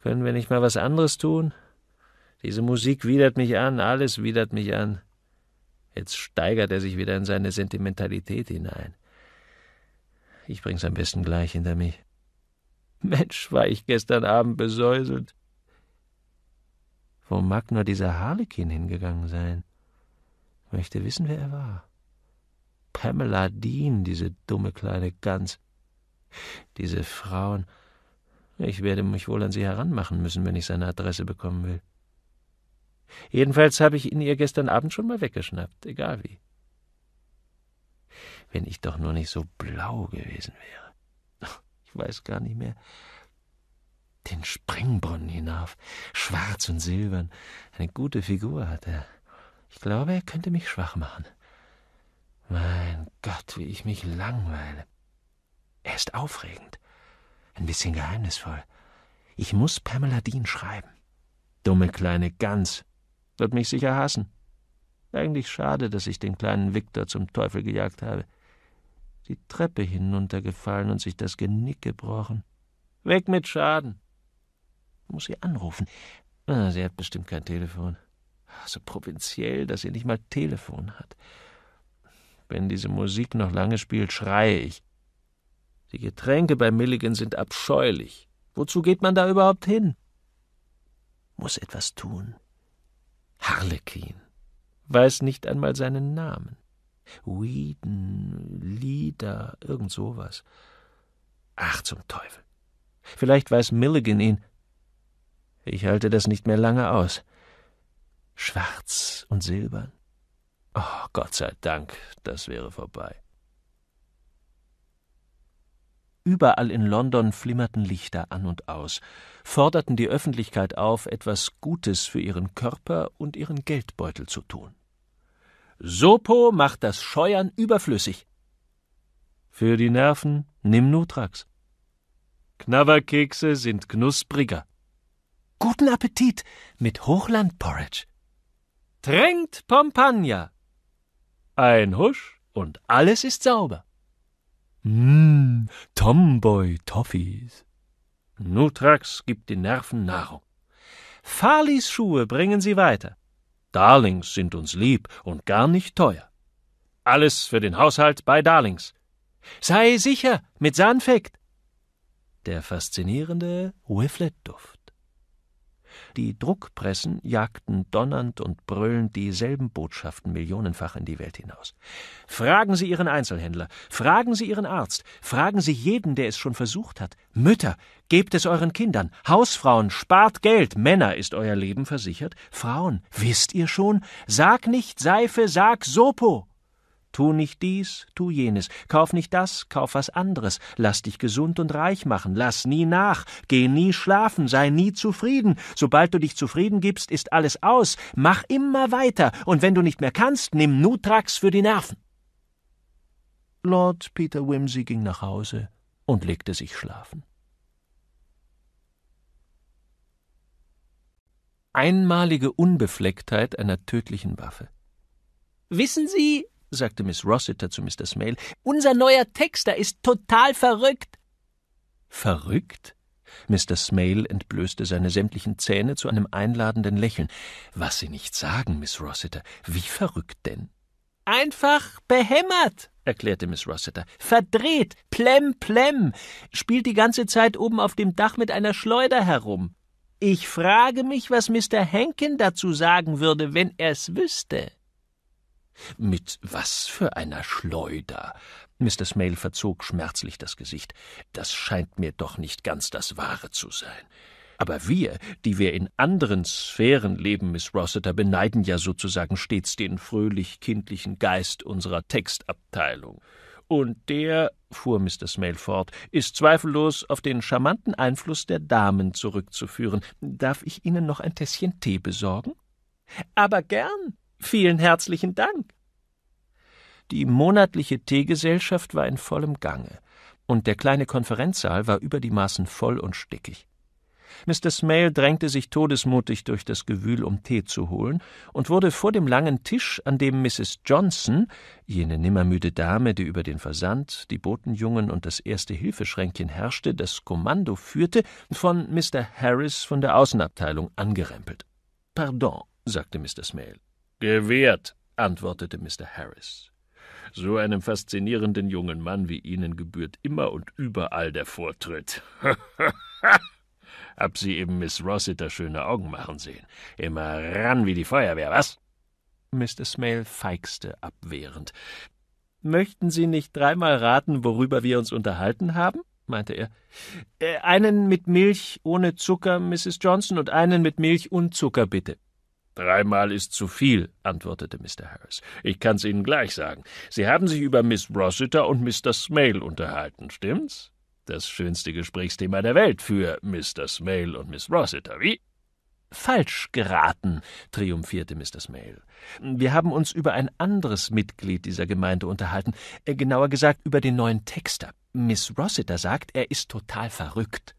Können wir nicht mal was anderes tun? Diese Musik widert mich an, alles widert mich an. Jetzt steigert er sich wieder in seine Sentimentalität hinein. Ich bring's am besten gleich hinter mich. Mensch, war ich gestern Abend besäuselt. Wo mag nur dieser Harlekin hingegangen sein? Ich Möchte wissen, wer er war. Pamela Dean, diese dumme kleine Gans. Diese Frauen. Ich werde mich wohl an sie heranmachen müssen, wenn ich seine Adresse bekommen will. Jedenfalls habe ich ihn ihr gestern Abend schon mal weggeschnappt, egal wie. Wenn ich doch nur nicht so blau gewesen wäre. Ich weiß gar nicht mehr. Den Springbrunnen hinauf, schwarz und silbern. Eine gute Figur hat er. Ich glaube, er könnte mich schwach machen. Mein Gott, wie ich mich langweile. Er ist aufregend, ein bisschen geheimnisvoll. Ich muss Pamela Dean schreiben. Dumme kleine Gans, wird mich sicher hassen. Eigentlich schade, dass ich den kleinen Viktor zum Teufel gejagt habe. Die Treppe hinuntergefallen und sich das Genick gebrochen. Weg mit Schaden. muss sie anrufen. Ah, sie hat bestimmt kein Telefon. So provinziell, dass sie nicht mal Telefon hat. Wenn diese Musik noch lange spielt, schreie ich. Die Getränke bei Milligan sind abscheulich. Wozu geht man da überhaupt hin? Muss etwas tun. Harlequin weiß nicht einmal seinen Namen. Whedon, Lieder, irgend sowas. Ach zum Teufel. Vielleicht weiß Milligan ihn. Ich halte das nicht mehr lange aus. Schwarz und silbern. Oh, Gott sei Dank, das wäre vorbei. Überall in London flimmerten Lichter an und aus, forderten die Öffentlichkeit auf, etwas Gutes für ihren Körper und ihren Geldbeutel zu tun. Sopo macht das Scheuern überflüssig. Für die Nerven nimm Nutrax. Knabberkekse sind knuspriger. Guten Appetit mit Hochlandporridge. Tränkt Pompagna. Ein Husch und alles ist sauber. Mmh, Tomboy Toffees. Nutrax gibt den Nerven Nahrung. Falis Schuhe bringen sie weiter. Darlings sind uns lieb und gar nicht teuer. Alles für den Haushalt bei Darlings. Sei sicher, mit Sanfekt. Der faszinierende Whifflet-Duft die Druckpressen jagten donnernd und brüllend dieselben Botschaften millionenfach in die Welt hinaus. Fragen Sie Ihren Einzelhändler, fragen Sie Ihren Arzt, fragen Sie jeden, der es schon versucht hat. Mütter, gebt es euren Kindern, Hausfrauen, spart Geld, Männer ist euer Leben versichert, Frauen, wisst ihr schon, sag nicht Seife, sag Sopo. Tu nicht dies, tu jenes, kauf nicht das, kauf was anderes, lass dich gesund und reich machen, lass nie nach, geh nie schlafen, sei nie zufrieden, sobald du dich zufrieden gibst, ist alles aus, mach immer weiter, und wenn du nicht mehr kannst, nimm Nutrax für die Nerven. Lord Peter Wimsey ging nach Hause und legte sich schlafen. Einmalige Unbeflecktheit einer tödlichen Waffe. Wissen Sie, sagte Miss Rossiter zu Mr. Smale, unser neuer Texter ist total verrückt. Verrückt? Mr. Smale entblößte seine sämtlichen Zähne zu einem einladenden Lächeln. Was Sie nicht sagen, Miss Rossiter, wie verrückt denn? Einfach behämmert, erklärte Miss Rossiter. Verdreht, plem, plem, spielt die ganze Zeit oben auf dem Dach mit einer Schleuder herum. Ich frage mich, was Mr. Henkin dazu sagen würde, wenn er's wüsste. Mit was für einer Schleuder? Mr. Smale verzog schmerzlich das Gesicht. Das scheint mir doch nicht ganz das Wahre zu sein. Aber wir, die wir in anderen Sphären leben, Miss Rossiter, beneiden ja sozusagen stets den fröhlich kindlichen Geist unserer Textabteilung. Und der, fuhr Mr. Smale fort, ist zweifellos auf den charmanten Einfluss der Damen zurückzuführen. Darf ich Ihnen noch ein Tässchen Tee besorgen? Aber gern, Vielen herzlichen Dank. Die monatliche Teegesellschaft war in vollem Gange, und der kleine Konferenzsaal war über die Maßen voll und stickig. Mr. Smale drängte sich todesmutig durch das Gewühl, um Tee zu holen, und wurde vor dem langen Tisch, an dem Mrs. Johnson, jene nimmermüde Dame, die über den Versand, die Botenjungen und das erste Hilfeschränkchen herrschte, das Kommando führte, von Mr. Harris von der Außenabteilung angerempelt. Pardon, sagte Mr. Smale. Gewährt, antwortete Mr. Harris. So einem faszinierenden jungen Mann wie Ihnen gebührt immer und überall der Vortritt. Hab Sie eben Miss Rossiter schöne Augen machen sehen. Immer ran wie die Feuerwehr, was? Mr. Smale feixte abwehrend. Möchten Sie nicht dreimal raten, worüber wir uns unterhalten haben? meinte er. Äh, einen mit Milch ohne Zucker, Mrs. Johnson, und einen mit Milch und Zucker, bitte. Dreimal ist zu viel, antwortete Mr. Harris. Ich kann's Ihnen gleich sagen. Sie haben sich über Miss Rossiter und Mr. Smale unterhalten, stimmt's? Das schönste Gesprächsthema der Welt für Mr. Smale und Miss Rossiter, wie? Falsch geraten, triumphierte Mr. Smale. Wir haben uns über ein anderes Mitglied dieser Gemeinde unterhalten, äh, genauer gesagt über den neuen Texter. Miss Rossiter sagt, er ist total verrückt.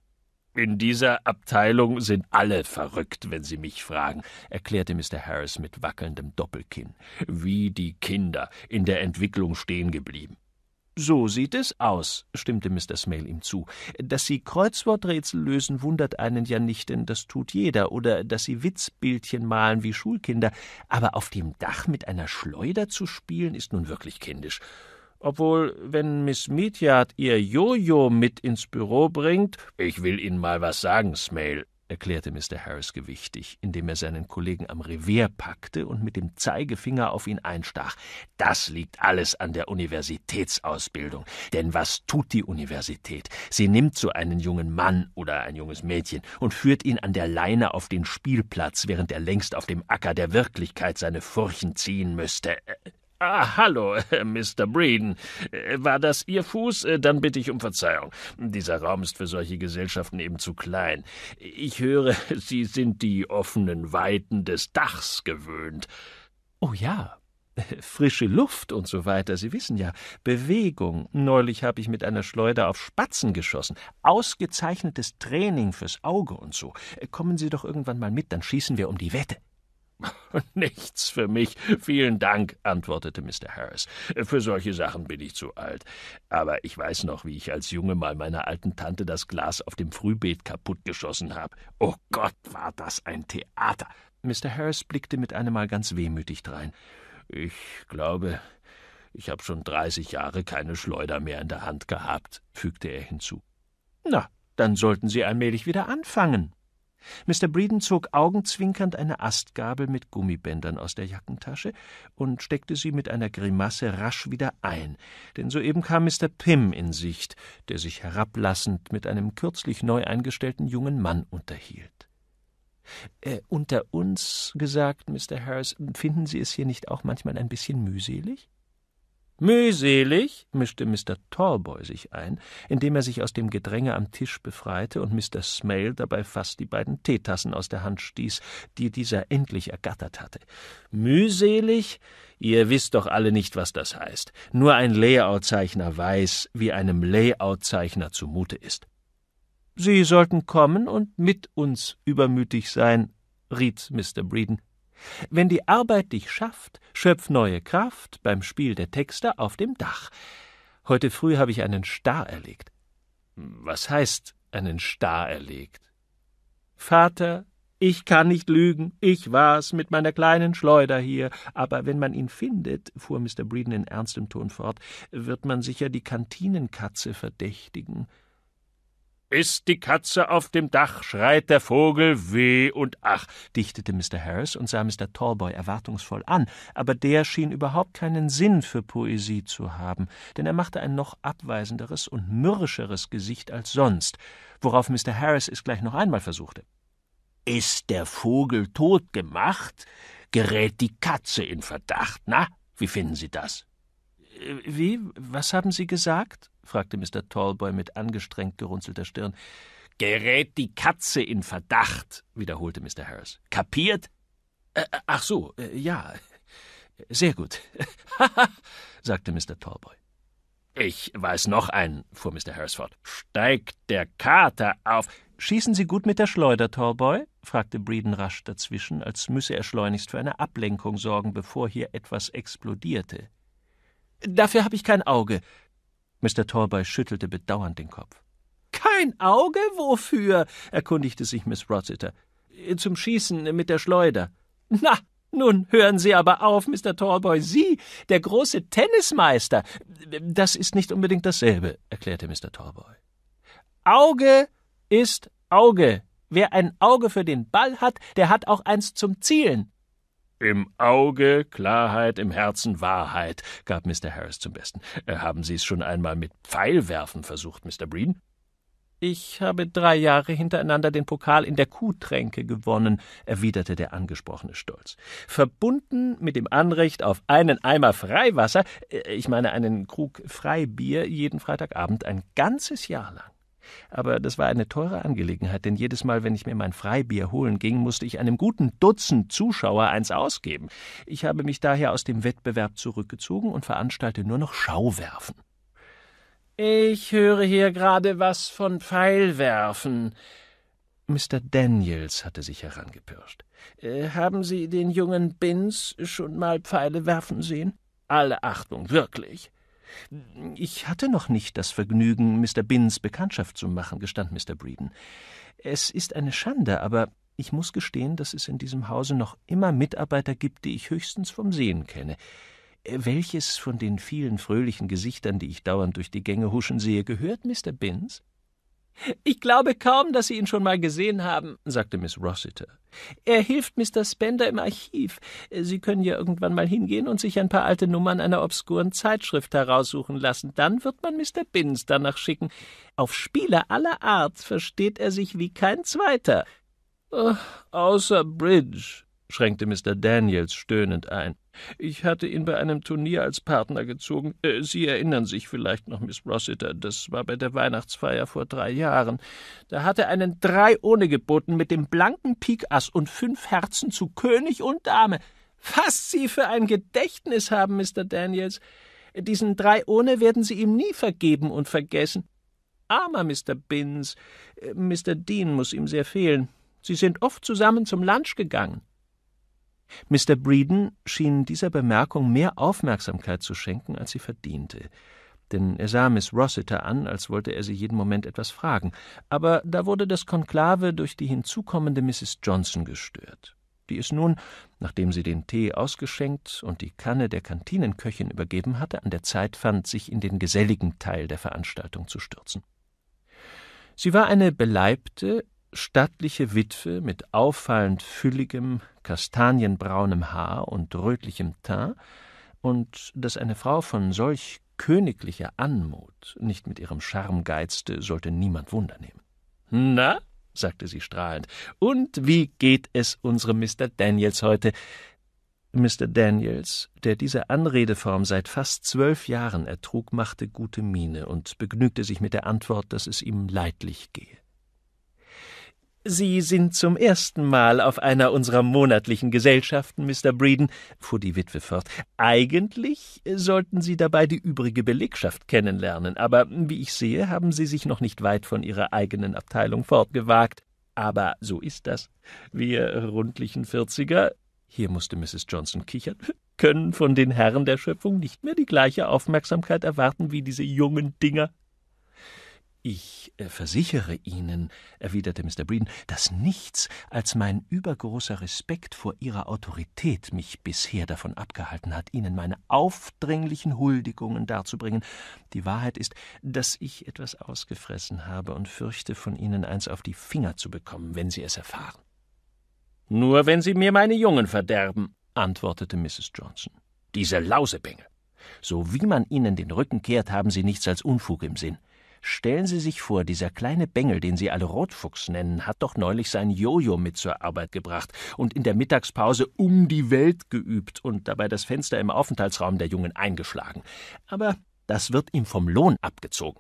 In dieser Abteilung sind alle verrückt, wenn Sie mich fragen, erklärte Mr. Harris mit wackelndem Doppelkinn, wie die Kinder in der Entwicklung stehen geblieben. So sieht es aus, stimmte Mr. Smale ihm zu. Dass Sie Kreuzworträtsel lösen, wundert einen ja nicht, denn das tut jeder, oder dass Sie Witzbildchen malen wie Schulkinder, aber auf dem Dach mit einer Schleuder zu spielen, ist nun wirklich kindisch obwohl, wenn Miss Mietjard ihr Jojo mit ins Büro bringt. Ich will Ihnen mal was sagen, Smale, erklärte Mr. Harris gewichtig, indem er seinen Kollegen am Revier packte und mit dem Zeigefinger auf ihn einstach. Das liegt alles an der Universitätsausbildung. Denn was tut die Universität? Sie nimmt so einen jungen Mann oder ein junges Mädchen und führt ihn an der Leine auf den Spielplatz, während er längst auf dem Acker der Wirklichkeit seine Furchen ziehen müsste. Ah, hallo, Mr. Breeden. Äh, war das Ihr Fuß? Äh, dann bitte ich um Verzeihung. Dieser Raum ist für solche Gesellschaften eben zu klein. Ich höre, Sie sind die offenen Weiten des Dachs gewöhnt. Oh ja, frische Luft und so weiter. Sie wissen ja, Bewegung. Neulich habe ich mit einer Schleuder auf Spatzen geschossen. Ausgezeichnetes Training fürs Auge und so. Äh, kommen Sie doch irgendwann mal mit, dann schießen wir um die Wette. Nichts für mich. Vielen Dank, antwortete Mr. Harris. Für solche Sachen bin ich zu alt. Aber ich weiß noch, wie ich als Junge mal meiner alten Tante das Glas auf dem Frühbeet kaputtgeschossen habe. Oh Gott, war das ein Theater. Mr. Harris blickte mit einem Mal ganz wehmütig drein. Ich glaube, ich habe schon dreißig Jahre keine Schleuder mehr in der Hand gehabt, fügte er hinzu. Na, dann sollten Sie allmählich wieder anfangen, Mr. Breeden zog augenzwinkernd eine Astgabel mit Gummibändern aus der Jackentasche und steckte sie mit einer Grimasse rasch wieder ein, denn soeben kam Mr. Pym in Sicht, der sich herablassend mit einem kürzlich neu eingestellten jungen Mann unterhielt. Äh, unter uns gesagt, Mr. Harris, finden Sie es hier nicht auch manchmal ein bisschen mühselig? Mühselig, mischte Mr. Tallboy sich ein, indem er sich aus dem Gedränge am Tisch befreite und Mr. Smale dabei fast die beiden Teetassen aus der Hand stieß, die dieser endlich ergattert hatte. Mühselig? Ihr wisst doch alle nicht, was das heißt. Nur ein Layoutzeichner weiß, wie einem Layoutzeichner zumute ist. Sie sollten kommen und mit uns übermütig sein, riet Mr. Breeden. Wenn die Arbeit dich schafft, schöpf neue Kraft beim Spiel der Texte auf dem Dach. Heute früh habe ich einen Star erlegt. Was heißt einen Star erlegt? Vater, ich kann nicht lügen, ich war's mit meiner kleinen Schleuder hier. Aber wenn man ihn findet, fuhr Mr. Breeden in ernstem Ton fort, wird man sicher die Kantinenkatze verdächtigen. Ist die Katze auf dem Dach, schreit der Vogel weh und ach, dichtete Mr. Harris und sah Mr. Tallboy erwartungsvoll an, aber der schien überhaupt keinen Sinn für Poesie zu haben, denn er machte ein noch abweisenderes und mürrischeres Gesicht als sonst, worauf Mr. Harris es gleich noch einmal versuchte. Ist der Vogel tot gemacht, gerät die Katze in Verdacht, na? Wie finden Sie das? Äh, wie? Was haben Sie gesagt? fragte Mr. Tallboy mit angestrengt gerunzelter Stirn. Gerät die Katze in Verdacht, wiederholte Mr. Harris. Kapiert? Äh, äh, ach so, äh, ja. Sehr gut. Haha, sagte Mr. Tallboy. Ich weiß noch einen, fuhr Mr. Harris fort. Steigt der Kater auf. Schießen Sie gut mit der Schleuder, Tallboy? fragte Breeden rasch dazwischen, als müsse er schleunigst für eine Ablenkung sorgen, bevor hier etwas explodierte. Dafür habe ich kein Auge. Mr. Torboy schüttelte bedauernd den Kopf. Kein Auge? Wofür? erkundigte sich Miss Rossiter. Zum Schießen mit der Schleuder. Na, nun hören Sie aber auf, Mr. Torboy. Sie, der große Tennismeister. Das ist nicht unbedingt dasselbe, erklärte Mr. Torboy. Auge ist Auge. Wer ein Auge für den Ball hat, der hat auch eins zum Zielen. Im Auge Klarheit, im Herzen Wahrheit, gab Mr. Harris zum Besten. Äh, haben Sie es schon einmal mit Pfeilwerfen versucht, Mr. Breen? Ich habe drei Jahre hintereinander den Pokal in der Kuhtränke gewonnen, erwiderte der Angesprochene stolz. Verbunden mit dem Anrecht auf einen Eimer Freiwasser, äh, ich meine einen Krug Freibier, jeden Freitagabend ein ganzes Jahr lang. Aber das war eine teure Angelegenheit, denn jedes Mal, wenn ich mir mein Freibier holen ging, musste ich einem guten Dutzend Zuschauer eins ausgeben. Ich habe mich daher aus dem Wettbewerb zurückgezogen und veranstalte nur noch Schauwerfen. Ich höre hier gerade was von Pfeilwerfen. Mr. Daniels hatte sich herangepirscht. Äh, haben Sie den jungen Binz schon mal Pfeile werfen sehen? Alle Achtung, wirklich. Ich hatte noch nicht das Vergnügen, Mr. Binns Bekanntschaft zu machen, gestand Mr. Breeden. Es ist eine Schande, aber ich muss gestehen, dass es in diesem Hause noch immer Mitarbeiter gibt, die ich höchstens vom Sehen kenne. Welches von den vielen fröhlichen Gesichtern, die ich dauernd durch die Gänge huschen sehe, gehört Mr. Binns? Ich glaube kaum, dass Sie ihn schon mal gesehen haben, sagte Miss Rossiter. Er hilft Mr. Spender im Archiv. Sie können ja irgendwann mal hingehen und sich ein paar alte Nummern einer obskuren Zeitschrift heraussuchen lassen. Dann wird man Mr. Binns danach schicken. Auf Spiele aller Art versteht er sich wie kein zweiter. Oh, außer Bridge, schränkte Mr. Daniels stöhnend ein. Ich hatte ihn bei einem Turnier als Partner gezogen. Äh, Sie erinnern sich vielleicht noch, Miss Rossiter, das war bei der Weihnachtsfeier vor drei Jahren. Da hat er einen Drei ohne geboten mit dem blanken Pikass und fünf Herzen zu König und Dame. Was Sie für ein Gedächtnis haben, Mr. Daniels. Diesen Drei ohne werden Sie ihm nie vergeben und vergessen. Armer Mr. Binns. Äh, Mr. Dean muss ihm sehr fehlen. Sie sind oft zusammen zum Lunch gegangen. Mr. Breeden schien dieser Bemerkung mehr Aufmerksamkeit zu schenken, als sie verdiente. Denn er sah Miss Rossiter an, als wollte er sie jeden Moment etwas fragen. Aber da wurde das Konklave durch die hinzukommende Mrs. Johnson gestört die es nun, nachdem sie den Tee ausgeschenkt und die Kanne der Kantinenköchin übergeben hatte, an der Zeit fand, sich in den geselligen Teil der Veranstaltung zu stürzen. Sie war eine beleibte, stattliche Witwe mit auffallend fülligem, kastanienbraunem Haar und rötlichem Teint, und dass eine Frau von solch königlicher Anmut nicht mit ihrem Charme geizte, sollte niemand Wunder nehmen. Na, sagte sie strahlend, und wie geht es unserem Mr. Daniels heute? Mr. Daniels, der diese Anredeform seit fast zwölf Jahren ertrug, machte gute Miene und begnügte sich mit der Antwort, dass es ihm leidlich gehe. Sie sind zum ersten Mal auf einer unserer monatlichen Gesellschaften, Mr. Breeden, fuhr die Witwe fort. Eigentlich sollten Sie dabei die übrige Belegschaft kennenlernen, aber wie ich sehe, haben Sie sich noch nicht weit von Ihrer eigenen Abteilung fortgewagt. Aber so ist das. Wir rundlichen Vierziger hier musste Mrs. Johnson kichern, können von den Herren der Schöpfung nicht mehr die gleiche Aufmerksamkeit erwarten wie diese jungen Dinger. Ich äh, versichere Ihnen, erwiderte Mr. Breen, dass nichts als mein übergroßer Respekt vor Ihrer Autorität mich bisher davon abgehalten hat, Ihnen meine aufdringlichen Huldigungen darzubringen. Die Wahrheit ist, dass ich etwas ausgefressen habe und fürchte, von Ihnen eins auf die Finger zu bekommen, wenn Sie es erfahren. Nur wenn Sie mir meine Jungen verderben, antwortete Mrs. Johnson. Diese Lausebengel. So wie man ihnen den Rücken kehrt, haben sie nichts als Unfug im Sinn. Stellen Sie sich vor, dieser kleine Bengel, den Sie alle Rotfuchs nennen, hat doch neulich sein Jojo mit zur Arbeit gebracht und in der Mittagspause um die Welt geübt und dabei das Fenster im Aufenthaltsraum der Jungen eingeschlagen. Aber das wird ihm vom Lohn abgezogen.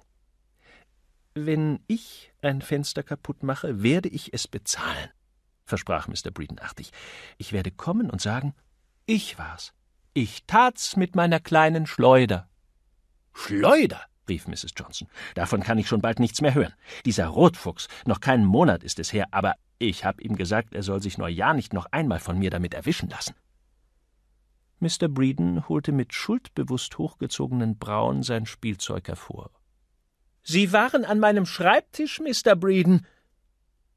Wenn ich ein Fenster kaputt mache, werde ich es bezahlen, versprach Mr. Breeden artig. Ich werde kommen und sagen, ich war's. Ich tat's mit meiner kleinen Schleuder. Schleuder? rief Mrs. Johnson. Davon kann ich schon bald nichts mehr hören. Dieser Rotfuchs, noch keinen Monat ist es her, aber ich habe ihm gesagt, er soll sich Neujahr nicht noch einmal von mir damit erwischen lassen. Mr. Breeden holte mit schuldbewusst hochgezogenen Brauen sein Spielzeug hervor. Sie waren an meinem Schreibtisch, Mr. Breeden?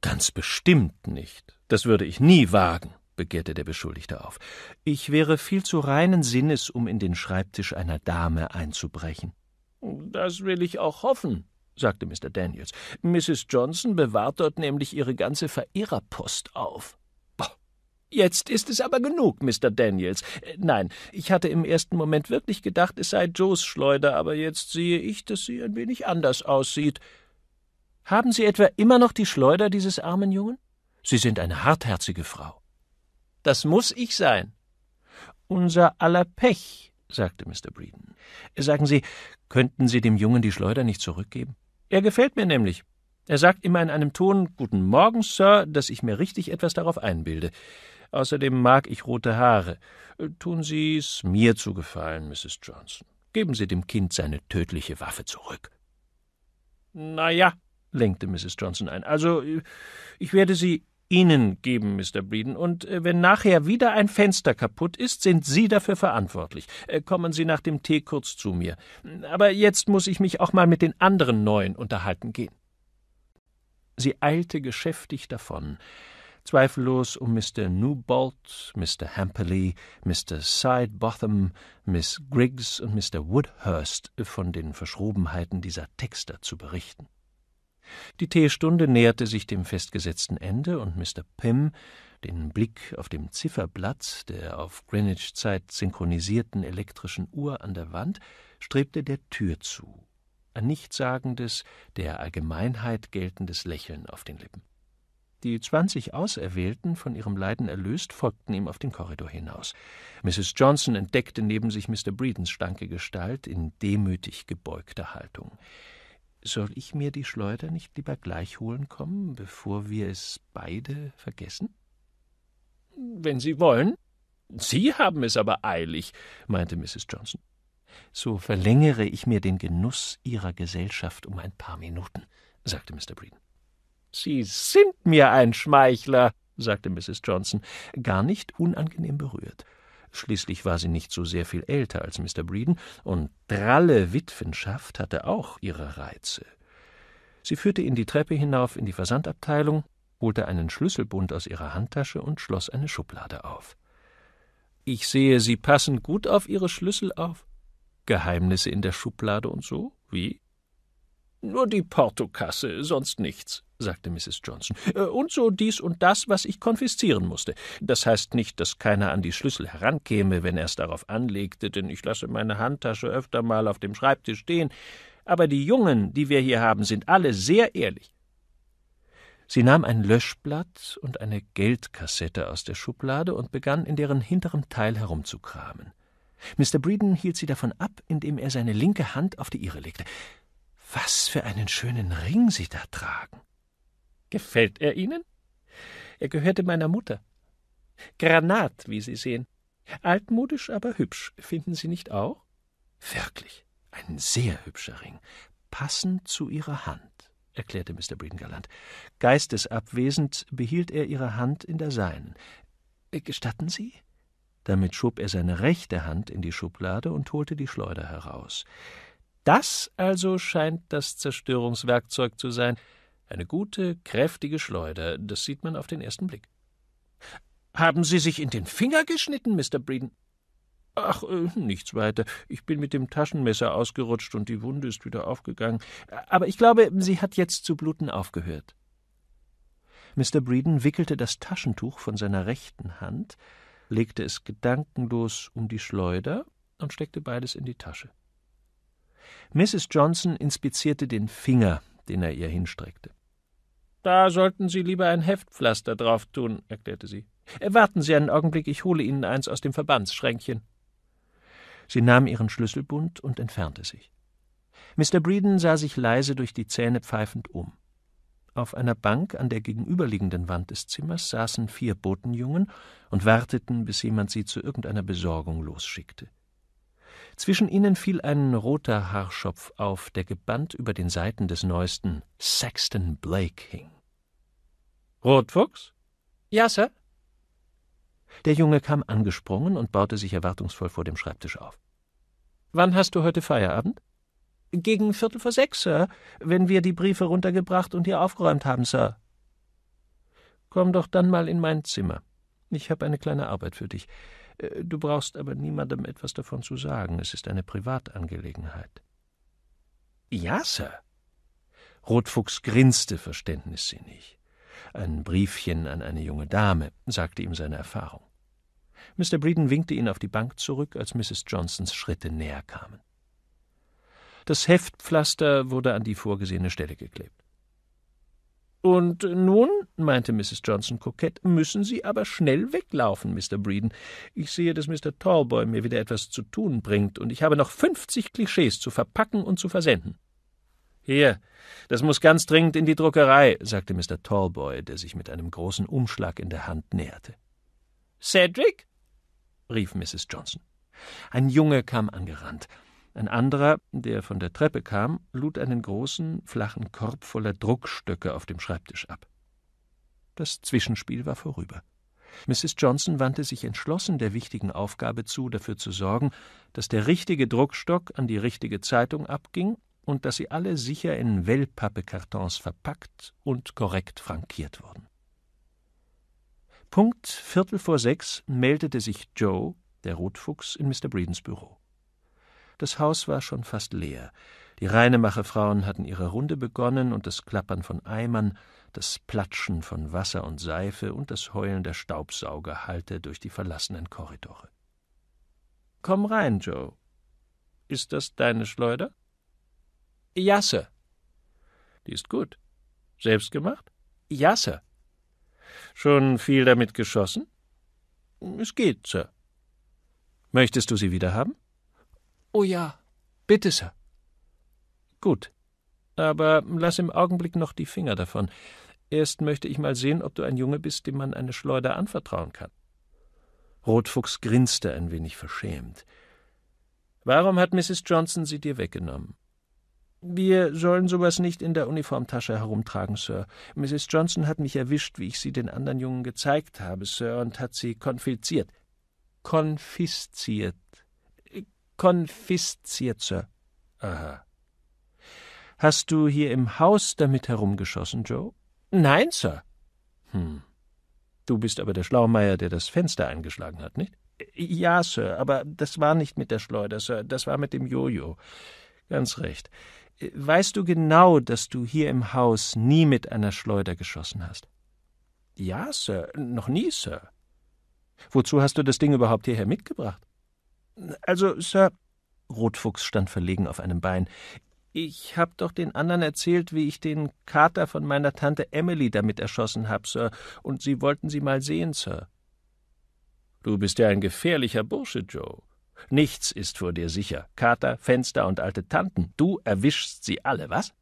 Ganz bestimmt nicht. Das würde ich nie wagen begehrte der Beschuldigte auf. Ich wäre viel zu reinen Sinnes, um in den Schreibtisch einer Dame einzubrechen. Das will ich auch hoffen, sagte Mr. Daniels. Mrs. Johnson bewahrt dort nämlich ihre ganze Verehrerpost auf. Jetzt ist es aber genug, Mr. Daniels. Nein, ich hatte im ersten Moment wirklich gedacht, es sei Joes Schleuder, aber jetzt sehe ich, dass sie ein wenig anders aussieht. Haben Sie etwa immer noch die Schleuder dieses armen Jungen? Sie sind eine hartherzige Frau. Das muss ich sein. Unser aller Pech, sagte Mr. Breeden. Sagen Sie, Könnten Sie dem Jungen die Schleuder nicht zurückgeben? Er gefällt mir nämlich. Er sagt immer in einem Ton Guten Morgen, Sir, dass ich mir richtig etwas darauf einbilde. Außerdem mag ich rote Haare. Äh, tun Sie mir zu gefallen, Mrs. Johnson. Geben Sie dem Kind seine tödliche Waffe zurück. Na ja, lenkte Mrs. Johnson ein. Also, äh, ich werde Sie Ihnen geben, Mr. Breeden, und äh, wenn nachher wieder ein Fenster kaputt ist, sind Sie dafür verantwortlich. Äh, kommen Sie nach dem Tee kurz zu mir. Aber jetzt muss ich mich auch mal mit den anderen Neuen unterhalten gehen. Sie eilte geschäftig davon, zweifellos um Mr. Newbolt, Mr. Hamperley, Mr. Sidebotham, Miss Griggs und Mr. Woodhurst von den Verschrobenheiten dieser Texter zu berichten. Die Teestunde näherte sich dem festgesetzten Ende und Mr. Pym, den Blick auf dem Zifferblatt der auf Greenwich Zeit synchronisierten elektrischen Uhr an der Wand, strebte der Tür zu. Ein nichtssagendes, der Allgemeinheit geltendes Lächeln auf den Lippen. Die zwanzig Auserwählten, von ihrem Leiden erlöst, folgten ihm auf den Korridor hinaus. Mrs. Johnson entdeckte neben sich Mr. Breedens starke Gestalt in demütig gebeugter Haltung. Soll ich mir die Schleuder nicht lieber gleich holen kommen, bevor wir es beide vergessen? Wenn Sie wollen. Sie haben es aber eilig, meinte Mrs. Johnson. So verlängere ich mir den Genuss Ihrer Gesellschaft um ein paar Minuten, sagte Mr. Breen. Sie sind mir ein Schmeichler, sagte Mrs. Johnson, gar nicht unangenehm berührt. Schließlich war sie nicht so sehr viel älter als Mr. Breeden, und dralle Witwenschaft hatte auch ihre Reize. Sie führte ihn die Treppe hinauf in die Versandabteilung, holte einen Schlüsselbund aus ihrer Handtasche und schloss eine Schublade auf. Ich sehe, Sie passen gut auf Ihre Schlüssel auf. Geheimnisse in der Schublade und so? Wie? Nur die Portokasse, sonst nichts sagte Mrs. Johnson, äh, und so dies und das, was ich konfiszieren musste. Das heißt nicht, dass keiner an die Schlüssel herankäme, wenn er es darauf anlegte, denn ich lasse meine Handtasche öfter mal auf dem Schreibtisch stehen, aber die Jungen, die wir hier haben, sind alle sehr ehrlich. Sie nahm ein Löschblatt und eine Geldkassette aus der Schublade und begann in deren hinteren Teil herumzukramen. Mr. Breeden hielt sie davon ab, indem er seine linke Hand auf die ihre legte. Was für einen schönen Ring Sie da tragen. Gefällt er Ihnen? Er gehörte meiner Mutter. Granat, wie Sie sehen. Altmodisch, aber hübsch, finden Sie nicht auch? Wirklich, ein sehr hübscher Ring, passend zu Ihrer Hand, erklärte Mr. Breeden galant. Geistesabwesend behielt er Ihre Hand in der seinen. Äh, gestatten Sie? Damit schob er seine rechte Hand in die Schublade und holte die Schleuder heraus. Das also scheint das Zerstörungswerkzeug zu sein, eine gute, kräftige Schleuder, das sieht man auf den ersten Blick. Haben Sie sich in den Finger geschnitten, Mr. Breeden? Ach, äh, nichts weiter. Ich bin mit dem Taschenmesser ausgerutscht und die Wunde ist wieder aufgegangen. Aber ich glaube, sie hat jetzt zu bluten aufgehört. Mr. Breeden wickelte das Taschentuch von seiner rechten Hand, legte es gedankenlos um die Schleuder und steckte beides in die Tasche. Mrs. Johnson inspizierte den Finger, den er ihr hinstreckte. Da sollten Sie lieber ein Heftpflaster drauf tun, erklärte sie. Äh, warten Sie einen Augenblick, ich hole Ihnen eins aus dem Verbandsschränkchen. Sie nahm ihren Schlüsselbund und entfernte sich. Mr. Breeden sah sich leise durch die Zähne pfeifend um. Auf einer Bank an der gegenüberliegenden Wand des Zimmers saßen vier Botenjungen und warteten, bis jemand sie zu irgendeiner Besorgung losschickte. Zwischen ihnen fiel ein roter Haarschopf auf, der gebannt über den Seiten des neuesten Sexton Blake hing. Rotfuchs? Ja, Sir. Der Junge kam angesprungen und baute sich erwartungsvoll vor dem Schreibtisch auf. Wann hast du heute Feierabend? Gegen Viertel vor sechs, Sir, wenn wir die Briefe runtergebracht und hier aufgeräumt haben, Sir. Komm doch dann mal in mein Zimmer. Ich habe eine kleine Arbeit für dich. Äh, du brauchst aber niemandem etwas davon zu sagen. Es ist eine Privatangelegenheit. Ja, Sir. Rotfuchs grinste verständnissinnig. Ein Briefchen an eine junge Dame, sagte ihm seine Erfahrung. Mr. Breeden winkte ihn auf die Bank zurück, als Mrs. Johnsons Schritte näher kamen. Das Heftpflaster wurde an die vorgesehene Stelle geklebt. Und nun, meinte Mrs. Johnson kokett, müssen Sie aber schnell weglaufen, Mr. Breeden. Ich sehe, dass Mr. Tallboy mir wieder etwas zu tun bringt, und ich habe noch fünfzig Klischees zu verpacken und zu versenden. Hier, das muss ganz dringend in die Druckerei, sagte Mr. Tallboy, der sich mit einem großen Umschlag in der Hand näherte. Cedric? rief Mrs. Johnson. Ein Junge kam angerannt. Ein anderer, der von der Treppe kam, lud einen großen, flachen Korb voller Druckstöcke auf dem Schreibtisch ab. Das Zwischenspiel war vorüber. Mrs. Johnson wandte sich entschlossen der wichtigen Aufgabe zu, dafür zu sorgen, dass der richtige Druckstock an die richtige Zeitung abging und dass sie alle sicher in Wellpappekartons verpackt und korrekt frankiert wurden. Punkt Viertel vor sechs meldete sich Joe, der Rotfuchs, in Mr. Breedens Büro. Das Haus war schon fast leer. Die Reinemacherfrauen hatten ihre Runde begonnen und das Klappern von Eimern, das Platschen von Wasser und Seife und das Heulen der Staubsauger hallte durch die verlassenen Korridore. Komm rein, Joe. Ist das deine Schleuder? Ja, Sir. Die ist gut. Selbst gemacht? Ja, Sir. Schon viel damit geschossen? Es geht, Sir. Möchtest du sie wieder haben? Oh ja, bitte, Sir. Gut, aber lass im Augenblick noch die Finger davon. Erst möchte ich mal sehen, ob du ein Junge bist, dem man eine Schleuder anvertrauen kann. Rotfuchs grinste ein wenig verschämt. Warum hat Mrs. Johnson sie dir weggenommen? Wir sollen sowas nicht in der Uniformtasche herumtragen, Sir. Mrs. Johnson hat mich erwischt, wie ich sie den anderen Jungen gezeigt habe, Sir, und hat sie konfisziert. Konfisziert, konfisziert, Sir. Aha. Hast du hier im Haus damit herumgeschossen, Joe? Nein, Sir. Hm. Du bist aber der Schlaumeier, der das Fenster eingeschlagen hat, nicht? Ja, Sir, aber das war nicht mit der Schleuder, Sir, das war mit dem Jojo. Ganz recht. Weißt du genau, dass du hier im Haus nie mit einer Schleuder geschossen hast? Ja, Sir, noch nie, Sir. Wozu hast du das Ding überhaupt hierher mitgebracht? Also, Sir. Rotfuchs stand verlegen auf einem Bein. Ich hab doch den anderen erzählt, wie ich den Kater von meiner Tante Emily damit erschossen hab, Sir, und sie wollten sie mal sehen, Sir. Du bist ja ein gefährlicher Bursche, Joe. Nichts ist vor dir sicher. Kater, Fenster und alte Tanten. Du erwischst sie alle, was?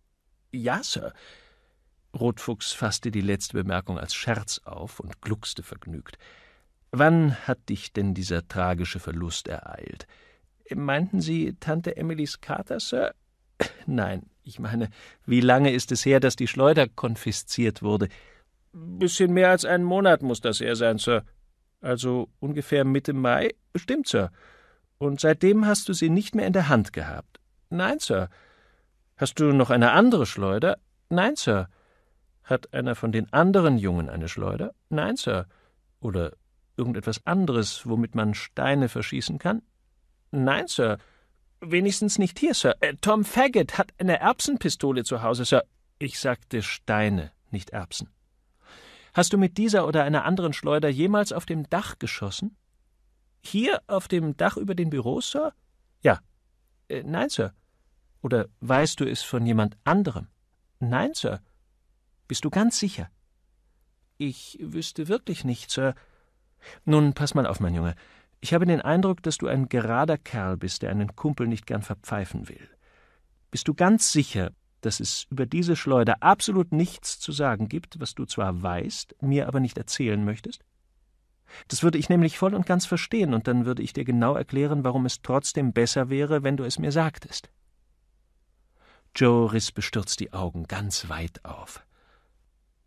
Ja, Sir. Rotfuchs fasste die letzte Bemerkung als Scherz auf und gluckste vergnügt. Wann hat dich denn dieser tragische Verlust ereilt? Meinten Sie Tante Emilys Kater, Sir? Nein, ich meine, wie lange ist es her, dass die Schleuder konfisziert wurde? Bisschen mehr als einen Monat muss das her sein, Sir. Also ungefähr Mitte Mai? Stimmt, Sir. Und seitdem hast du sie nicht mehr in der Hand gehabt? Nein, Sir. Hast du noch eine andere Schleuder? Nein, Sir. Hat einer von den anderen Jungen eine Schleuder? Nein, Sir. Oder Irgendetwas anderes, womit man Steine verschießen kann? Nein, Sir. Wenigstens nicht hier, Sir. Äh, Tom Faggot hat eine Erbsenpistole zu Hause, Sir. Ich sagte Steine, nicht Erbsen. Hast du mit dieser oder einer anderen Schleuder jemals auf dem Dach geschossen? Hier auf dem Dach über den Büros, Sir? Ja. Äh, nein, Sir. Oder weißt du es von jemand anderem? Nein, Sir. Bist du ganz sicher? Ich wüsste wirklich nicht, Sir. Nun, pass mal auf, mein Junge. Ich habe den Eindruck, dass du ein gerader Kerl bist, der einen Kumpel nicht gern verpfeifen will. Bist du ganz sicher, dass es über diese Schleuder absolut nichts zu sagen gibt, was du zwar weißt, mir aber nicht erzählen möchtest? Das würde ich nämlich voll und ganz verstehen, und dann würde ich dir genau erklären, warum es trotzdem besser wäre, wenn du es mir sagtest. Joe riss bestürzt die Augen ganz weit auf.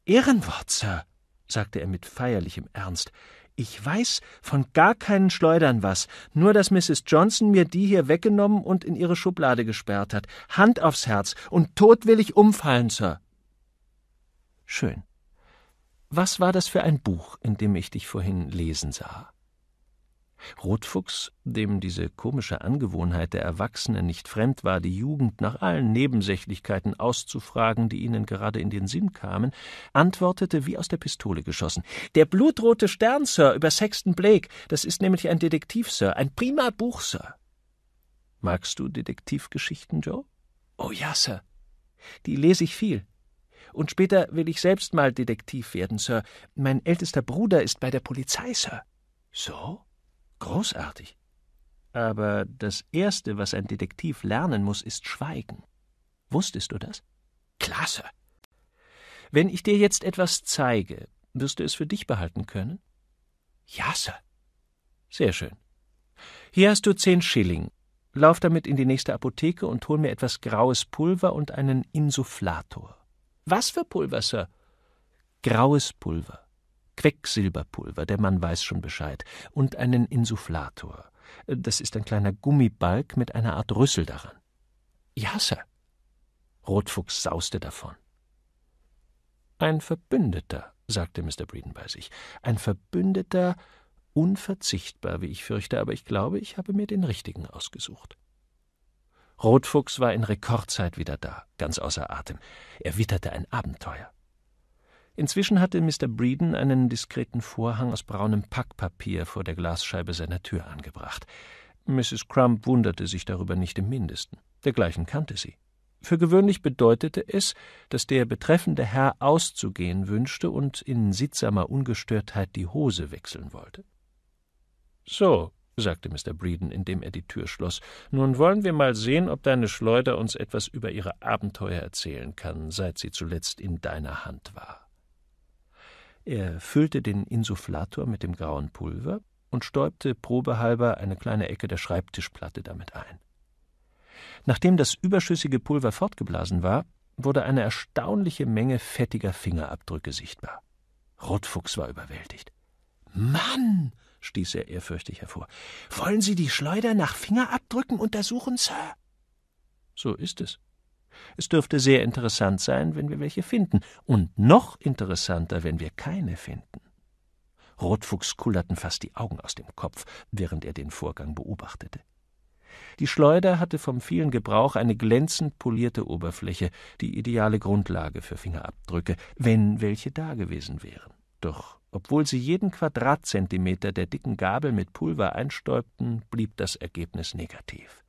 Ehrenwort, Sir, sagte er mit feierlichem Ernst, ich weiß von gar keinen Schleudern was, nur dass Mrs. Johnson mir die hier weggenommen und in ihre Schublade gesperrt hat. Hand aufs Herz und tot will ich umfallen, Sir. Schön. Was war das für ein Buch, in dem ich dich vorhin lesen sah? Rotfuchs, dem diese komische Angewohnheit der Erwachsenen nicht fremd war, die Jugend nach allen Nebensächlichkeiten auszufragen, die ihnen gerade in den Sinn kamen, antwortete wie aus der Pistole geschossen. Der blutrote Stern, Sir, über Sexton Blake, das ist nämlich ein Detektiv, Sir, ein prima Buch, Sir. Magst du Detektivgeschichten, Joe? Oh ja, Sir. Die lese ich viel. Und später will ich selbst mal Detektiv werden, Sir. Mein ältester Bruder ist bei der Polizei, Sir. So? Großartig. Aber das Erste, was ein Detektiv lernen muss, ist Schweigen. Wusstest du das? Klasse. Wenn ich dir jetzt etwas zeige, wirst du es für dich behalten können? Ja, Sir. Sehr schön. Hier hast du zehn Schilling. Lauf damit in die nächste Apotheke und hol mir etwas graues Pulver und einen Insufflator. Was für Pulver, Sir? Graues Pulver. Quecksilberpulver, der Mann weiß schon Bescheid, und einen Insufflator. Das ist ein kleiner Gummibalk mit einer Art Rüssel daran. Ja, Sir. Rotfuchs sauste davon. Ein Verbündeter, sagte Mr. Breeden bei sich. Ein Verbündeter, unverzichtbar, wie ich fürchte, aber ich glaube, ich habe mir den richtigen ausgesucht. Rotfuchs war in Rekordzeit wieder da, ganz außer Atem. Er witterte ein Abenteuer. Inzwischen hatte Mr. Breeden einen diskreten Vorhang aus braunem Packpapier vor der Glasscheibe seiner Tür angebracht. Mrs. Crump wunderte sich darüber nicht im mindesten. Dergleichen kannte sie. Für gewöhnlich bedeutete es, dass der betreffende Herr auszugehen wünschte und in sittsamer Ungestörtheit die Hose wechseln wollte. So, sagte Mr. Breeden, indem er die Tür schloss, nun wollen wir mal sehen, ob deine Schleuder uns etwas über ihre Abenteuer erzählen kann, seit sie zuletzt in deiner Hand war. Er füllte den Insufflator mit dem grauen Pulver und stäubte probehalber eine kleine Ecke der Schreibtischplatte damit ein. Nachdem das überschüssige Pulver fortgeblasen war, wurde eine erstaunliche Menge fettiger Fingerabdrücke sichtbar. Rotfuchs war überwältigt. Mann! stieß er ehrfürchtig hervor. Wollen Sie die Schleuder nach Fingerabdrücken untersuchen, Sir? So ist es, es dürfte sehr interessant sein, wenn wir welche finden, und noch interessanter, wenn wir keine finden. Rotfuchs kullerten fast die Augen aus dem Kopf, während er den Vorgang beobachtete. Die Schleuder hatte vom vielen Gebrauch eine glänzend polierte Oberfläche, die ideale Grundlage für Fingerabdrücke, wenn welche dagewesen wären. Doch obwohl sie jeden Quadratzentimeter der dicken Gabel mit Pulver einstäubten, blieb das Ergebnis negativ.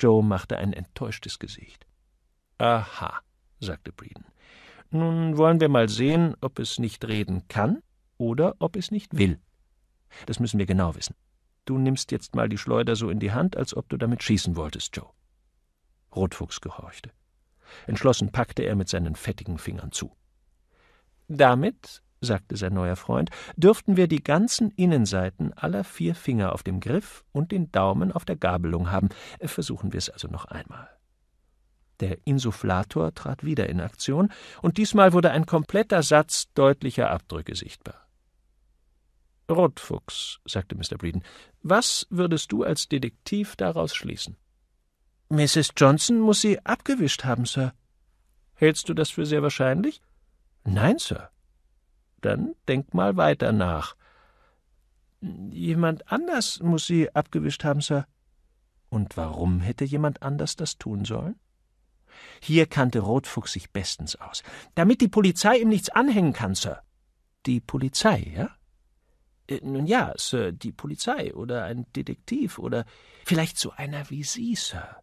Joe machte ein enttäuschtes Gesicht. Aha, sagte Breeden. Nun wollen wir mal sehen, ob es nicht reden kann oder ob es nicht will. Das müssen wir genau wissen. Du nimmst jetzt mal die Schleuder so in die Hand, als ob du damit schießen wolltest, Joe. Rotfuchs gehorchte. Entschlossen packte er mit seinen fettigen Fingern zu. Damit, sagte sein neuer Freund, dürften wir die ganzen Innenseiten aller vier Finger auf dem Griff und den Daumen auf der Gabelung haben. Versuchen wir es also noch einmal. Der Insufflator trat wieder in Aktion, und diesmal wurde ein kompletter Satz deutlicher Abdrücke sichtbar. Rotfuchs, sagte Mr. Breeden, was würdest du als Detektiv daraus schließen? Mrs. Johnson muss sie abgewischt haben, Sir. Hältst du das für sehr wahrscheinlich? Nein, Sir. Dann denk mal weiter nach. Jemand anders muss sie abgewischt haben, Sir. Und warum hätte jemand anders das tun sollen? Hier kannte Rotfuchs sich bestens aus. Damit die Polizei ihm nichts anhängen kann, Sir. Die Polizei, ja? Äh, nun ja, Sir, die Polizei oder ein Detektiv oder vielleicht so einer wie Sie, Sir.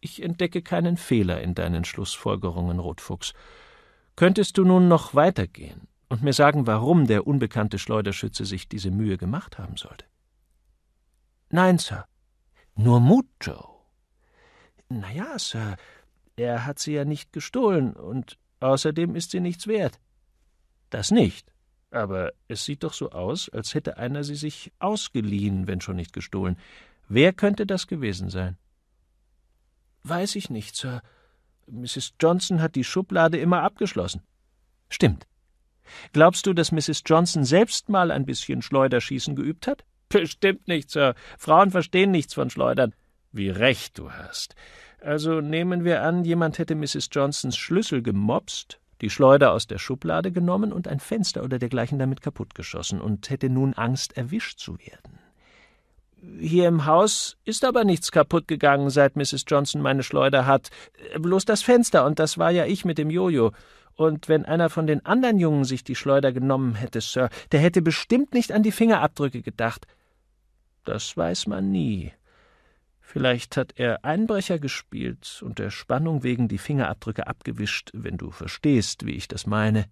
Ich entdecke keinen Fehler in deinen Schlussfolgerungen, Rotfuchs. Könntest du nun noch weitergehen und mir sagen, warum der unbekannte Schleuderschütze sich diese Mühe gemacht haben sollte? Nein, Sir. Nur Mut, Joe. Na ja, Sir, er hat sie ja nicht gestohlen, und außerdem ist sie nichts wert. Das nicht. Aber es sieht doch so aus, als hätte einer sie sich ausgeliehen, wenn schon nicht gestohlen. Wer könnte das gewesen sein? Weiß ich nicht, Sir. Mrs. Johnson hat die Schublade immer abgeschlossen. Stimmt. Glaubst du, dass Mrs. Johnson selbst mal ein bisschen Schleuderschießen geübt hat? Bestimmt nicht, Sir. Frauen verstehen nichts von Schleudern. Wie recht du hast. Also nehmen wir an, jemand hätte Mrs. Johnsons Schlüssel gemopst, die Schleuder aus der Schublade genommen und ein Fenster oder dergleichen damit kaputtgeschossen und hätte nun Angst, erwischt zu werden. Hier im Haus ist aber nichts kaputt gegangen, seit Mrs. Johnson meine Schleuder hat. Bloß das Fenster, und das war ja ich mit dem Jojo. Und wenn einer von den anderen Jungen sich die Schleuder genommen hätte, Sir, der hätte bestimmt nicht an die Fingerabdrücke gedacht. Das weiß man nie. Vielleicht hat er Einbrecher gespielt und der Spannung wegen die Fingerabdrücke abgewischt, wenn du verstehst, wie ich das meine.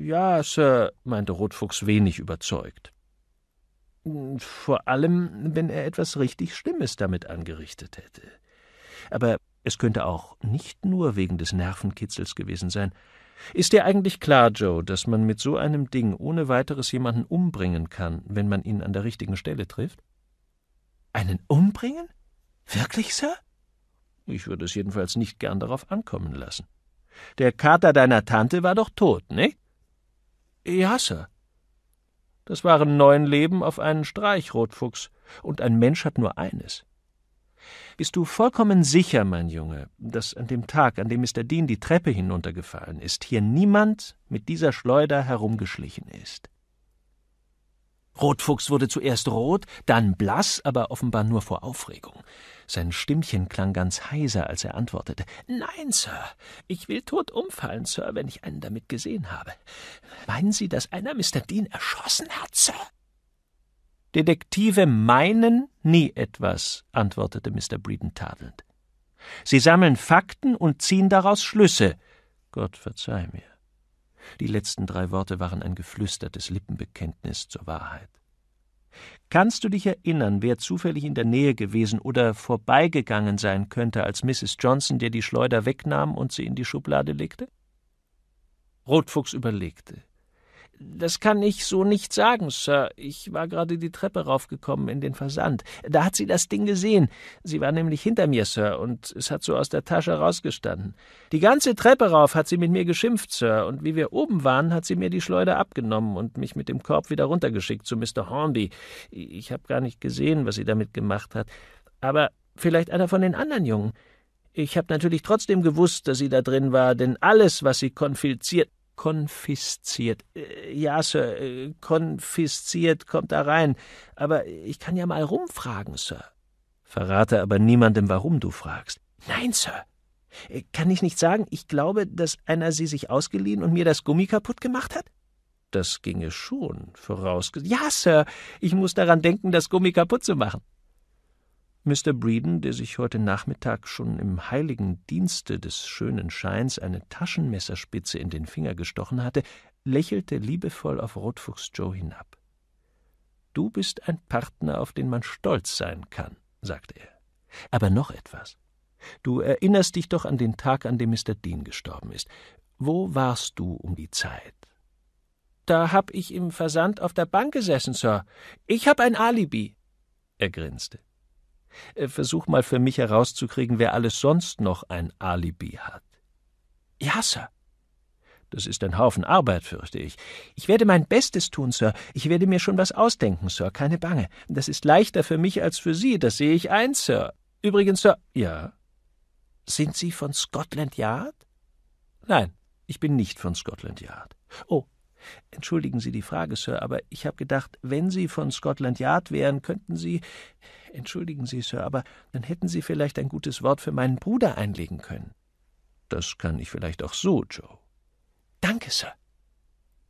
Ja, Sir, meinte Rotfuchs wenig überzeugt. Vor allem, wenn er etwas richtig Schlimmes damit angerichtet hätte. Aber es könnte auch nicht nur wegen des Nervenkitzels gewesen sein. Ist dir eigentlich klar, Joe, dass man mit so einem Ding ohne weiteres jemanden umbringen kann, wenn man ihn an der richtigen Stelle trifft? Einen umbringen? Wirklich, Sir? Ich würde es jedenfalls nicht gern darauf ankommen lassen. Der Kater deiner Tante war doch tot, nicht? Ja, Sir. Das waren neun Leben auf einen Streich, Rotfuchs, und ein Mensch hat nur eines. Bist du vollkommen sicher, mein Junge, dass an dem Tag, an dem Mr. Dean die Treppe hinuntergefallen ist, hier niemand mit dieser Schleuder herumgeschlichen ist? Rotfuchs wurde zuerst rot, dann blass, aber offenbar nur vor Aufregung. Sein Stimmchen klang ganz heiser, als er antwortete. Nein, Sir. Ich will tot umfallen, Sir, wenn ich einen damit gesehen habe. Meinen Sie, dass einer Mr. Dean erschossen hat, Sir? Detektive meinen nie etwas, antwortete Mr. Breeden tadelnd. Sie sammeln Fakten und ziehen daraus Schlüsse. Gott verzeih mir. Die letzten drei Worte waren ein geflüstertes Lippenbekenntnis zur Wahrheit. Kannst du dich erinnern, wer zufällig in der Nähe gewesen oder vorbeigegangen sein könnte, als Mrs. Johnson dir die Schleuder wegnahm und sie in die Schublade legte? Rotfuchs überlegte. Das kann ich so nicht sagen, Sir. Ich war gerade die Treppe raufgekommen in den Versand. Da hat sie das Ding gesehen. Sie war nämlich hinter mir, Sir, und es hat so aus der Tasche rausgestanden. Die ganze Treppe rauf hat sie mit mir geschimpft, Sir, und wie wir oben waren, hat sie mir die Schleuder abgenommen und mich mit dem Korb wieder runtergeschickt zu Mr. Hornby. Ich habe gar nicht gesehen, was sie damit gemacht hat. Aber vielleicht einer von den anderen Jungen. Ich habe natürlich trotzdem gewusst, dass sie da drin war, denn alles, was sie konfisziert konfisziert. Äh, ja, Sir, äh, konfisziert kommt da rein. Aber ich kann ja mal rumfragen, Sir. Verrate aber niemandem, warum du fragst. Nein, Sir. Äh, kann ich nicht sagen, ich glaube, dass einer sie sich ausgeliehen und mir das Gummi kaputt gemacht hat? Das ginge schon, vorausgesetzt. Ja, Sir, ich muss daran denken, das Gummi kaputt zu machen. Mr. Breeden, der sich heute Nachmittag schon im heiligen Dienste des schönen Scheins eine Taschenmesserspitze in den Finger gestochen hatte, lächelte liebevoll auf Rotfuchs Joe hinab. Du bist ein Partner, auf den man stolz sein kann, sagte er. Aber noch etwas. Du erinnerst dich doch an den Tag, an dem Mr. Dean gestorben ist. Wo warst du um die Zeit? Da hab ich im Versand auf der Bank gesessen, Sir. Ich hab ein Alibi. Er grinste. Äh, versuch mal für mich herauszukriegen, wer alles sonst noch ein Alibi hat. Ja, Sir. Das ist ein Haufen Arbeit, fürchte ich. Ich werde mein Bestes tun, Sir. Ich werde mir schon was ausdenken, Sir. Keine Bange. Das ist leichter für mich als für Sie. Das sehe ich ein, Sir. Übrigens, Sir. Ja. Sind Sie von Scotland Yard? Nein, ich bin nicht von Scotland Yard. Oh, entschuldigen Sie die Frage, Sir, aber ich habe gedacht, wenn Sie von Scotland Yard wären, könnten Sie. Entschuldigen Sie, Sir, aber dann hätten Sie vielleicht ein gutes Wort für meinen Bruder einlegen können. Das kann ich vielleicht auch so, Joe. Danke, Sir.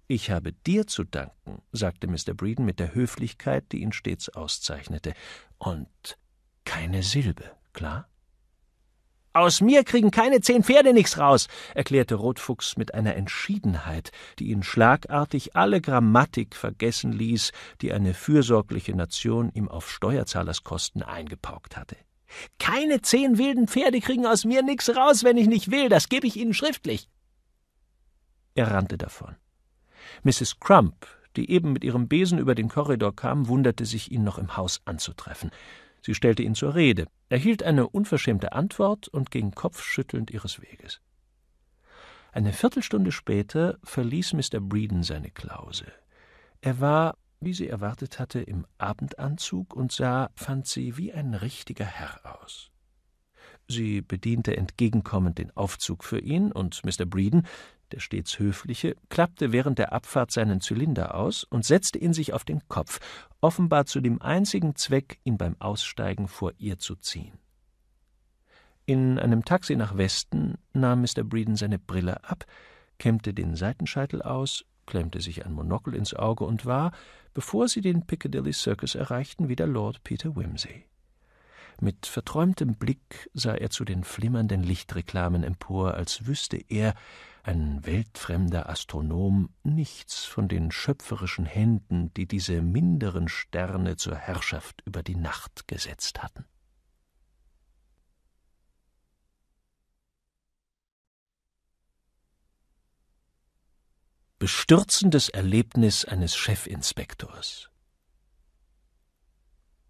Ich habe dir zu danken, sagte Mr. Breeden mit der Höflichkeit, die ihn stets auszeichnete. Und keine Silbe, klar? Aus mir kriegen keine zehn Pferde nichts raus, erklärte Rotfuchs mit einer Entschiedenheit, die ihn schlagartig alle Grammatik vergessen ließ, die eine fürsorgliche Nation ihm auf Steuerzahlerskosten eingepaukt hatte. Keine zehn wilden Pferde kriegen aus mir nichts raus, wenn ich nicht will, das gebe ich Ihnen schriftlich. Er rannte davon. Mrs. Crump, die eben mit ihrem Besen über den Korridor kam, wunderte sich, ihn noch im Haus anzutreffen. Sie stellte ihn zur Rede, erhielt eine unverschämte Antwort und ging kopfschüttelnd ihres Weges. Eine Viertelstunde später verließ Mr. Breeden seine Klause. Er war, wie sie erwartet hatte, im Abendanzug und sah, fand sie, wie ein richtiger Herr aus. Sie bediente entgegenkommend den Aufzug für ihn, und Mr. Breeden, der stets höfliche, klappte während der Abfahrt seinen Zylinder aus und setzte ihn sich auf den Kopf, offenbar zu dem einzigen Zweck, ihn beim Aussteigen vor ihr zu ziehen. In einem Taxi nach Westen nahm Mr. Breeden seine Brille ab, kämmte den Seitenscheitel aus, klemmte sich ein Monokel ins Auge und war, bevor sie den Piccadilly Circus erreichten, wieder Lord Peter Wimsey. Mit verträumtem Blick sah er zu den flimmernden Lichtreklamen empor, als wüsste er, ein weltfremder Astronom, nichts von den schöpferischen Händen, die diese minderen Sterne zur Herrschaft über die Nacht gesetzt hatten. Bestürzendes Erlebnis eines Chefinspektors.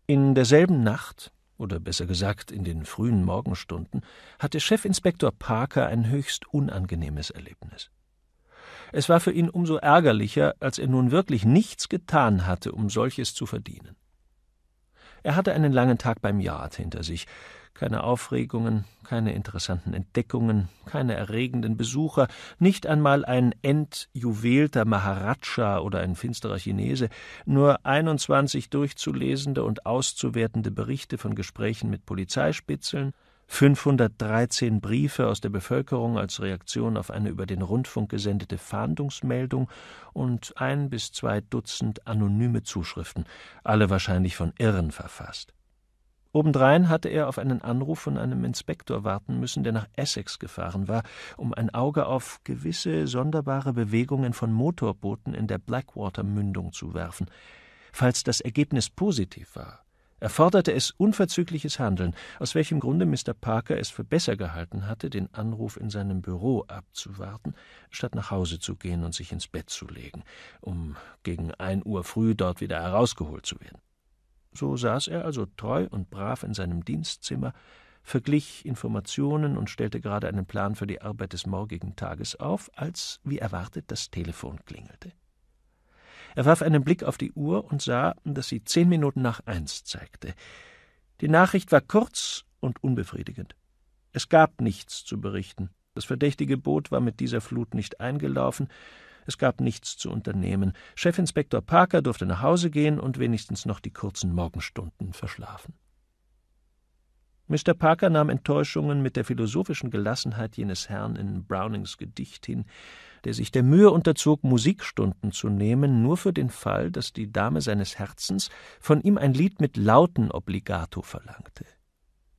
In derselben Nacht oder besser gesagt in den frühen Morgenstunden, hatte Chefinspektor Parker ein höchst unangenehmes Erlebnis. Es war für ihn umso ärgerlicher, als er nun wirklich nichts getan hatte, um solches zu verdienen. Er hatte einen langen Tag beim Yard hinter sich, keine Aufregungen, keine interessanten Entdeckungen, keine erregenden Besucher, nicht einmal ein entjuwelter Maharaja oder ein finsterer Chinese, nur 21 durchzulesende und auszuwertende Berichte von Gesprächen mit Polizeispitzeln, 513 Briefe aus der Bevölkerung als Reaktion auf eine über den Rundfunk gesendete Fahndungsmeldung und ein bis zwei Dutzend anonyme Zuschriften, alle wahrscheinlich von Irren verfasst. Obendrein hatte er auf einen Anruf von einem Inspektor warten müssen, der nach Essex gefahren war, um ein Auge auf gewisse sonderbare Bewegungen von Motorbooten in der Blackwater-Mündung zu werfen. Falls das Ergebnis positiv war, erforderte es unverzügliches Handeln, aus welchem Grunde Mr. Parker es für besser gehalten hatte, den Anruf in seinem Büro abzuwarten, statt nach Hause zu gehen und sich ins Bett zu legen, um gegen ein Uhr früh dort wieder herausgeholt zu werden. So saß er also treu und brav in seinem Dienstzimmer, verglich Informationen und stellte gerade einen Plan für die Arbeit des morgigen Tages auf, als, wie erwartet, das Telefon klingelte. Er warf einen Blick auf die Uhr und sah, dass sie zehn Minuten nach eins zeigte. Die Nachricht war kurz und unbefriedigend. Es gab nichts zu berichten. Das verdächtige Boot war mit dieser Flut nicht eingelaufen, es gab nichts zu unternehmen. Chefinspektor Parker durfte nach Hause gehen und wenigstens noch die kurzen Morgenstunden verschlafen. Mr. Parker nahm Enttäuschungen mit der philosophischen Gelassenheit jenes Herrn in Brownings Gedicht hin, der sich der Mühe unterzog, Musikstunden zu nehmen, nur für den Fall, dass die Dame seines Herzens von ihm ein Lied mit lauten Obligato verlangte.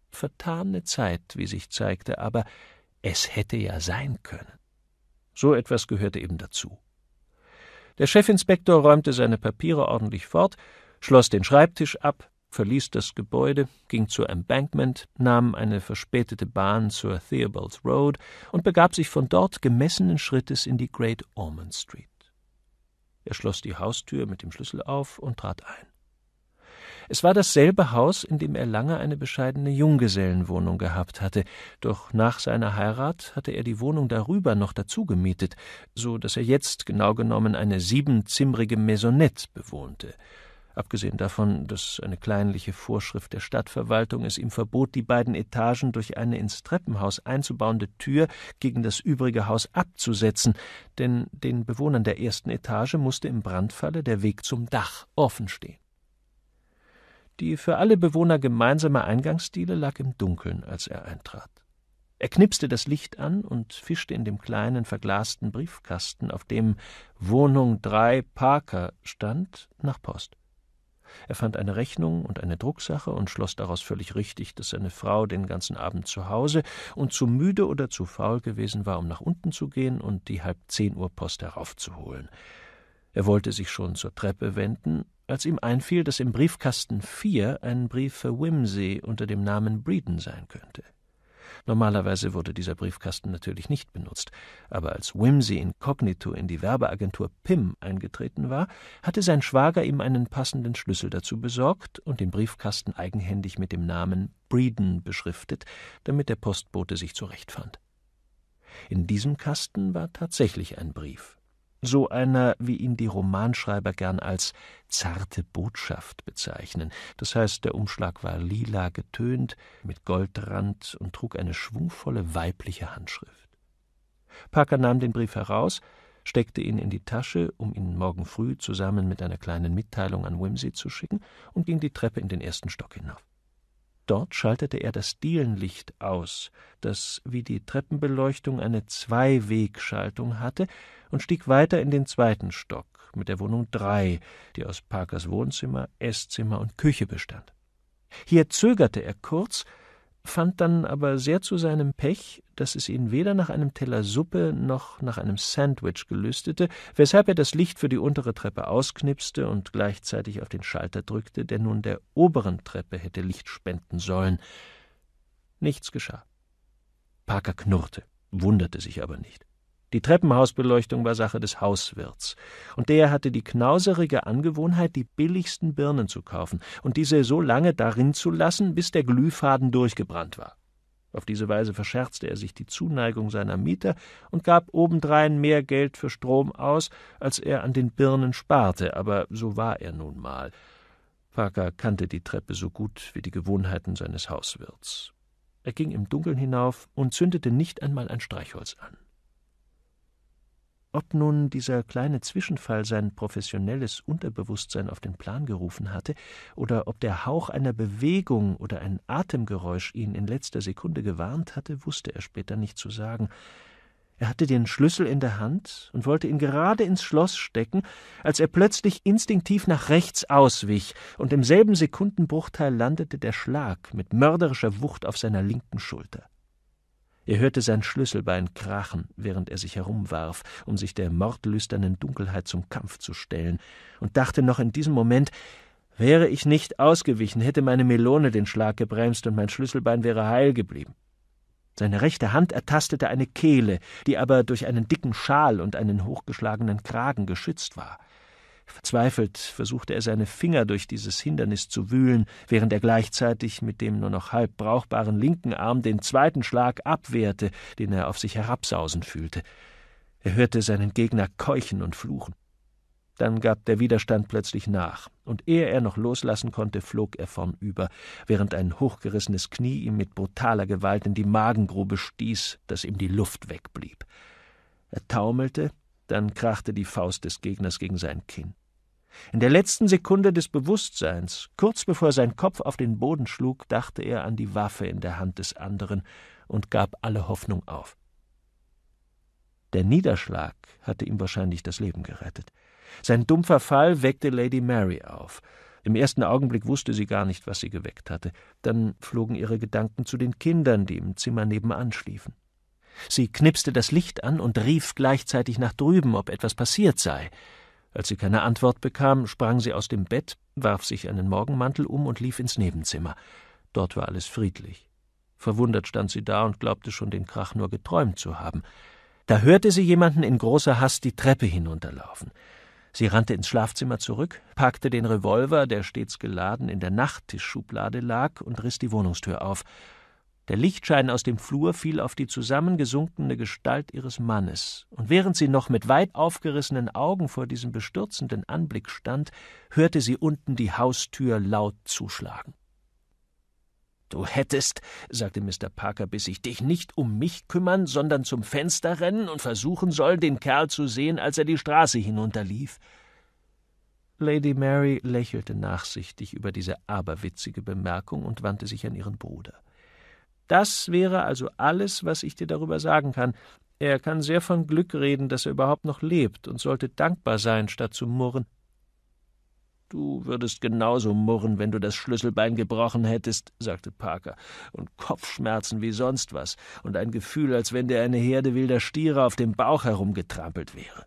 Vertane Zeit, wie sich zeigte, aber es hätte ja sein können. So etwas gehörte eben dazu. Der Chefinspektor räumte seine Papiere ordentlich fort, schloss den Schreibtisch ab, verließ das Gebäude, ging zur Embankment, nahm eine verspätete Bahn zur Theobald's Road und begab sich von dort gemessenen Schrittes in die Great Ormond Street. Er schloss die Haustür mit dem Schlüssel auf und trat ein. Es war dasselbe Haus, in dem er lange eine bescheidene Junggesellenwohnung gehabt hatte, doch nach seiner Heirat hatte er die Wohnung darüber noch dazu gemietet, so dass er jetzt genau genommen eine siebenzimmerige Maisonette bewohnte. Abgesehen davon, dass eine kleinliche Vorschrift der Stadtverwaltung es ihm verbot, die beiden Etagen durch eine ins Treppenhaus einzubauende Tür gegen das übrige Haus abzusetzen, denn den Bewohnern der ersten Etage musste im Brandfalle der Weg zum Dach offen stehen. Die für alle Bewohner gemeinsame Eingangsdiele lag im Dunkeln, als er eintrat. Er knipste das Licht an und fischte in dem kleinen verglasten Briefkasten, auf dem Wohnung 3 Parker stand, nach Post. Er fand eine Rechnung und eine Drucksache und schloss daraus völlig richtig, dass seine Frau den ganzen Abend zu Hause und zu müde oder zu faul gewesen war, um nach unten zu gehen und die halb zehn Uhr Post heraufzuholen. Er wollte sich schon zur Treppe wenden, als ihm einfiel, dass im Briefkasten 4 ein Brief für Whimsy unter dem Namen Breeden sein könnte. Normalerweise wurde dieser Briefkasten natürlich nicht benutzt, aber als Whimsy inkognito in die Werbeagentur Pim eingetreten war, hatte sein Schwager ihm einen passenden Schlüssel dazu besorgt und den Briefkasten eigenhändig mit dem Namen Breeden beschriftet, damit der Postbote sich zurechtfand. In diesem Kasten war tatsächlich ein Brief so einer, wie ihn die Romanschreiber gern als zarte Botschaft bezeichnen. Das heißt, der Umschlag war lila getönt, mit Goldrand und trug eine schwungvolle weibliche Handschrift. Parker nahm den Brief heraus, steckte ihn in die Tasche, um ihn morgen früh zusammen mit einer kleinen Mitteilung an Whimsy zu schicken, und ging die Treppe in den ersten Stock hinauf. Dort schaltete er das Dielenlicht aus, das wie die Treppenbeleuchtung eine Zweiwegschaltung hatte, und stieg weiter in den zweiten Stock mit der Wohnung 3, die aus Parkers Wohnzimmer, Esszimmer und Küche bestand. Hier zögerte er kurz, fand dann aber sehr zu seinem Pech, dass es ihn weder nach einem Teller Suppe noch nach einem Sandwich gelüstete, weshalb er das Licht für die untere Treppe ausknipste und gleichzeitig auf den Schalter drückte, der nun der oberen Treppe hätte Licht spenden sollen. Nichts geschah. Parker knurrte, wunderte sich aber nicht. Die Treppenhausbeleuchtung war Sache des Hauswirts. Und der hatte die knauserige Angewohnheit, die billigsten Birnen zu kaufen und diese so lange darin zu lassen, bis der Glühfaden durchgebrannt war. Auf diese Weise verscherzte er sich die Zuneigung seiner Mieter und gab obendrein mehr Geld für Strom aus, als er an den Birnen sparte, aber so war er nun mal. Parker kannte die Treppe so gut wie die Gewohnheiten seines Hauswirts. Er ging im Dunkeln hinauf und zündete nicht einmal ein Streichholz an. Ob nun dieser kleine Zwischenfall sein professionelles Unterbewusstsein auf den Plan gerufen hatte, oder ob der Hauch einer Bewegung oder ein Atemgeräusch ihn in letzter Sekunde gewarnt hatte, wusste er später nicht zu sagen. Er hatte den Schlüssel in der Hand und wollte ihn gerade ins Schloss stecken, als er plötzlich instinktiv nach rechts auswich, und im selben Sekundenbruchteil landete der Schlag mit mörderischer Wucht auf seiner linken Schulter. Er hörte sein Schlüsselbein krachen, während er sich herumwarf, um sich der mordlüsternen Dunkelheit zum Kampf zu stellen, und dachte noch in diesem Moment, wäre ich nicht ausgewichen, hätte meine Melone den Schlag gebremst und mein Schlüsselbein wäre heil geblieben. Seine rechte Hand ertastete eine Kehle, die aber durch einen dicken Schal und einen hochgeschlagenen Kragen geschützt war. Verzweifelt versuchte er seine Finger durch dieses Hindernis zu wühlen, während er gleichzeitig mit dem nur noch halb brauchbaren linken Arm den zweiten Schlag abwehrte, den er auf sich herabsausen fühlte. Er hörte seinen Gegner keuchen und fluchen. Dann gab der Widerstand plötzlich nach, und ehe er noch loslassen konnte, flog er vornüber, während ein hochgerissenes Knie ihm mit brutaler Gewalt in die Magengrube stieß, dass ihm die Luft wegblieb. Er taumelte, dann krachte die Faust des Gegners gegen sein Kinn. In der letzten Sekunde des Bewusstseins, kurz bevor sein Kopf auf den Boden schlug, dachte er an die Waffe in der Hand des anderen und gab alle Hoffnung auf. Der Niederschlag hatte ihm wahrscheinlich das Leben gerettet. Sein dumpfer Fall weckte Lady Mary auf. Im ersten Augenblick wusste sie gar nicht, was sie geweckt hatte. Dann flogen ihre Gedanken zu den Kindern, die im Zimmer nebenan schliefen. Sie knipste das Licht an und rief gleichzeitig nach drüben, ob etwas passiert sei. Als sie keine Antwort bekam, sprang sie aus dem Bett, warf sich einen Morgenmantel um und lief ins Nebenzimmer. Dort war alles friedlich. Verwundert stand sie da und glaubte schon den Krach nur geträumt zu haben. Da hörte sie jemanden in großer Hast die Treppe hinunterlaufen. Sie rannte ins Schlafzimmer zurück, packte den Revolver, der stets geladen in der Nachttischschublade lag, und riss die Wohnungstür auf. Der Lichtschein aus dem Flur fiel auf die zusammengesunkene Gestalt ihres Mannes, und während sie noch mit weit aufgerissenen Augen vor diesem bestürzenden Anblick stand, hörte sie unten die Haustür laut zuschlagen. Du hättest, sagte Mr. Parker bis ich dich nicht um mich kümmern, sondern zum Fenster rennen und versuchen sollen, den Kerl zu sehen, als er die Straße hinunterlief. Lady Mary lächelte nachsichtig über diese aberwitzige Bemerkung und wandte sich an ihren Bruder. Das wäre also alles, was ich dir darüber sagen kann. Er kann sehr von Glück reden, dass er überhaupt noch lebt und sollte dankbar sein, statt zu murren. Du würdest genauso murren, wenn du das Schlüsselbein gebrochen hättest, sagte Parker, und Kopfschmerzen wie sonst was und ein Gefühl, als wenn dir eine Herde wilder Stiere auf dem Bauch herumgetrampelt wäre.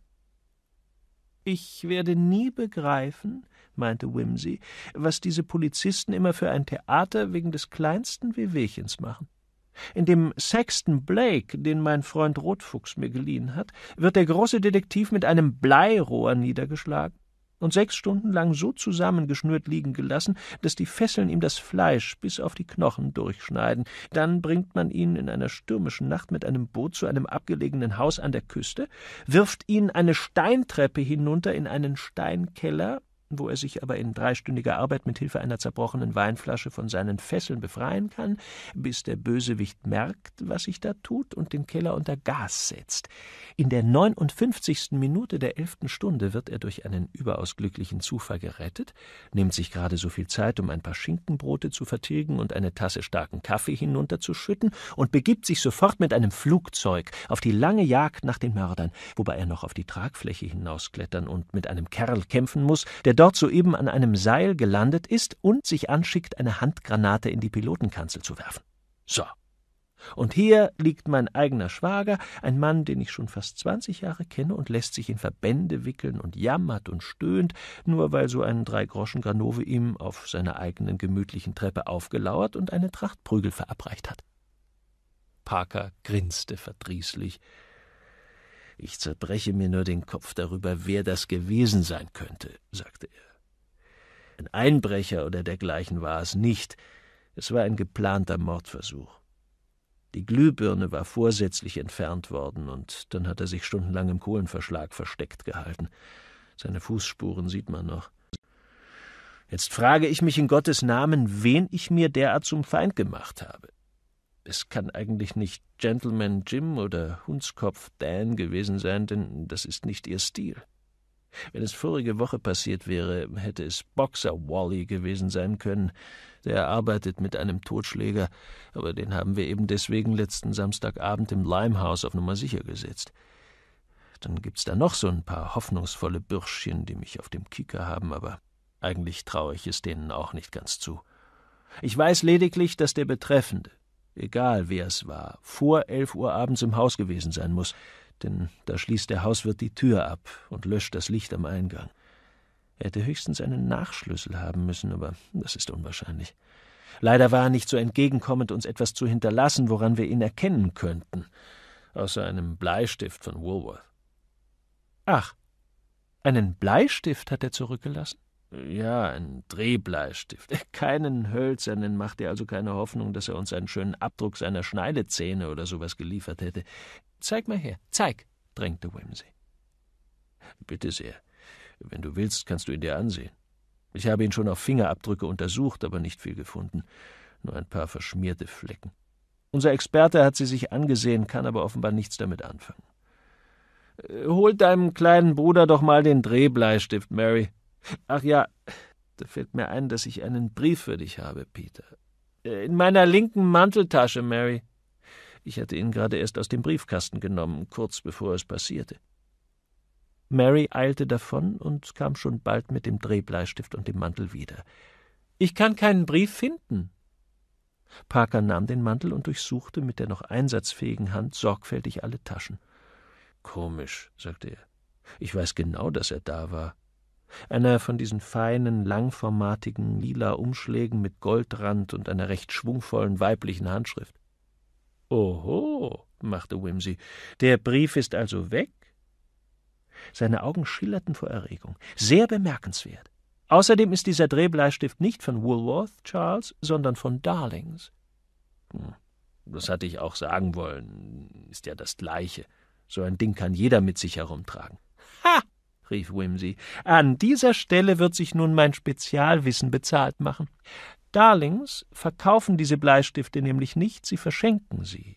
Ich werde nie begreifen, meinte Whimsy, was diese Polizisten immer für ein Theater wegen des kleinsten Wehwehchens machen. In dem Sexton Blake, den mein Freund Rotfuchs mir geliehen hat, wird der große Detektiv mit einem Bleirohr niedergeschlagen und sechs Stunden lang so zusammengeschnürt liegen gelassen, dass die Fesseln ihm das Fleisch bis auf die Knochen durchschneiden. Dann bringt man ihn in einer stürmischen Nacht mit einem Boot zu einem abgelegenen Haus an der Küste, wirft ihn eine Steintreppe hinunter in einen Steinkeller wo er sich aber in dreistündiger Arbeit mit Hilfe einer zerbrochenen Weinflasche von seinen Fesseln befreien kann, bis der Bösewicht merkt, was sich da tut und den Keller unter Gas setzt. In der 59. Minute der 11. Stunde wird er durch einen überaus glücklichen Zufall gerettet, nimmt sich gerade so viel Zeit, um ein paar Schinkenbrote zu vertilgen und eine Tasse starken Kaffee hinunterzuschütten und begibt sich sofort mit einem Flugzeug auf die lange Jagd nach den Mördern, wobei er noch auf die Tragfläche hinausklettern und mit einem Kerl kämpfen muss, der dort soeben an einem Seil gelandet ist und sich anschickt, eine Handgranate in die Pilotenkanzel zu werfen. So. Und hier liegt mein eigener Schwager, ein Mann, den ich schon fast zwanzig Jahre kenne, und lässt sich in Verbände wickeln und jammert und stöhnt, nur weil so ein Dreigroschen-Granove ihm auf seiner eigenen gemütlichen Treppe aufgelauert und eine Trachtprügel verabreicht hat. Parker grinste verdrießlich ich zerbreche mir nur den Kopf darüber, wer das gewesen sein könnte, sagte er. Ein Einbrecher oder dergleichen war es nicht, es war ein geplanter Mordversuch. Die Glühbirne war vorsätzlich entfernt worden, und dann hat er sich stundenlang im Kohlenverschlag versteckt gehalten. Seine Fußspuren sieht man noch. Jetzt frage ich mich in Gottes Namen, wen ich mir derart zum Feind gemacht habe. Es kann eigentlich nicht Gentleman Jim oder Hundskopf Dan gewesen sein, denn das ist nicht ihr Stil. Wenn es vorige Woche passiert wäre, hätte es Boxer Wally gewesen sein können. Der arbeitet mit einem Totschläger, aber den haben wir eben deswegen letzten Samstagabend im Limehouse auf Nummer sicher gesetzt. Dann gibt's da noch so ein paar hoffnungsvolle Bürschchen, die mich auf dem Kicker haben, aber eigentlich traue ich es denen auch nicht ganz zu. Ich weiß lediglich, dass der Betreffende, egal wer es war, vor elf Uhr abends im Haus gewesen sein muss, denn da schließt der Hauswirt die Tür ab und löscht das Licht am Eingang. Er hätte höchstens einen Nachschlüssel haben müssen, aber das ist unwahrscheinlich. Leider war er nicht so entgegenkommend, uns etwas zu hinterlassen, woran wir ihn erkennen könnten, außer einem Bleistift von Woolworth. Ach, einen Bleistift hat er zurückgelassen? Ja, ein Drehbleistift. Keinen hölzernen macht er also keine Hoffnung, dass er uns einen schönen Abdruck seiner Schneidezähne oder sowas geliefert hätte. Zeig mal her, zeig, drängte Wimsey. Bitte sehr. Wenn du willst, kannst du ihn dir ansehen. Ich habe ihn schon auf Fingerabdrücke untersucht, aber nicht viel gefunden. Nur ein paar verschmierte Flecken. Unser Experte hat sie sich angesehen, kann aber offenbar nichts damit anfangen. Äh, Hol deinem kleinen Bruder doch mal den Drehbleistift, Mary, Ach ja, da fällt mir ein, dass ich einen Brief für dich habe, Peter. Äh, in meiner linken Manteltasche, Mary. Ich hatte ihn gerade erst aus dem Briefkasten genommen, kurz bevor es passierte. Mary eilte davon und kam schon bald mit dem Drehbleistift und dem Mantel wieder. Ich kann keinen Brief finden. Parker nahm den Mantel und durchsuchte mit der noch einsatzfähigen Hand sorgfältig alle Taschen. Komisch, sagte er. Ich weiß genau, dass er da war einer von diesen feinen, langformatigen, lila Umschlägen mit Goldrand und einer recht schwungvollen weiblichen Handschrift. Oho, machte Whimsy, der Brief ist also weg? Seine Augen schillerten vor Erregung. Sehr bemerkenswert. Außerdem ist dieser Drehbleistift nicht von Woolworth, Charles, sondern von Darlings. Hm, das hatte ich auch sagen wollen. Ist ja das Gleiche. So ein Ding kann jeder mit sich herumtragen. Ha! rief Whimsy. An dieser Stelle wird sich nun mein Spezialwissen bezahlt machen. Darlings verkaufen diese Bleistifte nämlich nicht, sie verschenken sie.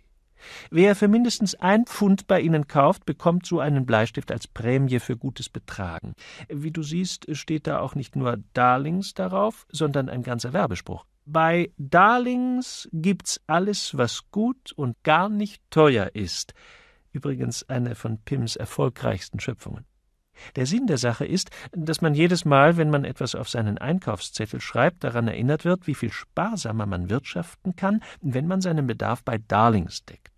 Wer für mindestens ein Pfund bei Ihnen kauft, bekommt so einen Bleistift als Prämie für gutes Betragen. Wie du siehst, steht da auch nicht nur Darlings darauf, sondern ein ganzer Werbespruch. Bei Darlings gibt's alles, was gut und gar nicht teuer ist. Übrigens eine von Pims erfolgreichsten Schöpfungen. Der Sinn der Sache ist, dass man jedes Mal, wenn man etwas auf seinen Einkaufszettel schreibt, daran erinnert wird, wie viel sparsamer man wirtschaften kann, wenn man seinen Bedarf bei Darlings deckt.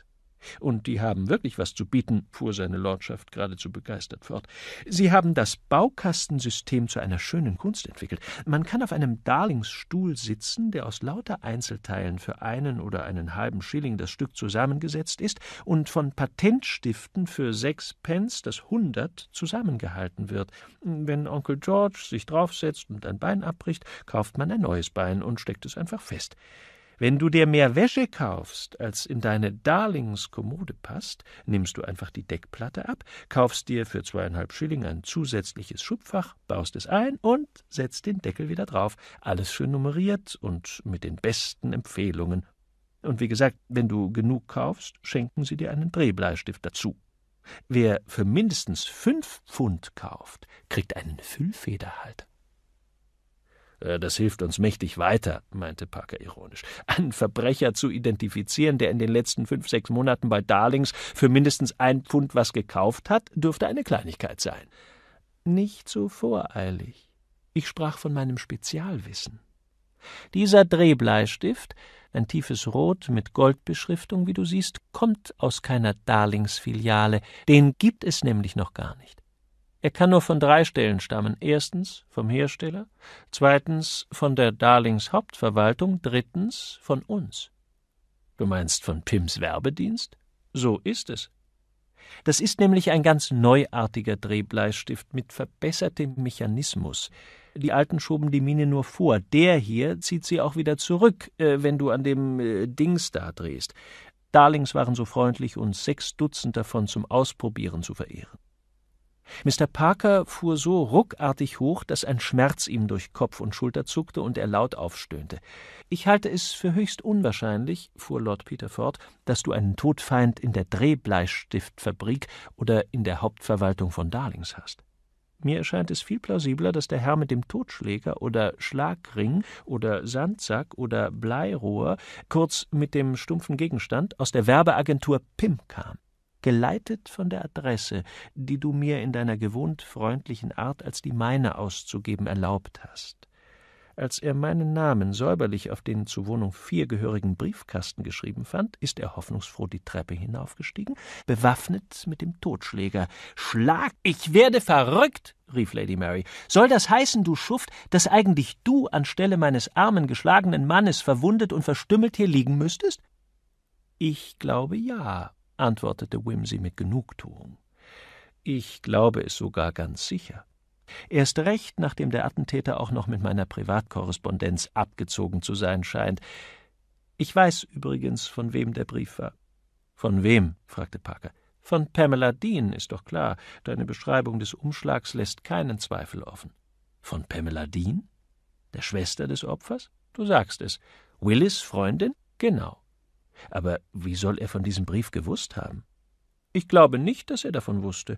Und die haben wirklich was zu bieten, fuhr seine Lordschaft geradezu begeistert fort. Sie haben das Baukastensystem zu einer schönen Kunst entwickelt. Man kann auf einem Darlingsstuhl sitzen, der aus lauter Einzelteilen für einen oder einen halben Schilling das Stück zusammengesetzt ist und von Patentstiften für sechs Pence das hundert zusammengehalten wird. Wenn Onkel George sich draufsetzt und ein Bein abbricht, kauft man ein neues Bein und steckt es einfach fest. Wenn du dir mehr Wäsche kaufst, als in deine Darlingskommode passt, nimmst du einfach die Deckplatte ab, kaufst dir für zweieinhalb Schilling ein zusätzliches Schubfach, baust es ein und setzt den Deckel wieder drauf. Alles schön nummeriert und mit den besten Empfehlungen. Und wie gesagt, wenn du genug kaufst, schenken sie dir einen Drehbleistift dazu. Wer für mindestens fünf Pfund kauft, kriegt einen Füllfederhalter. Äh, das hilft uns mächtig weiter, meinte Parker ironisch. Einen Verbrecher zu identifizieren, der in den letzten fünf, sechs Monaten bei Darlings für mindestens ein Pfund was gekauft hat, dürfte eine Kleinigkeit sein. Nicht so voreilig. Ich sprach von meinem Spezialwissen. Dieser Drehbleistift, ein tiefes Rot mit Goldbeschriftung, wie du siehst, kommt aus keiner Darlingsfiliale. Den gibt es nämlich noch gar nicht. Er kann nur von drei Stellen stammen. Erstens vom Hersteller, zweitens von der Darlings Hauptverwaltung, drittens von uns. Du meinst von Pims Werbedienst? So ist es. Das ist nämlich ein ganz neuartiger Drehbleistift mit verbessertem Mechanismus. Die alten schoben die Mine nur vor. Der hier zieht sie auch wieder zurück, äh, wenn du an dem äh, Dings da drehst. Darlings waren so freundlich, uns sechs Dutzend davon zum Ausprobieren zu verehren. Mr. Parker fuhr so ruckartig hoch, dass ein Schmerz ihm durch Kopf und Schulter zuckte und er laut aufstöhnte. Ich halte es für höchst unwahrscheinlich, fuhr Lord Peter fort, dass du einen Todfeind in der Drehbleistiftfabrik oder in der Hauptverwaltung von Darlings hast. Mir erscheint es viel plausibler, dass der Herr mit dem Totschläger oder Schlagring oder Sandsack oder Bleirohr, kurz mit dem stumpfen Gegenstand, aus der Werbeagentur Pim kam geleitet von der Adresse, die du mir in deiner gewohnt freundlichen Art als die meine auszugeben erlaubt hast. Als er meinen Namen säuberlich auf den zu Wohnung vier gehörigen Briefkasten geschrieben fand, ist er hoffnungsfroh die Treppe hinaufgestiegen, bewaffnet mit dem Totschläger. Schlag! Ich werde verrückt! rief Lady Mary. Soll das heißen, du Schuft, dass eigentlich du anstelle meines armen geschlagenen Mannes verwundet und verstümmelt hier liegen müsstest? Ich glaube ja, antwortete Wimsey mit Genugtuung. Ich glaube es sogar ganz sicher. Erst recht, nachdem der Attentäter auch noch mit meiner Privatkorrespondenz abgezogen zu sein scheint. Ich weiß übrigens, von wem der Brief war. Von wem? fragte Parker. Von Pamela Dean, ist doch klar. Deine Beschreibung des Umschlags lässt keinen Zweifel offen. Von Pamela Dean? Der Schwester des Opfers? Du sagst es. Willis Freundin? Genau. Aber wie soll er von diesem Brief gewusst haben? Ich glaube nicht, dass er davon wusste.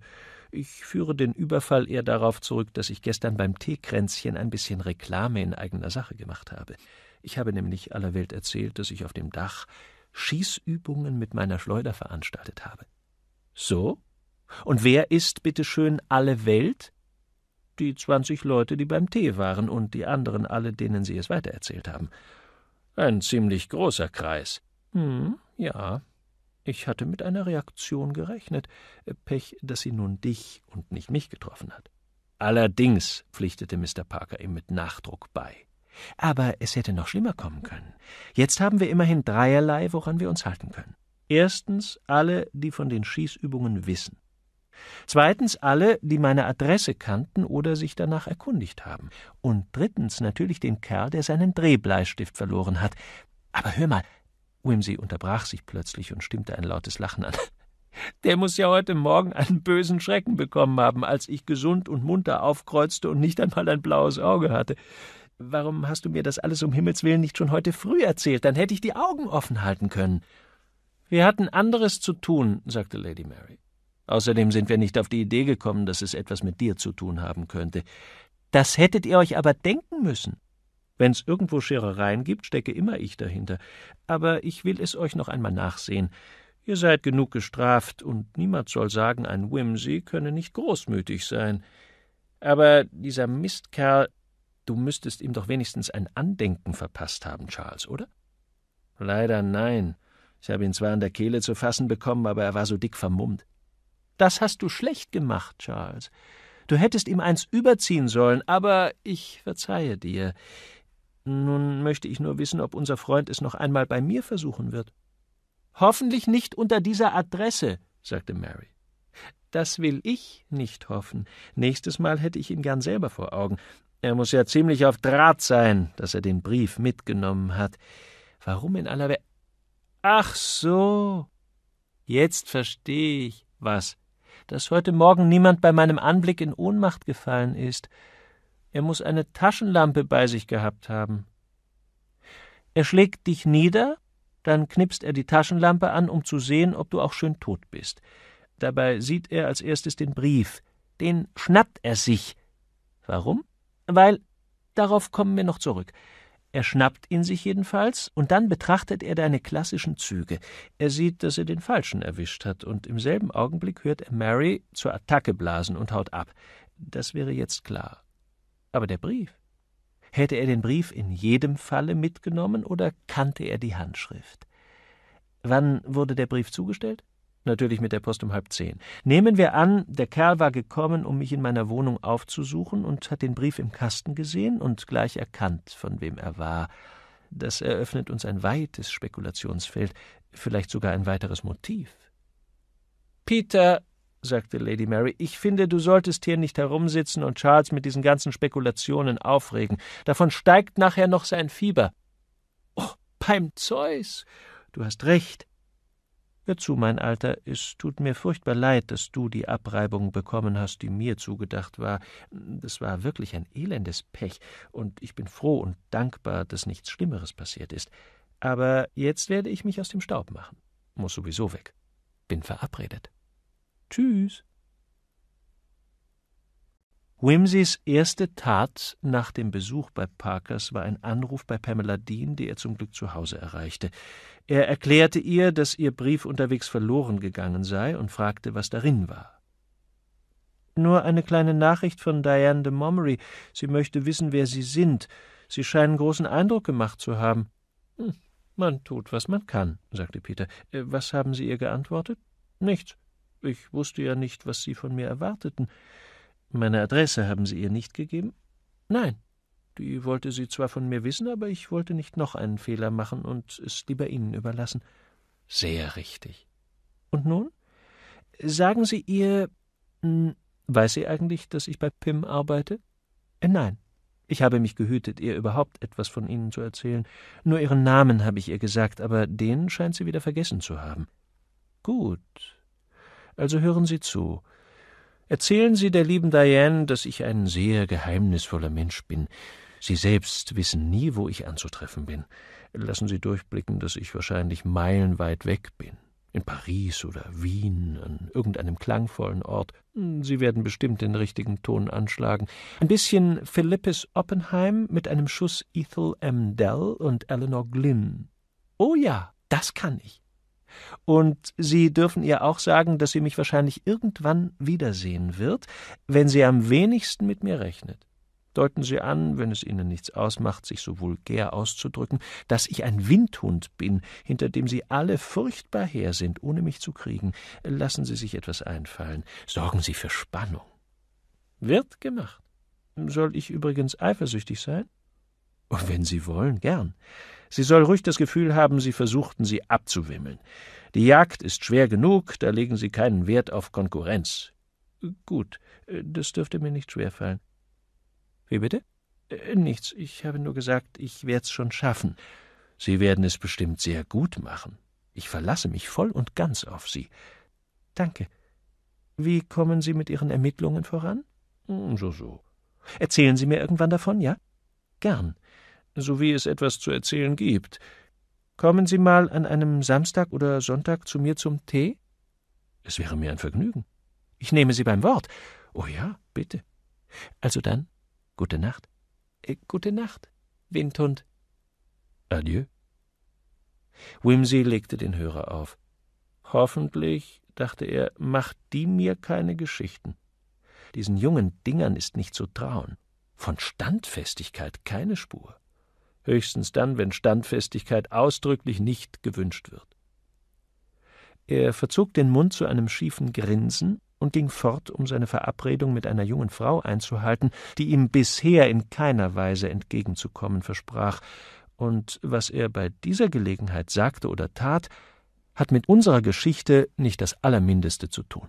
Ich führe den Überfall eher darauf zurück, dass ich gestern beim Teekränzchen ein bisschen Reklame in eigener Sache gemacht habe. Ich habe nämlich aller Welt erzählt, dass ich auf dem Dach Schießübungen mit meiner Schleuder veranstaltet habe. So? Und wer ist bitte schön alle Welt? Die zwanzig Leute, die beim Tee waren und die anderen alle, denen sie es weitererzählt haben. Ein ziemlich großer Kreis. Hm, ja. Ich hatte mit einer Reaktion gerechnet. Äh, Pech, dass sie nun dich und nicht mich getroffen hat. Allerdings, pflichtete Mr. Parker ihm mit Nachdruck bei. Aber es hätte noch schlimmer kommen können. Jetzt haben wir immerhin dreierlei, woran wir uns halten können. Erstens alle, die von den Schießübungen wissen. Zweitens alle, die meine Adresse kannten oder sich danach erkundigt haben. Und drittens natürlich den Kerl, der seinen Drehbleistift verloren hat. Aber hör mal, Wimsey unterbrach sich plötzlich und stimmte ein lautes Lachen an. Der muss ja heute Morgen einen bösen Schrecken bekommen haben, als ich gesund und munter aufkreuzte und nicht einmal ein blaues Auge hatte. Warum hast du mir das alles um Himmels willen nicht schon heute früh erzählt? Dann hätte ich die Augen offen halten können. Wir hatten anderes zu tun, sagte Lady Mary. Außerdem sind wir nicht auf die Idee gekommen, dass es etwas mit dir zu tun haben könnte. Das hättet ihr euch aber denken müssen. Wenn es irgendwo Scherereien gibt, stecke immer ich dahinter. Aber ich will es euch noch einmal nachsehen. Ihr seid genug gestraft, und niemand soll sagen, ein Whimsy könne nicht großmütig sein. Aber dieser Mistkerl, du müsstest ihm doch wenigstens ein Andenken verpasst haben, Charles, oder? Leider nein. Ich habe ihn zwar an der Kehle zu fassen bekommen, aber er war so dick vermummt. Das hast du schlecht gemacht, Charles. Du hättest ihm eins überziehen sollen, aber ich verzeihe dir. Nun möchte ich nur wissen, ob unser Freund es noch einmal bei mir versuchen wird. Hoffentlich nicht unter dieser Adresse, sagte Mary. Das will ich nicht hoffen. Nächstes Mal hätte ich ihn gern selber vor Augen. Er muss ja ziemlich auf Draht sein, dass er den Brief mitgenommen hat. Warum in aller Welt? Ach so. Jetzt verstehe ich. Was? Dass heute Morgen niemand bei meinem Anblick in Ohnmacht gefallen ist. Er muss eine Taschenlampe bei sich gehabt haben. Er schlägt dich nieder, dann knipst er die Taschenlampe an, um zu sehen, ob du auch schön tot bist. Dabei sieht er als erstes den Brief. Den schnappt er sich. Warum? Weil, darauf kommen wir noch zurück. Er schnappt ihn sich jedenfalls, und dann betrachtet er deine klassischen Züge. Er sieht, dass er den Falschen erwischt hat, und im selben Augenblick hört er Mary zur Attacke blasen und haut ab. Das wäre jetzt klar. Aber der Brief? Hätte er den Brief in jedem Falle mitgenommen oder kannte er die Handschrift? Wann wurde der Brief zugestellt? Natürlich mit der Post um halb zehn. Nehmen wir an, der Kerl war gekommen, um mich in meiner Wohnung aufzusuchen und hat den Brief im Kasten gesehen und gleich erkannt, von wem er war. Das eröffnet uns ein weites Spekulationsfeld, vielleicht sogar ein weiteres Motiv. Peter sagte Lady Mary, ich finde, du solltest hier nicht herumsitzen und Charles mit diesen ganzen Spekulationen aufregen. Davon steigt nachher noch sein Fieber. Oh, beim Zeus. Du hast recht. Hör zu, mein Alter, es tut mir furchtbar leid, dass du die Abreibung bekommen hast, die mir zugedacht war. Das war wirklich ein elendes Pech, und ich bin froh und dankbar, dass nichts Schlimmeres passiert ist. Aber jetzt werde ich mich aus dem Staub machen. Muss sowieso weg. Bin verabredet. Tschüss. Whimsys erste Tat nach dem Besuch bei Parkers war ein Anruf bei Pamela Dean, die er zum Glück zu Hause erreichte. Er erklärte ihr, dass ihr Brief unterwegs verloren gegangen sei und fragte, was darin war. Nur eine kleine Nachricht von Diane de Momery. Sie möchte wissen, wer Sie sind. Sie scheinen großen Eindruck gemacht zu haben. Hm, man tut, was man kann, sagte Peter. Äh, was haben Sie ihr geantwortet? Nichts. Ich wusste ja nicht, was Sie von mir erwarteten. Meine Adresse haben Sie ihr nicht gegeben? Nein. Die wollte sie zwar von mir wissen, aber ich wollte nicht noch einen Fehler machen und es lieber Ihnen überlassen. Sehr richtig. Und nun? Sagen Sie ihr. Hm, weiß sie eigentlich, dass ich bei Pim arbeite? Äh, nein. Ich habe mich gehütet, ihr überhaupt etwas von Ihnen zu erzählen. Nur Ihren Namen habe ich ihr gesagt, aber den scheint sie wieder vergessen zu haben. Gut, also hören Sie zu. Erzählen Sie der lieben Diane, dass ich ein sehr geheimnisvoller Mensch bin. Sie selbst wissen nie, wo ich anzutreffen bin. Lassen Sie durchblicken, dass ich wahrscheinlich meilenweit weg bin. In Paris oder Wien, an irgendeinem klangvollen Ort. Hm, Sie werden bestimmt den richtigen Ton anschlagen. Ein bisschen Philippis Oppenheim mit einem Schuss Ethel M. Dell und Eleanor Glynn. Oh ja, das kann ich. Und Sie dürfen ihr auch sagen, dass sie mich wahrscheinlich irgendwann wiedersehen wird, wenn sie am wenigsten mit mir rechnet. Deuten Sie an, wenn es Ihnen nichts ausmacht, sich so vulgär auszudrücken, dass ich ein Windhund bin, hinter dem Sie alle furchtbar her sind, ohne mich zu kriegen. Lassen Sie sich etwas einfallen. Sorgen Sie für Spannung. Wird gemacht. Soll ich übrigens eifersüchtig sein? Oh, wenn Sie wollen, gern. Sie soll ruhig das Gefühl haben, Sie versuchten, sie abzuwimmeln. Die Jagd ist schwer genug, da legen Sie keinen Wert auf Konkurrenz. Gut, das dürfte mir nicht schwerfallen. Wie bitte? Äh, nichts, ich habe nur gesagt, ich werd's schon schaffen. Sie werden es bestimmt sehr gut machen. Ich verlasse mich voll und ganz auf Sie. Danke. Wie kommen Sie mit Ihren Ermittlungen voran? Hm, so, so. Erzählen Sie mir irgendwann davon, ja? Gern so wie es etwas zu erzählen gibt. Kommen Sie mal an einem Samstag oder Sonntag zu mir zum Tee? Es wäre mir ein Vergnügen. Ich nehme Sie beim Wort. Oh ja, bitte. Also dann, gute Nacht. Äh, gute Nacht, Windhund. Adieu. Whimsy legte den Hörer auf. Hoffentlich, dachte er, macht die mir keine Geschichten. Diesen jungen Dingern ist nicht zu trauen. Von Standfestigkeit keine Spur höchstens dann, wenn Standfestigkeit ausdrücklich nicht gewünscht wird. Er verzog den Mund zu einem schiefen Grinsen und ging fort, um seine Verabredung mit einer jungen Frau einzuhalten, die ihm bisher in keiner Weise entgegenzukommen versprach, und was er bei dieser Gelegenheit sagte oder tat, hat mit unserer Geschichte nicht das Allermindeste zu tun.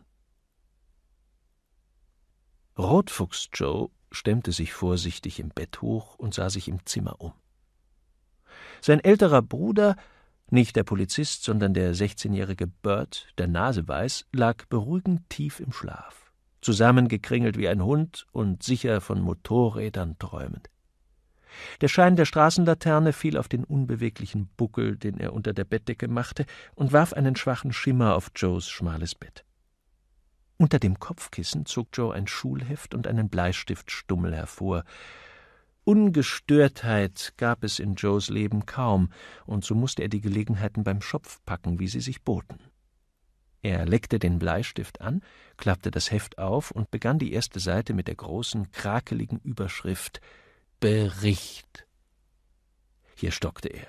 Rotfuchs Joe stemmte sich vorsichtig im Bett hoch und sah sich im Zimmer um. Sein älterer Bruder, nicht der Polizist, sondern der 16-jährige Bert, der Nase weiß, lag beruhigend tief im Schlaf, zusammengekringelt wie ein Hund und sicher von Motorrädern träumend. Der Schein der Straßenlaterne fiel auf den unbeweglichen Buckel, den er unter der Bettdecke machte, und warf einen schwachen Schimmer auf Joes schmales Bett. Unter dem Kopfkissen zog Joe ein Schulheft und einen Bleistiftstummel hervor, Ungestörtheit gab es in Joes Leben kaum, und so musste er die Gelegenheiten beim Schopf packen, wie sie sich boten. Er leckte den Bleistift an, klappte das Heft auf und begann die erste Seite mit der großen, krakeligen Überschrift Bericht. Hier stockte er.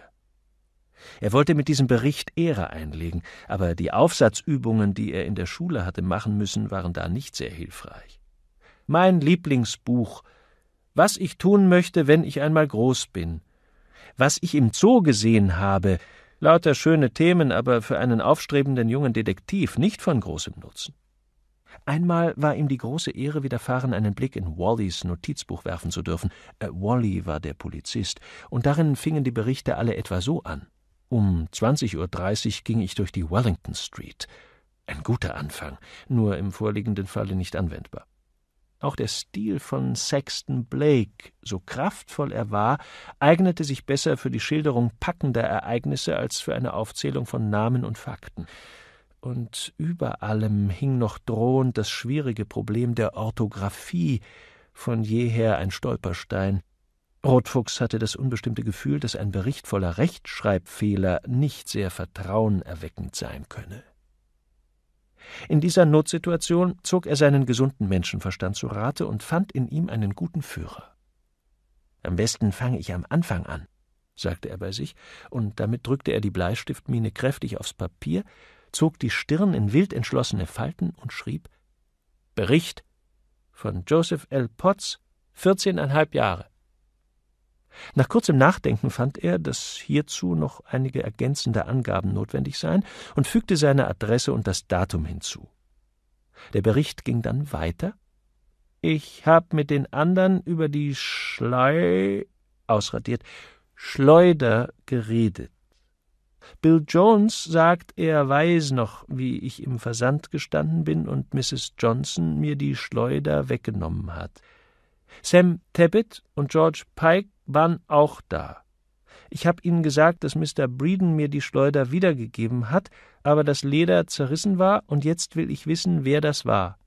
Er wollte mit diesem Bericht Ehre einlegen, aber die Aufsatzübungen, die er in der Schule hatte machen müssen, waren da nicht sehr hilfreich. Mein Lieblingsbuch was ich tun möchte, wenn ich einmal groß bin, was ich im Zoo gesehen habe, lauter schöne Themen, aber für einen aufstrebenden jungen Detektiv nicht von großem Nutzen. Einmal war ihm die große Ehre widerfahren, einen Blick in Wallys Notizbuch werfen zu dürfen. Äh, Wally war der Polizist, und darin fingen die Berichte alle etwa so an. Um 20.30 Uhr ging ich durch die Wellington Street. Ein guter Anfang, nur im vorliegenden Falle nicht anwendbar. Auch der Stil von Sexton Blake, so kraftvoll er war, eignete sich besser für die Schilderung packender Ereignisse als für eine Aufzählung von Namen und Fakten. Und über allem hing noch drohend das schwierige Problem der Orthographie, von jeher ein Stolperstein. Rotfuchs hatte das unbestimmte Gefühl, dass ein berichtvoller Rechtschreibfehler nicht sehr vertrauenerweckend sein könne. In dieser Notsituation zog er seinen gesunden Menschenverstand zu Rate und fand in ihm einen guten Führer. Am besten fange ich am Anfang an, sagte er bei sich, und damit drückte er die Bleistiftmine kräftig aufs Papier, zog die Stirn in wild entschlossene Falten und schrieb Bericht von Joseph L. Potts, 14,5 Jahre. Nach kurzem Nachdenken fand er, dass hierzu noch einige ergänzende Angaben notwendig seien und fügte seine Adresse und das Datum hinzu. Der Bericht ging dann weiter. Ich habe mit den anderen über die Schlei ausradiert Schleuder geredet. Bill Jones sagt, er weiß noch, wie ich im Versand gestanden bin und Mrs. Johnson mir die Schleuder weggenommen hat. Sam Tebbit und George Pike waren auch da. Ich habe ihnen gesagt, dass Mr. Breeden mir die Schleuder wiedergegeben hat, aber das Leder zerrissen war, und jetzt will ich wissen, wer das war.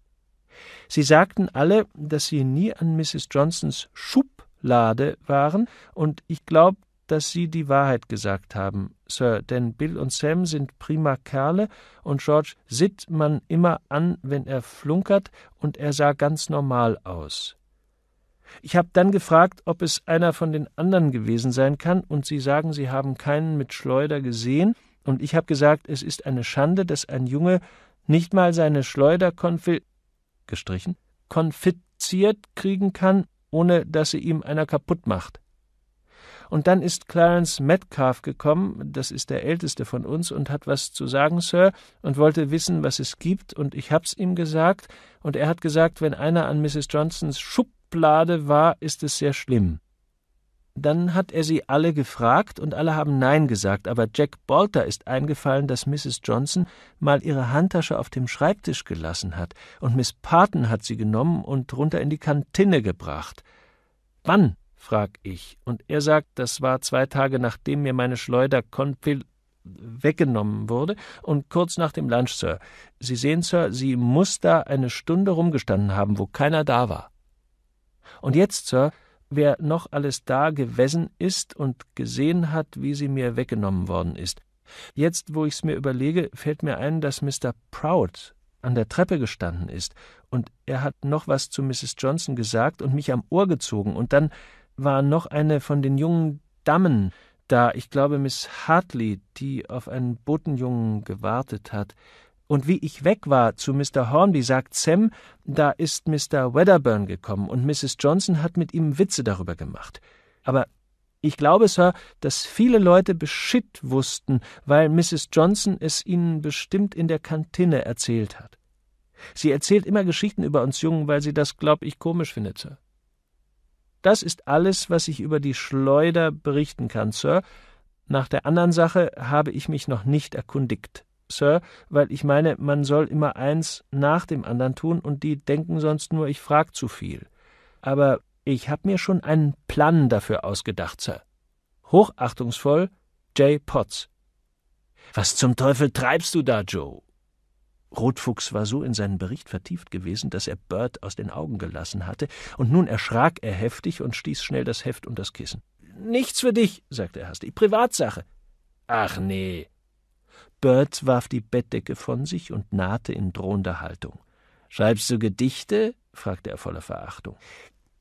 Sie sagten alle, dass sie nie an Mrs. Johnsons Schublade waren, und ich glaube, dass sie die Wahrheit gesagt haben, Sir, denn Bill und Sam sind prima Kerle, und George sieht man immer an, wenn er flunkert, und er sah ganz normal aus. Ich habe dann gefragt, ob es einer von den anderen gewesen sein kann, und Sie sagen, Sie haben keinen mit Schleuder gesehen, und ich habe gesagt, es ist eine Schande, dass ein Junge nicht mal seine Schleuder konfil gestrichen, konfiziert kriegen kann, ohne dass sie ihm einer kaputt macht. Und dann ist Clarence Metcalf gekommen, das ist der älteste von uns, und hat was zu sagen, Sir, und wollte wissen, was es gibt, und ich hab's ihm gesagt, und er hat gesagt, wenn einer an Mrs. Johnsons Schub Schublade war, ist es sehr schlimm. Dann hat er sie alle gefragt und alle haben Nein gesagt, aber Jack Bolter ist eingefallen, dass Mrs. Johnson mal ihre Handtasche auf dem Schreibtisch gelassen hat und Miss Parton hat sie genommen und runter in die Kantine gebracht. Wann? frag ich, und er sagt, das war zwei Tage nachdem mir meine Schleuder Confil weggenommen wurde und kurz nach dem Lunch, Sir. Sie sehen, Sir, sie muss da eine Stunde rumgestanden haben, wo keiner da war. Und jetzt, Sir, wer noch alles da gewesen ist und gesehen hat, wie sie mir weggenommen worden ist. Jetzt, wo ich's mir überlege, fällt mir ein, dass Mr. Proud an der Treppe gestanden ist, und er hat noch was zu Mrs. Johnson gesagt und mich am Ohr gezogen, und dann war noch eine von den jungen Damen da, ich glaube Miss Hartley, die auf einen Botenjungen gewartet hat, und wie ich weg war zu Mr. Hornby, sagt Sam, da ist Mr. Wedderburn gekommen und Mrs. Johnson hat mit ihm Witze darüber gemacht. Aber ich glaube, Sir, dass viele Leute Beschitt wussten, weil Mrs. Johnson es ihnen bestimmt in der Kantine erzählt hat. Sie erzählt immer Geschichten über uns Jungen, weil sie das, glaub ich, komisch findet, Sir. Das ist alles, was ich über die Schleuder berichten kann, Sir. Nach der anderen Sache habe ich mich noch nicht erkundigt. Sir, weil ich meine, man soll immer eins nach dem anderen tun und die denken sonst nur, ich frag zu viel. Aber ich habe mir schon einen Plan dafür ausgedacht, Sir. Hochachtungsvoll, J. Potts. Was zum Teufel treibst du da, Joe? Rotfuchs war so in seinen Bericht vertieft gewesen, dass er Bert aus den Augen gelassen hatte, und nun erschrak er heftig und stieß schnell das Heft und das Kissen. Nichts für dich, sagte er hastig. Privatsache. Ach nee, Bert warf die Bettdecke von sich und nahte in drohender Haltung. Schreibst du Gedichte? fragte er voller Verachtung.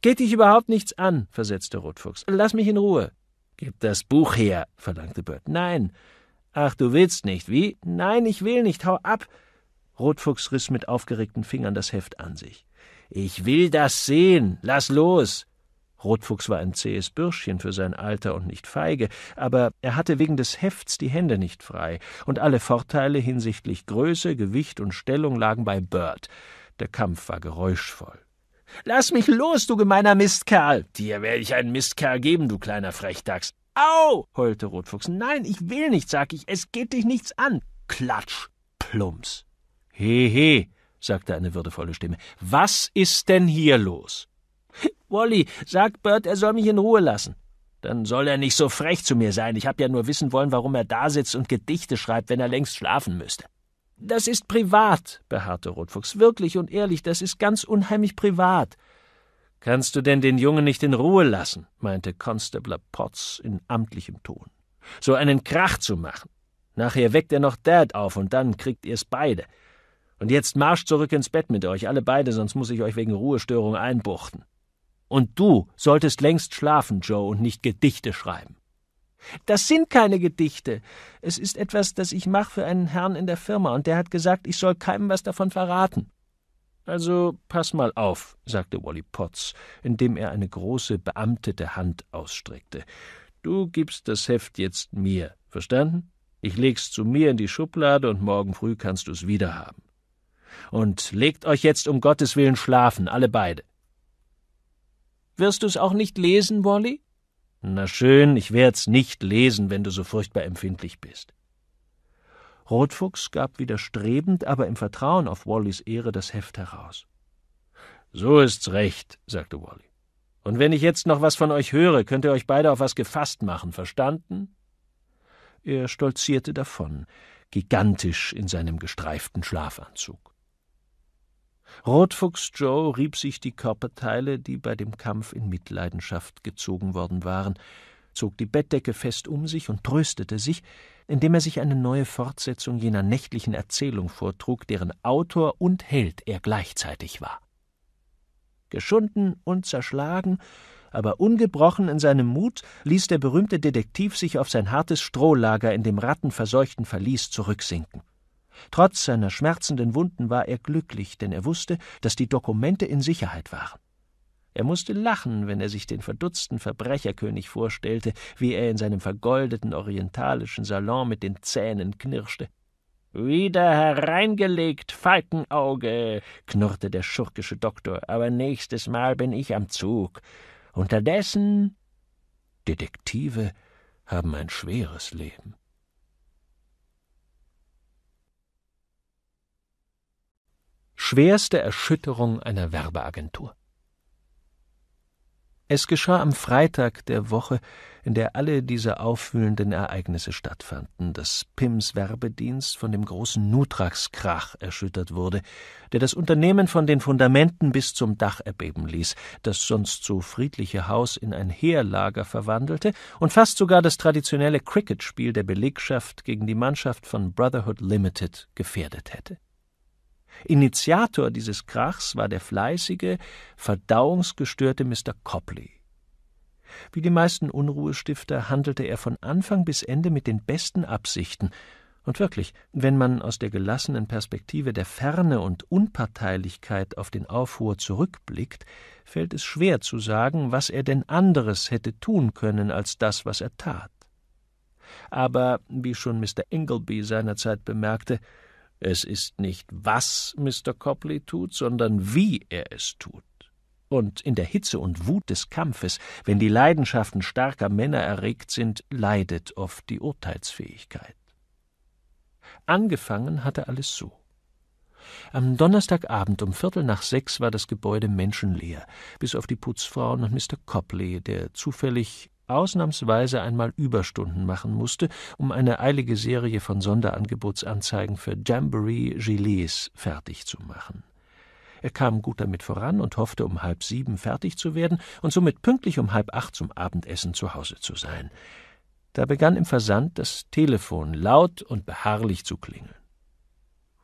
Geht dich überhaupt nichts an, versetzte Rotfuchs. Lass mich in Ruhe. Gib das Buch her, verlangte Bert. Nein. Ach, du willst nicht, wie? Nein, ich will nicht, hau ab. Rotfuchs riss mit aufgeregten Fingern das Heft an sich. Ich will das sehen. Lass los. Rotfuchs war ein zähes Bürschchen für sein Alter und nicht feige, aber er hatte wegen des Hefts die Hände nicht frei, und alle Vorteile hinsichtlich Größe, Gewicht und Stellung lagen bei Bird. Der Kampf war geräuschvoll. Lass mich los, du gemeiner Mistkerl. Dir werde ich einen Mistkerl geben, du kleiner Frechdachs. Au! heulte Rotfuchs. Nein, ich will nicht, sag ich, es geht dich nichts an. Klatsch. Plumps. Hehe, he, sagte eine würdevolle Stimme. Was ist denn hier los? Wally, sag Bert, er soll mich in Ruhe lassen. Dann soll er nicht so frech zu mir sein. Ich hab ja nur wissen wollen, warum er da sitzt und Gedichte schreibt, wenn er längst schlafen müsste. Das ist privat, beharrte Rotfuchs. Wirklich und ehrlich, das ist ganz unheimlich privat. Kannst du denn den Jungen nicht in Ruhe lassen? meinte Constabler Potts in amtlichem Ton. So einen Krach zu machen. Nachher weckt er noch Dad auf und dann kriegt ihr's beide. Und jetzt marsch zurück ins Bett mit euch, alle beide, sonst muss ich euch wegen Ruhestörung einbuchten. Und du solltest längst schlafen, Joe, und nicht Gedichte schreiben. Das sind keine Gedichte. Es ist etwas, das ich mache für einen Herrn in der Firma, und der hat gesagt, ich soll keinem was davon verraten. Also pass mal auf, sagte Wally Potts, indem er eine große beamtete Hand ausstreckte. Du gibst das Heft jetzt mir, verstanden? Ich leg's zu mir in die Schublade und morgen früh kannst du's wiederhaben. Und legt euch jetzt um Gottes Willen schlafen, alle beide. Wirst du es auch nicht lesen, Wally? Na schön, ich werd's nicht lesen, wenn du so furchtbar empfindlich bist. Rotfuchs gab widerstrebend, aber im Vertrauen auf Wallys Ehre das Heft heraus. So ist's recht, sagte Wally. Und wenn ich jetzt noch was von euch höre, könnt ihr euch beide auf was gefasst machen, verstanden? Er stolzierte davon, gigantisch in seinem gestreiften Schlafanzug. Rotfuchs Joe rieb sich die Körperteile, die bei dem Kampf in Mitleidenschaft gezogen worden waren, zog die Bettdecke fest um sich und tröstete sich, indem er sich eine neue Fortsetzung jener nächtlichen Erzählung vortrug, deren Autor und Held er gleichzeitig war. Geschunden und zerschlagen, aber ungebrochen in seinem Mut, ließ der berühmte Detektiv sich auf sein hartes Strohlager in dem rattenverseuchten Verlies zurücksinken. Trotz seiner schmerzenden Wunden war er glücklich, denn er wusste, dass die Dokumente in Sicherheit waren. Er musste lachen, wenn er sich den verdutzten Verbrecherkönig vorstellte, wie er in seinem vergoldeten orientalischen Salon mit den Zähnen knirschte. Wieder hereingelegt, Falkenauge, knurrte der schurkische Doktor, aber nächstes Mal bin ich am Zug. Unterdessen. Detektive haben ein schweres Leben. Schwerste Erschütterung einer Werbeagentur. Es geschah am Freitag der Woche, in der alle diese auffühlenden Ereignisse stattfanden, dass Pims Werbedienst von dem großen Nutrax-Krach erschüttert wurde, der das Unternehmen von den Fundamenten bis zum Dach erbeben ließ, das sonst so friedliche Haus in ein Heerlager verwandelte und fast sogar das traditionelle Cricketspiel der Belegschaft gegen die Mannschaft von Brotherhood Limited gefährdet hätte. Initiator dieses Krachs war der fleißige, verdauungsgestörte Mr. Copley. Wie die meisten Unruhestifter handelte er von Anfang bis Ende mit den besten Absichten, und wirklich, wenn man aus der gelassenen Perspektive der Ferne und Unparteilichkeit auf den Aufruhr zurückblickt, fällt es schwer zu sagen, was er denn anderes hätte tun können als das, was er tat. Aber, wie schon Mr. Ingleby seinerzeit bemerkte, es ist nicht, was Mr. Copley tut, sondern wie er es tut. Und in der Hitze und Wut des Kampfes, wenn die Leidenschaften starker Männer erregt sind, leidet oft die Urteilsfähigkeit. Angefangen hatte alles so. Am Donnerstagabend um Viertel nach sechs war das Gebäude menschenleer, bis auf die Putzfrauen und Mr. Copley, der zufällig ausnahmsweise einmal Überstunden machen musste, um eine eilige Serie von Sonderangebotsanzeigen für Jamboree Gilets fertig zu machen. Er kam gut damit voran und hoffte, um halb sieben fertig zu werden und somit pünktlich um halb acht zum Abendessen zu Hause zu sein. Da begann im Versand das Telefon laut und beharrlich zu klingeln.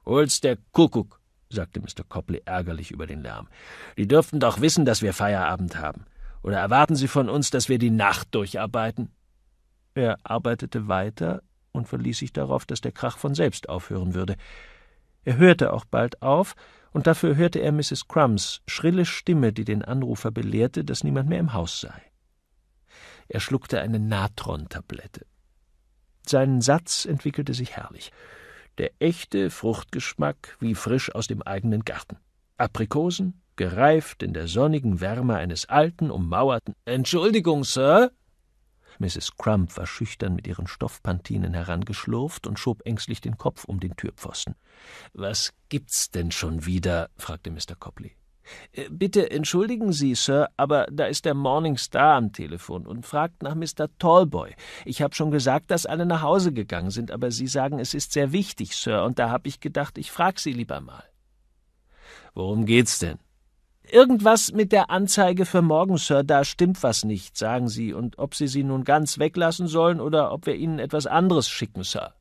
Hol's der Kuckuck, sagte Mr. Copley ärgerlich über den Lärm. Die dürften doch wissen, dass wir Feierabend haben. Oder erwarten Sie von uns, dass wir die Nacht durcharbeiten? Er arbeitete weiter und verließ sich darauf, dass der Krach von selbst aufhören würde. Er hörte auch bald auf, und dafür hörte er Mrs. Crumbs schrille Stimme, die den Anrufer belehrte, dass niemand mehr im Haus sei. Er schluckte eine Natron-Tablette. Sein Satz entwickelte sich herrlich. Der echte Fruchtgeschmack wie frisch aus dem eigenen Garten. Aprikosen, gereift in der sonnigen Wärme eines alten, ummauerten Entschuldigung, Sir? Mrs. Crump war schüchtern mit ihren Stoffpantinen herangeschlurft und schob ängstlich den Kopf um den Türpfosten. Was gibt's denn schon wieder? fragte Mr. Copley. »Äh, bitte entschuldigen Sie, Sir, aber da ist der Morning Star am Telefon und fragt nach Mr. Tallboy. Ich habe schon gesagt, dass alle nach Hause gegangen sind, aber Sie sagen, es ist sehr wichtig, Sir, und da habe ich gedacht, ich frage Sie lieber mal. Worum geht's denn? Irgendwas mit der Anzeige für morgen, Sir, da stimmt was nicht, sagen Sie, und ob Sie sie nun ganz weglassen sollen oder ob wir Ihnen etwas anderes schicken, Sir.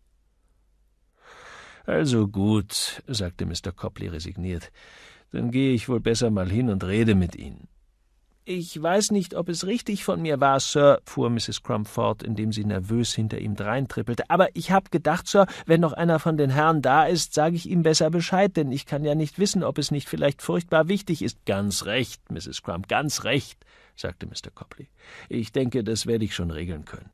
Also gut, sagte Mr. Copley resigniert, dann gehe ich wohl besser mal hin und rede mit Ihnen. Ich weiß nicht, ob es richtig von mir war, Sir, fuhr Mrs. Crump fort, indem sie nervös hinter ihm dreintrippelte. Aber ich hab gedacht, Sir, wenn noch einer von den Herren da ist, sage ich ihm besser Bescheid, denn ich kann ja nicht wissen, ob es nicht vielleicht furchtbar wichtig ist. Ganz recht, Mrs. Crump, ganz recht, sagte Mr. Copley. Ich denke, das werde ich schon regeln können.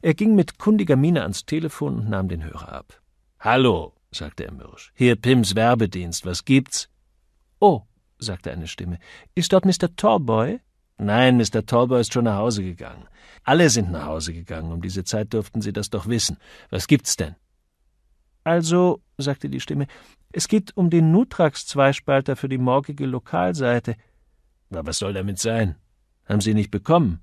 Er ging mit kundiger Miene ans Telefon und nahm den Hörer ab. Hallo, sagte er mürrisch. Hier Pims Werbedienst, was gibt's? Oh, sagte eine Stimme. Ist dort Mr. Tallboy? Nein, Mr. Tallboy ist schon nach Hause gegangen. Alle sind nach Hause gegangen. Um diese Zeit dürften Sie das doch wissen. Was gibt's denn? Also, sagte die Stimme, es geht um den Nutrax-Zweispalter für die morgige Lokalseite. Na, was soll damit sein? Haben Sie ihn nicht bekommen?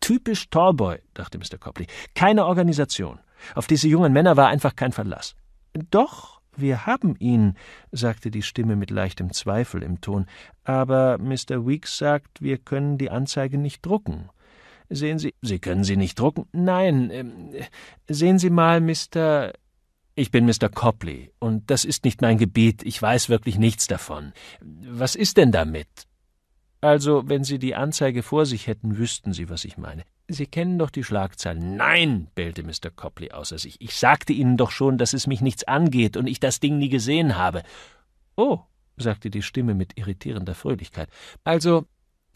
Typisch Tallboy, dachte Mr. Copley. Keine Organisation. Auf diese jungen Männer war einfach kein Verlass. Doch, wir haben ihn, sagte die Stimme mit leichtem Zweifel im Ton, aber Mr. Weeks sagt, wir können die Anzeige nicht drucken. Sehen Sie, Sie können sie nicht drucken? Nein, äh, sehen Sie mal, Mr. Ich bin Mr. Copley, und das ist nicht mein Gebiet, ich weiß wirklich nichts davon. Was ist denn damit? Also, wenn Sie die Anzeige vor sich hätten, wüssten Sie, was ich meine. Sie kennen doch die Schlagzeilen. Nein, bellte Mr. Copley außer sich. Ich sagte Ihnen doch schon, dass es mich nichts angeht und ich das Ding nie gesehen habe. Oh, sagte die Stimme mit irritierender Fröhlichkeit. Also,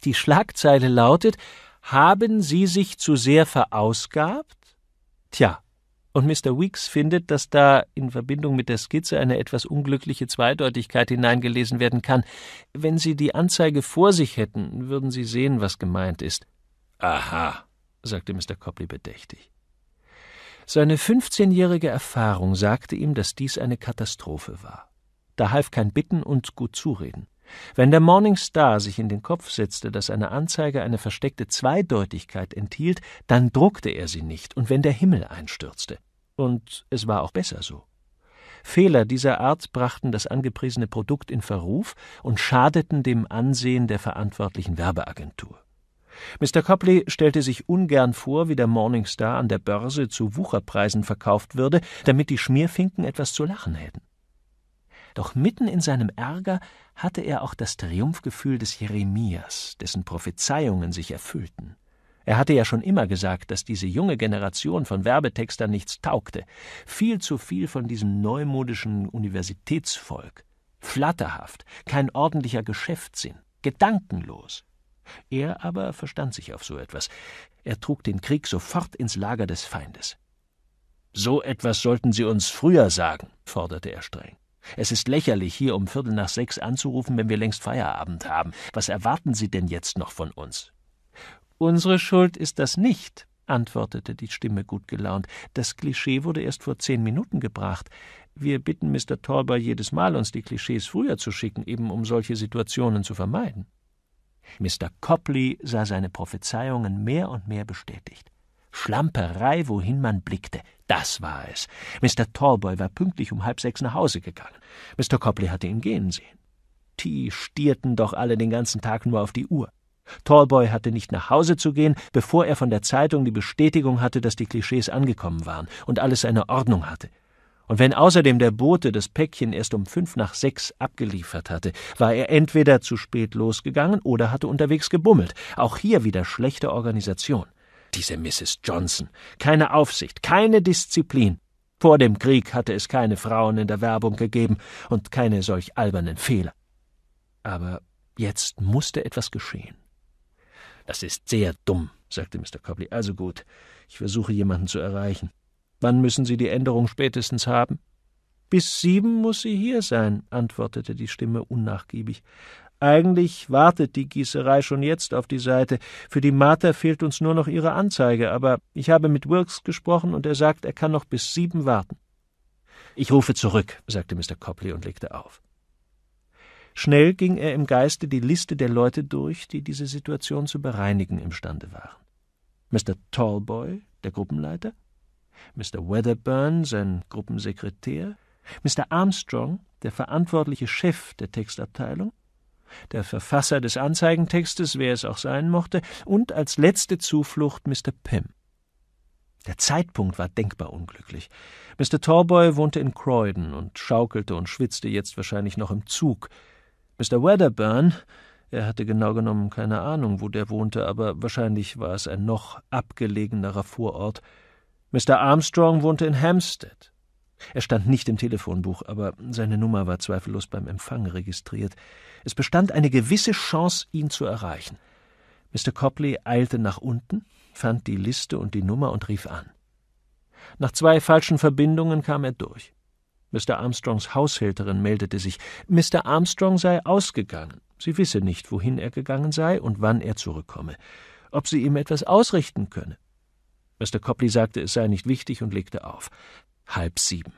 die Schlagzeile lautet: Haben Sie sich zu sehr verausgabt? Tja, und Mr. Weeks findet, dass da in Verbindung mit der Skizze eine etwas unglückliche Zweideutigkeit hineingelesen werden kann. Wenn Sie die Anzeige vor sich hätten, würden Sie sehen, was gemeint ist. Aha, sagte Mr. Copley bedächtig. Seine 15-jährige Erfahrung sagte ihm, dass dies eine Katastrophe war. Da half kein Bitten und gut Zureden. Wenn der Morning Star sich in den Kopf setzte, dass eine Anzeige eine versteckte Zweideutigkeit enthielt, dann druckte er sie nicht, und wenn der Himmel einstürzte. Und es war auch besser so. Fehler dieser Art brachten das angepriesene Produkt in Verruf und schadeten dem Ansehen der verantwortlichen Werbeagentur. Mr. Copley stellte sich ungern vor, wie der Morning Star an der Börse zu Wucherpreisen verkauft würde, damit die Schmierfinken etwas zu lachen hätten. Doch mitten in seinem Ärger hatte er auch das Triumphgefühl des Jeremias, dessen Prophezeiungen sich erfüllten. Er hatte ja schon immer gesagt, dass diese junge Generation von Werbetextern nichts taugte, viel zu viel von diesem neumodischen Universitätsvolk, flatterhaft, kein ordentlicher Geschäftssinn, gedankenlos. Er aber verstand sich auf so etwas. Er trug den Krieg sofort ins Lager des Feindes. So etwas sollten Sie uns früher sagen, forderte er streng. Es ist lächerlich, hier um Viertel nach sechs anzurufen, wenn wir längst Feierabend haben. Was erwarten Sie denn jetzt noch von uns? Unsere Schuld ist das nicht, antwortete die Stimme gut gelaunt. Das Klischee wurde erst vor zehn Minuten gebracht. Wir bitten Mr. Talber jedes Mal, uns die Klischees früher zu schicken, eben um solche Situationen zu vermeiden. Mr. Copley sah seine Prophezeiungen mehr und mehr bestätigt. Schlamperei, wohin man blickte. Das war es. Mr. Tallboy war pünktlich um halb sechs nach Hause gegangen. Mr. Copley hatte ihn gehen sehen. Die stierten doch alle den ganzen Tag nur auf die Uhr. Tallboy hatte nicht nach Hause zu gehen, bevor er von der Zeitung die Bestätigung hatte, dass die Klischees angekommen waren und alles seine Ordnung hatte. Und wenn außerdem der Bote das Päckchen erst um fünf nach sechs abgeliefert hatte, war er entweder zu spät losgegangen oder hatte unterwegs gebummelt. Auch hier wieder schlechte Organisation. Diese Mrs. Johnson. Keine Aufsicht, keine Disziplin. Vor dem Krieg hatte es keine Frauen in der Werbung gegeben und keine solch albernen Fehler. Aber jetzt musste etwas geschehen. Das ist sehr dumm, sagte Mr. Copley. Also gut, ich versuche jemanden zu erreichen. Wann müssen Sie die Änderung spätestens haben? Bis sieben muss sie hier sein, antwortete die Stimme unnachgiebig. Eigentlich wartet die Gießerei schon jetzt auf die Seite. Für die Martha fehlt uns nur noch ihre Anzeige, aber ich habe mit Wilkes gesprochen und er sagt, er kann noch bis sieben warten. Ich rufe zurück, sagte Mr. Copley und legte auf. Schnell ging er im Geiste die Liste der Leute durch, die diese Situation zu bereinigen imstande waren. Mr. Tallboy, der Gruppenleiter, Mr. Weatherburn, sein Gruppensekretär, Mr. Armstrong, der verantwortliche Chef der Textabteilung, der Verfasser des Anzeigentextes, wer es auch sein mochte, und als letzte Zuflucht Mr. Pym. Der Zeitpunkt war denkbar unglücklich. Mr. Torboy wohnte in Croydon und schaukelte und schwitzte jetzt wahrscheinlich noch im Zug. Mr. Wedderburn, er hatte genau genommen keine Ahnung, wo der wohnte, aber wahrscheinlich war es ein noch abgelegenerer Vorort. Mr. Armstrong wohnte in Hampstead. Er stand nicht im Telefonbuch, aber seine Nummer war zweifellos beim Empfang registriert. Es bestand eine gewisse Chance, ihn zu erreichen. Mr. Copley eilte nach unten, fand die Liste und die Nummer und rief an. Nach zwei falschen Verbindungen kam er durch. Mr. Armstrongs Haushälterin meldete sich, Mr. Armstrong sei ausgegangen. Sie wisse nicht, wohin er gegangen sei und wann er zurückkomme, ob sie ihm etwas ausrichten könne. Mr. Copley sagte, es sei nicht wichtig und legte auf halb sieben.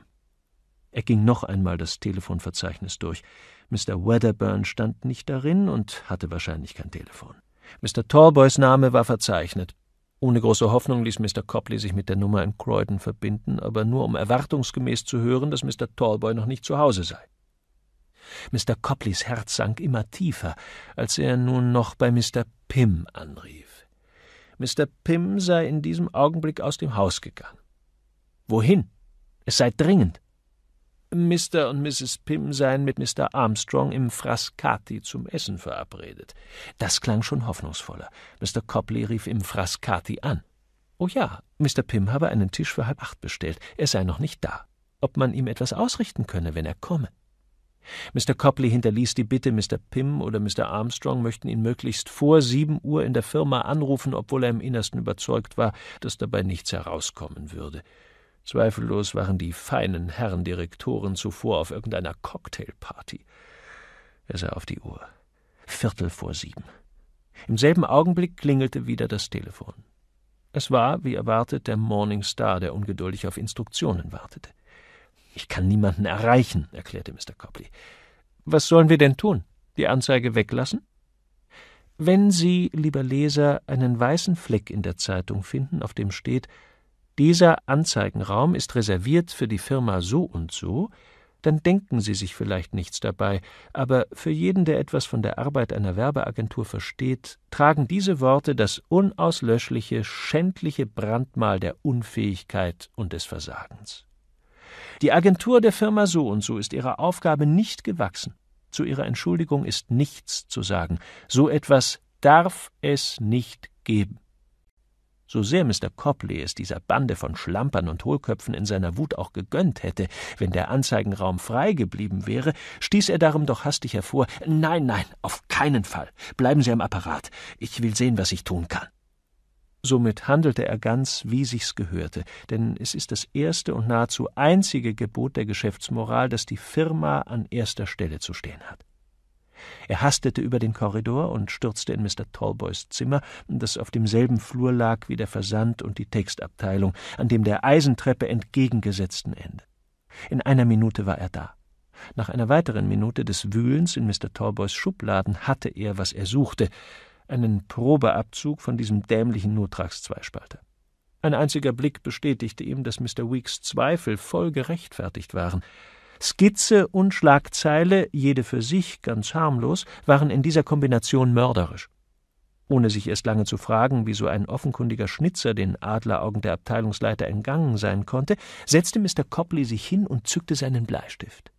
Er ging noch einmal das Telefonverzeichnis durch. Mr. Wedderburn stand nicht darin und hatte wahrscheinlich kein Telefon. Mr. Tallboys Name war verzeichnet. Ohne große Hoffnung ließ Mr. Copley sich mit der Nummer in Croydon verbinden, aber nur um erwartungsgemäß zu hören, dass Mr. Tallboy noch nicht zu Hause sei. Mr. Copleys Herz sank immer tiefer, als er nun noch bei Mr. Pym anrief. Mr. Pym sei in diesem Augenblick aus dem Haus gegangen. Wohin? Es sei dringend. Mr. und Mrs. Pym seien mit Mr. Armstrong im Frascati zum Essen verabredet. Das klang schon hoffnungsvoller. Mr. Copley rief im Frascati an. Oh ja, Mr. Pym habe einen Tisch für halb acht bestellt. Er sei noch nicht da. Ob man ihm etwas ausrichten könne, wenn er komme. Mr. Copley hinterließ die Bitte, Mr. Pym oder Mr. Armstrong möchten ihn möglichst vor sieben Uhr in der Firma anrufen, obwohl er im Innersten überzeugt war, dass dabei nichts herauskommen würde. Zweifellos waren die feinen Herren Direktoren zuvor auf irgendeiner Cocktailparty. Er sah auf die Uhr. Viertel vor sieben. Im selben Augenblick klingelte wieder das Telefon. Es war, wie erwartet, der Morning Star, der ungeduldig auf Instruktionen wartete. Ich kann niemanden erreichen, erklärte Mr. Copley. Was sollen wir denn tun? Die Anzeige weglassen? Wenn Sie, lieber Leser, einen weißen Fleck in der Zeitung finden, auf dem steht dieser Anzeigenraum ist reserviert für die Firma so und so, dann denken Sie sich vielleicht nichts dabei, aber für jeden, der etwas von der Arbeit einer Werbeagentur versteht, tragen diese Worte das unauslöschliche, schändliche Brandmal der Unfähigkeit und des Versagens. Die Agentur der Firma so und so ist ihrer Aufgabe nicht gewachsen. Zu ihrer Entschuldigung ist nichts zu sagen. So etwas darf es nicht geben. So sehr Mr. Copley es dieser Bande von Schlampern und Hohlköpfen in seiner Wut auch gegönnt hätte, wenn der Anzeigenraum frei geblieben wäre, stieß er darum doch hastig hervor Nein, nein, auf keinen Fall. Bleiben Sie am Apparat. Ich will sehen, was ich tun kann. Somit handelte er ganz, wie sich's gehörte, denn es ist das erste und nahezu einzige Gebot der Geschäftsmoral, dass die Firma an erster Stelle zu stehen hat. Er hastete über den Korridor und stürzte in Mr. Tallboys Zimmer, das auf demselben Flur lag wie der Versand und die Textabteilung, an dem der Eisentreppe entgegengesetzten Ende. In einer Minute war er da. Nach einer weiteren Minute des Wühlens in Mr. Tallboys Schubladen hatte er, was er suchte, einen Probeabzug von diesem dämlichen Notrags-Zweispalter. Ein einziger Blick bestätigte ihm, dass Mr. Weeks Zweifel voll gerechtfertigt waren. Skizze und Schlagzeile, jede für sich ganz harmlos, waren in dieser Kombination mörderisch. Ohne sich erst lange zu fragen, wieso ein offenkundiger Schnitzer den Adleraugen der Abteilungsleiter entgangen sein konnte, setzte Mr. Copley sich hin und zückte seinen Bleistift.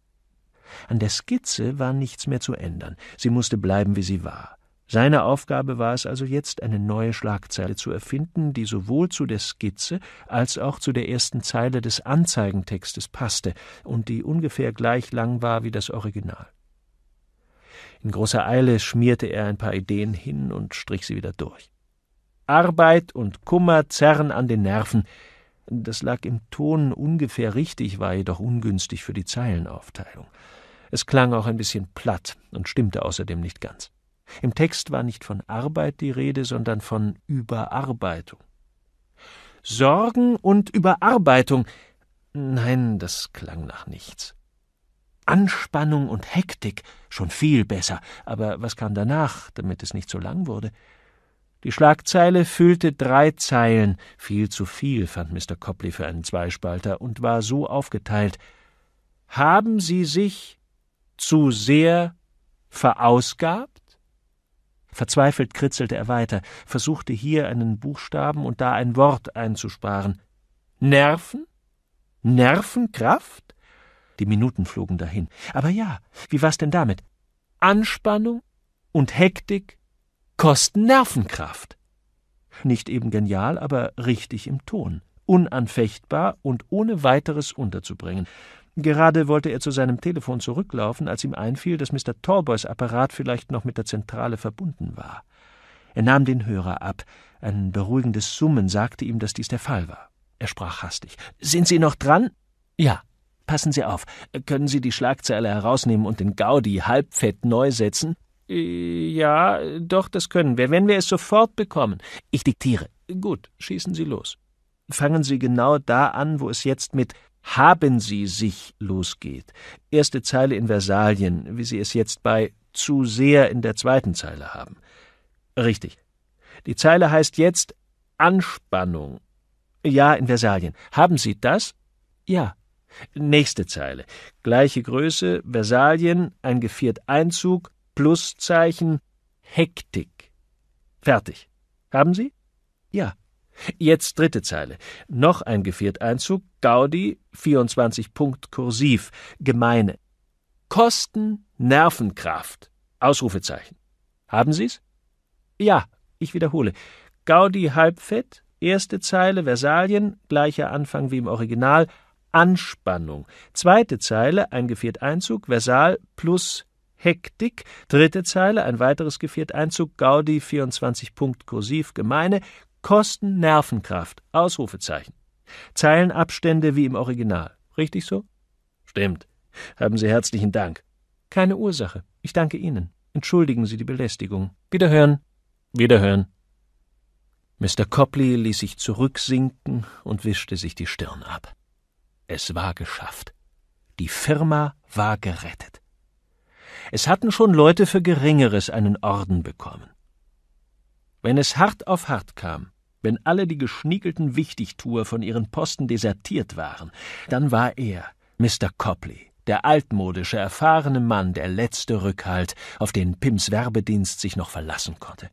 An der Skizze war nichts mehr zu ändern, sie musste bleiben, wie sie war. Seine Aufgabe war es also jetzt, eine neue Schlagzeile zu erfinden, die sowohl zu der Skizze als auch zu der ersten Zeile des Anzeigentextes passte und die ungefähr gleich lang war wie das Original. In großer Eile schmierte er ein paar Ideen hin und strich sie wieder durch. Arbeit und Kummer zerren an den Nerven. Das lag im Ton ungefähr richtig, war jedoch ungünstig für die Zeilenaufteilung. Es klang auch ein bisschen platt und stimmte außerdem nicht ganz. Im Text war nicht von Arbeit die Rede, sondern von Überarbeitung. Sorgen und Überarbeitung. Nein, das klang nach nichts. Anspannung und Hektik, schon viel besser, aber was kam danach, damit es nicht so lang wurde? Die Schlagzeile füllte drei Zeilen, viel zu viel, fand Mr. Copley für einen Zweispalter, und war so aufgeteilt Haben Sie sich zu sehr verausgabt? Verzweifelt kritzelte er weiter, versuchte hier einen Buchstaben und da ein Wort einzusparen. Nerven? Nervenkraft? Die Minuten flogen dahin. Aber ja, wie war's denn damit? Anspannung und Hektik kosten Nervenkraft. Nicht eben genial, aber richtig im Ton, unanfechtbar und ohne weiteres unterzubringen. Gerade wollte er zu seinem Telefon zurücklaufen, als ihm einfiel, dass Mr. Talboys Apparat vielleicht noch mit der Zentrale verbunden war. Er nahm den Hörer ab. Ein beruhigendes Summen sagte ihm, dass dies der Fall war. Er sprach hastig. Sind Sie noch dran? Ja. Passen Sie auf. Können Sie die Schlagzeile herausnehmen und den Gaudi halbfett neu setzen? Äh, ja, doch, das können wir, wenn wir es sofort bekommen. Ich diktiere. Gut, schießen Sie los. Fangen Sie genau da an, wo es jetzt mit haben sie sich losgeht. Erste Zeile in Versalien, wie sie es jetzt bei zu sehr in der zweiten Zeile haben. Richtig. Die Zeile heißt jetzt Anspannung. Ja, in Versalien. Haben Sie das? Ja. Nächste Zeile. Gleiche Größe, Versalien, ein geviert Einzug, Pluszeichen, Hektik. Fertig. Haben Sie? Ja. Jetzt dritte Zeile. Noch ein Gevierteinzug, Gaudi, 24 Punkt kursiv, gemeine. Kosten Nervenkraft. Ausrufezeichen. Haben Sie's? Ja, ich wiederhole. Gaudi halbfett, erste Zeile, Versalien, gleicher Anfang wie im Original, Anspannung. Zweite Zeile, ein Gevierteinzug, Versal plus Hektik. Dritte Zeile, ein weiteres Gevierteinzug, Gaudi 24 Punkt kursiv, gemeine, Kosten Nervenkraft. Ausrufezeichen. Zeilenabstände wie im Original. Richtig so? Stimmt. Haben Sie herzlichen Dank. Keine Ursache. Ich danke Ihnen. Entschuldigen Sie die Belästigung. Wiederhören. Wiederhören. Mr. Copley ließ sich zurücksinken und wischte sich die Stirn ab. Es war geschafft. Die Firma war gerettet. Es hatten schon Leute für Geringeres einen Orden bekommen. Wenn es hart auf hart kam, wenn alle die geschniegelten Wichtigtuer von ihren Posten desertiert waren, dann war er, Mr. Copley, der altmodische, erfahrene Mann, der letzte Rückhalt, auf den Pims Werbedienst sich noch verlassen konnte.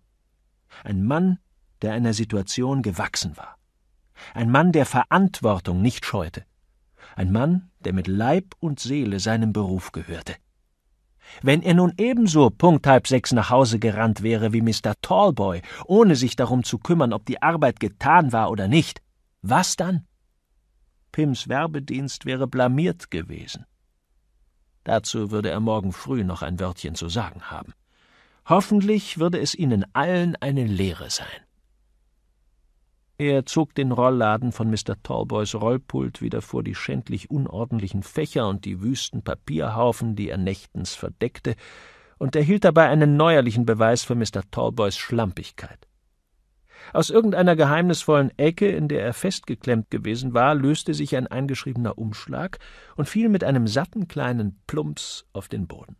Ein Mann, der einer Situation gewachsen war. Ein Mann, der Verantwortung nicht scheute. Ein Mann, der mit Leib und Seele seinem Beruf gehörte. Wenn er nun ebenso punkt halb sechs nach Hause gerannt wäre wie Mr. Tallboy, ohne sich darum zu kümmern, ob die Arbeit getan war oder nicht, was dann? Pims Werbedienst wäre blamiert gewesen. Dazu würde er morgen früh noch ein Wörtchen zu sagen haben. Hoffentlich würde es ihnen allen eine Lehre sein. Er zog den Rollladen von Mr. Tallboys Rollpult wieder vor die schändlich unordentlichen Fächer und die wüsten Papierhaufen, die er nächtens verdeckte, und erhielt dabei einen neuerlichen Beweis für Mr. Tallboys Schlampigkeit. Aus irgendeiner geheimnisvollen Ecke, in der er festgeklemmt gewesen war, löste sich ein eingeschriebener Umschlag und fiel mit einem satten kleinen Plumps auf den Boden.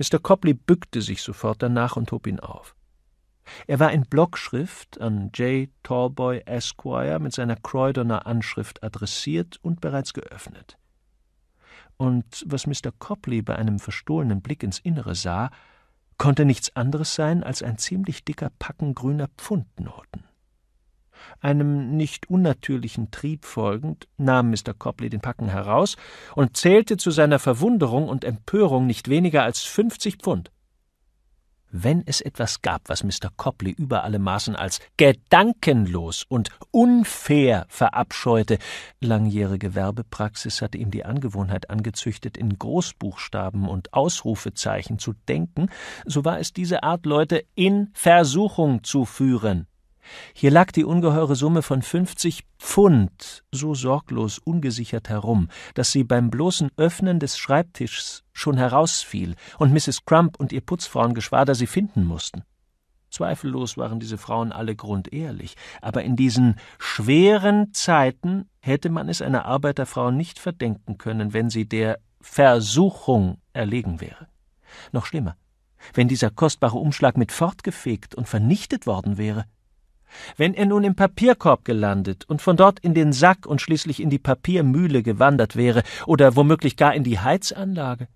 Mr. Copley bückte sich sofort danach und hob ihn auf. Er war in Blockschrift an J. Tallboy Esquire mit seiner Croydoner Anschrift adressiert und bereits geöffnet. Und was Mr. Copley bei einem verstohlenen Blick ins Innere sah, konnte nichts anderes sein als ein ziemlich dicker Packen grüner Pfundnoten. Einem nicht unnatürlichen Trieb folgend, nahm Mr. Copley den Packen heraus und zählte zu seiner Verwunderung und Empörung nicht weniger als 50 Pfund. Wenn es etwas gab, was Mr. Copley über alle Maßen als gedankenlos und unfair verabscheute, langjährige Werbepraxis hatte ihm die Angewohnheit angezüchtet, in Großbuchstaben und Ausrufezeichen zu denken, so war es diese Art, Leute in Versuchung zu führen. Hier lag die ungeheure Summe von 50 Pfund so sorglos ungesichert herum, dass sie beim bloßen Öffnen des Schreibtischs schon herausfiel und Mrs. Crump und ihr Putzfrauengeschwader sie finden mussten. Zweifellos waren diese Frauen alle grundehrlich, aber in diesen schweren Zeiten hätte man es einer Arbeiterfrau nicht verdenken können, wenn sie der Versuchung erlegen wäre. Noch schlimmer, wenn dieser kostbare Umschlag mit fortgefegt und vernichtet worden wäre. Wenn er nun im Papierkorb gelandet und von dort in den Sack und schließlich in die Papiermühle gewandert wäre oder womöglich gar in die Heizanlage,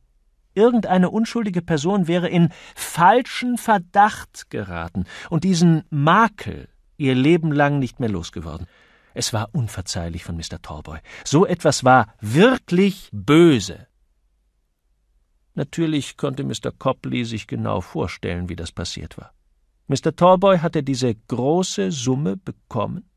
irgendeine unschuldige Person wäre in falschen Verdacht geraten und diesen Makel ihr Leben lang nicht mehr losgeworden. Es war unverzeihlich von Mr. Torboy. So etwas war wirklich böse. Natürlich konnte Mr. Copley sich genau vorstellen, wie das passiert war. Mr. Tallboy hatte diese große Summe bekommen?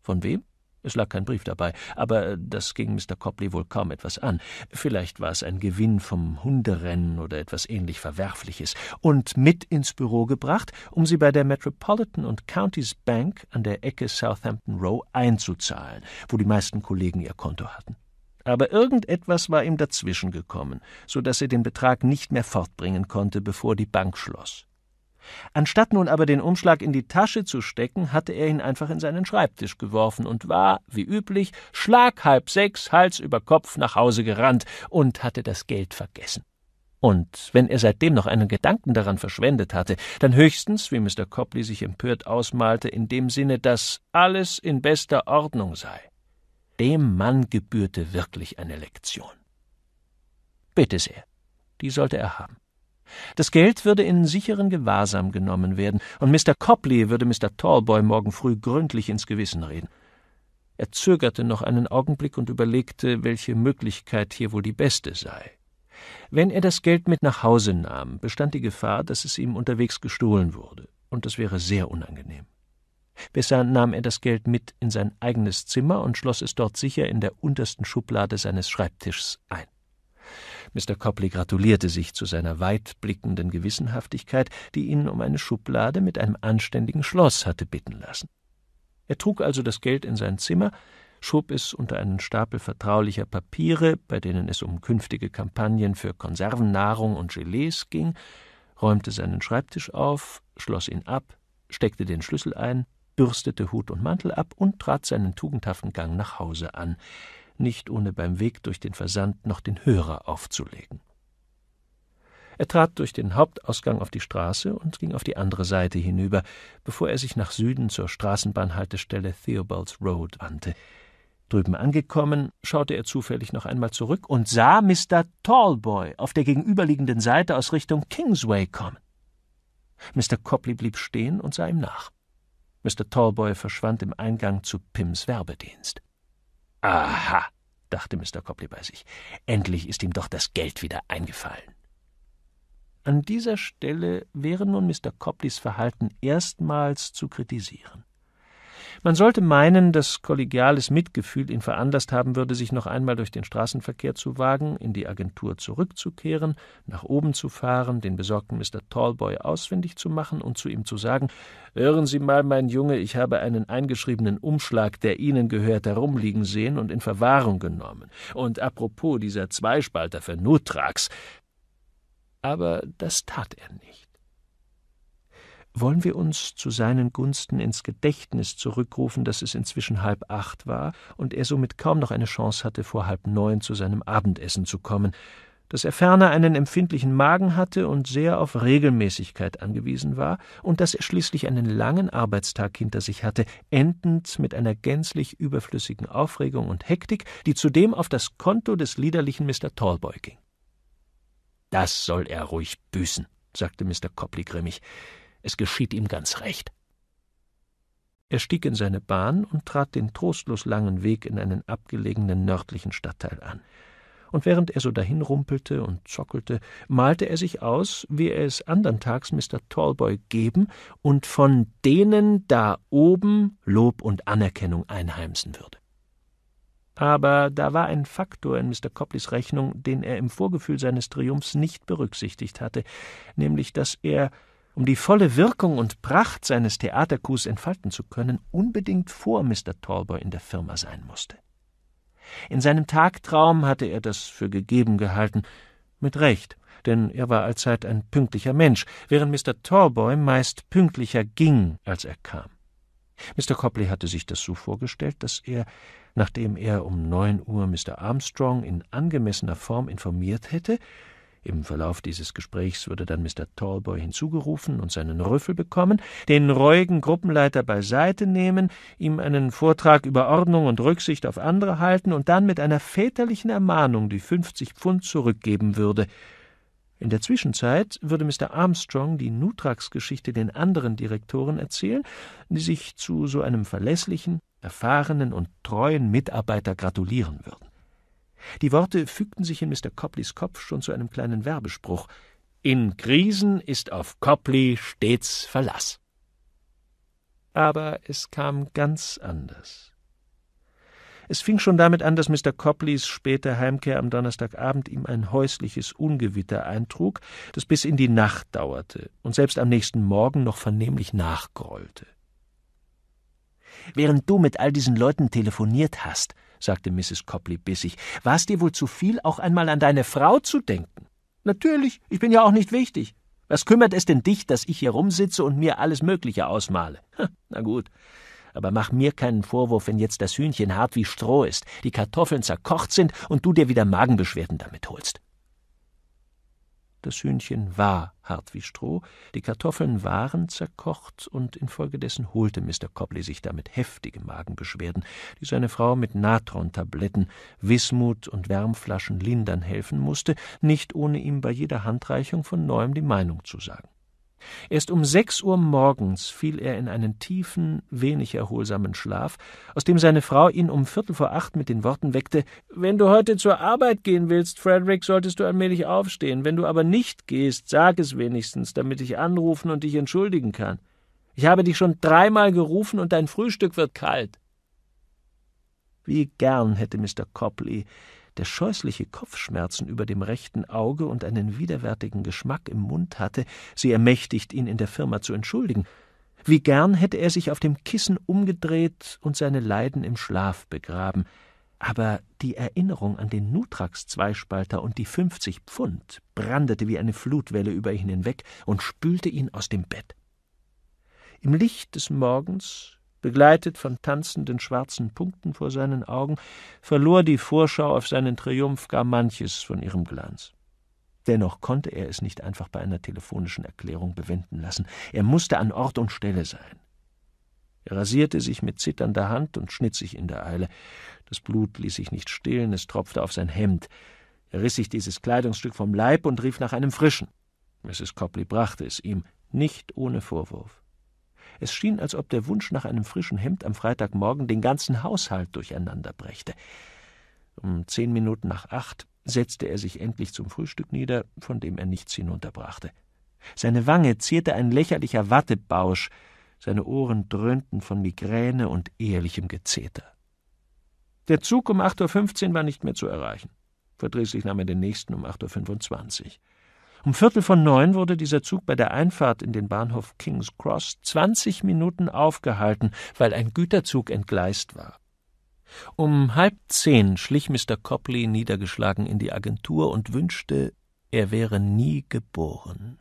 Von wem? Es lag kein Brief dabei, aber das ging Mr. Copley wohl kaum etwas an. Vielleicht war es ein Gewinn vom Hunderennen oder etwas ähnlich Verwerfliches und mit ins Büro gebracht, um sie bei der Metropolitan und Counties Bank an der Ecke Southampton Row einzuzahlen, wo die meisten Kollegen ihr Konto hatten. Aber irgendetwas war ihm dazwischen gekommen, so dass er den Betrag nicht mehr fortbringen konnte, bevor die Bank schloss. Anstatt nun aber den Umschlag in die Tasche zu stecken, hatte er ihn einfach in seinen Schreibtisch geworfen und war, wie üblich, Schlag halb sechs, Hals über Kopf nach Hause gerannt und hatte das Geld vergessen. Und wenn er seitdem noch einen Gedanken daran verschwendet hatte, dann höchstens, wie Mr. Copley sich empört ausmalte, in dem Sinne, dass alles in bester Ordnung sei. Dem Mann gebührte wirklich eine Lektion. Bitte sehr, die sollte er haben. Das Geld würde in sicheren Gewahrsam genommen werden, und Mr. Copley würde Mr. Tallboy morgen früh gründlich ins Gewissen reden. Er zögerte noch einen Augenblick und überlegte, welche Möglichkeit hier wohl die beste sei. Wenn er das Geld mit nach Hause nahm, bestand die Gefahr, dass es ihm unterwegs gestohlen wurde, und das wäre sehr unangenehm. Besser nahm er das Geld mit in sein eigenes Zimmer und schloss es dort sicher in der untersten Schublade seines Schreibtisches ein. Mr. Copley gratulierte sich zu seiner weitblickenden Gewissenhaftigkeit, die ihn um eine Schublade mit einem anständigen Schloss hatte bitten lassen. Er trug also das Geld in sein Zimmer, schob es unter einen Stapel vertraulicher Papiere, bei denen es um künftige Kampagnen für Konservennahrung und Gelees ging, räumte seinen Schreibtisch auf, schloss ihn ab, steckte den Schlüssel ein, bürstete Hut und Mantel ab und trat seinen tugendhaften Gang nach Hause an nicht ohne beim Weg durch den Versand noch den Hörer aufzulegen. Er trat durch den Hauptausgang auf die Straße und ging auf die andere Seite hinüber, bevor er sich nach Süden zur Straßenbahnhaltestelle Theobalds Road wandte. Drüben angekommen, schaute er zufällig noch einmal zurück und sah Mr. Tallboy auf der gegenüberliegenden Seite aus Richtung Kingsway kommen. Mr. Copley blieb stehen und sah ihm nach. Mr. Tallboy verschwand im Eingang zu Pims Werbedienst. Aha, dachte Mr. Copley bei sich, endlich ist ihm doch das Geld wieder eingefallen. An dieser Stelle wäre nun Mr. Copleys Verhalten erstmals zu kritisieren. Man sollte meinen, dass kollegiales Mitgefühl ihn veranlasst haben würde, sich noch einmal durch den Straßenverkehr zu wagen, in die Agentur zurückzukehren, nach oben zu fahren, den besorgten Mr. Tallboy ausfindig zu machen und zu ihm zu sagen Hören Sie mal, mein Junge, ich habe einen eingeschriebenen Umschlag, der Ihnen gehört, herumliegen sehen und in Verwahrung genommen. Und apropos dieser Zweispalter für Nutrax. Aber das tat er nicht wollen wir uns zu seinen Gunsten ins Gedächtnis zurückrufen, dass es inzwischen halb acht war und er somit kaum noch eine Chance hatte, vor halb neun zu seinem Abendessen zu kommen, dass er ferner einen empfindlichen Magen hatte und sehr auf Regelmäßigkeit angewiesen war und dass er schließlich einen langen Arbeitstag hinter sich hatte, endend mit einer gänzlich überflüssigen Aufregung und Hektik, die zudem auf das Konto des liederlichen Mr. Tallboy ging. Das soll er ruhig büßen, sagte Mr. Copley grimmig es geschieht ihm ganz recht. Er stieg in seine Bahn und trat den trostlos langen Weg in einen abgelegenen nördlichen Stadtteil an. Und während er so dahinrumpelte und zockelte, malte er sich aus, wie er es andern Tags Mr. Tallboy geben und von denen da oben Lob und Anerkennung einheimsen würde. Aber da war ein Faktor in Mr. Copleys Rechnung, den er im Vorgefühl seines Triumphs nicht berücksichtigt hatte, nämlich dass er um die volle Wirkung und Pracht seines Theaterkus entfalten zu können, unbedingt vor Mr. Talboy in der Firma sein musste. In seinem Tagtraum hatte er das für gegeben gehalten, mit Recht, denn er war allzeit ein pünktlicher Mensch, während Mr. Talboy meist pünktlicher ging, als er kam. Mr. Copley hatte sich das so vorgestellt, dass er, nachdem er um neun Uhr Mr. Armstrong in angemessener Form informiert hätte, im Verlauf dieses Gesprächs würde dann Mr. Tallboy hinzugerufen und seinen Rüffel bekommen, den reuigen Gruppenleiter beiseite nehmen, ihm einen Vortrag über Ordnung und Rücksicht auf andere halten und dann mit einer väterlichen Ermahnung die 50 Pfund zurückgeben würde. In der Zwischenzeit würde Mr. Armstrong die Nutrax-Geschichte den anderen Direktoren erzählen, die sich zu so einem verlässlichen, erfahrenen und treuen Mitarbeiter gratulieren würden. Die Worte fügten sich in Mr. Copleys Kopf schon zu einem kleinen Werbespruch. In Krisen ist auf Copley stets Verlass. Aber es kam ganz anders. Es fing schon damit an, dass Mr. Copleys späte Heimkehr am Donnerstagabend ihm ein häusliches Ungewitter eintrug, das bis in die Nacht dauerte und selbst am nächsten Morgen noch vernehmlich nachgrollte. Während du mit all diesen Leuten telefoniert hast, sagte Mrs. Copley bissig. War es dir wohl zu viel, auch einmal an deine Frau zu denken? Natürlich, ich bin ja auch nicht wichtig. Was kümmert es denn dich, dass ich hier rumsitze und mir alles Mögliche ausmale? Na gut. Aber mach mir keinen Vorwurf, wenn jetzt das Hühnchen hart wie Stroh ist, die Kartoffeln zerkocht sind und du dir wieder Magenbeschwerden damit holst. Das Hühnchen war hart wie Stroh, die Kartoffeln waren zerkocht, und infolgedessen holte Mr. Copley sich damit heftige Magenbeschwerden, die seine Frau mit Natrontabletten, Wismut und Wärmflaschen lindern helfen musste, nicht ohne ihm bei jeder Handreichung von neuem die Meinung zu sagen. Erst um sechs Uhr morgens fiel er in einen tiefen, wenig erholsamen Schlaf, aus dem seine Frau ihn um Viertel vor acht mit den Worten weckte Wenn du heute zur Arbeit gehen willst, Frederick, solltest du allmählich aufstehen. Wenn du aber nicht gehst, sag es wenigstens, damit ich anrufen und dich entschuldigen kann. Ich habe dich schon dreimal gerufen und dein Frühstück wird kalt. Wie gern hätte Mr. Copley der scheußliche Kopfschmerzen über dem rechten Auge und einen widerwärtigen Geschmack im Mund hatte, sie ermächtigt, ihn in der Firma zu entschuldigen. Wie gern hätte er sich auf dem Kissen umgedreht und seine Leiden im Schlaf begraben, aber die Erinnerung an den Nutrax-Zweispalter und die 50 Pfund brandete wie eine Flutwelle über ihn hinweg und spülte ihn aus dem Bett. Im Licht des Morgens begleitet von tanzenden schwarzen Punkten vor seinen Augen, verlor die Vorschau auf seinen Triumph gar manches von ihrem Glanz. Dennoch konnte er es nicht einfach bei einer telefonischen Erklärung bewenden lassen. Er musste an Ort und Stelle sein. Er rasierte sich mit zitternder Hand und schnitt sich in der Eile. Das Blut ließ sich nicht stillen, es tropfte auf sein Hemd. Er riss sich dieses Kleidungsstück vom Leib und rief nach einem frischen. Mrs. Copley brachte es ihm, nicht ohne Vorwurf. Es schien, als ob der Wunsch nach einem frischen Hemd am Freitagmorgen den ganzen Haushalt durcheinander brächte. Um zehn Minuten nach acht setzte er sich endlich zum Frühstück nieder, von dem er nichts hinunterbrachte. Seine Wange zierte ein lächerlicher Wattebausch, seine Ohren dröhnten von Migräne und ehrlichem Gezeter. Der Zug um 8.15 Uhr war nicht mehr zu erreichen. Verdrießlich nahm er den nächsten um 8.25 Uhr. Um Viertel von neun wurde dieser Zug bei der Einfahrt in den Bahnhof King's Cross 20 Minuten aufgehalten, weil ein Güterzug entgleist war. Um halb zehn schlich Mr. Copley niedergeschlagen in die Agentur und wünschte, er wäre nie geboren.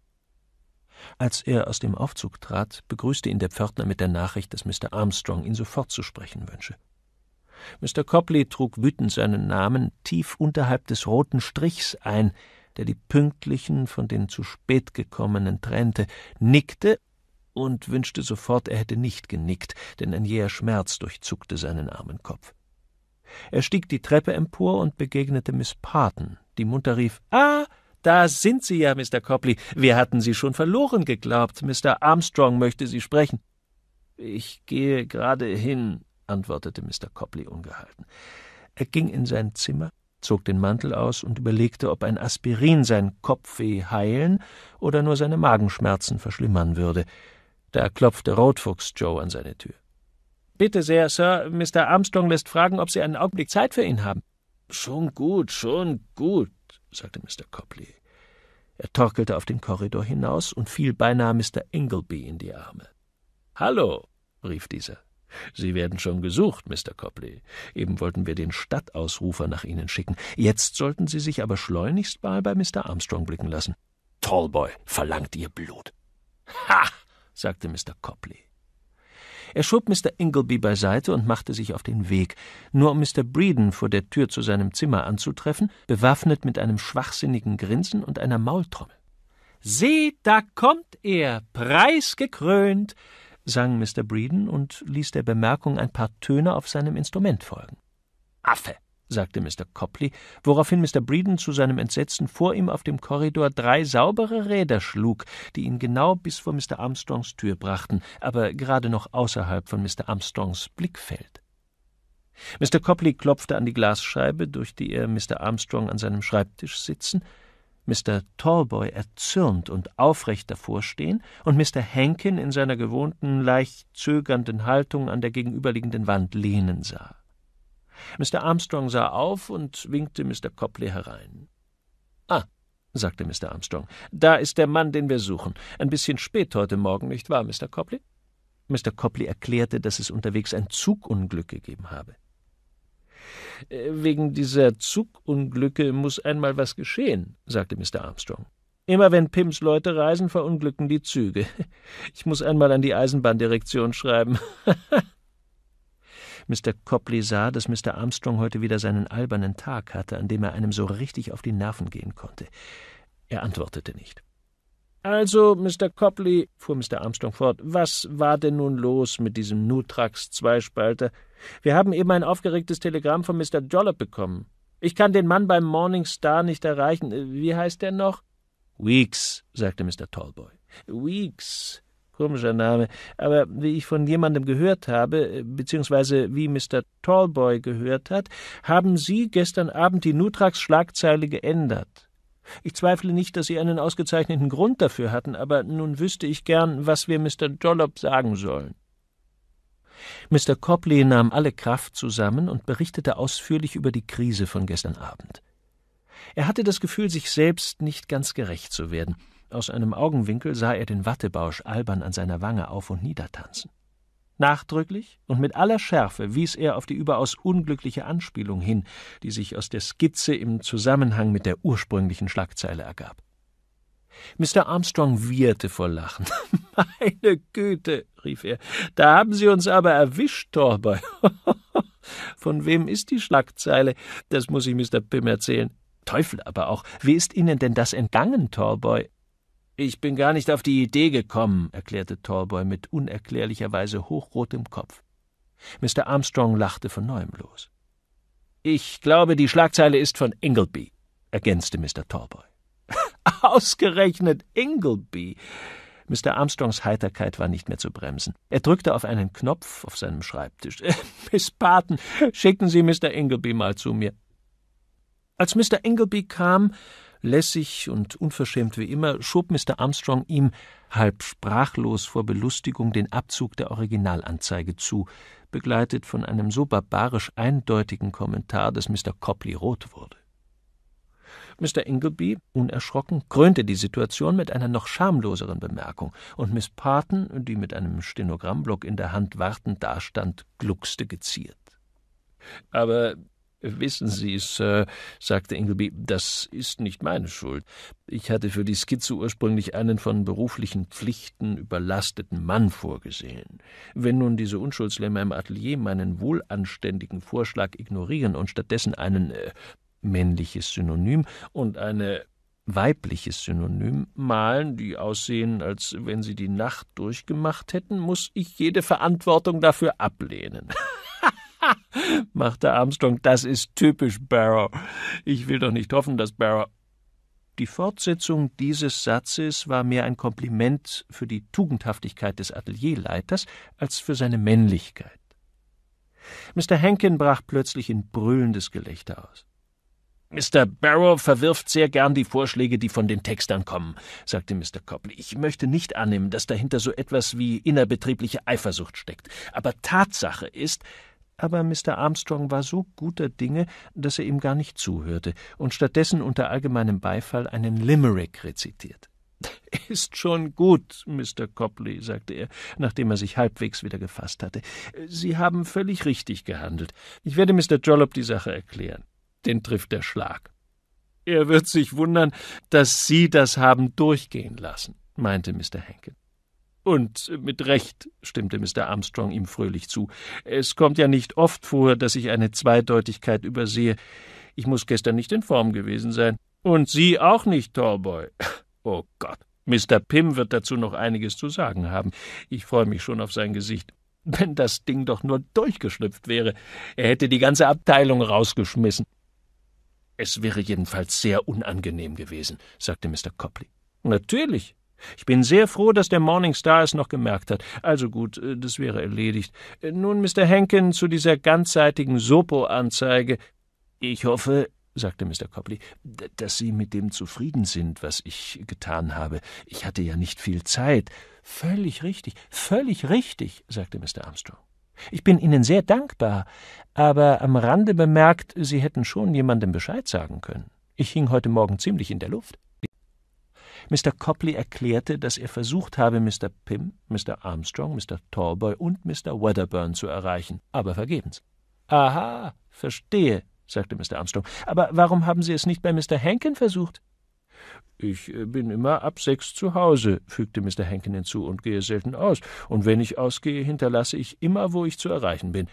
Als er aus dem Aufzug trat, begrüßte ihn der Pförtner mit der Nachricht, dass Mr. Armstrong ihn sofort zu sprechen wünsche. Mr. Copley trug wütend seinen Namen tief unterhalb des roten Strichs ein, der die Pünktlichen von den zu spät gekommenen trennte, nickte und wünschte sofort, er hätte nicht genickt, denn ein jäher Schmerz durchzuckte seinen armen Kopf. Er stieg die Treppe empor und begegnete Miss Paten, die munter rief Ah, da sind Sie ja, Mr. Copley. Wir hatten Sie schon verloren geglaubt. Mr. Armstrong möchte Sie sprechen. Ich gehe gerade hin, antwortete Mr. Copley ungehalten. Er ging in sein Zimmer, zog den Mantel aus und überlegte, ob ein Aspirin sein Kopfweh heilen oder nur seine Magenschmerzen verschlimmern würde. Da klopfte Rotfuchs Joe an seine Tür. Bitte sehr, Sir, Mr. Armstrong lässt fragen, ob Sie einen Augenblick Zeit für ihn haben. Schon gut, schon gut, sagte Mr. Copley. Er torkelte auf den Korridor hinaus und fiel beinahe Mr. Ingleby in die Arme. Hallo, rief dieser. Sie werden schon gesucht, Mr. Copley. Eben wollten wir den Stadtausrufer nach Ihnen schicken. Jetzt sollten Sie sich aber schleunigst mal bei Mr. Armstrong blicken lassen. Tallboy verlangt Ihr Blut. Ha! sagte Mr. Copley. Er schob Mr. Ingleby beiseite und machte sich auf den Weg, nur um Mr. Breeden vor der Tür zu seinem Zimmer anzutreffen, bewaffnet mit einem schwachsinnigen Grinsen und einer Maultrommel. Seht, da kommt er, preisgekrönt, sang Mr. Breeden und ließ der Bemerkung ein paar Töne auf seinem Instrument folgen. Affe, sagte Mr. Copley, woraufhin Mr. Breeden zu seinem Entsetzen vor ihm auf dem Korridor drei saubere Räder schlug, die ihn genau bis vor Mr. Armstrongs Tür brachten, aber gerade noch außerhalb von Mr. Armstrongs Blickfeld. Mr. Copley klopfte an die Glasscheibe, durch die er Mr. Armstrong an seinem Schreibtisch sitzen Mr. Tallboy erzürnt und aufrecht davorstehen und Mr. Hankin in seiner gewohnten, leicht zögernden Haltung an der gegenüberliegenden Wand lehnen sah. Mr. Armstrong sah auf und winkte Mr. Copley herein. Ah, sagte Mr. Armstrong, da ist der Mann, den wir suchen. Ein bisschen spät heute Morgen, nicht wahr, Mr. Copley? Mr. Copley erklärte, dass es unterwegs ein Zugunglück gegeben habe. Äh, wegen dieser Zugunglücke muss einmal was geschehen, sagte Mr. Armstrong. Immer wenn Pims Leute reisen, verunglücken die Züge. Ich muss einmal an die Eisenbahndirektion schreiben. Mr. Copley sah, dass Mr. Armstrong heute wieder seinen albernen Tag hatte, an dem er einem so richtig auf die Nerven gehen konnte. Er antwortete nicht. Also, Mr. Copley, fuhr Mr. Armstrong fort, was war denn nun los mit diesem Nutrax-Zweispalter? Wir haben eben ein aufgeregtes Telegramm von Mr. Jollop bekommen. Ich kann den Mann beim Morning Star nicht erreichen. Wie heißt der noch? Weeks, sagte Mr. Tallboy. Weeks. Komischer Name. Aber wie ich von jemandem gehört habe, beziehungsweise wie Mr. Tallboy gehört hat, haben Sie gestern Abend die Nutrax-Schlagzeile geändert. Ich zweifle nicht, dass Sie einen ausgezeichneten Grund dafür hatten, aber nun wüsste ich gern, was wir Mr. Dollop sagen sollen. Mr. Copley nahm alle Kraft zusammen und berichtete ausführlich über die Krise von gestern Abend. Er hatte das Gefühl, sich selbst nicht ganz gerecht zu werden. Aus einem Augenwinkel sah er den Wattebausch albern an seiner Wange auf und niedertanzen. Nachdrücklich und mit aller Schärfe wies er auf die überaus unglückliche Anspielung hin, die sich aus der Skizze im Zusammenhang mit der ursprünglichen Schlagzeile ergab. Mr. Armstrong wieherte vor Lachen. Meine Güte, rief er, da haben Sie uns aber erwischt, Torboy. Von wem ist die Schlagzeile? Das muss ich Mr. Pym erzählen. Teufel aber auch. Wie ist Ihnen denn das entgangen, Torboy? Ich bin gar nicht auf die Idee gekommen, erklärte Tallboy mit unerklärlicherweise hochrotem Kopf. Mr. Armstrong lachte von neuem los. Ich glaube, die Schlagzeile ist von Ingleby, ergänzte Mr. Tallboy. Ausgerechnet Ingleby. Mr. Armstrongs Heiterkeit war nicht mehr zu bremsen. Er drückte auf einen Knopf auf seinem Schreibtisch. Miss Barton, schicken Sie Mr. Ingleby mal zu mir. Als Mr. Ingleby kam, Lässig und unverschämt wie immer schob Mr. Armstrong ihm, halb sprachlos vor Belustigung, den Abzug der Originalanzeige zu, begleitet von einem so barbarisch eindeutigen Kommentar, dass Mr. Copley rot wurde. Mr. Ingleby, unerschrocken, krönte die Situation mit einer noch schamloseren Bemerkung, und Miss Parton, die mit einem Stenogrammblock in der Hand wartend dastand, gluckste geziert. Aber Wissen Sie, Sir, äh, sagte Ingleby, das ist nicht meine Schuld. Ich hatte für die Skizze ursprünglich einen von beruflichen Pflichten überlasteten Mann vorgesehen. Wenn nun diese Unschuldslämmer im Atelier meinen wohlanständigen Vorschlag ignorieren und stattdessen einen äh, männliches Synonym und eine weibliches Synonym malen, die aussehen, als wenn sie die Nacht durchgemacht hätten, muss ich jede Verantwortung dafür ablehnen. machte Armstrong, das ist typisch Barrow. Ich will doch nicht hoffen, dass Barrow. Die Fortsetzung dieses Satzes war mehr ein Kompliment für die Tugendhaftigkeit des Atelierleiters als für seine Männlichkeit. Mr. Hankin brach plötzlich in brüllendes Gelächter aus. Mr. Barrow verwirft sehr gern die Vorschläge, die von den Textern kommen, sagte Mr. Copley. Ich möchte nicht annehmen, dass dahinter so etwas wie innerbetriebliche Eifersucht steckt. Aber Tatsache ist, aber Mr. Armstrong war so guter Dinge, dass er ihm gar nicht zuhörte und stattdessen unter allgemeinem Beifall einen Limerick rezitiert. Ist schon gut, Mr. Copley, sagte er, nachdem er sich halbwegs wieder gefasst hatte. Sie haben völlig richtig gehandelt. Ich werde Mr. Jollop die Sache erklären. Den trifft der Schlag. Er wird sich wundern, dass Sie das haben durchgehen lassen, meinte Mr. Henkel. Und mit Recht stimmte Mr. Armstrong ihm fröhlich zu. Es kommt ja nicht oft vor, dass ich eine Zweideutigkeit übersehe. Ich muss gestern nicht in Form gewesen sein. Und Sie auch nicht, Tallboy. Oh Gott. Mr. Pym wird dazu noch einiges zu sagen haben. Ich freue mich schon auf sein Gesicht. Wenn das Ding doch nur durchgeschlüpft wäre. Er hätte die ganze Abteilung rausgeschmissen. Es wäre jedenfalls sehr unangenehm gewesen, sagte Mr. Copley. Natürlich, ich bin sehr froh, dass der Morningstar es noch gemerkt hat. Also gut, äh, das wäre erledigt. Äh, nun, Mr. Henken, zu dieser ganzseitigen Sopo-Anzeige. Ich hoffe, sagte Mr. Copley, dass Sie mit dem zufrieden sind, was ich getan habe. Ich hatte ja nicht viel Zeit. Völlig richtig, völlig richtig, sagte Mr. Armstrong. Ich bin Ihnen sehr dankbar, aber am Rande bemerkt, Sie hätten schon jemandem Bescheid sagen können. Ich hing heute Morgen ziemlich in der Luft. Mr. Copley erklärte, dass er versucht habe, Mr. Pym, Mr. Armstrong, Mr. Tallboy und Mr. Wedderburn zu erreichen, aber vergebens. Aha, verstehe, sagte Mr. Armstrong. Aber warum haben Sie es nicht bei Mr. Hankin versucht? Ich äh, bin immer ab sechs zu Hause, fügte Mr. Hankin hinzu, und gehe selten aus, und wenn ich ausgehe, hinterlasse ich immer, wo ich zu erreichen bin.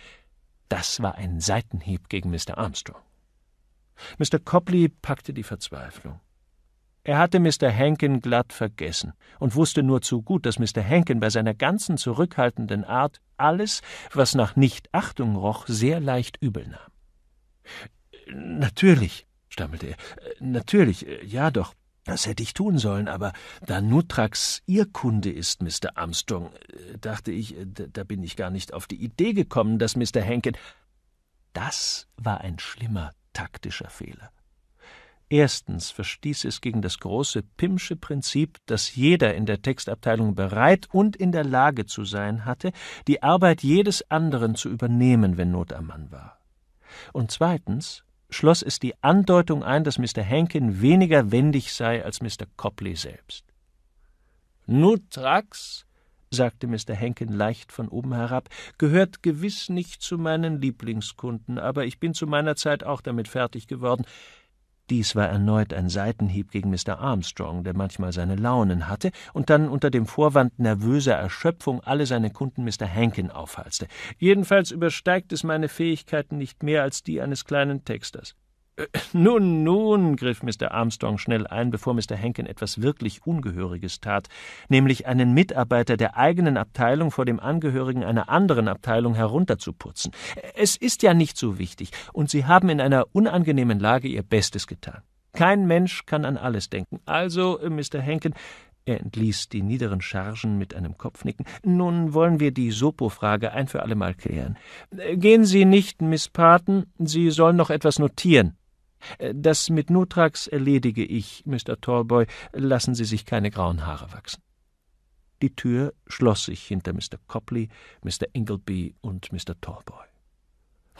Das war ein Seitenhieb gegen Mr. Armstrong. Mr. Copley packte die Verzweiflung. Er hatte Mr. Hankin glatt vergessen und wusste nur zu gut, dass Mr. Hankin bei seiner ganzen zurückhaltenden Art alles, was nach Nichtachtung roch, sehr leicht übel nahm. Natürlich, stammelte er, natürlich, ja doch, das hätte ich tun sollen, aber da Nutrax Ihr Kunde ist, Mr. Armstrong, dachte ich, da bin ich gar nicht auf die Idee gekommen, dass Mr. Hankin. Das war ein schlimmer taktischer Fehler. Erstens verstieß es gegen das große Pimsche Prinzip, dass jeder in der Textabteilung bereit und in der Lage zu sein hatte, die Arbeit jedes anderen zu übernehmen, wenn Not am Mann war. Und zweitens schloss es die Andeutung ein, dass Mr. Henkin weniger wendig sei als Mr. Copley selbst. Nutrax, sagte Mr. Henkin leicht von oben herab, gehört gewiss nicht zu meinen Lieblingskunden, aber ich bin zu meiner Zeit auch damit fertig geworden. Dies war erneut ein Seitenhieb gegen Mr. Armstrong, der manchmal seine Launen hatte und dann unter dem Vorwand nervöser Erschöpfung alle seine Kunden Mr. Hankin aufhalste. Jedenfalls übersteigt es meine Fähigkeiten nicht mehr als die eines kleinen Texters. Äh, nun, nun, griff Mr. Armstrong schnell ein, bevor Mr. Henken etwas wirklich Ungehöriges tat, nämlich einen Mitarbeiter der eigenen Abteilung vor dem Angehörigen einer anderen Abteilung herunterzuputzen. Es ist ja nicht so wichtig, und Sie haben in einer unangenehmen Lage Ihr Bestes getan. Kein Mensch kann an alles denken. Also, äh, Mr. Henken, er entließ die niederen Chargen mit einem Kopfnicken. Nun wollen wir die Sopo-Frage ein für allemal klären. Äh, gehen Sie nicht, Miss Parton, Sie sollen noch etwas notieren. Äh, das mit Nutrax erledige ich, Mr. Tallboy. Lassen Sie sich keine grauen Haare wachsen. Die Tür schloss sich hinter Mr. Copley, Mr. Ingleby und Mr. Tallboy.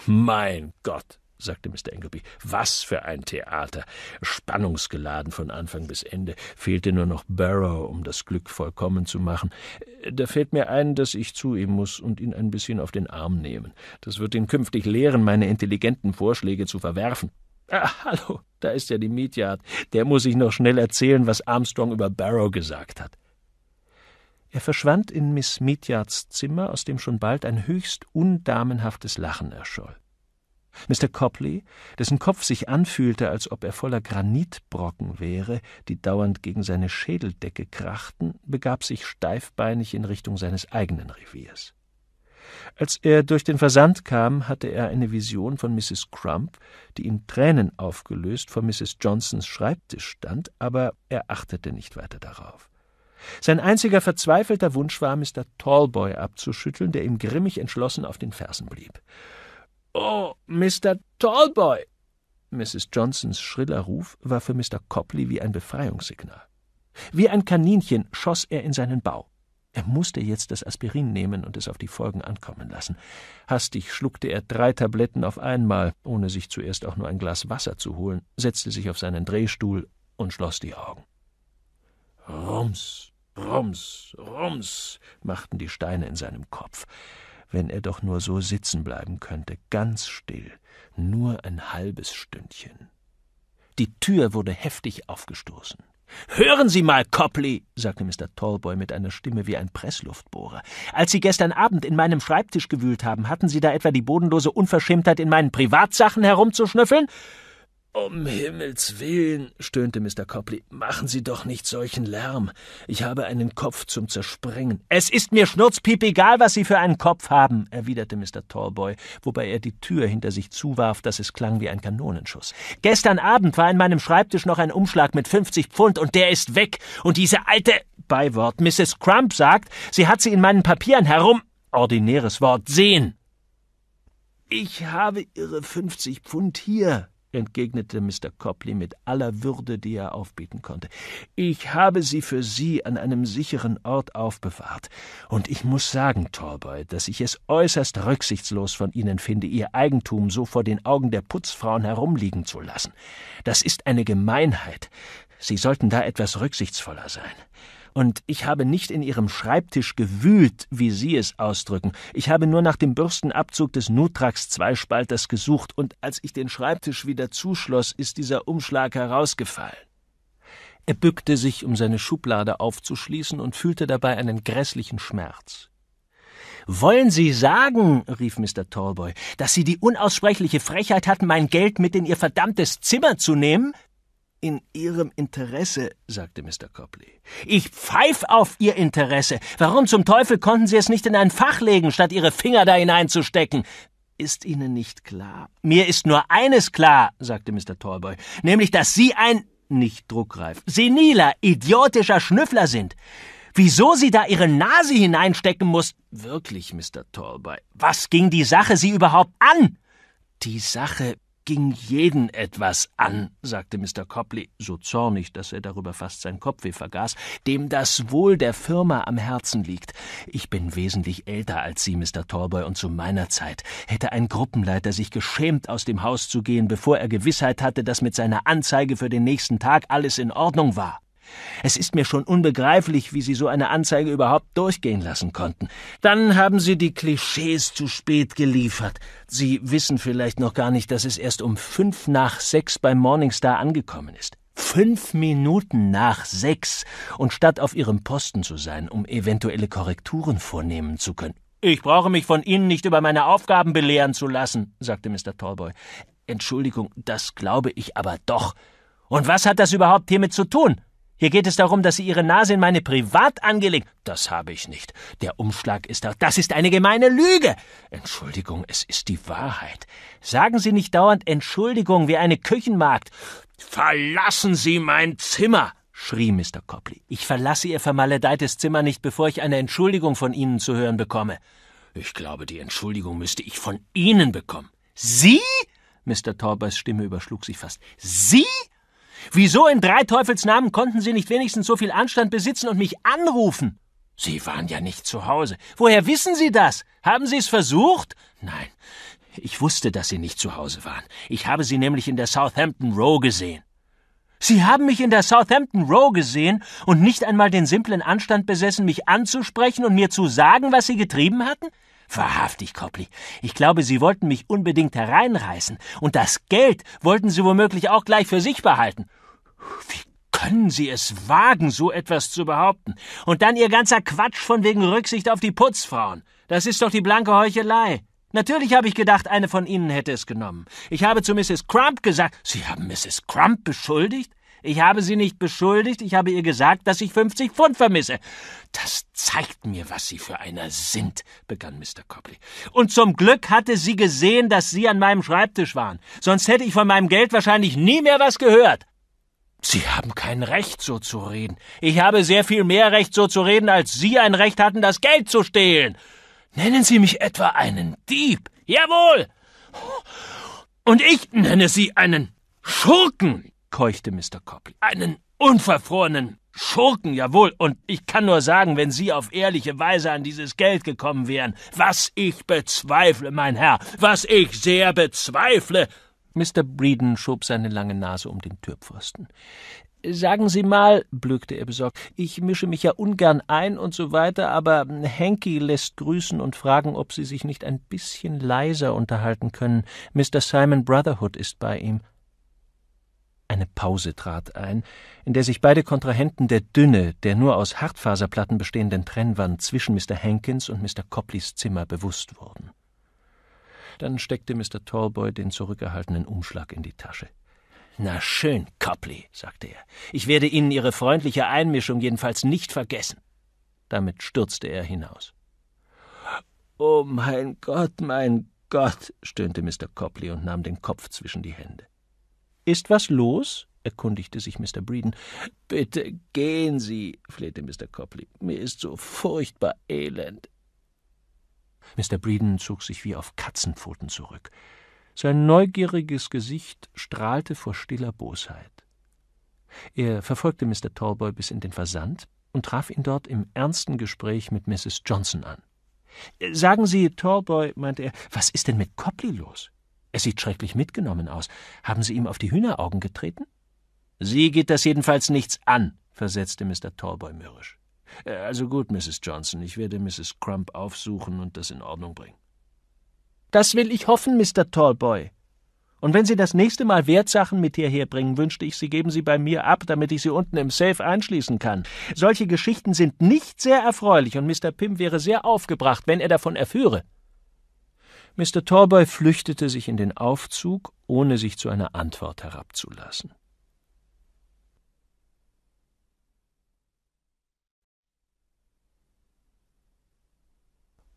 Mein Gott, sagte Mr. Ingleby, was für ein Theater! Spannungsgeladen von Anfang bis Ende. Fehlte nur noch Barrow, um das Glück vollkommen zu machen. Äh, da fällt mir ein, dass ich zu ihm muss und ihn ein bisschen auf den Arm nehmen. Das wird ihn künftig lehren, meine intelligenten Vorschläge zu verwerfen. Ah, hallo, da ist ja die Mietjagd. Der muss ich noch schnell erzählen, was Armstrong über Barrow gesagt hat. Er verschwand in Miss Mietjards Zimmer, aus dem schon bald ein höchst undamenhaftes Lachen erscholl. Mr. Copley, dessen Kopf sich anfühlte, als ob er voller Granitbrocken wäre, die dauernd gegen seine Schädeldecke krachten, begab sich steifbeinig in Richtung seines eigenen Reviers. Als er durch den Versand kam, hatte er eine Vision von Mrs. Crump, die in Tränen aufgelöst vor Mrs. Johnsons Schreibtisch stand, aber er achtete nicht weiter darauf. Sein einziger verzweifelter Wunsch war, Mr. Tallboy abzuschütteln, der ihm grimmig entschlossen auf den Fersen blieb. Oh, Mr. Tallboy! Mrs. Johnsons schriller Ruf war für Mr. Copley wie ein Befreiungssignal. Wie ein Kaninchen schoss er in seinen Bau. Er musste jetzt das Aspirin nehmen und es auf die Folgen ankommen lassen. Hastig schluckte er drei Tabletten auf einmal, ohne sich zuerst auch nur ein Glas Wasser zu holen, setzte sich auf seinen Drehstuhl und schloss die Augen. Rums, rums, rums machten die Steine in seinem Kopf. Wenn er doch nur so sitzen bleiben könnte, ganz still, nur ein halbes Stündchen. Die Tür wurde heftig aufgestoßen. Hören Sie mal, Copley, sagte Mr. Tallboy mit einer Stimme wie ein Pressluftbohrer. Als Sie gestern Abend in meinem Schreibtisch gewühlt haben, hatten Sie da etwa die bodenlose Unverschämtheit, in meinen Privatsachen herumzuschnüffeln? Um Himmels willen, stöhnte Mr. Copley, machen Sie doch nicht solchen Lärm. Ich habe einen Kopf zum Zersprengen. Es ist mir schnurzpiep egal, was Sie für einen Kopf haben, erwiderte Mr. Tallboy, wobei er die Tür hinter sich zuwarf, dass es klang wie ein Kanonenschuss. Gestern Abend war in meinem Schreibtisch noch ein Umschlag mit 50 Pfund und der ist weg. Und diese alte Beiwort, Mrs. Crump sagt, sie hat sie in meinen Papieren herum. Ordinäres Wort sehen. Ich habe Ihre 50 Pfund hier, entgegnete Mr. Copley mit aller Würde, die er aufbieten konnte. Ich habe sie für Sie an einem sicheren Ort aufbewahrt, und ich muss sagen, Torboy, dass ich es äußerst rücksichtslos von Ihnen finde, Ihr Eigentum so vor den Augen der Putzfrauen herumliegen zu lassen. Das ist eine Gemeinheit. Sie sollten da etwas rücksichtsvoller sein und ich habe nicht in ihrem Schreibtisch gewühlt, wie Sie es ausdrücken. Ich habe nur nach dem Bürstenabzug des Nutrax-Zweispalters gesucht und als ich den Schreibtisch wieder zuschloss, ist dieser Umschlag herausgefallen. Er bückte sich, um seine Schublade aufzuschließen und fühlte dabei einen grässlichen Schmerz. Wollen Sie sagen, rief Mr. Tallboy, dass Sie die unaussprechliche Frechheit hatten, mein Geld mit in Ihr verdammtes Zimmer zu nehmen? in Ihrem Interesse, sagte Mr. Copley. Ich pfeif auf Ihr Interesse. Warum zum Teufel konnten Sie es nicht in ein Fach legen, statt Ihre Finger da hineinzustecken? Ist Ihnen nicht klar? Mir ist nur eines klar, sagte Mr. Tallboy, nämlich, dass Sie ein nicht druckreif, seniler, idiotischer Schnüffler sind. Wieso Sie da Ihre Nase hineinstecken mussten? Wirklich, Mr. Tallboy, was ging die Sache Sie überhaupt an? Die Sache, ging jeden etwas an, sagte Mr. Copley, so zornig, dass er darüber fast sein Kopfweh vergaß, dem das Wohl der Firma am Herzen liegt. Ich bin wesentlich älter als Sie, Mr. Torboy, und zu meiner Zeit hätte ein Gruppenleiter sich geschämt, aus dem Haus zu gehen, bevor er Gewissheit hatte, dass mit seiner Anzeige für den nächsten Tag alles in Ordnung war. Es ist mir schon unbegreiflich, wie Sie so eine Anzeige überhaupt durchgehen lassen konnten. Dann haben Sie die Klischees zu spät geliefert. Sie wissen vielleicht noch gar nicht, dass es erst um fünf nach sechs beim Morningstar angekommen ist. Fünf Minuten nach sechs. Und statt auf Ihrem Posten zu sein, um eventuelle Korrekturen vornehmen zu können. Ich brauche mich von Ihnen nicht über meine Aufgaben belehren zu lassen, sagte Mr. Tallboy. Entschuldigung, das glaube ich aber doch. Und was hat das überhaupt hiermit zu tun? Hier geht es darum, dass Sie Ihre Nase in meine Privatangelegenheit. Das habe ich nicht. Der Umschlag ist da. Das ist eine gemeine Lüge. Entschuldigung, es ist die Wahrheit. Sagen Sie nicht dauernd Entschuldigung wie eine Küchenmagd. Verlassen Sie mein Zimmer schrie Mr. Copley. Ich verlasse Ihr vermaledeites Zimmer nicht, bevor ich eine Entschuldigung von Ihnen zu hören bekomme. Ich glaube, die Entschuldigung müsste ich von Ihnen bekommen. Sie? Mr. Torbers Stimme überschlug sich fast. Sie? Wieso in drei Teufelsnamen konnten Sie nicht wenigstens so viel Anstand besitzen und mich anrufen? Sie waren ja nicht zu Hause. Woher wissen Sie das? Haben Sie es versucht? Nein. Ich wusste, dass Sie nicht zu Hause waren. Ich habe Sie nämlich in der Southampton Row gesehen. Sie haben mich in der Southampton Row gesehen und nicht einmal den simplen Anstand besessen, mich anzusprechen und mir zu sagen, was Sie getrieben hatten? Wahrhaftig, Copley. Ich glaube, Sie wollten mich unbedingt hereinreißen. Und das Geld wollten Sie womöglich auch gleich für sich behalten. Wie können Sie es wagen, so etwas zu behaupten? Und dann Ihr ganzer Quatsch von wegen Rücksicht auf die Putzfrauen. Das ist doch die blanke Heuchelei. Natürlich habe ich gedacht, eine von Ihnen hätte es genommen. Ich habe zu Mrs. Crump gesagt, Sie haben Mrs. Crump beschuldigt? Ich habe sie nicht beschuldigt, ich habe ihr gesagt, dass ich 50 Pfund vermisse. Das zeigt mir, was Sie für einer sind, begann Mr. Copley. Und zum Glück hatte sie gesehen, dass Sie an meinem Schreibtisch waren. Sonst hätte ich von meinem Geld wahrscheinlich nie mehr was gehört. Sie haben kein Recht, so zu reden. Ich habe sehr viel mehr Recht, so zu reden, als Sie ein Recht hatten, das Geld zu stehlen. Nennen Sie mich etwa einen Dieb. Jawohl. Und ich nenne Sie einen Schurken keuchte Mr. Copley. Einen unverfrorenen Schurken, jawohl, und ich kann nur sagen, wenn Sie auf ehrliche Weise an dieses Geld gekommen wären, was ich bezweifle, mein Herr, was ich sehr bezweifle. Mr. Breeden schob seine lange Nase um den Türpfosten. Sagen Sie mal, blökte er besorgt, ich mische mich ja ungern ein und so weiter, aber Hanky lässt grüßen und fragen, ob Sie sich nicht ein bisschen leiser unterhalten können. Mr. Simon Brotherhood ist bei ihm. Eine Pause trat ein, in der sich beide Kontrahenten der dünne, der nur aus Hartfaserplatten bestehenden Trennwand zwischen Mr. Hankins und Mr. Copleys Zimmer bewusst wurden. Dann steckte Mr. Tallboy den zurückgehaltenen Umschlag in die Tasche. Na schön, Copley, sagte er. Ich werde Ihnen Ihre freundliche Einmischung jedenfalls nicht vergessen. Damit stürzte er hinaus. Oh mein Gott, mein Gott, stöhnte Mr. Copley und nahm den Kopf zwischen die Hände. Ist was los? erkundigte sich Mr. Breeden. Bitte gehen Sie, flehte Mr. Copley. Mir ist so furchtbar elend. Mr. Breeden zog sich wie auf Katzenpfoten zurück. Sein neugieriges Gesicht strahlte vor stiller Bosheit. Er verfolgte Mr. Tallboy bis in den Versand und traf ihn dort im ernsten Gespräch mit Mrs. Johnson an. Sagen Sie, Tallboy, meinte er, was ist denn mit Copley los? Er sieht schrecklich mitgenommen aus. Haben Sie ihm auf die Hühneraugen getreten? Sie geht das jedenfalls nichts an, versetzte Mr. Tallboy mürrisch. Äh, also gut, Mrs. Johnson, ich werde Mrs. Crump aufsuchen und das in Ordnung bringen. Das will ich hoffen, Mr. Tallboy. Und wenn Sie das nächste Mal Wertsachen mit hierher bringen, wünschte ich, Sie geben sie bei mir ab, damit ich sie unten im Safe einschließen kann. Solche Geschichten sind nicht sehr erfreulich und Mr. Pym wäre sehr aufgebracht, wenn er davon erführe. Mr. Torboy flüchtete sich in den Aufzug, ohne sich zu einer Antwort herabzulassen.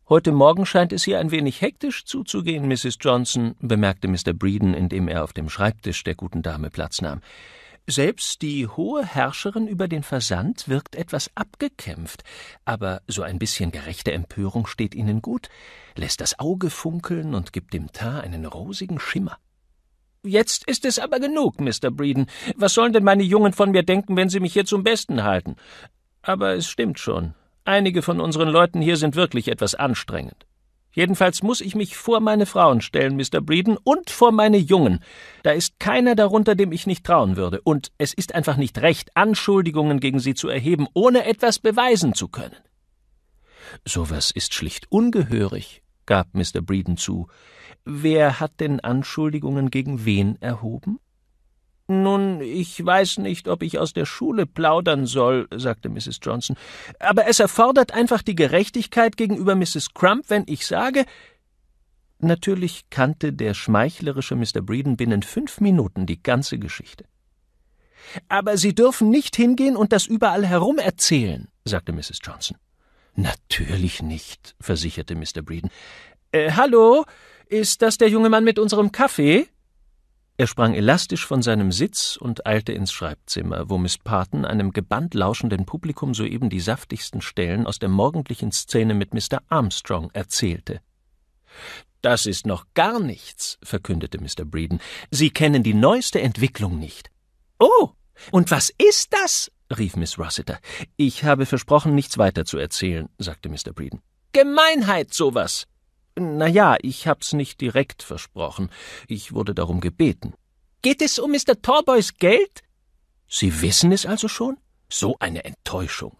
Heute Morgen scheint es hier ein wenig hektisch zuzugehen, Mrs. Johnson, bemerkte Mr. Breeden, indem er auf dem Schreibtisch der guten Dame Platz nahm. Selbst die hohe Herrscherin über den Versand wirkt etwas abgekämpft, aber so ein bisschen gerechte Empörung steht ihnen gut, lässt das Auge funkeln und gibt dem Tar einen rosigen Schimmer. Jetzt ist es aber genug, Mr. Breeden. Was sollen denn meine Jungen von mir denken, wenn sie mich hier zum Besten halten? Aber es stimmt schon. Einige von unseren Leuten hier sind wirklich etwas anstrengend. Jedenfalls muss ich mich vor meine Frauen stellen, Mr. Breeden, und vor meine Jungen. Da ist keiner darunter, dem ich nicht trauen würde. Und es ist einfach nicht recht, Anschuldigungen gegen sie zu erheben, ohne etwas beweisen zu können. Sowas ist schlicht ungehörig, gab Mr. Breeden zu. Wer hat denn Anschuldigungen gegen wen erhoben? Nun, ich weiß nicht, ob ich aus der Schule plaudern soll, sagte Mrs. Johnson, aber es erfordert einfach die Gerechtigkeit gegenüber Mrs. Crump, wenn ich sage. Natürlich kannte der schmeichlerische Mr. Breeden binnen fünf Minuten die ganze Geschichte. Aber Sie dürfen nicht hingehen und das überall herum erzählen, sagte Mrs. Johnson. Natürlich nicht, versicherte Mr. Breeden. Äh, hallo, ist das der junge Mann mit unserem Kaffee? Er sprang elastisch von seinem Sitz und eilte ins Schreibzimmer, wo Miss Parton einem gebannt lauschenden Publikum soeben die saftigsten Stellen aus der morgendlichen Szene mit Mr. Armstrong erzählte. Das ist noch gar nichts, verkündete Mr. Breeden. Sie kennen die neueste Entwicklung nicht. Oh, und was ist das? rief Miss Rossiter. Ich habe versprochen, nichts weiter zu erzählen, sagte Mr. Breeden. Gemeinheit sowas. Na ja, ich hab's nicht direkt versprochen. Ich wurde darum gebeten. Geht es um Mr. Torboys Geld? Sie wissen es also schon? So eine Enttäuschung.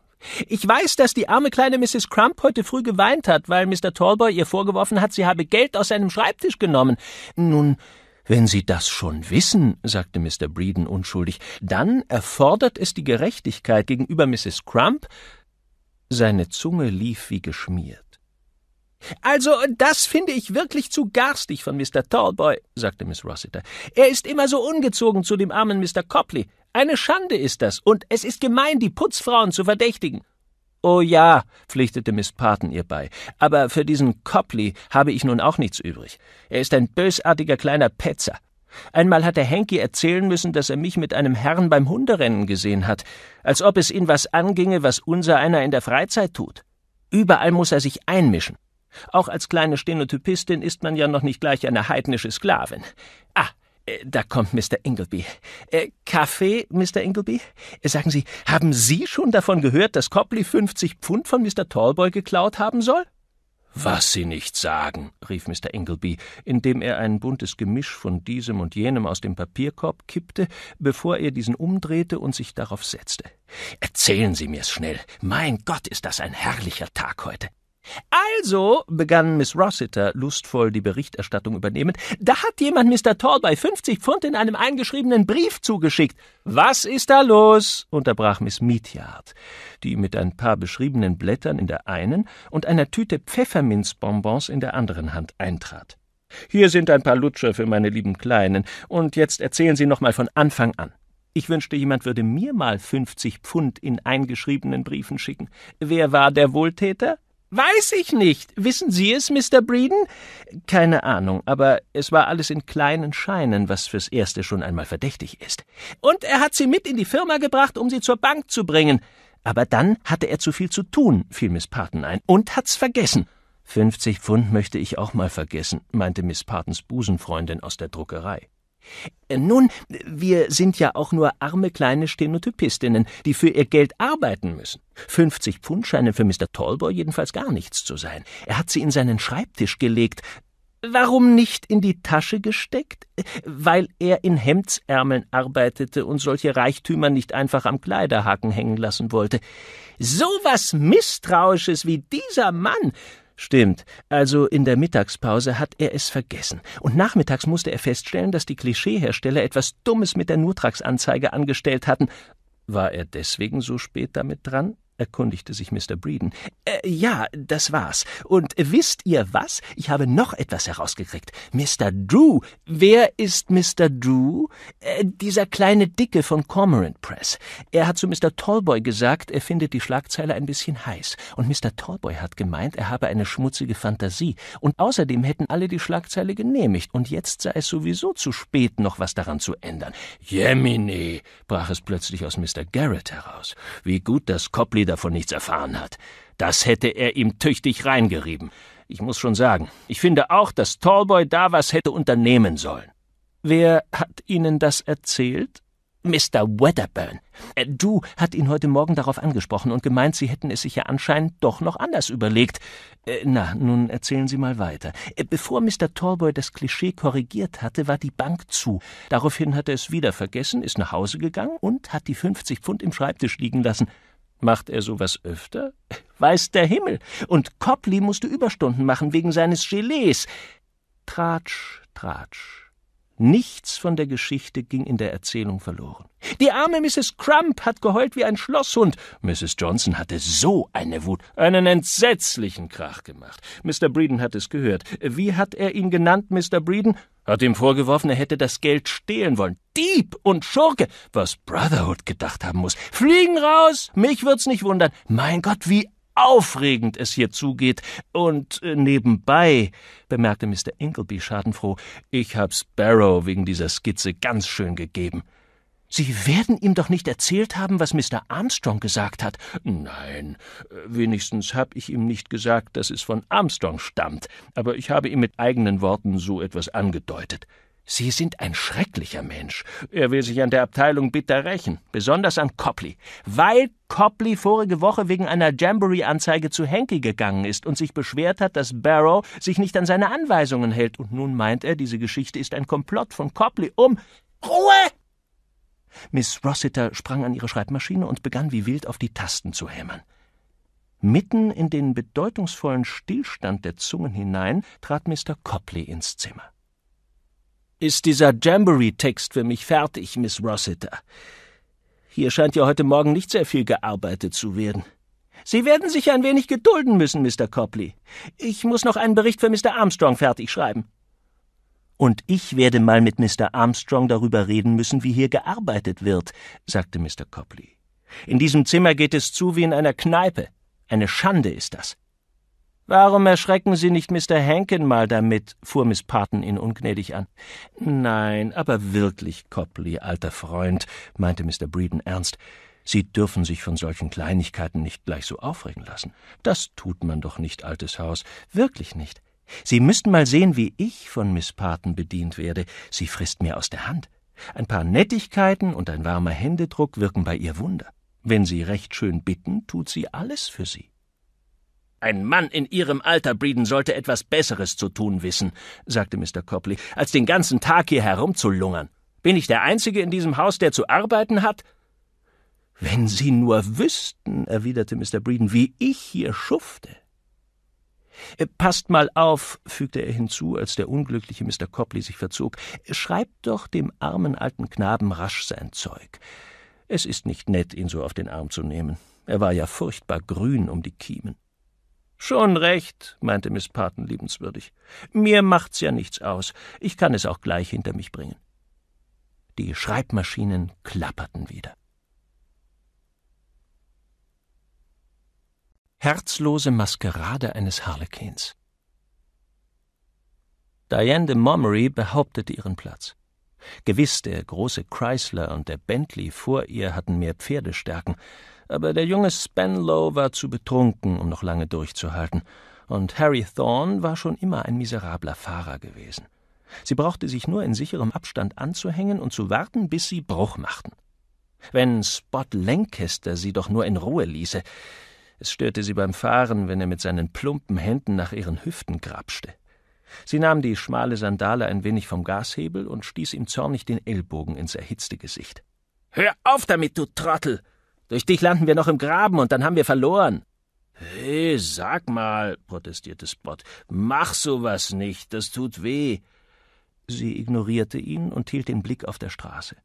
Ich weiß, dass die arme kleine Mrs. Crump heute früh geweint hat, weil Mr. Tallboy ihr vorgeworfen hat, sie habe Geld aus seinem Schreibtisch genommen. Nun, wenn Sie das schon wissen, sagte Mr. Breeden unschuldig, dann erfordert es die Gerechtigkeit gegenüber Mrs. Crump. Seine Zunge lief wie geschmiert. Also, das finde ich wirklich zu garstig von Mr. Tallboy, sagte Miss Rossiter. Er ist immer so ungezogen zu dem armen Mr. Copley. Eine Schande ist das, und es ist gemein, die Putzfrauen zu verdächtigen. Oh ja, pflichtete Miss Parton ihr bei, aber für diesen Copley habe ich nun auch nichts übrig. Er ist ein bösartiger kleiner Petzer. Einmal hat der Henki erzählen müssen, dass er mich mit einem Herrn beim Hunderennen gesehen hat, als ob es ihn was anginge, was unser einer in der Freizeit tut. Überall muss er sich einmischen. Auch als kleine Stenotypistin ist man ja noch nicht gleich eine heidnische Sklavin. Ah, äh, da kommt Mr. Ingleby. Äh, Kaffee, Mr. Ingleby? Äh, sagen Sie, haben Sie schon davon gehört, dass Copley 50 Pfund von Mr. Tallboy geklaut haben soll? Was Sie nicht sagen, rief Mr. Ingleby, indem er ein buntes Gemisch von diesem und jenem aus dem Papierkorb kippte, bevor er diesen umdrehte und sich darauf setzte. Erzählen Sie mir's schnell. Mein Gott, ist das ein herrlicher Tag heute. Also, begann Miss Rossiter, lustvoll die Berichterstattung übernehmend, da hat jemand Mr. Tallboy 50 Pfund in einem eingeschriebenen Brief zugeschickt. Was ist da los? unterbrach Miss Mietjard, die mit ein paar beschriebenen Blättern in der einen und einer Tüte Pfefferminzbonbons in der anderen Hand eintrat. Hier sind ein paar Lutscher für meine lieben Kleinen, und jetzt erzählen Sie noch mal von Anfang an. Ich wünschte, jemand würde mir mal 50 Pfund in eingeschriebenen Briefen schicken. Wer war der Wohltäter? Weiß ich nicht. Wissen Sie es, Mr. Breeden? Keine Ahnung, aber es war alles in kleinen Scheinen, was fürs Erste schon einmal verdächtig ist. Und er hat sie mit in die Firma gebracht, um sie zur Bank zu bringen. Aber dann hatte er zu viel zu tun, fiel Miss Parton ein, und hat's vergessen. Fünfzig Pfund möchte ich auch mal vergessen, meinte Miss Partons Busenfreundin aus der Druckerei. Äh, nun, wir sind ja auch nur arme kleine Stenotypistinnen, die für ihr Geld arbeiten müssen. 50 Pfund scheinen für Mr. Tallboy jedenfalls gar nichts zu sein. Er hat sie in seinen Schreibtisch gelegt. Warum nicht in die Tasche gesteckt? Äh, weil er in Hemdsärmeln arbeitete und solche Reichtümer nicht einfach am Kleiderhaken hängen lassen wollte. Sowas Misstrauisches wie dieser Mann Stimmt, also in der Mittagspause hat er es vergessen. Und nachmittags musste er feststellen, dass die Klischeehersteller etwas Dummes mit der Nutrax-Anzeige angestellt hatten. War er deswegen so spät damit dran? erkundigte sich Mr. Breeden. Äh, ja, das war's. Und wisst ihr was? Ich habe noch etwas herausgekriegt. Mr. Drew. Wer ist Mr. Drew? Äh, dieser kleine Dicke von Cormorant Press. Er hat zu Mr. Tallboy gesagt, er findet die Schlagzeile ein bisschen heiß. Und Mr. Tallboy hat gemeint, er habe eine schmutzige Fantasie. Und außerdem hätten alle die Schlagzeile genehmigt. Und jetzt sei es sowieso zu spät, noch was daran zu ändern. Jemine, brach es plötzlich aus Mr. Garrett heraus. Wie gut, dass Copley davon nichts erfahren hat. Das hätte er ihm tüchtig reingerieben. Ich muss schon sagen, ich finde auch, dass Tallboy da was hätte unternehmen sollen. Wer hat Ihnen das erzählt? Mr. Wedderburn. Äh, du hat ihn heute Morgen darauf angesprochen und gemeint, Sie hätten es sich ja anscheinend doch noch anders überlegt. Äh, na, nun erzählen Sie mal weiter. Äh, bevor Mr. Tallboy das Klischee korrigiert hatte, war die Bank zu. Daraufhin hat er es wieder vergessen, ist nach Hause gegangen und hat die 50 Pfund im Schreibtisch liegen lassen. Macht er sowas öfter? Weiß der Himmel. Und Copley musste Überstunden machen wegen seines Gelees. Tratsch, Tratsch. Nichts von der Geschichte ging in der Erzählung verloren. Die arme Mrs. Crump hat geheult wie ein Schlosshund. Mrs. Johnson hatte so eine Wut, einen entsetzlichen Krach gemacht. Mr. Breeden hat es gehört. Wie hat er ihn genannt, Mr. Breeden? Hat ihm vorgeworfen, er hätte das Geld stehlen wollen. Dieb und Schurke, was Brotherhood gedacht haben muss. Fliegen raus! Mich wird's nicht wundern. Mein Gott, wie aufregend es hier zugeht. Und äh, nebenbei, bemerkte Mr. Ingleby schadenfroh, ich hab Sparrow wegen dieser Skizze ganz schön gegeben. Sie werden ihm doch nicht erzählt haben, was Mr. Armstrong gesagt hat. Nein, äh, wenigstens habe ich ihm nicht gesagt, dass es von Armstrong stammt, aber ich habe ihm mit eigenen Worten so etwas angedeutet. Sie sind ein schrecklicher Mensch. Er will sich an der Abteilung bitter rächen, besonders an Copley, weil Copley vorige Woche wegen einer Jamboree-Anzeige zu Henke gegangen ist und sich beschwert hat, dass Barrow sich nicht an seine Anweisungen hält. Und nun meint er, diese Geschichte ist ein Komplott von Copley um. Ruhe! Miss Rossiter sprang an ihre Schreibmaschine und begann wie wild auf die Tasten zu hämmern. Mitten in den bedeutungsvollen Stillstand der Zungen hinein trat Mr. Copley ins Zimmer ist dieser Jamboree-Text für mich fertig, Miss Rossiter. Hier scheint ja heute Morgen nicht sehr viel gearbeitet zu werden. Sie werden sich ein wenig gedulden müssen, Mr. Copley. Ich muss noch einen Bericht für Mr. Armstrong fertig schreiben. Und ich werde mal mit Mr. Armstrong darüber reden müssen, wie hier gearbeitet wird, sagte Mr. Copley. In diesem Zimmer geht es zu wie in einer Kneipe. Eine Schande ist das. Warum erschrecken Sie nicht Mr. Hankin mal damit? fuhr Miss Parton ihn ungnädig an. Nein, aber wirklich, Copley, alter Freund, meinte Mr. Breeden ernst. Sie dürfen sich von solchen Kleinigkeiten nicht gleich so aufregen lassen. Das tut man doch nicht, altes Haus, wirklich nicht. Sie müssten mal sehen, wie ich von Miss Parton bedient werde. Sie frisst mir aus der Hand. Ein paar Nettigkeiten und ein warmer Händedruck wirken bei ihr Wunder. Wenn Sie recht schön bitten, tut sie alles für Sie. Ein Mann in Ihrem Alter, Breeden, sollte etwas Besseres zu tun wissen, sagte Mr. Copley, als den ganzen Tag hier herumzulungern. Bin ich der Einzige in diesem Haus, der zu arbeiten hat? Wenn Sie nur wüssten, erwiderte Mr. Breeden, wie ich hier schufte. Äh, passt mal auf, fügte er hinzu, als der unglückliche Mr. Copley sich verzog, schreibt doch dem armen alten Knaben rasch sein Zeug. Es ist nicht nett, ihn so auf den Arm zu nehmen. Er war ja furchtbar grün um die Kiemen. Schon recht, meinte Miss Paten liebenswürdig. Mir macht's ja nichts aus. Ich kann es auch gleich hinter mich bringen. Die Schreibmaschinen klapperten wieder. Herzlose Maskerade eines Harlekins. Diane de Momery behauptete ihren Platz. Gewiss, der große Chrysler und der Bentley vor ihr hatten mehr Pferdestärken, aber der junge Spenlow war zu betrunken, um noch lange durchzuhalten, und Harry Thorne war schon immer ein miserabler Fahrer gewesen. Sie brauchte sich nur in sicherem Abstand anzuhängen und zu warten, bis sie Bruch machten. Wenn Spot Lancaster sie doch nur in Ruhe ließe. Es störte sie beim Fahren, wenn er mit seinen plumpen Händen nach ihren Hüften grapschte. Sie nahm die schmale Sandale ein wenig vom Gashebel und stieß ihm zornig den Ellbogen ins erhitzte Gesicht. Hör auf damit, du Trottel! Durch dich landen wir noch im Graben und dann haben wir verloren. Hey, sag mal, protestierte Spot, mach sowas nicht, das tut weh. Sie ignorierte ihn und hielt den Blick auf der Straße.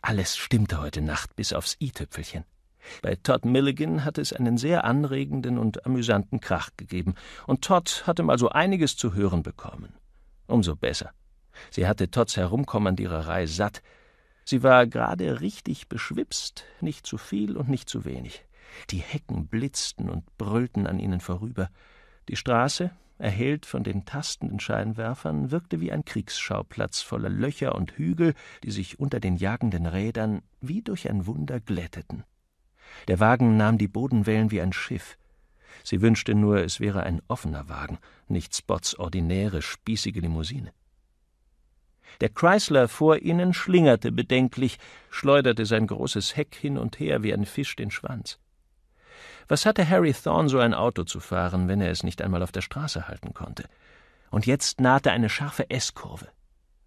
Alles stimmte heute Nacht, bis aufs i-Tüpfelchen. Bei Todd Milligan hatte es einen sehr anregenden und amüsanten Krach gegeben, und Todd hatte mal so einiges zu hören bekommen. Umso besser. Sie hatte Todds Herumkommandiererei satt, Sie war gerade richtig beschwipst, nicht zu viel und nicht zu wenig. Die Hecken blitzten und brüllten an ihnen vorüber. Die Straße, erhellt von den tastenden Scheinwerfern, wirkte wie ein Kriegsschauplatz voller Löcher und Hügel, die sich unter den jagenden Rädern wie durch ein Wunder glätteten. Der Wagen nahm die Bodenwellen wie ein Schiff. Sie wünschte nur, es wäre ein offener Wagen, nicht Spots ordinäre, spießige Limousine. Der Chrysler vor ihnen schlingerte bedenklich, schleuderte sein großes Heck hin und her wie ein Fisch den Schwanz. Was hatte Harry Thorn so ein Auto zu fahren, wenn er es nicht einmal auf der Straße halten konnte? Und jetzt nahte eine scharfe S-Kurve.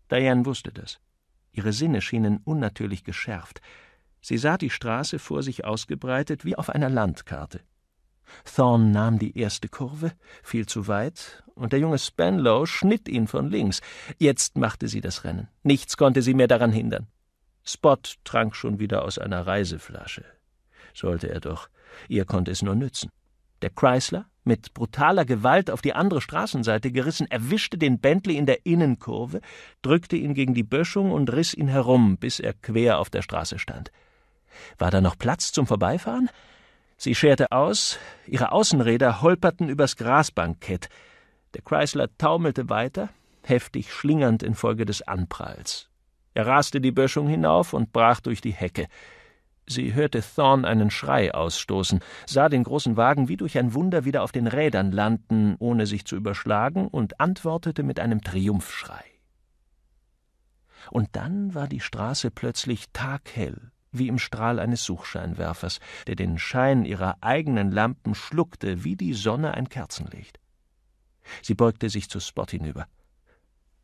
Diane wusste das. Ihre Sinne schienen unnatürlich geschärft. Sie sah die Straße vor sich ausgebreitet wie auf einer Landkarte. Thorn nahm die erste Kurve, fiel zu weit, und der junge Spenlow schnitt ihn von links. Jetzt machte sie das Rennen. Nichts konnte sie mehr daran hindern. Spot trank schon wieder aus einer Reiseflasche. Sollte er doch. Ihr konnte es nur nützen. Der Chrysler, mit brutaler Gewalt auf die andere Straßenseite gerissen, erwischte den Bentley in der Innenkurve, drückte ihn gegen die Böschung und riss ihn herum, bis er quer auf der Straße stand. War da noch Platz zum Vorbeifahren? Sie scherte aus, ihre Außenräder holperten übers Grasbankett. Der Chrysler taumelte weiter, heftig schlingernd infolge des Anpralls. Er raste die Böschung hinauf und brach durch die Hecke. Sie hörte Thorn einen Schrei ausstoßen, sah den großen Wagen wie durch ein Wunder wieder auf den Rädern landen, ohne sich zu überschlagen, und antwortete mit einem Triumphschrei. Und dann war die Straße plötzlich taghell wie im Strahl eines Suchscheinwerfers, der den Schein ihrer eigenen Lampen schluckte, wie die Sonne ein Kerzenlicht. Sie beugte sich zu Spot hinüber.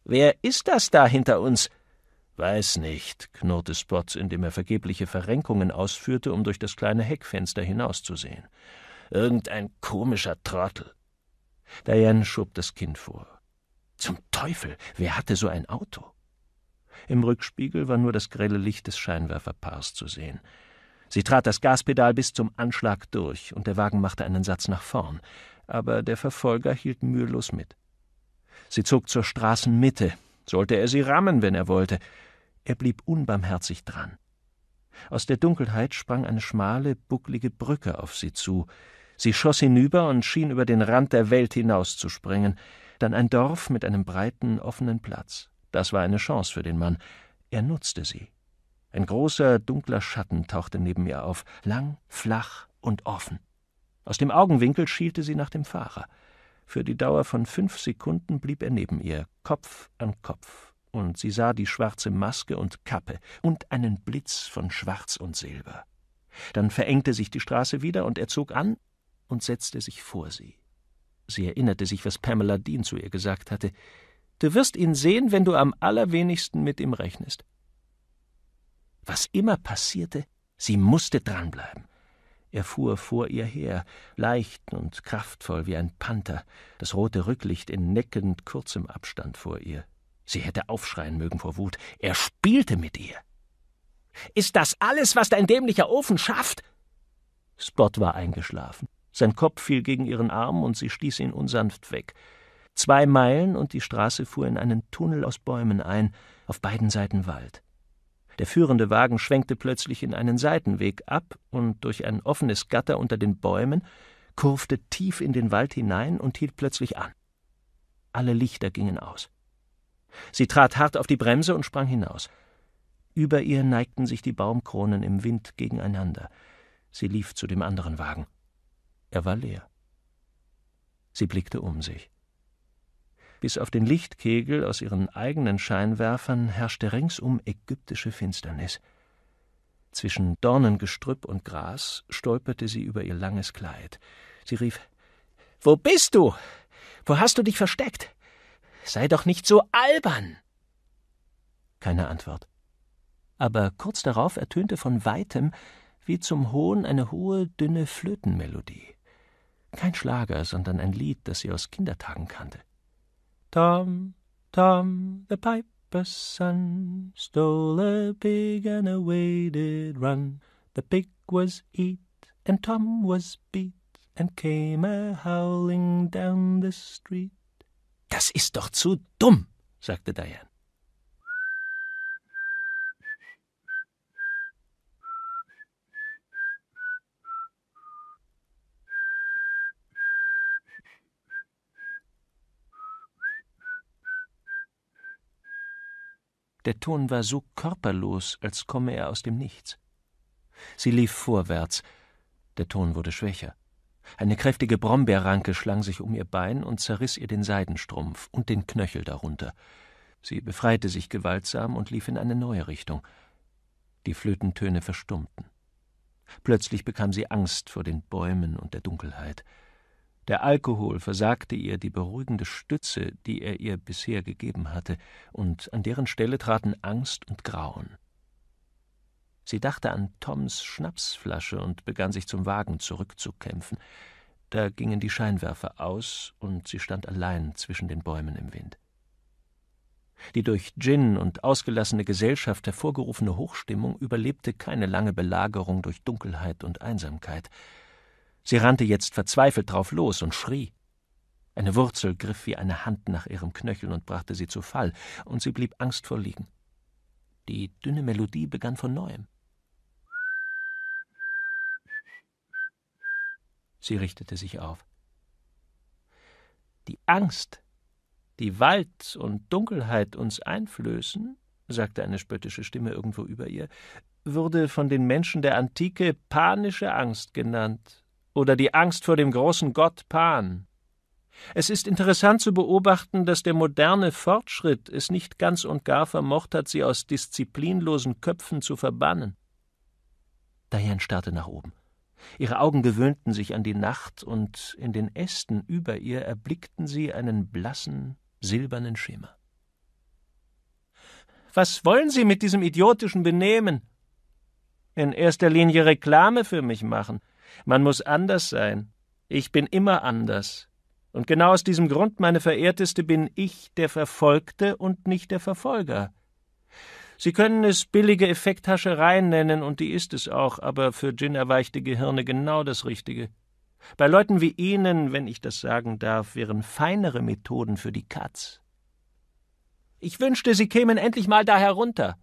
Wer ist das da hinter uns? Weiß nicht, knurrte Spot, indem er vergebliche Verrenkungen ausführte, um durch das kleine Heckfenster hinauszusehen. Irgendein komischer Trottel. Diane schob das Kind vor. Zum Teufel, wer hatte so ein Auto? Im Rückspiegel war nur das grelle Licht des Scheinwerferpaars zu sehen. Sie trat das Gaspedal bis zum Anschlag durch, und der Wagen machte einen Satz nach vorn, aber der Verfolger hielt mühelos mit. Sie zog zur Straßenmitte, sollte er sie rammen, wenn er wollte. Er blieb unbarmherzig dran. Aus der Dunkelheit sprang eine schmale, bucklige Brücke auf sie zu. Sie schoss hinüber und schien über den Rand der Welt hinauszuspringen, dann ein Dorf mit einem breiten, offenen Platz. Das war eine Chance für den Mann. Er nutzte sie. Ein großer, dunkler Schatten tauchte neben ihr auf, lang, flach und offen. Aus dem Augenwinkel schielte sie nach dem Fahrer. Für die Dauer von fünf Sekunden blieb er neben ihr, Kopf an Kopf, und sie sah die schwarze Maske und Kappe und einen Blitz von Schwarz und Silber. Dann verengte sich die Straße wieder und er zog an und setzte sich vor sie. Sie erinnerte sich, was Pamela Dean zu ihr gesagt hatte. Du wirst ihn sehen, wenn du am allerwenigsten mit ihm rechnest. Was immer passierte, sie musste dranbleiben. Er fuhr vor ihr her, leicht und kraftvoll wie ein Panther, das rote Rücklicht in neckend kurzem Abstand vor ihr. Sie hätte aufschreien mögen vor Wut. Er spielte mit ihr. Ist das alles, was dein dämlicher Ofen schafft? Spot war eingeschlafen. Sein Kopf fiel gegen ihren Arm und sie stieß ihn unsanft weg. Zwei Meilen und die Straße fuhr in einen Tunnel aus Bäumen ein, auf beiden Seiten Wald. Der führende Wagen schwenkte plötzlich in einen Seitenweg ab und durch ein offenes Gatter unter den Bäumen, kurfte tief in den Wald hinein und hielt plötzlich an. Alle Lichter gingen aus. Sie trat hart auf die Bremse und sprang hinaus. Über ihr neigten sich die Baumkronen im Wind gegeneinander. Sie lief zu dem anderen Wagen. Er war leer. Sie blickte um sich. Bis auf den Lichtkegel aus ihren eigenen Scheinwerfern herrschte ringsum ägyptische Finsternis. Zwischen Dornengestrüpp und Gras stolperte sie über ihr langes Kleid. Sie rief Wo bist du? Wo hast du dich versteckt? Sei doch nicht so albern. Keine Antwort. Aber kurz darauf ertönte von weitem wie zum Hohn eine hohe, dünne Flötenmelodie. Kein Schlager, sondern ein Lied, das sie aus Kindertagen kannte. Tom, Tom, the piper's son, Stole a pig and away did run. The pig was eat, and Tom was beat, And came a-howling down the street. Das ist doch zu dumm, sagte Diane. Der Ton war so körperlos, als komme er aus dem Nichts. Sie lief vorwärts. Der Ton wurde schwächer. Eine kräftige Brombeerranke schlang sich um ihr Bein und zerriß ihr den Seidenstrumpf und den Knöchel darunter. Sie befreite sich gewaltsam und lief in eine neue Richtung. Die Flötentöne verstummten. Plötzlich bekam sie Angst vor den Bäumen und der Dunkelheit. Der Alkohol versagte ihr die beruhigende Stütze, die er ihr bisher gegeben hatte, und an deren Stelle traten Angst und Grauen. Sie dachte an Toms Schnapsflasche und begann sich zum Wagen zurückzukämpfen. Da gingen die Scheinwerfer aus, und sie stand allein zwischen den Bäumen im Wind. Die durch Gin und ausgelassene Gesellschaft hervorgerufene Hochstimmung überlebte keine lange Belagerung durch Dunkelheit und Einsamkeit. Sie rannte jetzt verzweifelt drauf los und schrie. Eine Wurzel griff wie eine Hand nach ihrem Knöchel und brachte sie zu Fall, und sie blieb angstvoll liegen. Die dünne Melodie begann von neuem. Sie richtete sich auf. Die Angst, die Wald und Dunkelheit uns einflößen, sagte eine spöttische Stimme irgendwo über ihr, wurde von den Menschen der Antike panische Angst genannt oder die Angst vor dem großen Gott Pan. Es ist interessant zu beobachten, dass der moderne Fortschritt es nicht ganz und gar vermocht hat, sie aus disziplinlosen Köpfen zu verbannen. Diane starrte nach oben. Ihre Augen gewöhnten sich an die Nacht, und in den Ästen über ihr erblickten sie einen blassen, silbernen Schimmer. Was wollen Sie mit diesem idiotischen Benehmen? In erster Linie Reklame für mich machen. Man muss anders sein. Ich bin immer anders. Und genau aus diesem Grund, meine Verehrteste, bin ich der Verfolgte und nicht der Verfolger. Sie können es billige Effekthascherei nennen, und die ist es auch, aber für ginnerweichte Gehirne genau das Richtige. Bei Leuten wie Ihnen, wenn ich das sagen darf, wären feinere Methoden für die Katz. Ich wünschte, Sie kämen endlich mal da herunter.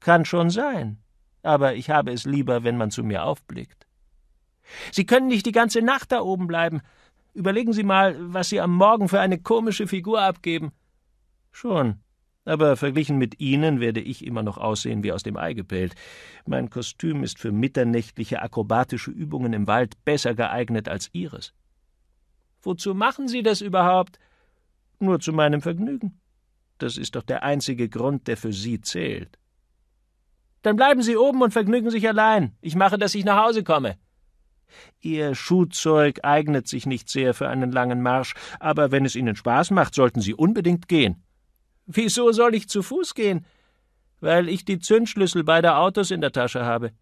Kann schon sein, aber ich habe es lieber, wenn man zu mir aufblickt. Sie können nicht die ganze Nacht da oben bleiben. Überlegen Sie mal, was Sie am Morgen für eine komische Figur abgeben. Schon. Aber verglichen mit Ihnen werde ich immer noch aussehen wie aus dem Ei gepellt. Mein Kostüm ist für mitternächtliche akrobatische Übungen im Wald besser geeignet als Ihres. Wozu machen Sie das überhaupt? Nur zu meinem Vergnügen. Das ist doch der einzige Grund, der für Sie zählt. Dann bleiben Sie oben und vergnügen sich allein. Ich mache, dass ich nach Hause komme. Ihr Schuhzeug eignet sich nicht sehr für einen langen Marsch, aber wenn es Ihnen Spaß macht, sollten Sie unbedingt gehen. Wieso soll ich zu Fuß gehen? Weil ich die Zündschlüssel beider Autos in der Tasche habe.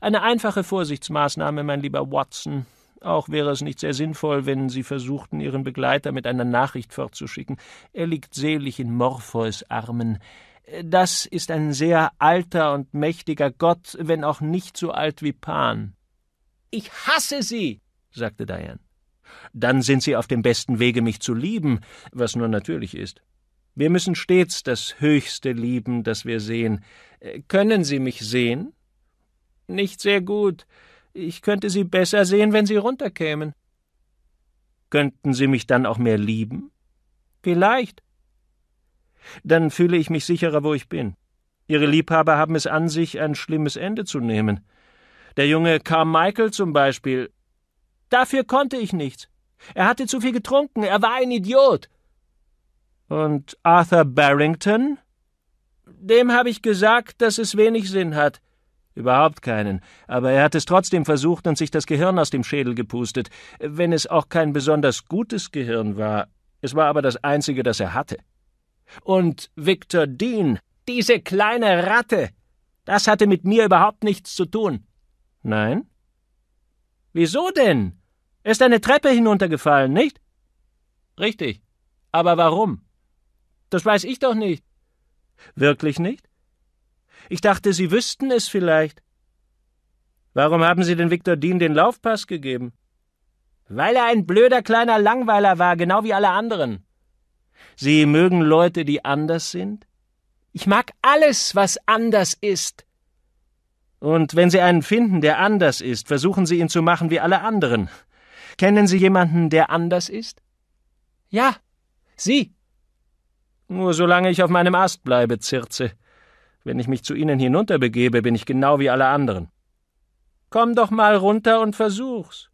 Eine einfache Vorsichtsmaßnahme, mein lieber Watson. Auch wäre es nicht sehr sinnvoll, wenn Sie versuchten, Ihren Begleiter mit einer Nachricht fortzuschicken. Er liegt selig in Morpheus Armen. Das ist ein sehr alter und mächtiger Gott, wenn auch nicht so alt wie Pan. Ich hasse Sie, sagte Diane. Dann sind Sie auf dem besten Wege, mich zu lieben, was nur natürlich ist. Wir müssen stets das Höchste lieben, das wir sehen. Äh, können Sie mich sehen? Nicht sehr gut. Ich könnte Sie besser sehen, wenn Sie runterkämen. Könnten Sie mich dann auch mehr lieben? Vielleicht. Dann fühle ich mich sicherer, wo ich bin. Ihre Liebhaber haben es an sich, ein schlimmes Ende zu nehmen. Der junge Carmichael zum Beispiel. Dafür konnte ich nichts. Er hatte zu viel getrunken, er war ein Idiot. Und Arthur Barrington? Dem habe ich gesagt, dass es wenig Sinn hat. Überhaupt keinen. Aber er hat es trotzdem versucht und sich das Gehirn aus dem Schädel gepustet, wenn es auch kein besonders gutes Gehirn war. Es war aber das einzige, das er hatte. Und Victor Dean, diese kleine Ratte, das hatte mit mir überhaupt nichts zu tun. Nein? Wieso denn? Er ist eine Treppe hinuntergefallen, nicht? Richtig. Aber warum? Das weiß ich doch nicht. Wirklich nicht? Ich dachte, Sie wüssten es vielleicht. Warum haben Sie den Viktor Dien den Laufpass gegeben? Weil er ein blöder kleiner Langweiler war, genau wie alle anderen. Sie mögen Leute, die anders sind? Ich mag alles, was anders ist. Und wenn Sie einen finden, der anders ist, versuchen Sie ihn zu machen wie alle anderen. Kennen Sie jemanden, der anders ist? Ja, Sie. Nur solange ich auf meinem Ast bleibe, Zirze. Wenn ich mich zu Ihnen hinunterbegebe, bin ich genau wie alle anderen. Komm doch mal runter und versuch's.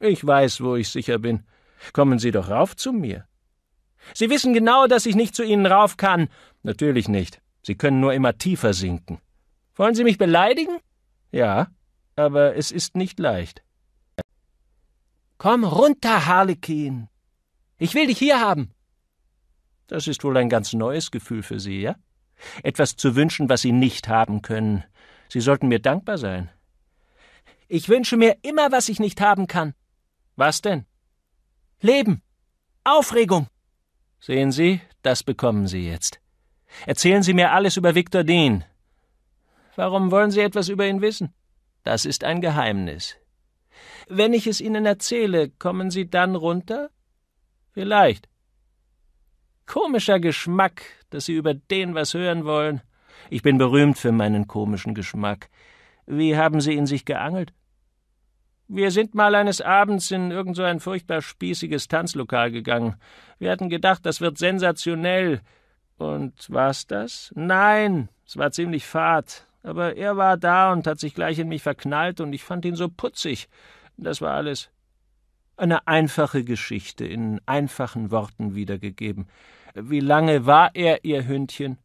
Ich weiß, wo ich sicher bin. Kommen Sie doch rauf zu mir. Sie wissen genau, dass ich nicht zu Ihnen rauf kann. Natürlich nicht. Sie können nur immer tiefer sinken. Wollen Sie mich beleidigen? Ja, aber es ist nicht leicht. Komm runter, Harlekin. Ich will dich hier haben. Das ist wohl ein ganz neues Gefühl für Sie, ja? Etwas zu wünschen, was Sie nicht haben können. Sie sollten mir dankbar sein. Ich wünsche mir immer, was ich nicht haben kann. Was denn? Leben. Aufregung. Sehen Sie, das bekommen Sie jetzt. Erzählen Sie mir alles über Viktor Dean. Warum wollen Sie etwas über ihn wissen? Das ist ein Geheimnis. Wenn ich es Ihnen erzähle, kommen Sie dann runter? Vielleicht. Komischer Geschmack, dass Sie über den was hören wollen. Ich bin berühmt für meinen komischen Geschmack. Wie haben Sie ihn sich geangelt? Wir sind mal eines Abends in irgend so ein furchtbar spießiges Tanzlokal gegangen. Wir hatten gedacht, das wird sensationell. Und war's das? Nein, es war ziemlich fad. Aber er war da und hat sich gleich in mich verknallt, und ich fand ihn so putzig. Das war alles. Eine einfache Geschichte, in einfachen Worten wiedergegeben. Wie lange war er, Ihr Hündchen?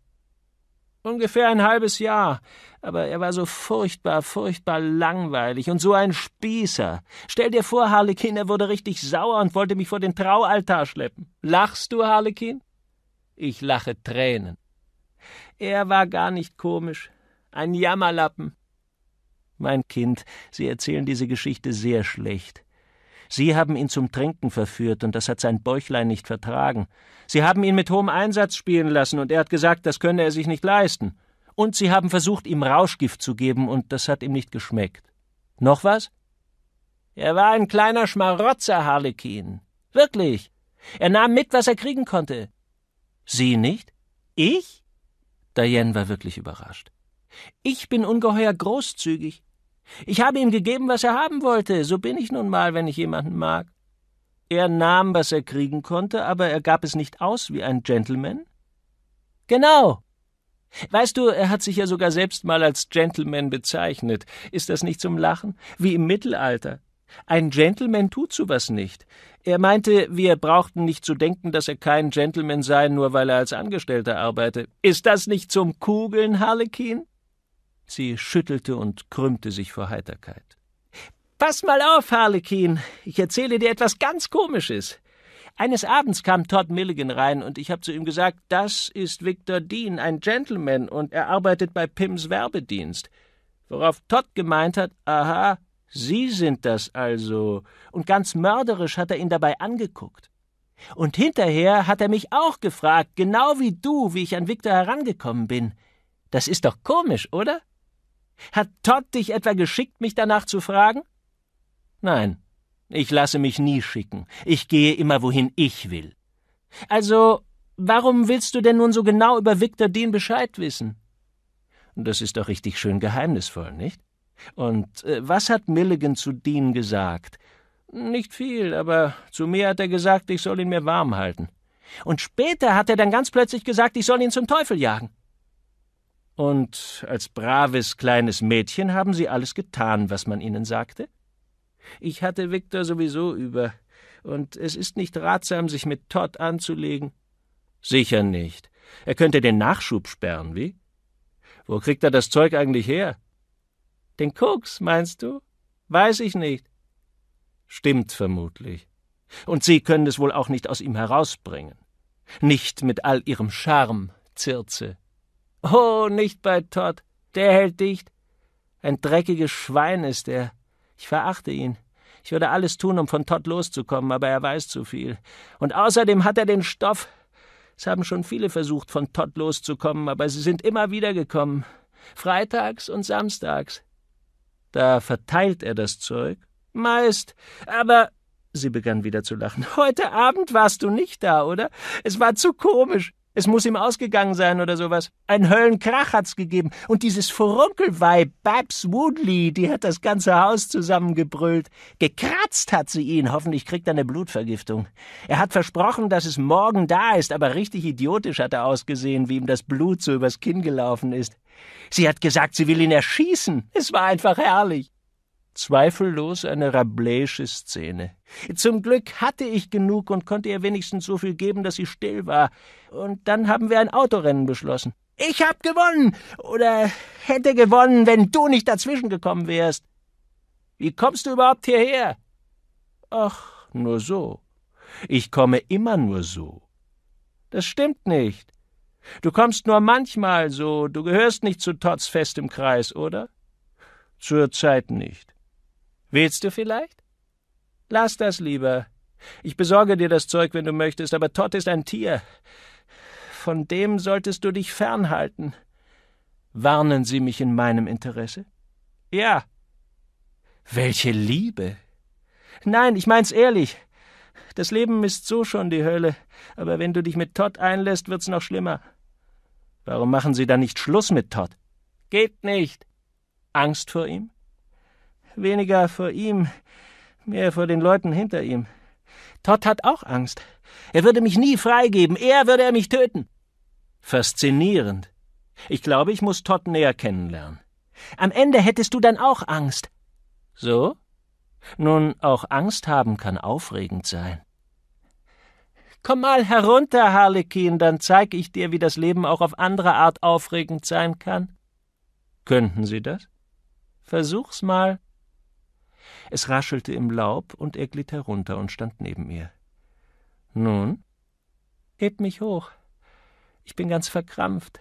Ungefähr ein halbes Jahr. Aber er war so furchtbar, furchtbar langweilig und so ein Spießer. Stell dir vor, Harlekin, er wurde richtig sauer und wollte mich vor den Traualtar schleppen. Lachst du, Harlekin? Ich lache Tränen. Er war gar nicht komisch. Ein Jammerlappen. Mein Kind, Sie erzählen diese Geschichte sehr schlecht. Sie haben ihn zum Trinken verführt, und das hat sein Bäuchlein nicht vertragen. Sie haben ihn mit hohem Einsatz spielen lassen, und er hat gesagt, das könne er sich nicht leisten. Und Sie haben versucht, ihm Rauschgift zu geben, und das hat ihm nicht geschmeckt. Noch was? Er war ein kleiner Schmarotzer, Harlekin. Wirklich. Er nahm mit, was er kriegen konnte. Sie nicht? Ich? Diane war wirklich überrascht. Ich bin ungeheuer großzügig. Ich habe ihm gegeben, was er haben wollte, so bin ich nun mal, wenn ich jemanden mag. Er nahm, was er kriegen konnte, aber er gab es nicht aus wie ein Gentleman? Genau. Weißt du, er hat sich ja sogar selbst mal als Gentleman bezeichnet. Ist das nicht zum Lachen? Wie im Mittelalter. Ein Gentleman tut sowas nicht. Er meinte, wir brauchten nicht zu denken, dass er kein Gentleman sei, nur weil er als Angestellter arbeite. Ist das nicht zum Kugeln, Harlekin? Sie schüttelte und krümmte sich vor Heiterkeit. Pass mal auf, Harlekin, ich erzähle dir etwas ganz Komisches. Eines Abends kam Todd Milligan rein und ich habe zu ihm gesagt, das ist Victor Dean, ein Gentleman, und er arbeitet bei Pims Werbedienst. Worauf Todd gemeint hat, aha, Sie sind das also. Und ganz mörderisch hat er ihn dabei angeguckt. Und hinterher hat er mich auch gefragt, genau wie du, wie ich an Victor herangekommen bin. Das ist doch komisch, oder? Hat Todd dich etwa geschickt, mich danach zu fragen? Nein, ich lasse mich nie schicken. Ich gehe immer, wohin ich will. Also, warum willst du denn nun so genau über Victor Dean Bescheid wissen? Das ist doch richtig schön geheimnisvoll, nicht? Und äh, was hat Milligan zu Dean gesagt? Nicht viel, aber zu mir hat er gesagt, ich soll ihn mir warm halten. Und später hat er dann ganz plötzlich gesagt, ich soll ihn zum Teufel jagen. Und als braves kleines Mädchen haben Sie alles getan, was man Ihnen sagte? Ich hatte Viktor sowieso über, und es ist nicht ratsam, sich mit Todd anzulegen. Sicher nicht. Er könnte den Nachschub sperren, wie? Wo kriegt er das Zeug eigentlich her? Den Koks, meinst du? Weiß ich nicht. Stimmt vermutlich. Und Sie können es wohl auch nicht aus ihm herausbringen. Nicht mit all Ihrem Charme, Zirze. Oh, nicht bei Todd, der hält dicht. Ein dreckiges Schwein ist er. Ich verachte ihn. Ich würde alles tun, um von Todd loszukommen, aber er weiß zu viel. Und außerdem hat er den Stoff. Es haben schon viele versucht, von Todd loszukommen, aber sie sind immer wieder gekommen. Freitags und samstags. Da verteilt er das Zeug. Meist. Aber. Sie begann wieder zu lachen. Heute Abend warst du nicht da, oder? Es war zu komisch. Es muss ihm ausgegangen sein oder sowas. Ein Höllenkrach hat's gegeben. Und dieses Furunkelweib, Babs Woodley, die hat das ganze Haus zusammengebrüllt. Gekratzt hat sie ihn. Hoffentlich kriegt er eine Blutvergiftung. Er hat versprochen, dass es morgen da ist, aber richtig idiotisch hat er ausgesehen, wie ihm das Blut so übers Kinn gelaufen ist. Sie hat gesagt, sie will ihn erschießen. Es war einfach herrlich. Zweifellos eine Rabelaische Szene. Zum Glück hatte ich genug und konnte ihr wenigstens so viel geben, dass sie still war. Und dann haben wir ein Autorennen beschlossen. Ich hab gewonnen! Oder hätte gewonnen, wenn du nicht dazwischen gekommen wärst. Wie kommst du überhaupt hierher? Ach, nur so. Ich komme immer nur so. Das stimmt nicht. Du kommst nur manchmal so, du gehörst nicht zu Tots festem Kreis, oder? Zurzeit nicht. Willst du vielleicht? Lass das lieber. Ich besorge dir das Zeug, wenn du möchtest, aber Todd ist ein Tier. Von dem solltest du dich fernhalten. Warnen Sie mich in meinem Interesse? Ja. Welche Liebe. Nein, ich mein's ehrlich. Das Leben ist so schon die Hölle, aber wenn du dich mit Todd einlässt, wird's noch schlimmer. Warum machen Sie dann nicht Schluss mit Todd? Geht nicht. Angst vor ihm? Weniger vor ihm, mehr vor den Leuten hinter ihm. Todd hat auch Angst. Er würde mich nie freigeben, er würde er mich töten. Faszinierend. Ich glaube, ich muss Todd näher kennenlernen. Am Ende hättest du dann auch Angst. So? Nun, auch Angst haben kann aufregend sein. Komm mal herunter, Harlekin, dann zeig ich dir, wie das Leben auch auf andere Art aufregend sein kann. Könnten Sie das? Versuch's mal. Es raschelte im Laub, und er glitt herunter und stand neben ihr. Nun? Heb mich hoch. Ich bin ganz verkrampft.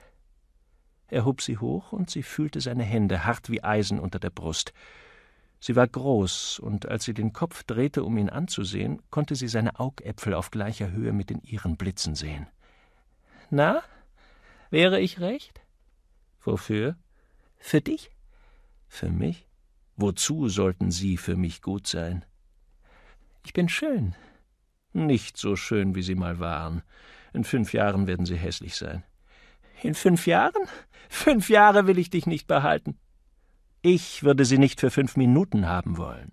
Er hob sie hoch, und sie fühlte seine Hände hart wie Eisen unter der Brust. Sie war groß, und als sie den Kopf drehte, um ihn anzusehen, konnte sie seine Augäpfel auf gleicher Höhe mit den ihren blitzen sehen. Na, wäre ich recht? Wofür? Für dich? Für mich? Wozu sollten Sie für mich gut sein? Ich bin schön. Nicht so schön, wie Sie mal waren. In fünf Jahren werden Sie hässlich sein. In fünf Jahren? Fünf Jahre will ich dich nicht behalten. Ich würde sie nicht für fünf Minuten haben wollen.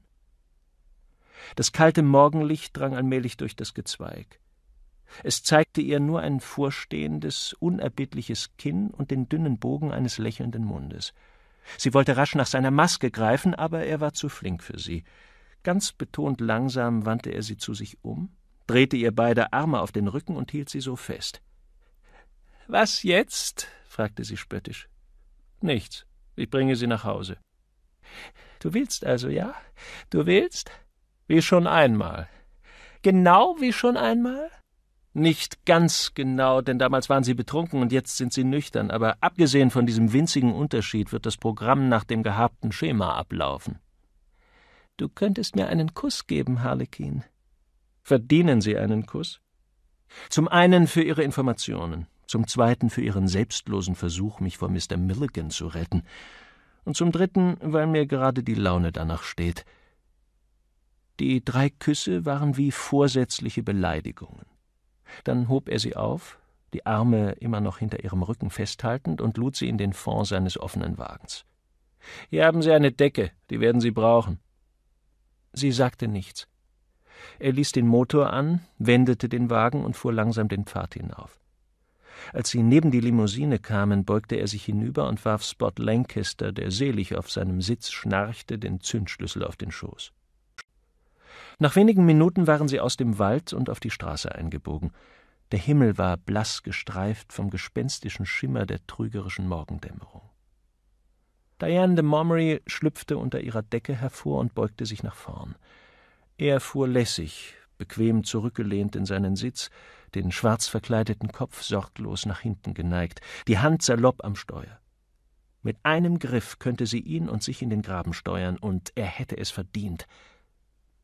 Das kalte Morgenlicht drang allmählich durch das Gezweig. Es zeigte ihr nur ein vorstehendes, unerbittliches Kinn und den dünnen Bogen eines lächelnden Mundes. Sie wollte rasch nach seiner Maske greifen, aber er war zu flink für sie. Ganz betont langsam wandte er sie zu sich um, drehte ihr beide Arme auf den Rücken und hielt sie so fest. Was jetzt? fragte sie spöttisch. Nichts. Ich bringe sie nach Hause. Du willst also, ja? Du willst? Wie schon einmal. Genau wie schon einmal? Nicht ganz genau, denn damals waren sie betrunken und jetzt sind sie nüchtern, aber abgesehen von diesem winzigen Unterschied wird das Programm nach dem gehabten Schema ablaufen. Du könntest mir einen Kuss geben, Harlekin. Verdienen Sie einen Kuss? Zum einen für Ihre Informationen, zum zweiten für Ihren selbstlosen Versuch, mich vor Mr. Milligan zu retten, und zum dritten, weil mir gerade die Laune danach steht. Die drei Küsse waren wie vorsätzliche Beleidigungen. Dann hob er sie auf, die Arme immer noch hinter ihrem Rücken festhaltend, und lud sie in den Fond seines offenen Wagens. Hier haben Sie eine Decke, die werden Sie brauchen. Sie sagte nichts. Er ließ den Motor an, wendete den Wagen und fuhr langsam den Pfad hinauf. Als sie neben die Limousine kamen, beugte er sich hinüber und warf Spot Lancaster, der selig auf seinem Sitz schnarchte, den Zündschlüssel auf den Schoß. Nach wenigen Minuten waren sie aus dem Wald und auf die Straße eingebogen. Der Himmel war blass gestreift vom gespenstischen Schimmer der trügerischen Morgendämmerung. Diane de Momery schlüpfte unter ihrer Decke hervor und beugte sich nach vorn. Er fuhr lässig, bequem zurückgelehnt in seinen Sitz, den schwarz verkleideten Kopf sorglos nach hinten geneigt, die Hand salopp am Steuer. Mit einem Griff könnte sie ihn und sich in den Graben steuern, und er hätte es verdient,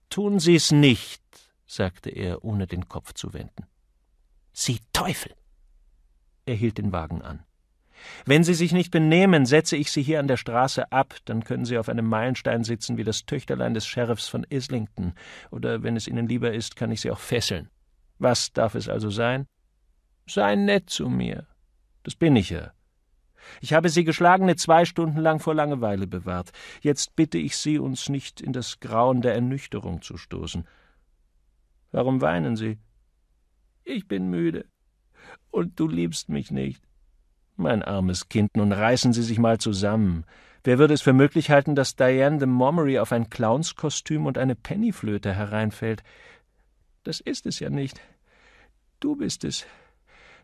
Tun Sie's nicht, sagte er, ohne den Kopf zu wenden. Sie Teufel! Er hielt den Wagen an. Wenn Sie sich nicht benehmen, setze ich Sie hier an der Straße ab, dann können Sie auf einem Meilenstein sitzen wie das Töchterlein des Sheriffs von Islington, oder wenn es Ihnen lieber ist, kann ich Sie auch fesseln. Was darf es also sein? Sei nett zu mir. Das bin ich ja. Ich habe Sie geschlagene zwei Stunden lang vor Langeweile bewahrt. Jetzt bitte ich Sie, uns nicht in das Grauen der Ernüchterung zu stoßen. Warum weinen Sie? Ich bin müde. Und du liebst mich nicht. Mein armes Kind, nun reißen Sie sich mal zusammen. Wer würde es für möglich halten, dass Diane de Momery auf ein Clownskostüm und eine Pennyflöte hereinfällt? Das ist es ja nicht. Du bist es.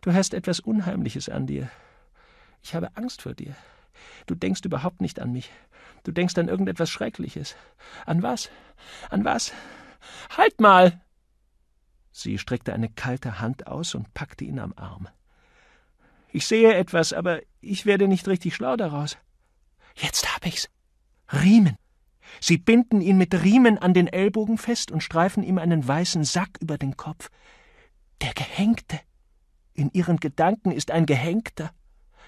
Du hast etwas Unheimliches an dir. Ich habe Angst vor dir. Du denkst überhaupt nicht an mich. Du denkst an irgendetwas Schreckliches. An was? An was? Halt mal! Sie streckte eine kalte Hand aus und packte ihn am Arm. Ich sehe etwas, aber ich werde nicht richtig schlau daraus. Jetzt hab ich's. Riemen. Sie binden ihn mit Riemen an den Ellbogen fest und streifen ihm einen weißen Sack über den Kopf. Der Gehängte. In ihren Gedanken ist ein Gehängter.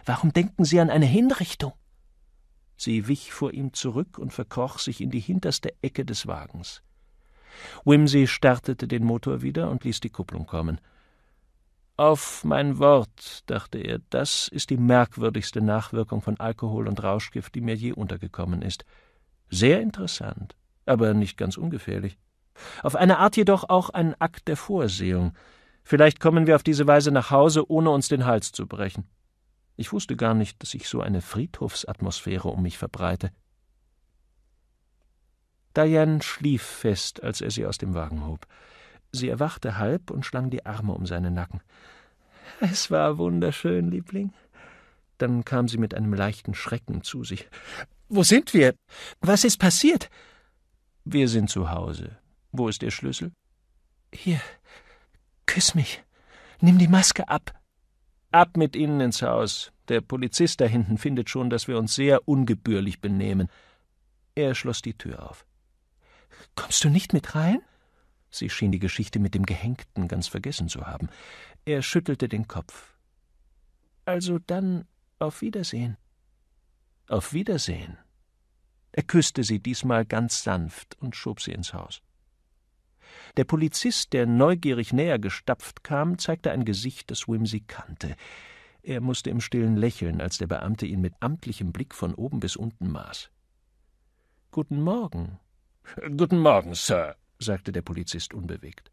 Warum denken Sie an eine Hinrichtung? Sie wich vor ihm zurück und verkroch sich in die hinterste Ecke des Wagens. Whimsy startete den Motor wieder und ließ die Kupplung kommen. Auf mein Wort, dachte er, das ist die merkwürdigste Nachwirkung von Alkohol und Rauschgift, die mir je untergekommen ist. Sehr interessant, aber nicht ganz ungefährlich. Auf eine Art jedoch auch ein Akt der Vorsehung. Vielleicht kommen wir auf diese Weise nach Hause, ohne uns den Hals zu brechen. Ich wusste gar nicht, dass ich so eine Friedhofsatmosphäre um mich verbreite. Diane schlief fest, als er sie aus dem Wagen hob. Sie erwachte halb und schlang die Arme um seinen Nacken. Es war wunderschön, Liebling. Dann kam sie mit einem leichten Schrecken zu sich. Wo sind wir? Was ist passiert? Wir sind zu Hause. Wo ist Ihr Schlüssel? Hier. Küss mich. Nimm die Maske ab. Ab mit Ihnen ins Haus. Der Polizist da hinten findet schon, dass wir uns sehr ungebührlich benehmen. Er schloss die Tür auf. Kommst du nicht mit rein? Sie schien die Geschichte mit dem Gehängten ganz vergessen zu haben. Er schüttelte den Kopf. Also dann auf Wiedersehen. Auf Wiedersehen. Er küsste sie diesmal ganz sanft und schob sie ins Haus. Der Polizist, der neugierig näher gestapft kam, zeigte ein Gesicht, das Whimsy kannte. Er musste im Stillen lächeln, als der Beamte ihn mit amtlichem Blick von oben bis unten maß. Guten Morgen. Guten Morgen, Sir, sagte der Polizist unbewegt.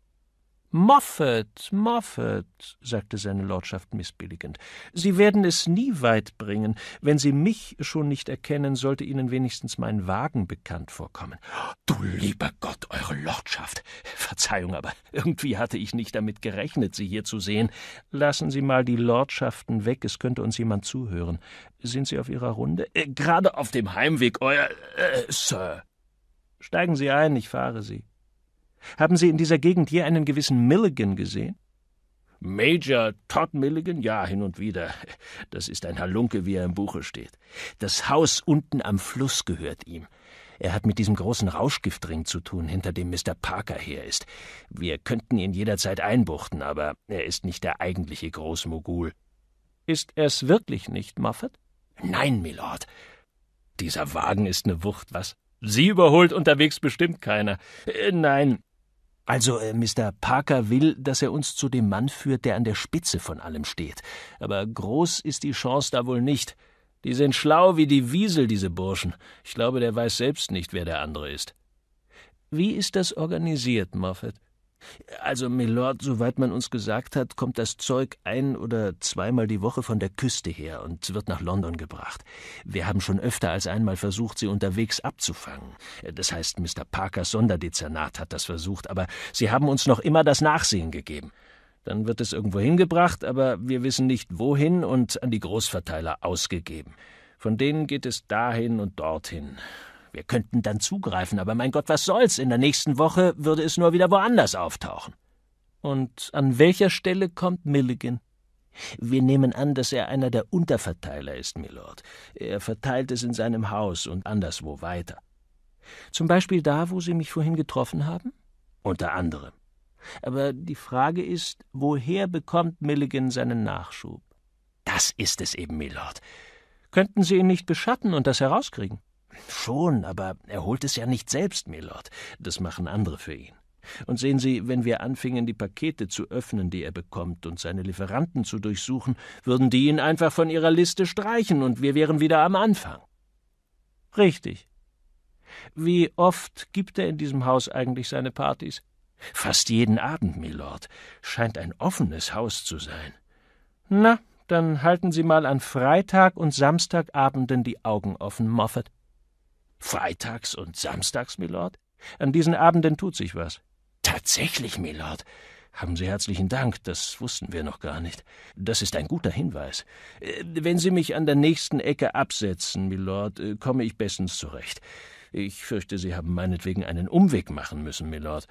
Moffat, Moffat, sagte seine Lordschaft missbilligend, Sie werden es nie weit bringen. Wenn Sie mich schon nicht erkennen, sollte Ihnen wenigstens mein Wagen bekannt vorkommen. Du lieber Gott, Eure Lordschaft. Verzeihung, aber irgendwie hatte ich nicht damit gerechnet, Sie hier zu sehen. Lassen Sie mal die Lordschaften weg, es könnte uns jemand zuhören. Sind Sie auf Ihrer Runde? Äh, gerade auf dem Heimweg, Euer äh, Sir. Steigen Sie ein, ich fahre Sie. Haben Sie in dieser Gegend je einen gewissen Milligan gesehen? Major Todd Milligan? Ja, hin und wieder. Das ist ein Halunke, wie er im Buche steht. Das Haus unten am Fluss gehört ihm. Er hat mit diesem großen Rauschgiftring zu tun, hinter dem Mr. Parker her ist. Wir könnten ihn jederzeit einbuchten, aber er ist nicht der eigentliche Großmogul. Ist er's wirklich nicht, Moffat? Nein, Milord. Dieser Wagen ist eine Wucht, was? Sie überholt unterwegs bestimmt keiner. Äh, nein, also, äh, Mr. Parker will, dass er uns zu dem Mann führt, der an der Spitze von allem steht. Aber groß ist die Chance da wohl nicht. Die sind schlau wie die Wiesel, diese Burschen. Ich glaube, der weiß selbst nicht, wer der andere ist. Wie ist das organisiert, Moffat? Also, Milord, soweit man uns gesagt hat, kommt das Zeug ein oder zweimal die Woche von der Küste her und wird nach London gebracht. Wir haben schon öfter als einmal versucht, sie unterwegs abzufangen. Das heißt, Mr. Parkers Sonderdezernat hat das versucht, aber sie haben uns noch immer das Nachsehen gegeben. Dann wird es irgendwo hingebracht, aber wir wissen nicht wohin und an die Großverteiler ausgegeben. Von denen geht es dahin und dorthin. Wir könnten dann zugreifen, aber mein Gott, was soll's? In der nächsten Woche würde es nur wieder woanders auftauchen. Und an welcher Stelle kommt Milligan? Wir nehmen an, dass er einer der Unterverteiler ist, Milord. Er verteilt es in seinem Haus und anderswo weiter. Zum Beispiel da, wo Sie mich vorhin getroffen haben? Unter anderem. Aber die Frage ist, woher bekommt Milligan seinen Nachschub? Das ist es eben, Milord. Könnten Sie ihn nicht beschatten und das herauskriegen? Schon, aber er holt es ja nicht selbst, Milord. Das machen andere für ihn. Und sehen Sie, wenn wir anfingen, die Pakete zu öffnen, die er bekommt, und seine Lieferanten zu durchsuchen, würden die ihn einfach von ihrer Liste streichen, und wir wären wieder am Anfang. Richtig. Wie oft gibt er in diesem Haus eigentlich seine Partys? Fast jeden Abend, Milord. Scheint ein offenes Haus zu sein. Na, dann halten Sie mal an Freitag und Samstagabenden die Augen offen, Moffat. Freitags und samstags, Milord? An diesen Abenden tut sich was. Tatsächlich, Milord. Haben Sie herzlichen Dank, das wussten wir noch gar nicht. Das ist ein guter Hinweis. Äh, wenn Sie mich an der nächsten Ecke absetzen, Milord, äh, komme ich bestens zurecht. Ich fürchte, Sie haben meinetwegen einen Umweg machen müssen, Milord.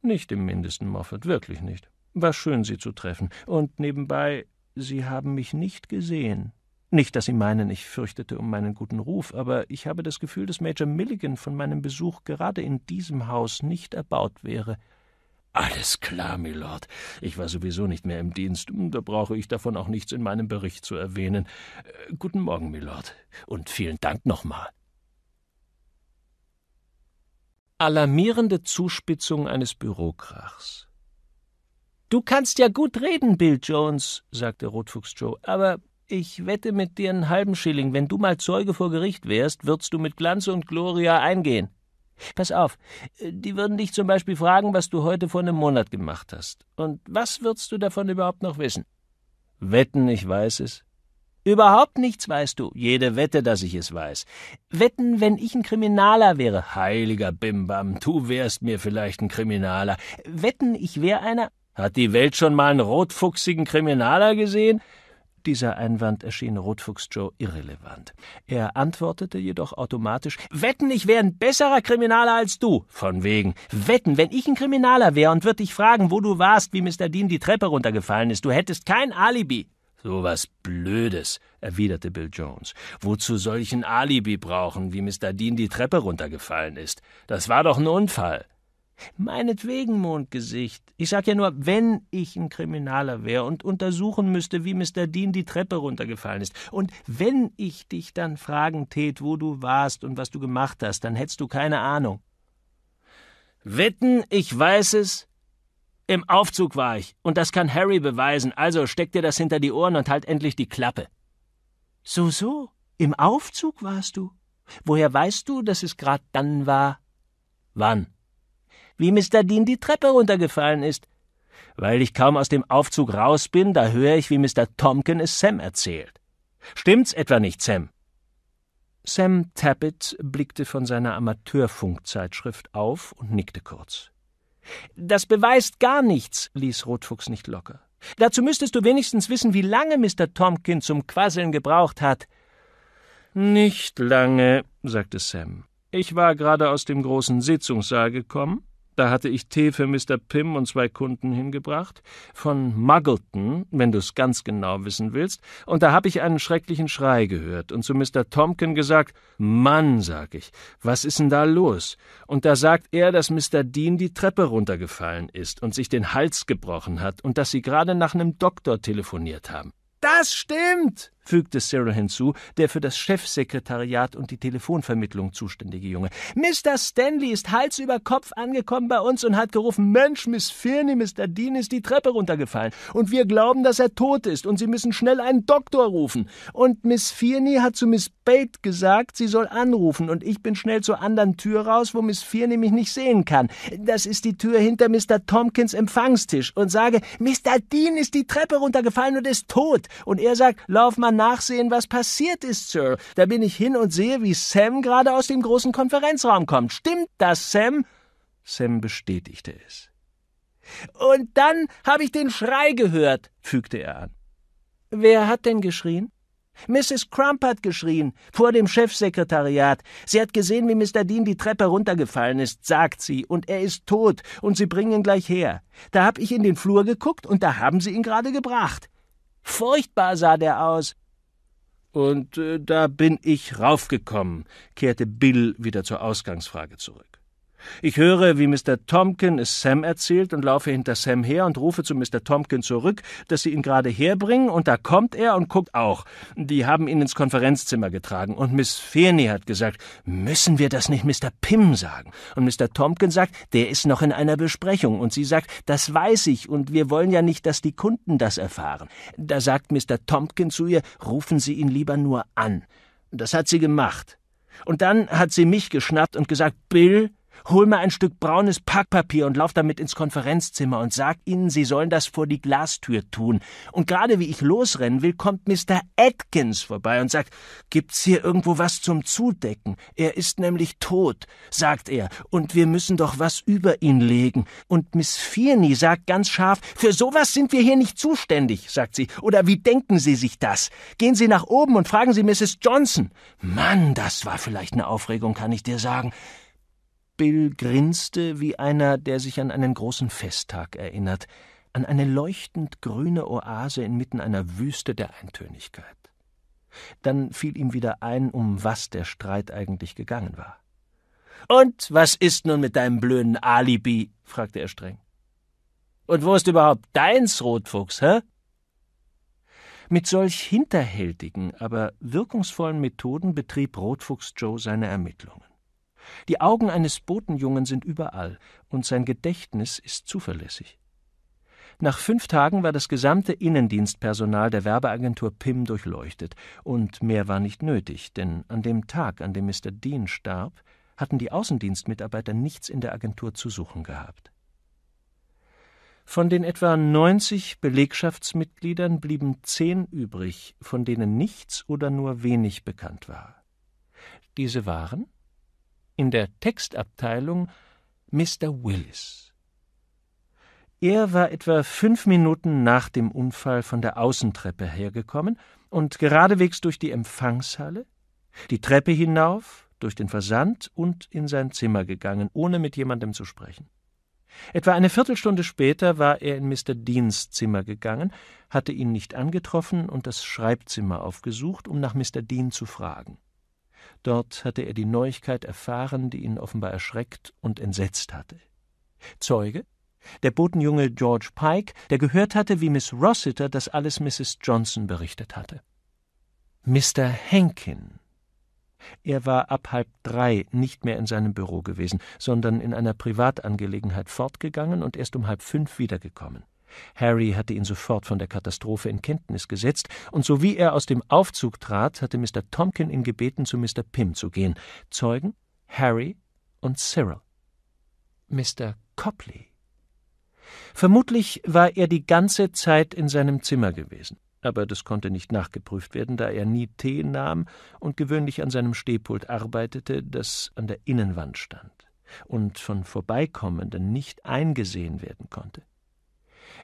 Nicht im mindesten, Moffat, wirklich nicht. War schön, Sie zu treffen. Und nebenbei, Sie haben mich nicht gesehen. Nicht, dass Sie meinen, ich fürchtete um meinen guten Ruf, aber ich habe das Gefühl, dass Major Milligan von meinem Besuch gerade in diesem Haus nicht erbaut wäre. Alles klar, Mylord. Ich war sowieso nicht mehr im Dienst, hm, da brauche ich davon auch nichts in meinem Bericht zu erwähnen. Äh, guten Morgen, Mylord. und vielen Dank nochmal. Alarmierende Zuspitzung eines Bürokrachs. Du kannst ja gut reden, Bill Jones, sagte Rotfuchs Joe, aber ich wette mit dir einen halben Schilling, wenn du mal Zeuge vor Gericht wärst, würdest du mit Glanz und Gloria eingehen. Pass auf, äh, die würden dich zum Beispiel fragen, was du heute vor einem Monat gemacht hast. Und was würdest du davon überhaupt noch wissen? Wetten, ich weiß es. Überhaupt nichts weißt du. Jede Wette, dass ich es weiß. Wetten, wenn ich ein Kriminaler wäre. Heiliger Bimbam, du wärst mir vielleicht ein Kriminaler. Wetten, ich wäre einer. Hat die Welt schon mal einen rotfuchsigen Kriminaler gesehen? Dieser Einwand erschien Rotfuchs Joe irrelevant. Er antwortete jedoch automatisch: Wetten, ich wäre ein besserer Kriminaler als du. Von wegen. Wetten, wenn ich ein Kriminaler wäre und würde dich fragen, wo du warst, wie Mr. Dean die Treppe runtergefallen ist, du hättest kein Alibi. So was Blödes, erwiderte Bill Jones. Wozu solchen Alibi brauchen, wie Mr. Dean die Treppe runtergefallen ist? Das war doch ein Unfall. Meinetwegen, Mondgesicht, ich sage ja nur, wenn ich ein Kriminaler wäre und untersuchen müsste, wie Mr. Dean die Treppe runtergefallen ist, und wenn ich dich dann fragen tät, wo du warst und was du gemacht hast, dann hättest du keine Ahnung. Wetten, ich weiß es. Im Aufzug war ich, und das kann Harry beweisen, also steck dir das hinter die Ohren und halt endlich die Klappe. So, so, im Aufzug warst du. Woher weißt du, dass es grad dann war? Wann? wie Mr. Dean die Treppe runtergefallen ist. Weil ich kaum aus dem Aufzug raus bin, da höre ich, wie Mr. Tompkin es Sam erzählt. Stimmt's etwa nicht, Sam? Sam Tappitt blickte von seiner Amateurfunkzeitschrift auf und nickte kurz. Das beweist gar nichts, ließ Rotfuchs nicht locker. Dazu müsstest du wenigstens wissen, wie lange Mr. Tompkin zum Quasseln gebraucht hat. Nicht lange, sagte Sam. Ich war gerade aus dem großen Sitzungssaal gekommen da hatte ich Tee für Mr. Pym und zwei Kunden hingebracht, von Muggleton, wenn du es ganz genau wissen willst, und da habe ich einen schrecklichen Schrei gehört und zu Mr. Tompkin gesagt, Mann, sag ich, was ist denn da los? Und da sagt er, dass Mr. Dean die Treppe runtergefallen ist und sich den Hals gebrochen hat und dass sie gerade nach einem Doktor telefoniert haben. Das stimmt, fügte Cyril hinzu, der für das Chefsekretariat und die Telefonvermittlung zuständige Junge. Mr. Stanley ist Hals über Kopf angekommen bei uns und hat gerufen, Mensch, Miss Firny, Mr. Dean ist die Treppe runtergefallen und wir glauben, dass er tot ist und Sie müssen schnell einen Doktor rufen. Und Miss Firny hat zu Miss Bate gesagt, sie soll anrufen und ich bin schnell zur anderen Tür raus, wo Miss Firny mich nicht sehen kann. Das ist die Tür hinter Mr. Tompkins Empfangstisch und sage, Mr. Dean ist die Treppe runtergefallen und ist tot. Und er sagt, lauf mal mal nachsehen, was passiert ist, Sir. Da bin ich hin und sehe, wie Sam gerade aus dem großen Konferenzraum kommt. Stimmt das, Sam? Sam bestätigte es. Und dann habe ich den Schrei gehört, fügte er an. Wer hat denn geschrien? Mrs. Crump hat geschrien, vor dem Chefsekretariat. Sie hat gesehen, wie Mr. Dean die Treppe runtergefallen ist, sagt sie, und er ist tot, und sie bringen ihn gleich her. Da hab ich in den Flur geguckt, und da haben sie ihn gerade gebracht. Furchtbar sah der aus. Und äh, da bin ich raufgekommen, kehrte Bill wieder zur Ausgangsfrage zurück. Ich höre, wie Mr. Tompkin es Sam erzählt und laufe hinter Sam her und rufe zu Mr. Tompkin zurück, dass sie ihn gerade herbringen, und da kommt er und guckt auch. Die haben ihn ins Konferenzzimmer getragen, und Miss Fearney hat gesagt, müssen wir das nicht Mr. Pym sagen? Und Mr. Tompkin sagt, der ist noch in einer Besprechung, und sie sagt, das weiß ich, und wir wollen ja nicht, dass die Kunden das erfahren. Da sagt Mr. Tompkin zu ihr, rufen Sie ihn lieber nur an. Das hat sie gemacht. Und dann hat sie mich geschnappt und gesagt, Bill, Hol mir ein Stück braunes Packpapier und lauf damit ins Konferenzzimmer und sag ihnen, sie sollen das vor die Glastür tun. Und gerade wie ich losrennen will, kommt Mr. Atkins vorbei und sagt, gibt's hier irgendwo was zum Zudecken? Er ist nämlich tot, sagt er, und wir müssen doch was über ihn legen. Und Miss Fierney sagt ganz scharf, für sowas sind wir hier nicht zuständig, sagt sie. Oder wie denken Sie sich das? Gehen Sie nach oben und fragen Sie Mrs. Johnson. Mann, das war vielleicht eine Aufregung, kann ich dir sagen. Bill grinste wie einer, der sich an einen großen Festtag erinnert, an eine leuchtend grüne Oase inmitten einer Wüste der Eintönigkeit. Dann fiel ihm wieder ein, um was der Streit eigentlich gegangen war. Und was ist nun mit deinem blöden Alibi? fragte er streng. Und wo ist überhaupt deins, Rotfuchs, hä? Mit solch hinterhältigen, aber wirkungsvollen Methoden betrieb Rotfuchs Joe seine Ermittlungen. Die Augen eines Botenjungen sind überall, und sein Gedächtnis ist zuverlässig. Nach fünf Tagen war das gesamte Innendienstpersonal der Werbeagentur PIM durchleuchtet, und mehr war nicht nötig, denn an dem Tag, an dem Mr. Dean starb, hatten die Außendienstmitarbeiter nichts in der Agentur zu suchen gehabt. Von den etwa 90 Belegschaftsmitgliedern blieben zehn übrig, von denen nichts oder nur wenig bekannt war. Diese waren in der Textabteilung Mr. Willis. Er war etwa fünf Minuten nach dem Unfall von der Außentreppe hergekommen und geradewegs durch die Empfangshalle, die Treppe hinauf, durch den Versand und in sein Zimmer gegangen, ohne mit jemandem zu sprechen. Etwa eine Viertelstunde später war er in Mr. Deans Zimmer gegangen, hatte ihn nicht angetroffen und das Schreibzimmer aufgesucht, um nach Mr. Dean zu fragen. Dort hatte er die Neuigkeit erfahren, die ihn offenbar erschreckt und entsetzt hatte. Zeuge? Der Botenjunge George Pike, der gehört hatte, wie Miss Rossiter das alles Mrs. Johnson berichtet hatte. Mr. Henkin. Er war ab halb drei nicht mehr in seinem Büro gewesen, sondern in einer Privatangelegenheit fortgegangen und erst um halb fünf wiedergekommen. Harry hatte ihn sofort von der Katastrophe in Kenntnis gesetzt, und sowie er aus dem Aufzug trat, hatte Mr. Tomkin ihn gebeten, zu Mr. Pym zu gehen. Zeugen Harry und Cyril. Mr. Copley. Vermutlich war er die ganze Zeit in seinem Zimmer gewesen, aber das konnte nicht nachgeprüft werden, da er nie Tee nahm und gewöhnlich an seinem Stehpult arbeitete, das an der Innenwand stand und von Vorbeikommenden nicht eingesehen werden konnte.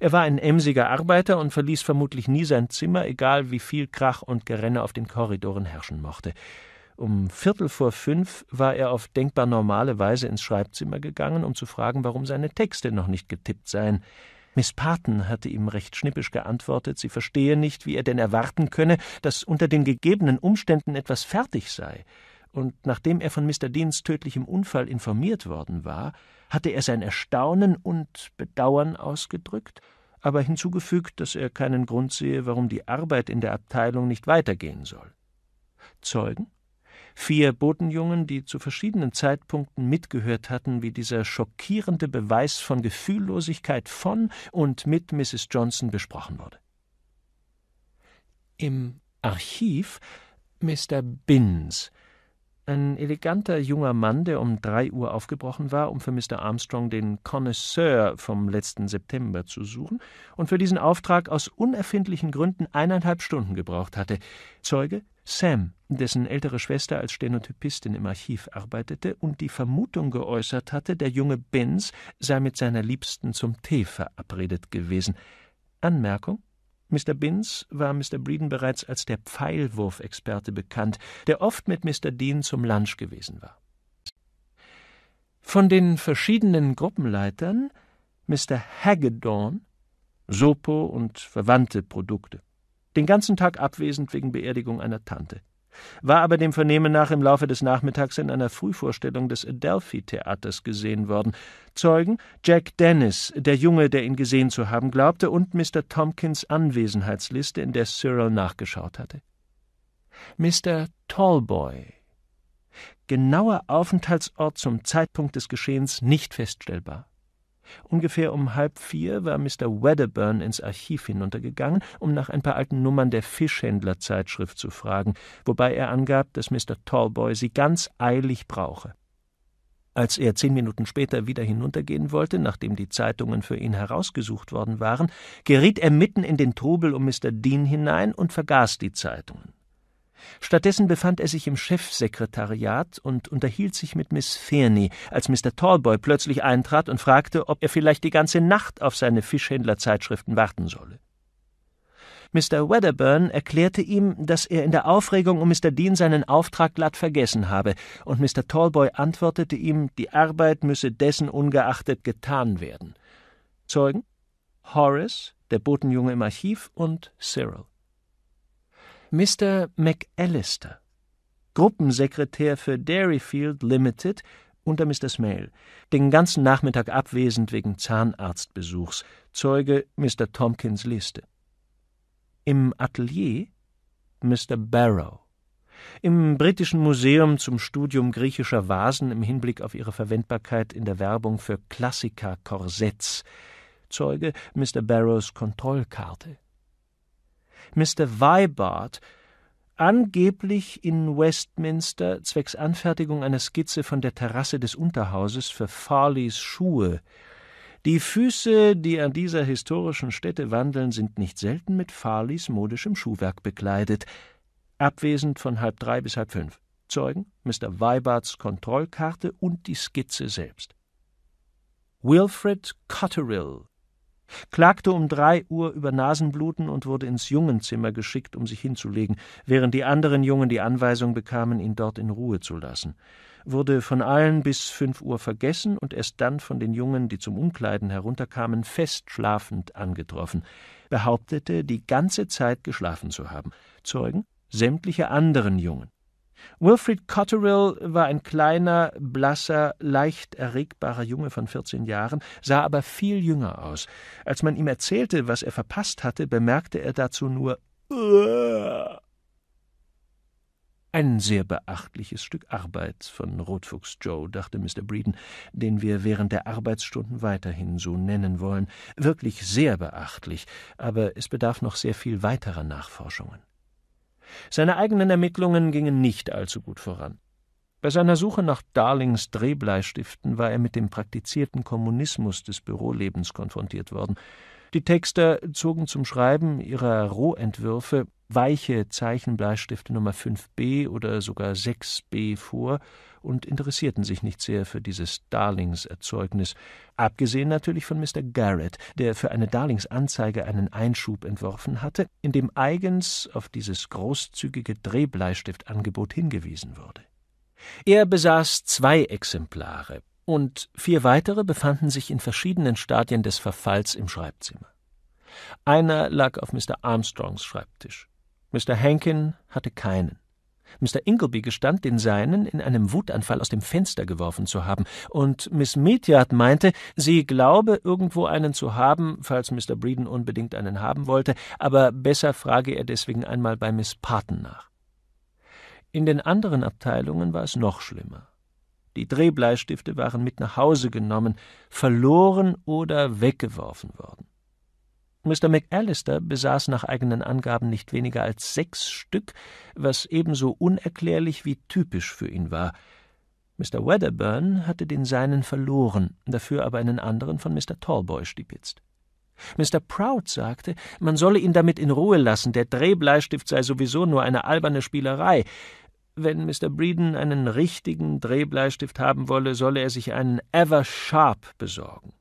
Er war ein emsiger Arbeiter und verließ vermutlich nie sein Zimmer, egal wie viel Krach und Gerenne auf den Korridoren herrschen mochte. Um Viertel vor fünf war er auf denkbar normale Weise ins Schreibzimmer gegangen, um zu fragen, warum seine Texte noch nicht getippt seien. Miss Paten hatte ihm recht schnippisch geantwortet, sie verstehe nicht, wie er denn erwarten könne, dass unter den gegebenen Umständen etwas fertig sei. Und nachdem er von Mr. Deans tödlichem Unfall informiert worden war, hatte er sein Erstaunen und Bedauern ausgedrückt, aber hinzugefügt, dass er keinen Grund sehe, warum die Arbeit in der Abteilung nicht weitergehen soll. Zeugen? Vier Botenjungen, die zu verschiedenen Zeitpunkten mitgehört hatten, wie dieser schockierende Beweis von Gefühllosigkeit von und mit Mrs. Johnson besprochen wurde. Im Archiv Mr. Binns ein eleganter junger Mann, der um drei Uhr aufgebrochen war, um für Mr. Armstrong den Connoisseur vom letzten September zu suchen und für diesen Auftrag aus unerfindlichen Gründen eineinhalb Stunden gebraucht hatte. Zeuge Sam, dessen ältere Schwester als Stenotypistin im Archiv arbeitete und die Vermutung geäußert hatte, der junge Benz sei mit seiner Liebsten zum Tee verabredet gewesen. Anmerkung Mr. Binns war Mr. Breeden bereits als der Pfeilwurfexperte bekannt, der oft mit Mr. Dean zum Lunch gewesen war. Von den verschiedenen Gruppenleitern Mr. Hagedorn, Sopo und verwandte Produkte, den ganzen Tag abwesend wegen Beerdigung einer Tante war aber dem Vernehmen nach im Laufe des Nachmittags in einer Frühvorstellung des Adelphi-Theaters gesehen worden. Zeugen Jack Dennis, der Junge, der ihn gesehen zu haben glaubte, und Mr. Tompkins Anwesenheitsliste, in der Cyril nachgeschaut hatte. Mr. Tallboy. Genauer Aufenthaltsort zum Zeitpunkt des Geschehens nicht feststellbar. Ungefähr um halb vier war Mr. Wedderburn ins Archiv hinuntergegangen, um nach ein paar alten Nummern der Fischhändlerzeitschrift zu fragen, wobei er angab, dass Mr. Tallboy sie ganz eilig brauche. Als er zehn Minuten später wieder hinuntergehen wollte, nachdem die Zeitungen für ihn herausgesucht worden waren, geriet er mitten in den Trubel um Mr. Dean hinein und vergaß die Zeitungen. Stattdessen befand er sich im Chefsekretariat und unterhielt sich mit Miss Fairney, als Mr. Tallboy plötzlich eintrat und fragte, ob er vielleicht die ganze Nacht auf seine Fischhändlerzeitschriften warten solle. Mr. Wedderburn erklärte ihm, dass er in der Aufregung um Mr. Dean seinen Auftrag glatt vergessen habe, und Mr. Tallboy antwortete ihm, die Arbeit müsse dessen ungeachtet getan werden. Zeugen? Horace, der Botenjunge im Archiv und Cyril. Mr. McAllister, Gruppensekretär für Dairyfield Limited unter Mr. Smale, den ganzen Nachmittag abwesend wegen Zahnarztbesuchs, Zeuge Mr. Tompkins Liste. Im Atelier Mr. Barrow. Im Britischen Museum zum Studium griechischer Vasen im Hinblick auf ihre Verwendbarkeit in der Werbung für Klassiker-Korsetts. Zeuge Mr. Barrows Kontrollkarte. Mr. Weibart angeblich in Westminster zwecks Anfertigung einer Skizze von der Terrasse des Unterhauses für Farleys Schuhe. Die Füße, die an dieser historischen Stätte wandeln, sind nicht selten mit Farleys modischem Schuhwerk bekleidet. Abwesend von halb drei bis halb fünf. Zeugen, Mr. Weibarts Kontrollkarte und die Skizze selbst. Wilfred Cotterill klagte um drei Uhr über Nasenbluten und wurde ins Jungenzimmer geschickt, um sich hinzulegen, während die anderen Jungen die Anweisung bekamen, ihn dort in Ruhe zu lassen, wurde von allen bis fünf Uhr vergessen und erst dann von den Jungen, die zum Umkleiden herunterkamen, fest schlafend angetroffen, behauptete, die ganze Zeit geschlafen zu haben, Zeugen sämtliche anderen Jungen. Wilfrid Cotterill war ein kleiner, blasser, leicht erregbarer Junge von 14 Jahren, sah aber viel jünger aus. Als man ihm erzählte, was er verpasst hatte, bemerkte er dazu nur Ein sehr beachtliches Stück Arbeit von Rotfuchs Joe, dachte Mr. Breeden, den wir während der Arbeitsstunden weiterhin so nennen wollen. Wirklich sehr beachtlich, aber es bedarf noch sehr viel weiterer Nachforschungen. Seine eigenen Ermittlungen gingen nicht allzu gut voran. Bei seiner Suche nach Darlings Drehbleistiften war er mit dem praktizierten Kommunismus des Bürolebens konfrontiert worden. Die Texter zogen zum Schreiben ihrer Rohentwürfe weiche Zeichenbleistifte Nummer 5b oder sogar 6b vor und interessierten sich nicht sehr für dieses Darlingserzeugnis, abgesehen natürlich von Mr. Garrett, der für eine Darlingsanzeige einen Einschub entworfen hatte, in dem eigens auf dieses großzügige Drehbleistiftangebot hingewiesen wurde. Er besaß zwei Exemplare, und vier weitere befanden sich in verschiedenen Stadien des Verfalls im Schreibzimmer. Einer lag auf Mr. Armstrongs Schreibtisch. Mr. Hankin hatte keinen. Mr. Ingleby gestand, den seinen in einem Wutanfall aus dem Fenster geworfen zu haben, und Miss Meteard meinte, sie glaube, irgendwo einen zu haben, falls Mr. Breeden unbedingt einen haben wollte, aber besser frage er deswegen einmal bei Miss Parton nach. In den anderen Abteilungen war es noch schlimmer. Die Drehbleistifte waren mit nach Hause genommen, verloren oder weggeworfen worden. Mr. McAllister besaß nach eigenen Angaben nicht weniger als sechs Stück, was ebenso unerklärlich wie typisch für ihn war. Mr. Wedderburn hatte den seinen verloren, dafür aber einen anderen von Mr. Tallboy stipitzt. Mr. Proud sagte, man solle ihn damit in Ruhe lassen, der Drehbleistift sei sowieso nur eine alberne Spielerei. Wenn Mr. Breeden einen richtigen Drehbleistift haben wolle, solle er sich einen Ever Sharp besorgen.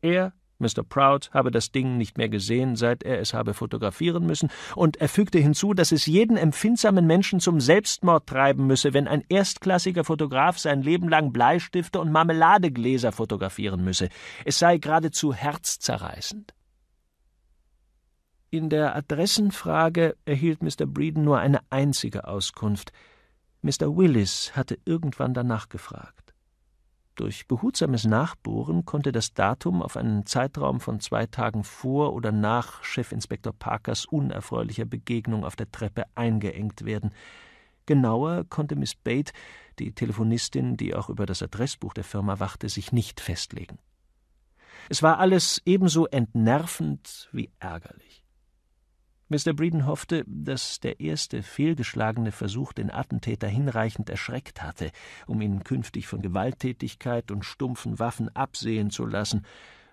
Er, Mr. Proud, habe das Ding nicht mehr gesehen, seit er es habe fotografieren müssen, und er fügte hinzu, dass es jeden empfindsamen Menschen zum Selbstmord treiben müsse, wenn ein erstklassiger Fotograf sein Leben lang Bleistifte und Marmeladegläser fotografieren müsse. Es sei geradezu herzzerreißend. In der Adressenfrage erhielt Mr. Breeden nur eine einzige Auskunft – Mr. Willis hatte irgendwann danach gefragt. Durch behutsames Nachbohren konnte das Datum auf einen Zeitraum von zwei Tagen vor oder nach Chefinspektor Parkers unerfreulicher Begegnung auf der Treppe eingeengt werden. Genauer konnte Miss Bate, die Telefonistin, die auch über das Adressbuch der Firma wachte, sich nicht festlegen. Es war alles ebenso entnervend wie ärgerlich. Mr. Breeden hoffte, dass der erste fehlgeschlagene Versuch den Attentäter hinreichend erschreckt hatte, um ihn künftig von Gewalttätigkeit und stumpfen Waffen absehen zu lassen.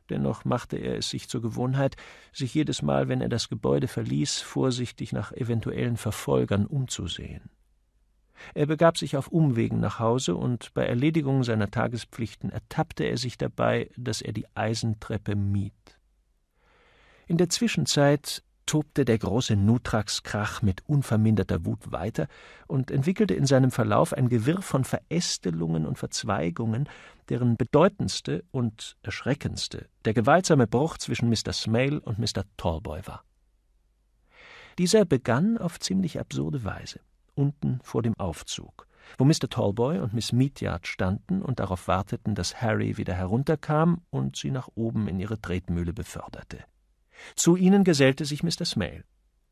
Dennoch machte er es sich zur Gewohnheit, sich jedes Mal, wenn er das Gebäude verließ, vorsichtig nach eventuellen Verfolgern umzusehen. Er begab sich auf Umwegen nach Hause und bei Erledigung seiner Tagespflichten ertappte er sich dabei, dass er die Eisentreppe mied. In der Zwischenzeit tobte der große Nutrax-Krach mit unverminderter Wut weiter und entwickelte in seinem Verlauf ein Gewirr von Verästelungen und Verzweigungen, deren bedeutendste und erschreckendste der gewaltsame Bruch zwischen Mr. Smale und Mr. Tallboy war. Dieser begann auf ziemlich absurde Weise, unten vor dem Aufzug, wo Mr. Tallboy und Miss Meatyard standen und darauf warteten, dass Harry wieder herunterkam und sie nach oben in ihre Tretmühle beförderte. Zu ihnen gesellte sich Mr. Smale.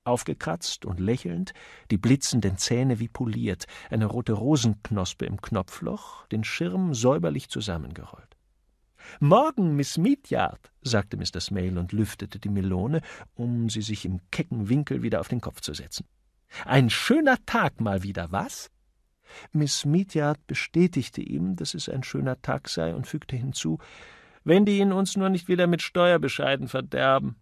Aufgekratzt und lächelnd, die blitzenden Zähne wie poliert, eine rote Rosenknospe im Knopfloch, den Schirm säuberlich zusammengerollt. Morgen, Miss Meatyard, sagte Mr. Smale und lüftete die Melone, um sie sich im kecken Winkel wieder auf den Kopf zu setzen. Ein schöner Tag mal wieder, was? Miss Meatyard bestätigte ihm, dass es ein schöner Tag sei und fügte hinzu, wenn die ihn uns nur nicht wieder mit Steuerbescheiden verderben.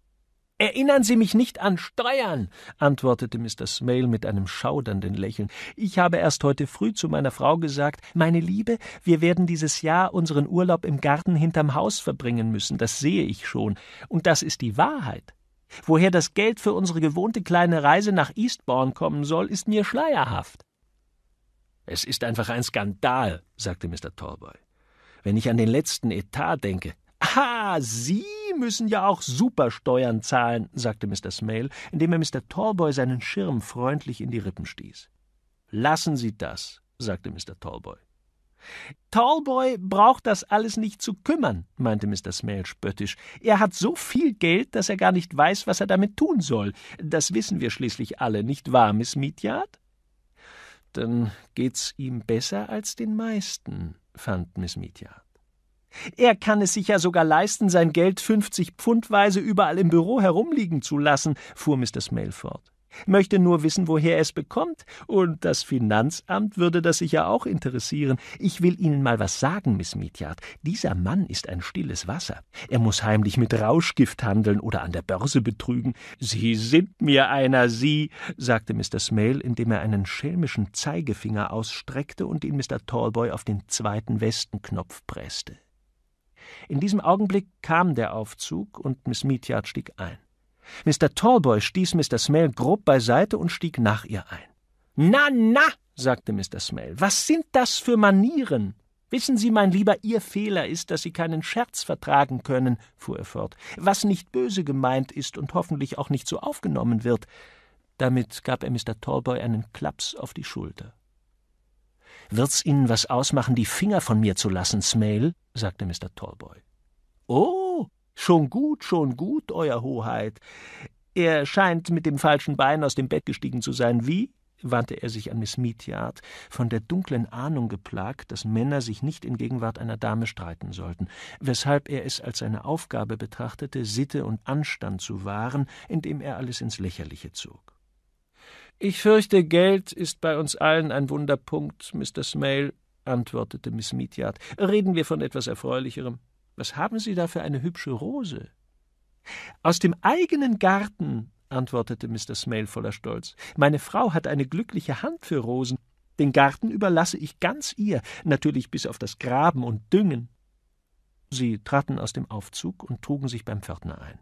Erinnern Sie mich nicht an Steuern, antwortete Mr. Smale mit einem schaudernden Lächeln. Ich habe erst heute früh zu meiner Frau gesagt, meine Liebe, wir werden dieses Jahr unseren Urlaub im Garten hinterm Haus verbringen müssen, das sehe ich schon. Und das ist die Wahrheit. Woher das Geld für unsere gewohnte kleine Reise nach Eastbourne kommen soll, ist mir schleierhaft. Es ist einfach ein Skandal, sagte Mr. Tallboy. Wenn ich an den letzten Etat denke, Ah, Sie müssen ja auch Supersteuern zahlen, sagte Mr. Smale, indem er Mr. Tallboy seinen Schirm freundlich in die Rippen stieß. Lassen Sie das, sagte Mr. Tallboy. Tallboy braucht das alles nicht zu kümmern, meinte Mr. Smale spöttisch. Er hat so viel Geld, dass er gar nicht weiß, was er damit tun soll. Das wissen wir schließlich alle, nicht wahr, Miss Mietjard? Dann geht's ihm besser als den meisten, fand Miss Mietjard. Er kann es sich ja sogar leisten, sein Geld 50 Pfundweise überall im Büro herumliegen zu lassen, fuhr Mr. Smale fort. Möchte nur wissen, woher er es bekommt. Und das Finanzamt würde das sicher auch interessieren. Ich will Ihnen mal was sagen, Miss Mietjard. Dieser Mann ist ein stilles Wasser. Er muss heimlich mit Rauschgift handeln oder an der Börse betrügen. Sie sind mir einer, Sie, sagte Mr. Smale, indem er einen schelmischen Zeigefinger ausstreckte und ihn Mr. Tallboy auf den zweiten Westenknopf presste. In diesem Augenblick kam der Aufzug und Miss Meatyard stieg ein. Mr. Tallboy stieß Mr. Smell grob beiseite und stieg nach ihr ein. Na, na, sagte Mr. Smell, was sind das für Manieren? Wissen Sie, mein Lieber, Ihr Fehler ist, dass Sie keinen Scherz vertragen können, fuhr er fort, was nicht böse gemeint ist und hoffentlich auch nicht so aufgenommen wird. Damit gab er Mr. Tallboy einen Klaps auf die Schulter. Wird's Ihnen was ausmachen, die Finger von mir zu lassen, Smale? sagte Mr. Tallboy. Oh, schon gut, schon gut, Euer Hoheit. Er scheint mit dem falschen Bein aus dem Bett gestiegen zu sein. Wie? wandte er sich an Miss Mietjard, von der dunklen Ahnung geplagt, dass Männer sich nicht in Gegenwart einer Dame streiten sollten, weshalb er es als seine Aufgabe betrachtete, Sitte und Anstand zu wahren, indem er alles ins Lächerliche zog. Ich fürchte, Geld ist bei uns allen ein Wunderpunkt, Mr. Smale, antwortete Miss Mietjard. Reden wir von etwas Erfreulicherem. Was haben Sie da für eine hübsche Rose? Aus dem eigenen Garten, antwortete Mr. Smale voller Stolz. Meine Frau hat eine glückliche Hand für Rosen. Den Garten überlasse ich ganz ihr, natürlich bis auf das Graben und Düngen. Sie traten aus dem Aufzug und trugen sich beim Pförtner ein.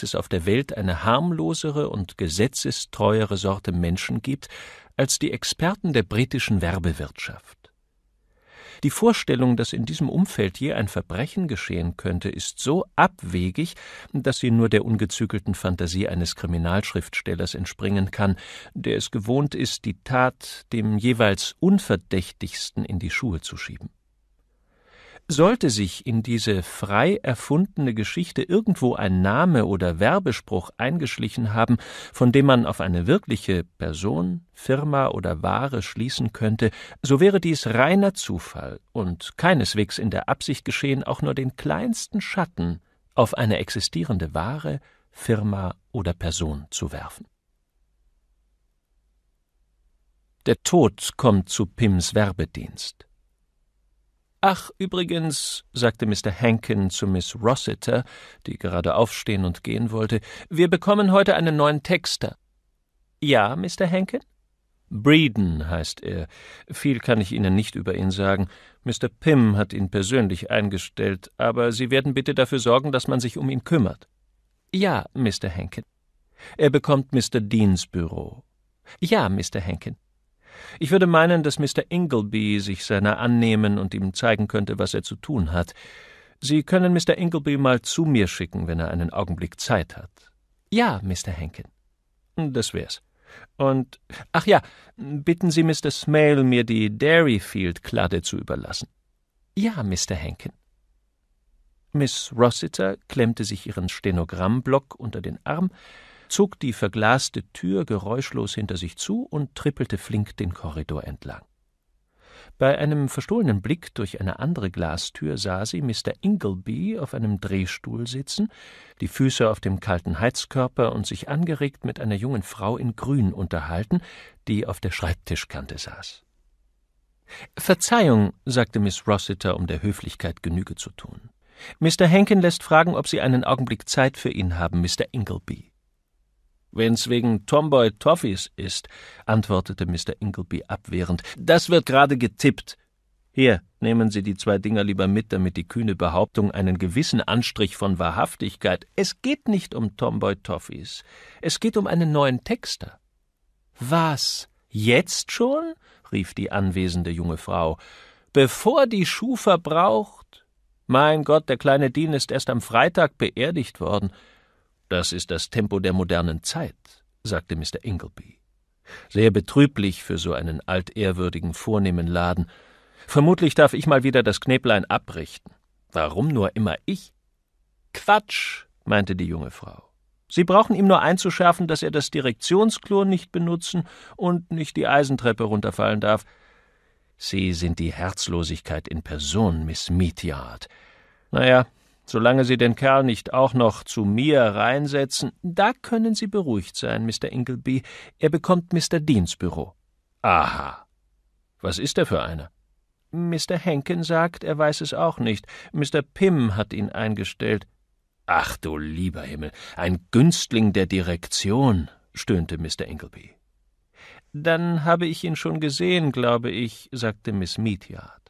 dass es auf der Welt eine harmlosere und gesetzestreuere Sorte Menschen gibt als die Experten der britischen Werbewirtschaft. Die Vorstellung, dass in diesem Umfeld je ein Verbrechen geschehen könnte, ist so abwegig, dass sie nur der ungezügelten Fantasie eines Kriminalschriftstellers entspringen kann, der es gewohnt ist, die Tat dem jeweils unverdächtigsten in die Schuhe zu schieben. Sollte sich in diese frei erfundene Geschichte irgendwo ein Name oder Werbespruch eingeschlichen haben, von dem man auf eine wirkliche Person, Firma oder Ware schließen könnte, so wäre dies reiner Zufall und keineswegs in der Absicht geschehen, auch nur den kleinsten Schatten auf eine existierende Ware, Firma oder Person zu werfen. Der Tod kommt zu Pims Werbedienst. Ach, übrigens, sagte Mr. Hankin zu Miss Rossiter, die gerade aufstehen und gehen wollte, wir bekommen heute einen neuen Texter. Ja, Mr. Hankin? Breeden heißt er. Viel kann ich Ihnen nicht über ihn sagen. Mr. Pym hat ihn persönlich eingestellt, aber Sie werden bitte dafür sorgen, dass man sich um ihn kümmert. Ja, Mr. Hankin. Er bekommt Mr. Deans Büro. Ja, Mr. Hankin. Ich würde meinen, dass Mr. Ingleby sich seiner annehmen und ihm zeigen könnte, was er zu tun hat. Sie können Mr. Ingleby mal zu mir schicken, wenn er einen Augenblick Zeit hat. Ja, Mr. Henkin. Das wär's. Und, ach ja, bitten Sie Mr. Smale, mir die Dairyfield-Kladde zu überlassen. Ja, Mr. Henkin. Miss Rossiter klemmte sich ihren Stenogrammblock unter den Arm, zog die verglaste Tür geräuschlos hinter sich zu und trippelte flink den Korridor entlang. Bei einem verstohlenen Blick durch eine andere Glastür sah sie Mr. Ingleby auf einem Drehstuhl sitzen, die Füße auf dem kalten Heizkörper und sich angeregt mit einer jungen Frau in Grün unterhalten, die auf der Schreibtischkante saß. Verzeihung, sagte Miss Rossiter, um der Höflichkeit Genüge zu tun. Mr. Henkin lässt fragen, ob Sie einen Augenblick Zeit für ihn haben, Mr. Ingleby. Wenn's wegen Tomboy Toffees ist, antwortete Mr. Ingleby abwehrend. Das wird gerade getippt. Hier, nehmen Sie die zwei Dinger lieber mit, damit die kühne Behauptung einen gewissen Anstrich von Wahrhaftigkeit. Es geht nicht um Tomboy Toffees. Es geht um einen neuen Texter. Was? Jetzt schon? rief die anwesende junge Frau. Bevor die Schuh verbraucht? Mein Gott, der kleine Dean ist erst am Freitag beerdigt worden. Das ist das Tempo der modernen Zeit, sagte Mr. Ingleby. Sehr betrüblich für so einen altehrwürdigen, vornehmen Laden. Vermutlich darf ich mal wieder das Knäblein abrichten. Warum nur immer ich? Quatsch, meinte die junge Frau. Sie brauchen ihm nur einzuschärfen, dass er das Direktionsklo nicht benutzen und nicht die Eisentreppe runterfallen darf. Sie sind die Herzlosigkeit in Person, Miss Meteard. Naja, Solange Sie den Kerl nicht auch noch zu mir reinsetzen, da können Sie beruhigt sein, Mr. Ingleby. Er bekommt Mr. Deans Büro. Aha. Was ist er für einer? Mr. Henken sagt, er weiß es auch nicht. Mr. Pym hat ihn eingestellt. Ach du lieber Himmel, ein Günstling der Direktion, stöhnte Mr. Ingleby. Dann habe ich ihn schon gesehen, glaube ich, sagte Miss Meteard.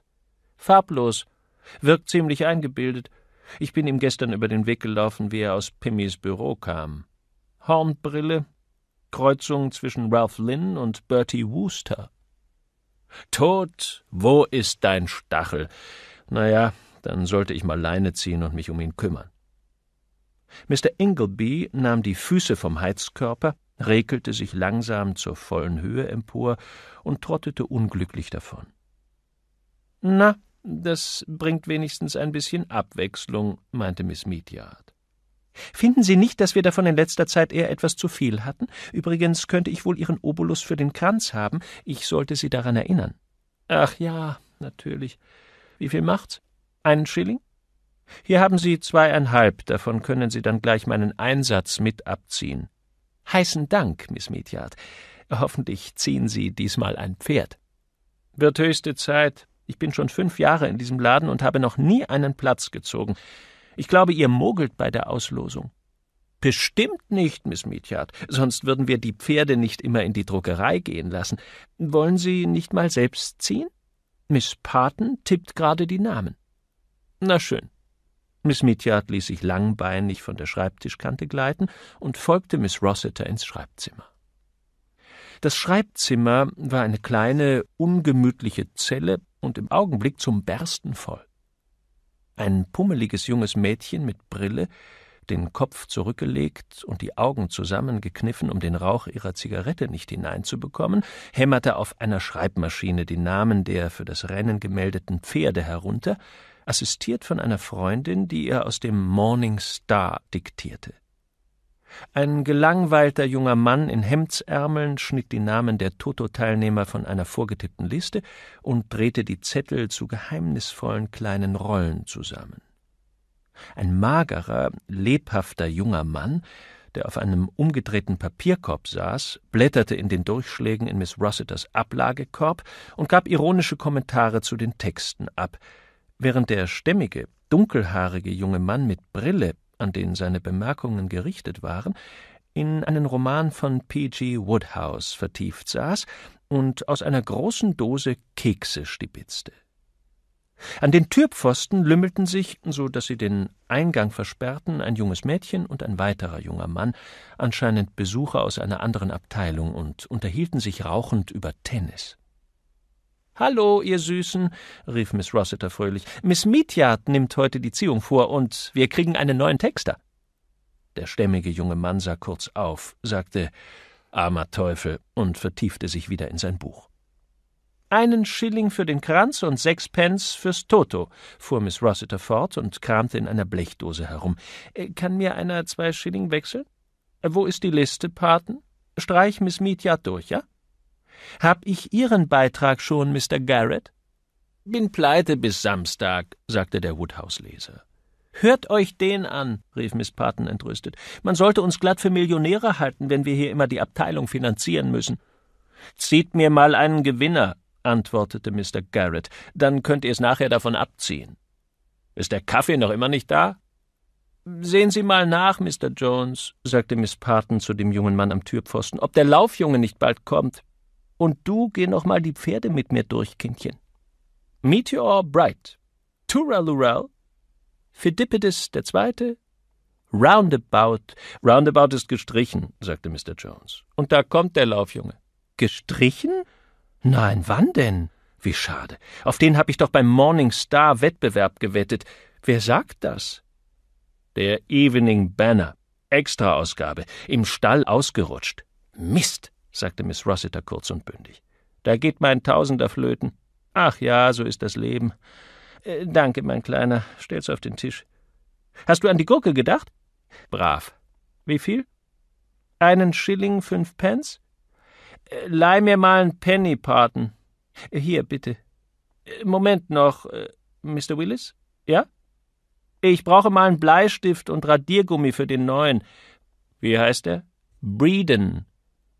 Farblos, wirkt ziemlich eingebildet, ich bin ihm gestern über den Weg gelaufen, wie er aus Pimmys Büro kam. Hornbrille, Kreuzung zwischen Ralph Lynn und Bertie Wooster. Tod, wo ist dein Stachel? Na ja, dann sollte ich mal Leine ziehen und mich um ihn kümmern. Mr. Ingleby nahm die Füße vom Heizkörper, regelte sich langsam zur vollen Höhe empor und trottete unglücklich davon. Na, das bringt wenigstens ein bisschen Abwechslung, meinte Miss Mietjard. Finden Sie nicht, dass wir davon in letzter Zeit eher etwas zu viel hatten? Übrigens könnte ich wohl Ihren Obolus für den Kranz haben. Ich sollte Sie daran erinnern. Ach ja, natürlich. Wie viel macht's? Einen Schilling? Hier haben Sie zweieinhalb, davon können Sie dann gleich meinen Einsatz mit abziehen. Heißen Dank, Miss Mietjard. Hoffentlich ziehen Sie diesmal ein Pferd. Wird höchste Zeit, ich bin schon fünf Jahre in diesem Laden und habe noch nie einen Platz gezogen. Ich glaube, ihr mogelt bei der Auslosung. Bestimmt nicht, Miss Mietjard, sonst würden wir die Pferde nicht immer in die Druckerei gehen lassen. Wollen Sie nicht mal selbst ziehen? Miss Paten tippt gerade die Namen. Na schön. Miss Mietjard ließ sich langbeinig von der Schreibtischkante gleiten und folgte Miss Rossiter ins Schreibzimmer. Das Schreibzimmer war eine kleine, ungemütliche Zelle, und im Augenblick zum Bersten voll. Ein pummeliges junges Mädchen mit Brille, den Kopf zurückgelegt und die Augen zusammengekniffen, um den Rauch ihrer Zigarette nicht hineinzubekommen, hämmerte auf einer Schreibmaschine die Namen der für das Rennen gemeldeten Pferde herunter, assistiert von einer Freundin, die ihr aus dem Morning Star diktierte. Ein gelangweilter junger Mann in Hemdsärmeln schnitt die Namen der Toto-Teilnehmer von einer vorgetippten Liste und drehte die Zettel zu geheimnisvollen kleinen Rollen zusammen. Ein magerer, lebhafter junger Mann, der auf einem umgedrehten Papierkorb saß, blätterte in den Durchschlägen in Miss Rossiters Ablagekorb und gab ironische Kommentare zu den Texten ab, während der stämmige, dunkelhaarige junge Mann mit Brille an den seine Bemerkungen gerichtet waren, in einen Roman von P. G. Woodhouse vertieft saß und aus einer großen Dose Kekse stibitzte. An den Türpfosten lümmelten sich, so dass sie den Eingang versperrten, ein junges Mädchen und ein weiterer junger Mann, anscheinend Besucher aus einer anderen Abteilung, und unterhielten sich rauchend über Tennis. Hallo, ihr Süßen, rief Miss Rossiter fröhlich. Miss Meatyard nimmt heute die Ziehung vor und wir kriegen einen neuen Texter. Der stämmige junge Mann sah kurz auf, sagte Armer Teufel und vertiefte sich wieder in sein Buch. Einen Schilling für den Kranz und sechs Pence fürs Toto, fuhr Miss Rossiter fort und kramte in einer Blechdose herum. Äh, kann mir einer zwei Schilling wechseln? Äh, wo ist die Liste, Paten? Streich Miss Meatyard durch, ja? Hab ich Ihren Beitrag schon, Mr. Garrett? Bin pleite bis Samstag, sagte der Woodhouse-Leser. Hört euch den an, rief Miss Parton entrüstet. Man sollte uns glatt für Millionäre halten, wenn wir hier immer die Abteilung finanzieren müssen. Zieht mir mal einen Gewinner, antwortete Mr. Garrett, dann könnt ihr es nachher davon abziehen. Ist der Kaffee noch immer nicht da? Sehen Sie mal nach, Mr. Jones, sagte Miss Parton zu dem jungen Mann am Türpfosten, ob der Laufjunge nicht bald kommt. Und du geh noch mal die Pferde mit mir durch, Kindchen. Meteor Bright, Turalurel, Phidippides der Zweite, Roundabout. Roundabout ist gestrichen, sagte Mr. Jones. Und da kommt der Laufjunge. Gestrichen? Nein, wann denn? Wie schade. Auf den habe ich doch beim Morning Star Wettbewerb gewettet. Wer sagt das? Der Evening Banner. Extra-Ausgabe. Im Stall ausgerutscht. Mist sagte Miss Rossiter kurz und bündig. Da geht mein Tausender flöten. Ach ja, so ist das Leben. Äh, danke, mein Kleiner, stell's auf den Tisch. Hast du an die Gurke gedacht? Brav. Wie viel? Einen Schilling fünf Pence? Äh, leih mir mal einen Penny, Paten. Äh, hier, bitte. Äh, Moment noch, äh, Mr. Willis? Ja? Ich brauche mal einen Bleistift und Radiergummi für den neuen. Wie heißt er? Breeden,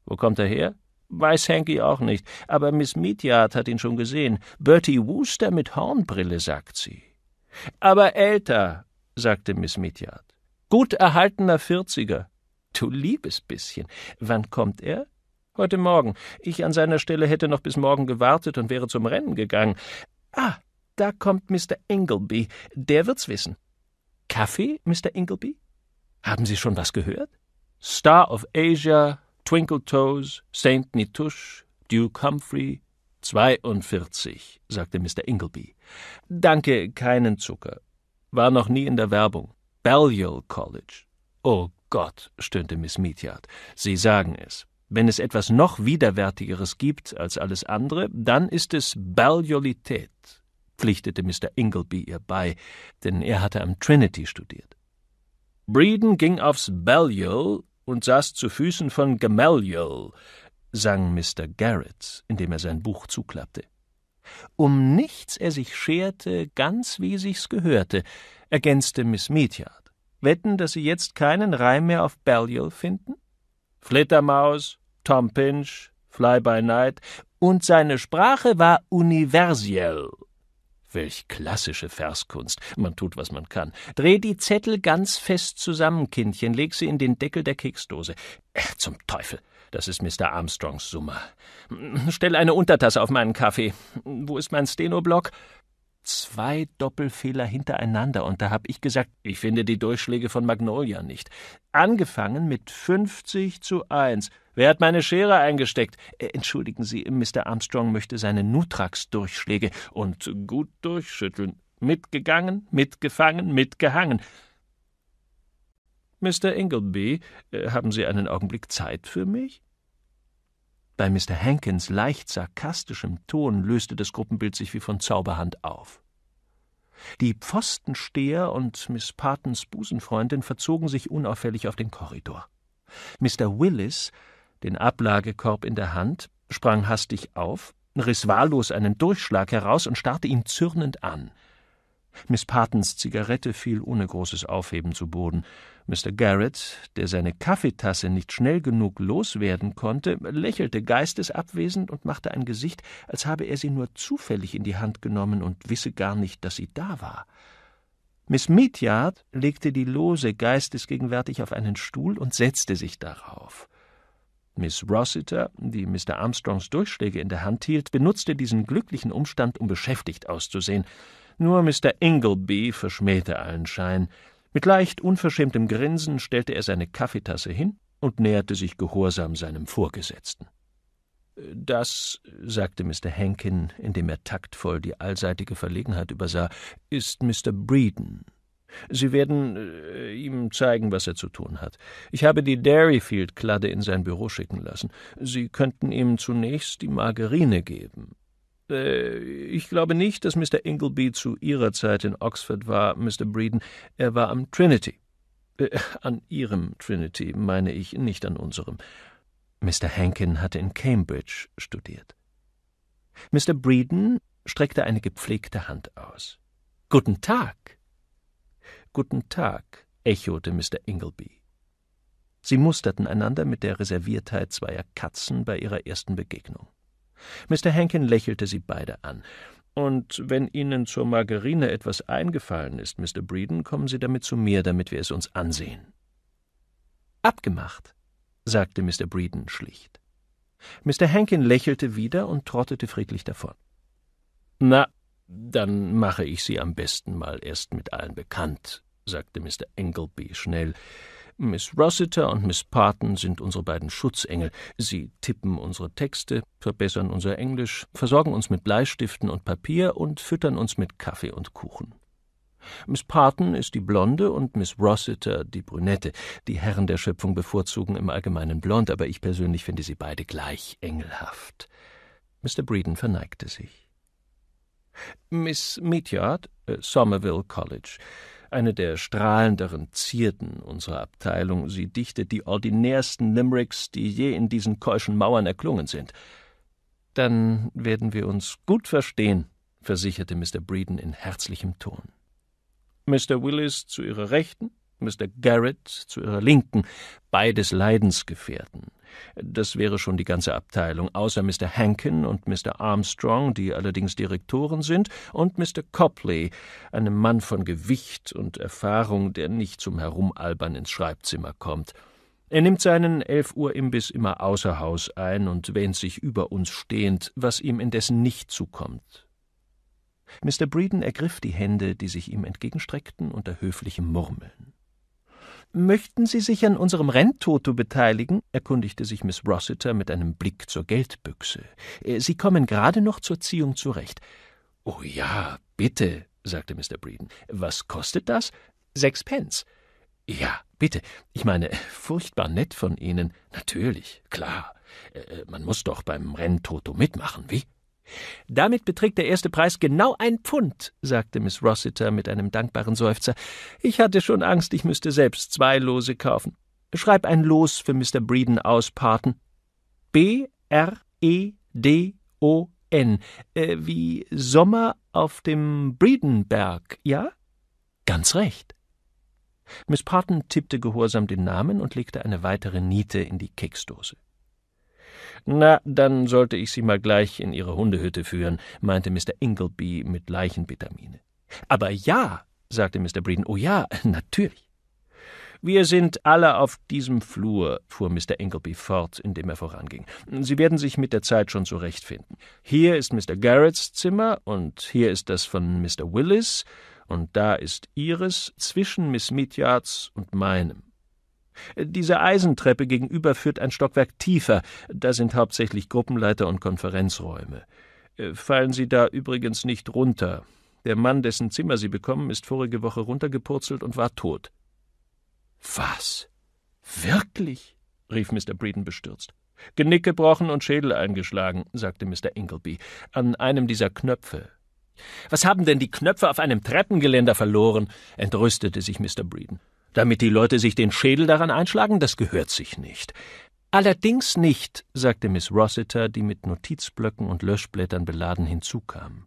wo kommt er her? Weiß Hanky auch nicht, aber Miss Mityard hat ihn schon gesehen. Bertie Wooster mit Hornbrille, sagt sie. Aber älter, sagte Miss Mityard. Gut erhaltener Vierziger. Du liebes bisschen. Wann kommt er? Heute Morgen. Ich an seiner Stelle hätte noch bis morgen gewartet und wäre zum Rennen gegangen. Ah, da kommt Mr. Ingleby. Der wird's wissen. Kaffee, Mr. Ingleby? Haben Sie schon was gehört? Star of Asia, Twinkle Toes, Saint Nitouche, Duke Humphrey, 42, sagte Mr. Ingleby. Danke, keinen Zucker. War noch nie in der Werbung. Balliol College. Oh Gott, stöhnte Miss Meteyard. Sie sagen es. Wenn es etwas noch Widerwärtigeres gibt als alles andere, dann ist es Balliolität, pflichtete Mr. Ingleby ihr bei, denn er hatte am Trinity studiert. Breeden ging aufs Balliol und saß zu Füßen von Gamaliel, sang Mr. Garrett, indem er sein Buch zuklappte. Um nichts er sich scherte, ganz wie sich's gehörte, ergänzte Miss Meteard. Wetten, dass Sie jetzt keinen Reim mehr auf Balliol finden? Flittermaus, Tom Pinch, Fly by Night, und seine Sprache war universiell. Welch klassische Verskunst. Man tut, was man kann. Dreh die Zettel ganz fest zusammen, Kindchen, leg sie in den Deckel der Keksdose. Äh, zum Teufel. Das ist Mr. Armstrongs Summer. Stell eine Untertasse auf meinen Kaffee. Wo ist mein Stenoblock? zwei Doppelfehler hintereinander und da habe ich gesagt, ich finde die Durchschläge von Magnolia nicht. Angefangen mit 50 zu 1. Wer hat meine Schere eingesteckt? Äh, entschuldigen Sie, Mr. Armstrong möchte seine Nutrax-Durchschläge und gut durchschütteln. Mitgegangen, mitgefangen, mitgehangen. Mr. Ingleby, äh, haben Sie einen Augenblick Zeit für mich? Bei Mr. Hankins leicht sarkastischem Ton löste das Gruppenbild sich wie von Zauberhand auf. Die Pfostensteher und Miss Partons Busenfreundin verzogen sich unauffällig auf den Korridor. Mr. Willis, den Ablagekorb in der Hand, sprang hastig auf, riss wahllos einen Durchschlag heraus und starrte ihn zürnend an. Miss Partons Zigarette fiel ohne großes Aufheben zu Boden. Mr. Garrett, der seine Kaffeetasse nicht schnell genug loswerden konnte, lächelte geistesabwesend und machte ein Gesicht, als habe er sie nur zufällig in die Hand genommen und wisse gar nicht, dass sie da war. Miss Mityard legte die Lose geistesgegenwärtig auf einen Stuhl und setzte sich darauf. Miss Rossiter, die Mr. Armstrongs Durchschläge in der Hand hielt, benutzte diesen glücklichen Umstand, um beschäftigt auszusehen. Nur Mr. Ingleby verschmähte allen Schein. Mit leicht unverschämtem Grinsen stellte er seine Kaffeetasse hin und näherte sich gehorsam seinem Vorgesetzten. Das, sagte Mr. Hankin, indem er taktvoll die allseitige Verlegenheit übersah, ist Mr. Breeden. Sie werden äh, ihm zeigen, was er zu tun hat. Ich habe die Dairyfield-Kladde in sein Büro schicken lassen. Sie könnten ihm zunächst die Margarine geben. Äh, ich glaube nicht, dass Mr. Ingleby zu Ihrer Zeit in Oxford war, Mr. Breeden. Er war am Trinity. Äh, an Ihrem Trinity, meine ich, nicht an unserem. Mr. Hankin hatte in Cambridge studiert. Mr. Breeden streckte eine gepflegte Hand aus. Guten Tag. Guten Tag, echote Mr. Ingleby. Sie musterten einander mit der Reserviertheit zweier Katzen bei ihrer ersten Begegnung. Mr. Hankin lächelte sie beide an. Und wenn Ihnen zur Margarine etwas eingefallen ist, Mr. Breeden, kommen Sie damit zu mir, damit wir es uns ansehen. Abgemacht, sagte Mr. Breeden schlicht. Mr. Hankin lächelte wieder und trottete friedlich davon. Na, dann mache ich Sie am besten mal erst mit allen bekannt, sagte Mr. Engleby schnell. Miss Rossiter und Miss Parton sind unsere beiden Schutzengel. Sie tippen unsere Texte, verbessern unser Englisch, versorgen uns mit Bleistiften und Papier und füttern uns mit Kaffee und Kuchen. Miss Parton ist die Blonde und Miss Rossiter die Brünette. Die Herren der Schöpfung bevorzugen im Allgemeinen blond, aber ich persönlich finde sie beide gleich engelhaft. Mr. Breeden verneigte sich. Miss Meteard, äh, Somerville College eine der strahlenderen Zierden unserer Abteilung. Sie dichtet die ordinärsten Limericks, die je in diesen keuschen Mauern erklungen sind. Dann werden wir uns gut verstehen, versicherte Mr. Breeden in herzlichem Ton. Mr. Willis zu ihrer Rechten, Mr. Garrett zu ihrer Linken, beides Leidensgefährten. Das wäre schon die ganze Abteilung, außer Mr. Hankin und Mr. Armstrong, die allerdings Direktoren sind, und Mr. Copley, einem Mann von Gewicht und Erfahrung, der nicht zum Herumalbern ins Schreibzimmer kommt. Er nimmt seinen elf Uhr Imbiss immer außer Haus ein und wähnt sich über uns stehend, was ihm indessen nicht zukommt. Mr. Breeden ergriff die Hände, die sich ihm entgegenstreckten, unter höflichem Murmeln. Möchten Sie sich an unserem Renntoto beteiligen? erkundigte sich Miss Rossiter mit einem Blick zur Geldbüchse. Äh, Sie kommen gerade noch zur Ziehung zurecht. Oh ja, bitte, sagte Mr. Breeden. Was kostet das? Sechs Pence. Ja, bitte. Ich meine, furchtbar nett von Ihnen. Natürlich, klar. Äh, äh, man muss doch beim Renntoto mitmachen, wie? Damit beträgt der erste Preis genau ein Pfund, sagte Miss Rossiter mit einem dankbaren Seufzer. Ich hatte schon Angst, ich müsste selbst zwei Lose kaufen. Schreib ein Los für Mr. Breeden aus, Paten. B R E D O N, äh, wie Sommer auf dem Breedenberg, ja? Ganz recht. Miss Parton tippte gehorsam den Namen und legte eine weitere Niete in die Keksdose. Na, dann sollte ich Sie mal gleich in Ihre Hundehütte führen, meinte Mr. Ingleby mit Leichenvitamine. Aber ja, sagte Mr. Breeden, oh ja, natürlich. Wir sind alle auf diesem Flur, fuhr Mr. Ingleby fort, indem er voranging. Sie werden sich mit der Zeit schon zurechtfinden. Hier ist Mr. Garretts Zimmer und hier ist das von Mr. Willis und da ist Ihres zwischen Miss Mitjards und meinem. Diese Eisentreppe gegenüber führt ein Stockwerk tiefer, da sind hauptsächlich Gruppenleiter und Konferenzräume. Äh, fallen Sie da übrigens nicht runter. Der Mann, dessen Zimmer Sie bekommen, ist vorige Woche runtergepurzelt und war tot. Was? Wirklich? rief Mr. Breeden bestürzt. Genick gebrochen und Schädel eingeschlagen, sagte Mr. Ingleby, an einem dieser Knöpfe. Was haben denn die Knöpfe auf einem Treppengeländer verloren? entrüstete sich Mr. Breeden. Damit die Leute sich den Schädel daran einschlagen, das gehört sich nicht. Allerdings nicht, sagte Miss Rossiter, die mit Notizblöcken und Löschblättern beladen hinzukam.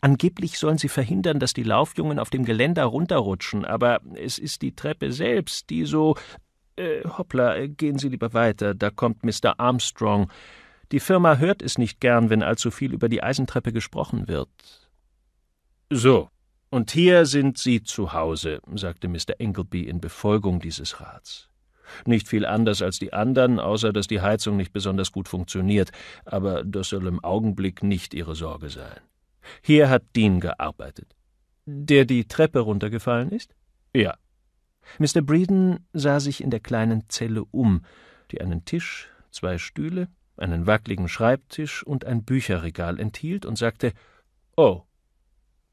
Angeblich sollen sie verhindern, dass die Laufjungen auf dem Geländer runterrutschen, aber es ist die Treppe selbst, die so. Äh, hoppla, äh, gehen Sie lieber weiter, da kommt Mr. Armstrong. Die Firma hört es nicht gern, wenn allzu viel über die Eisentreppe gesprochen wird. So, und hier sind Sie zu Hause, sagte Mr. Engelby in Befolgung dieses Rats. Nicht viel anders als die anderen, außer dass die Heizung nicht besonders gut funktioniert, aber das soll im Augenblick nicht Ihre Sorge sein. Hier hat Dean gearbeitet. Der die Treppe runtergefallen ist? Ja. Mr. Breeden sah sich in der kleinen Zelle um, die einen Tisch, zwei Stühle, einen wackligen Schreibtisch und ein Bücherregal enthielt und sagte: Oh,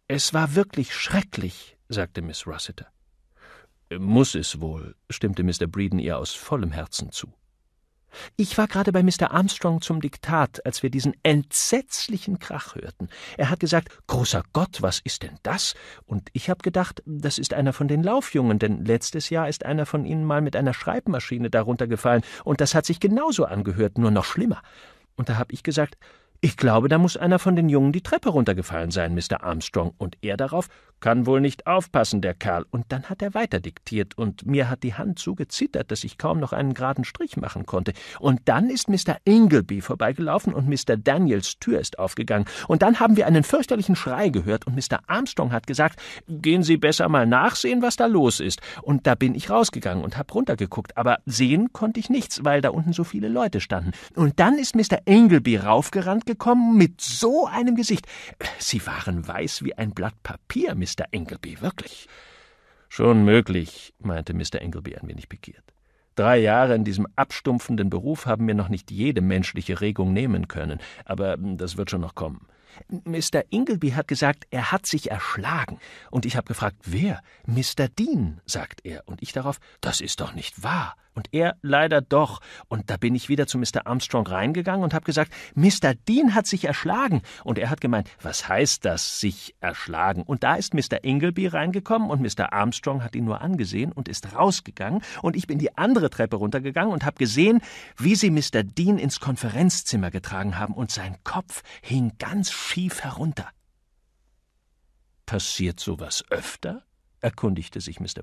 es war wirklich schrecklich, sagte Miss Rossiter. Muss es wohl, stimmte Mr. Breeden ihr aus vollem Herzen zu. Ich war gerade bei Mr. Armstrong zum Diktat, als wir diesen entsetzlichen Krach hörten. Er hat gesagt, großer Gott, was ist denn das? Und ich habe gedacht, das ist einer von den Laufjungen, denn letztes Jahr ist einer von ihnen mal mit einer Schreibmaschine darunter gefallen, und das hat sich genauso angehört, nur noch schlimmer. Und da habe ich gesagt, ich glaube, da muss einer von den Jungen die Treppe runtergefallen sein, Mr. Armstrong, und er darauf kann wohl nicht aufpassen, der Kerl. Und dann hat er weiter diktiert, und mir hat die Hand so gezittert, dass ich kaum noch einen geraden Strich machen konnte. Und dann ist Mr. Ingleby vorbeigelaufen und Mr. Daniels Tür ist aufgegangen. Und dann haben wir einen fürchterlichen Schrei gehört, und Mr. Armstrong hat gesagt, gehen Sie besser mal nachsehen, was da los ist. Und da bin ich rausgegangen und hab runtergeguckt, aber sehen konnte ich nichts, weil da unten so viele Leute standen. Und dann ist Mr. Ingleby raufgerannt gekommen mit so einem Gesicht. Sie waren weiß wie ein Blatt Papier, Mr. Mr. Engelby wirklich? Schon möglich, meinte Mr. Engelby ein wenig pikiert. Drei Jahre in diesem abstumpfenden Beruf haben mir noch nicht jede menschliche Regung nehmen können, aber das wird schon noch kommen. Mr. Ingleby hat gesagt, er hat sich erschlagen, und ich habe gefragt, wer? Mr. Dean, sagt er, und ich darauf, das ist doch nicht wahr. Und er leider doch. Und da bin ich wieder zu Mr. Armstrong reingegangen und habe gesagt, Mr. Dean hat sich erschlagen. Und er hat gemeint, was heißt das, sich erschlagen? Und da ist Mr. Ingleby reingekommen und Mr. Armstrong hat ihn nur angesehen und ist rausgegangen. Und ich bin die andere Treppe runtergegangen und habe gesehen, wie sie Mr. Dean ins Konferenzzimmer getragen haben und sein Kopf hing ganz schief herunter. Passiert sowas öfter? erkundigte sich Mr.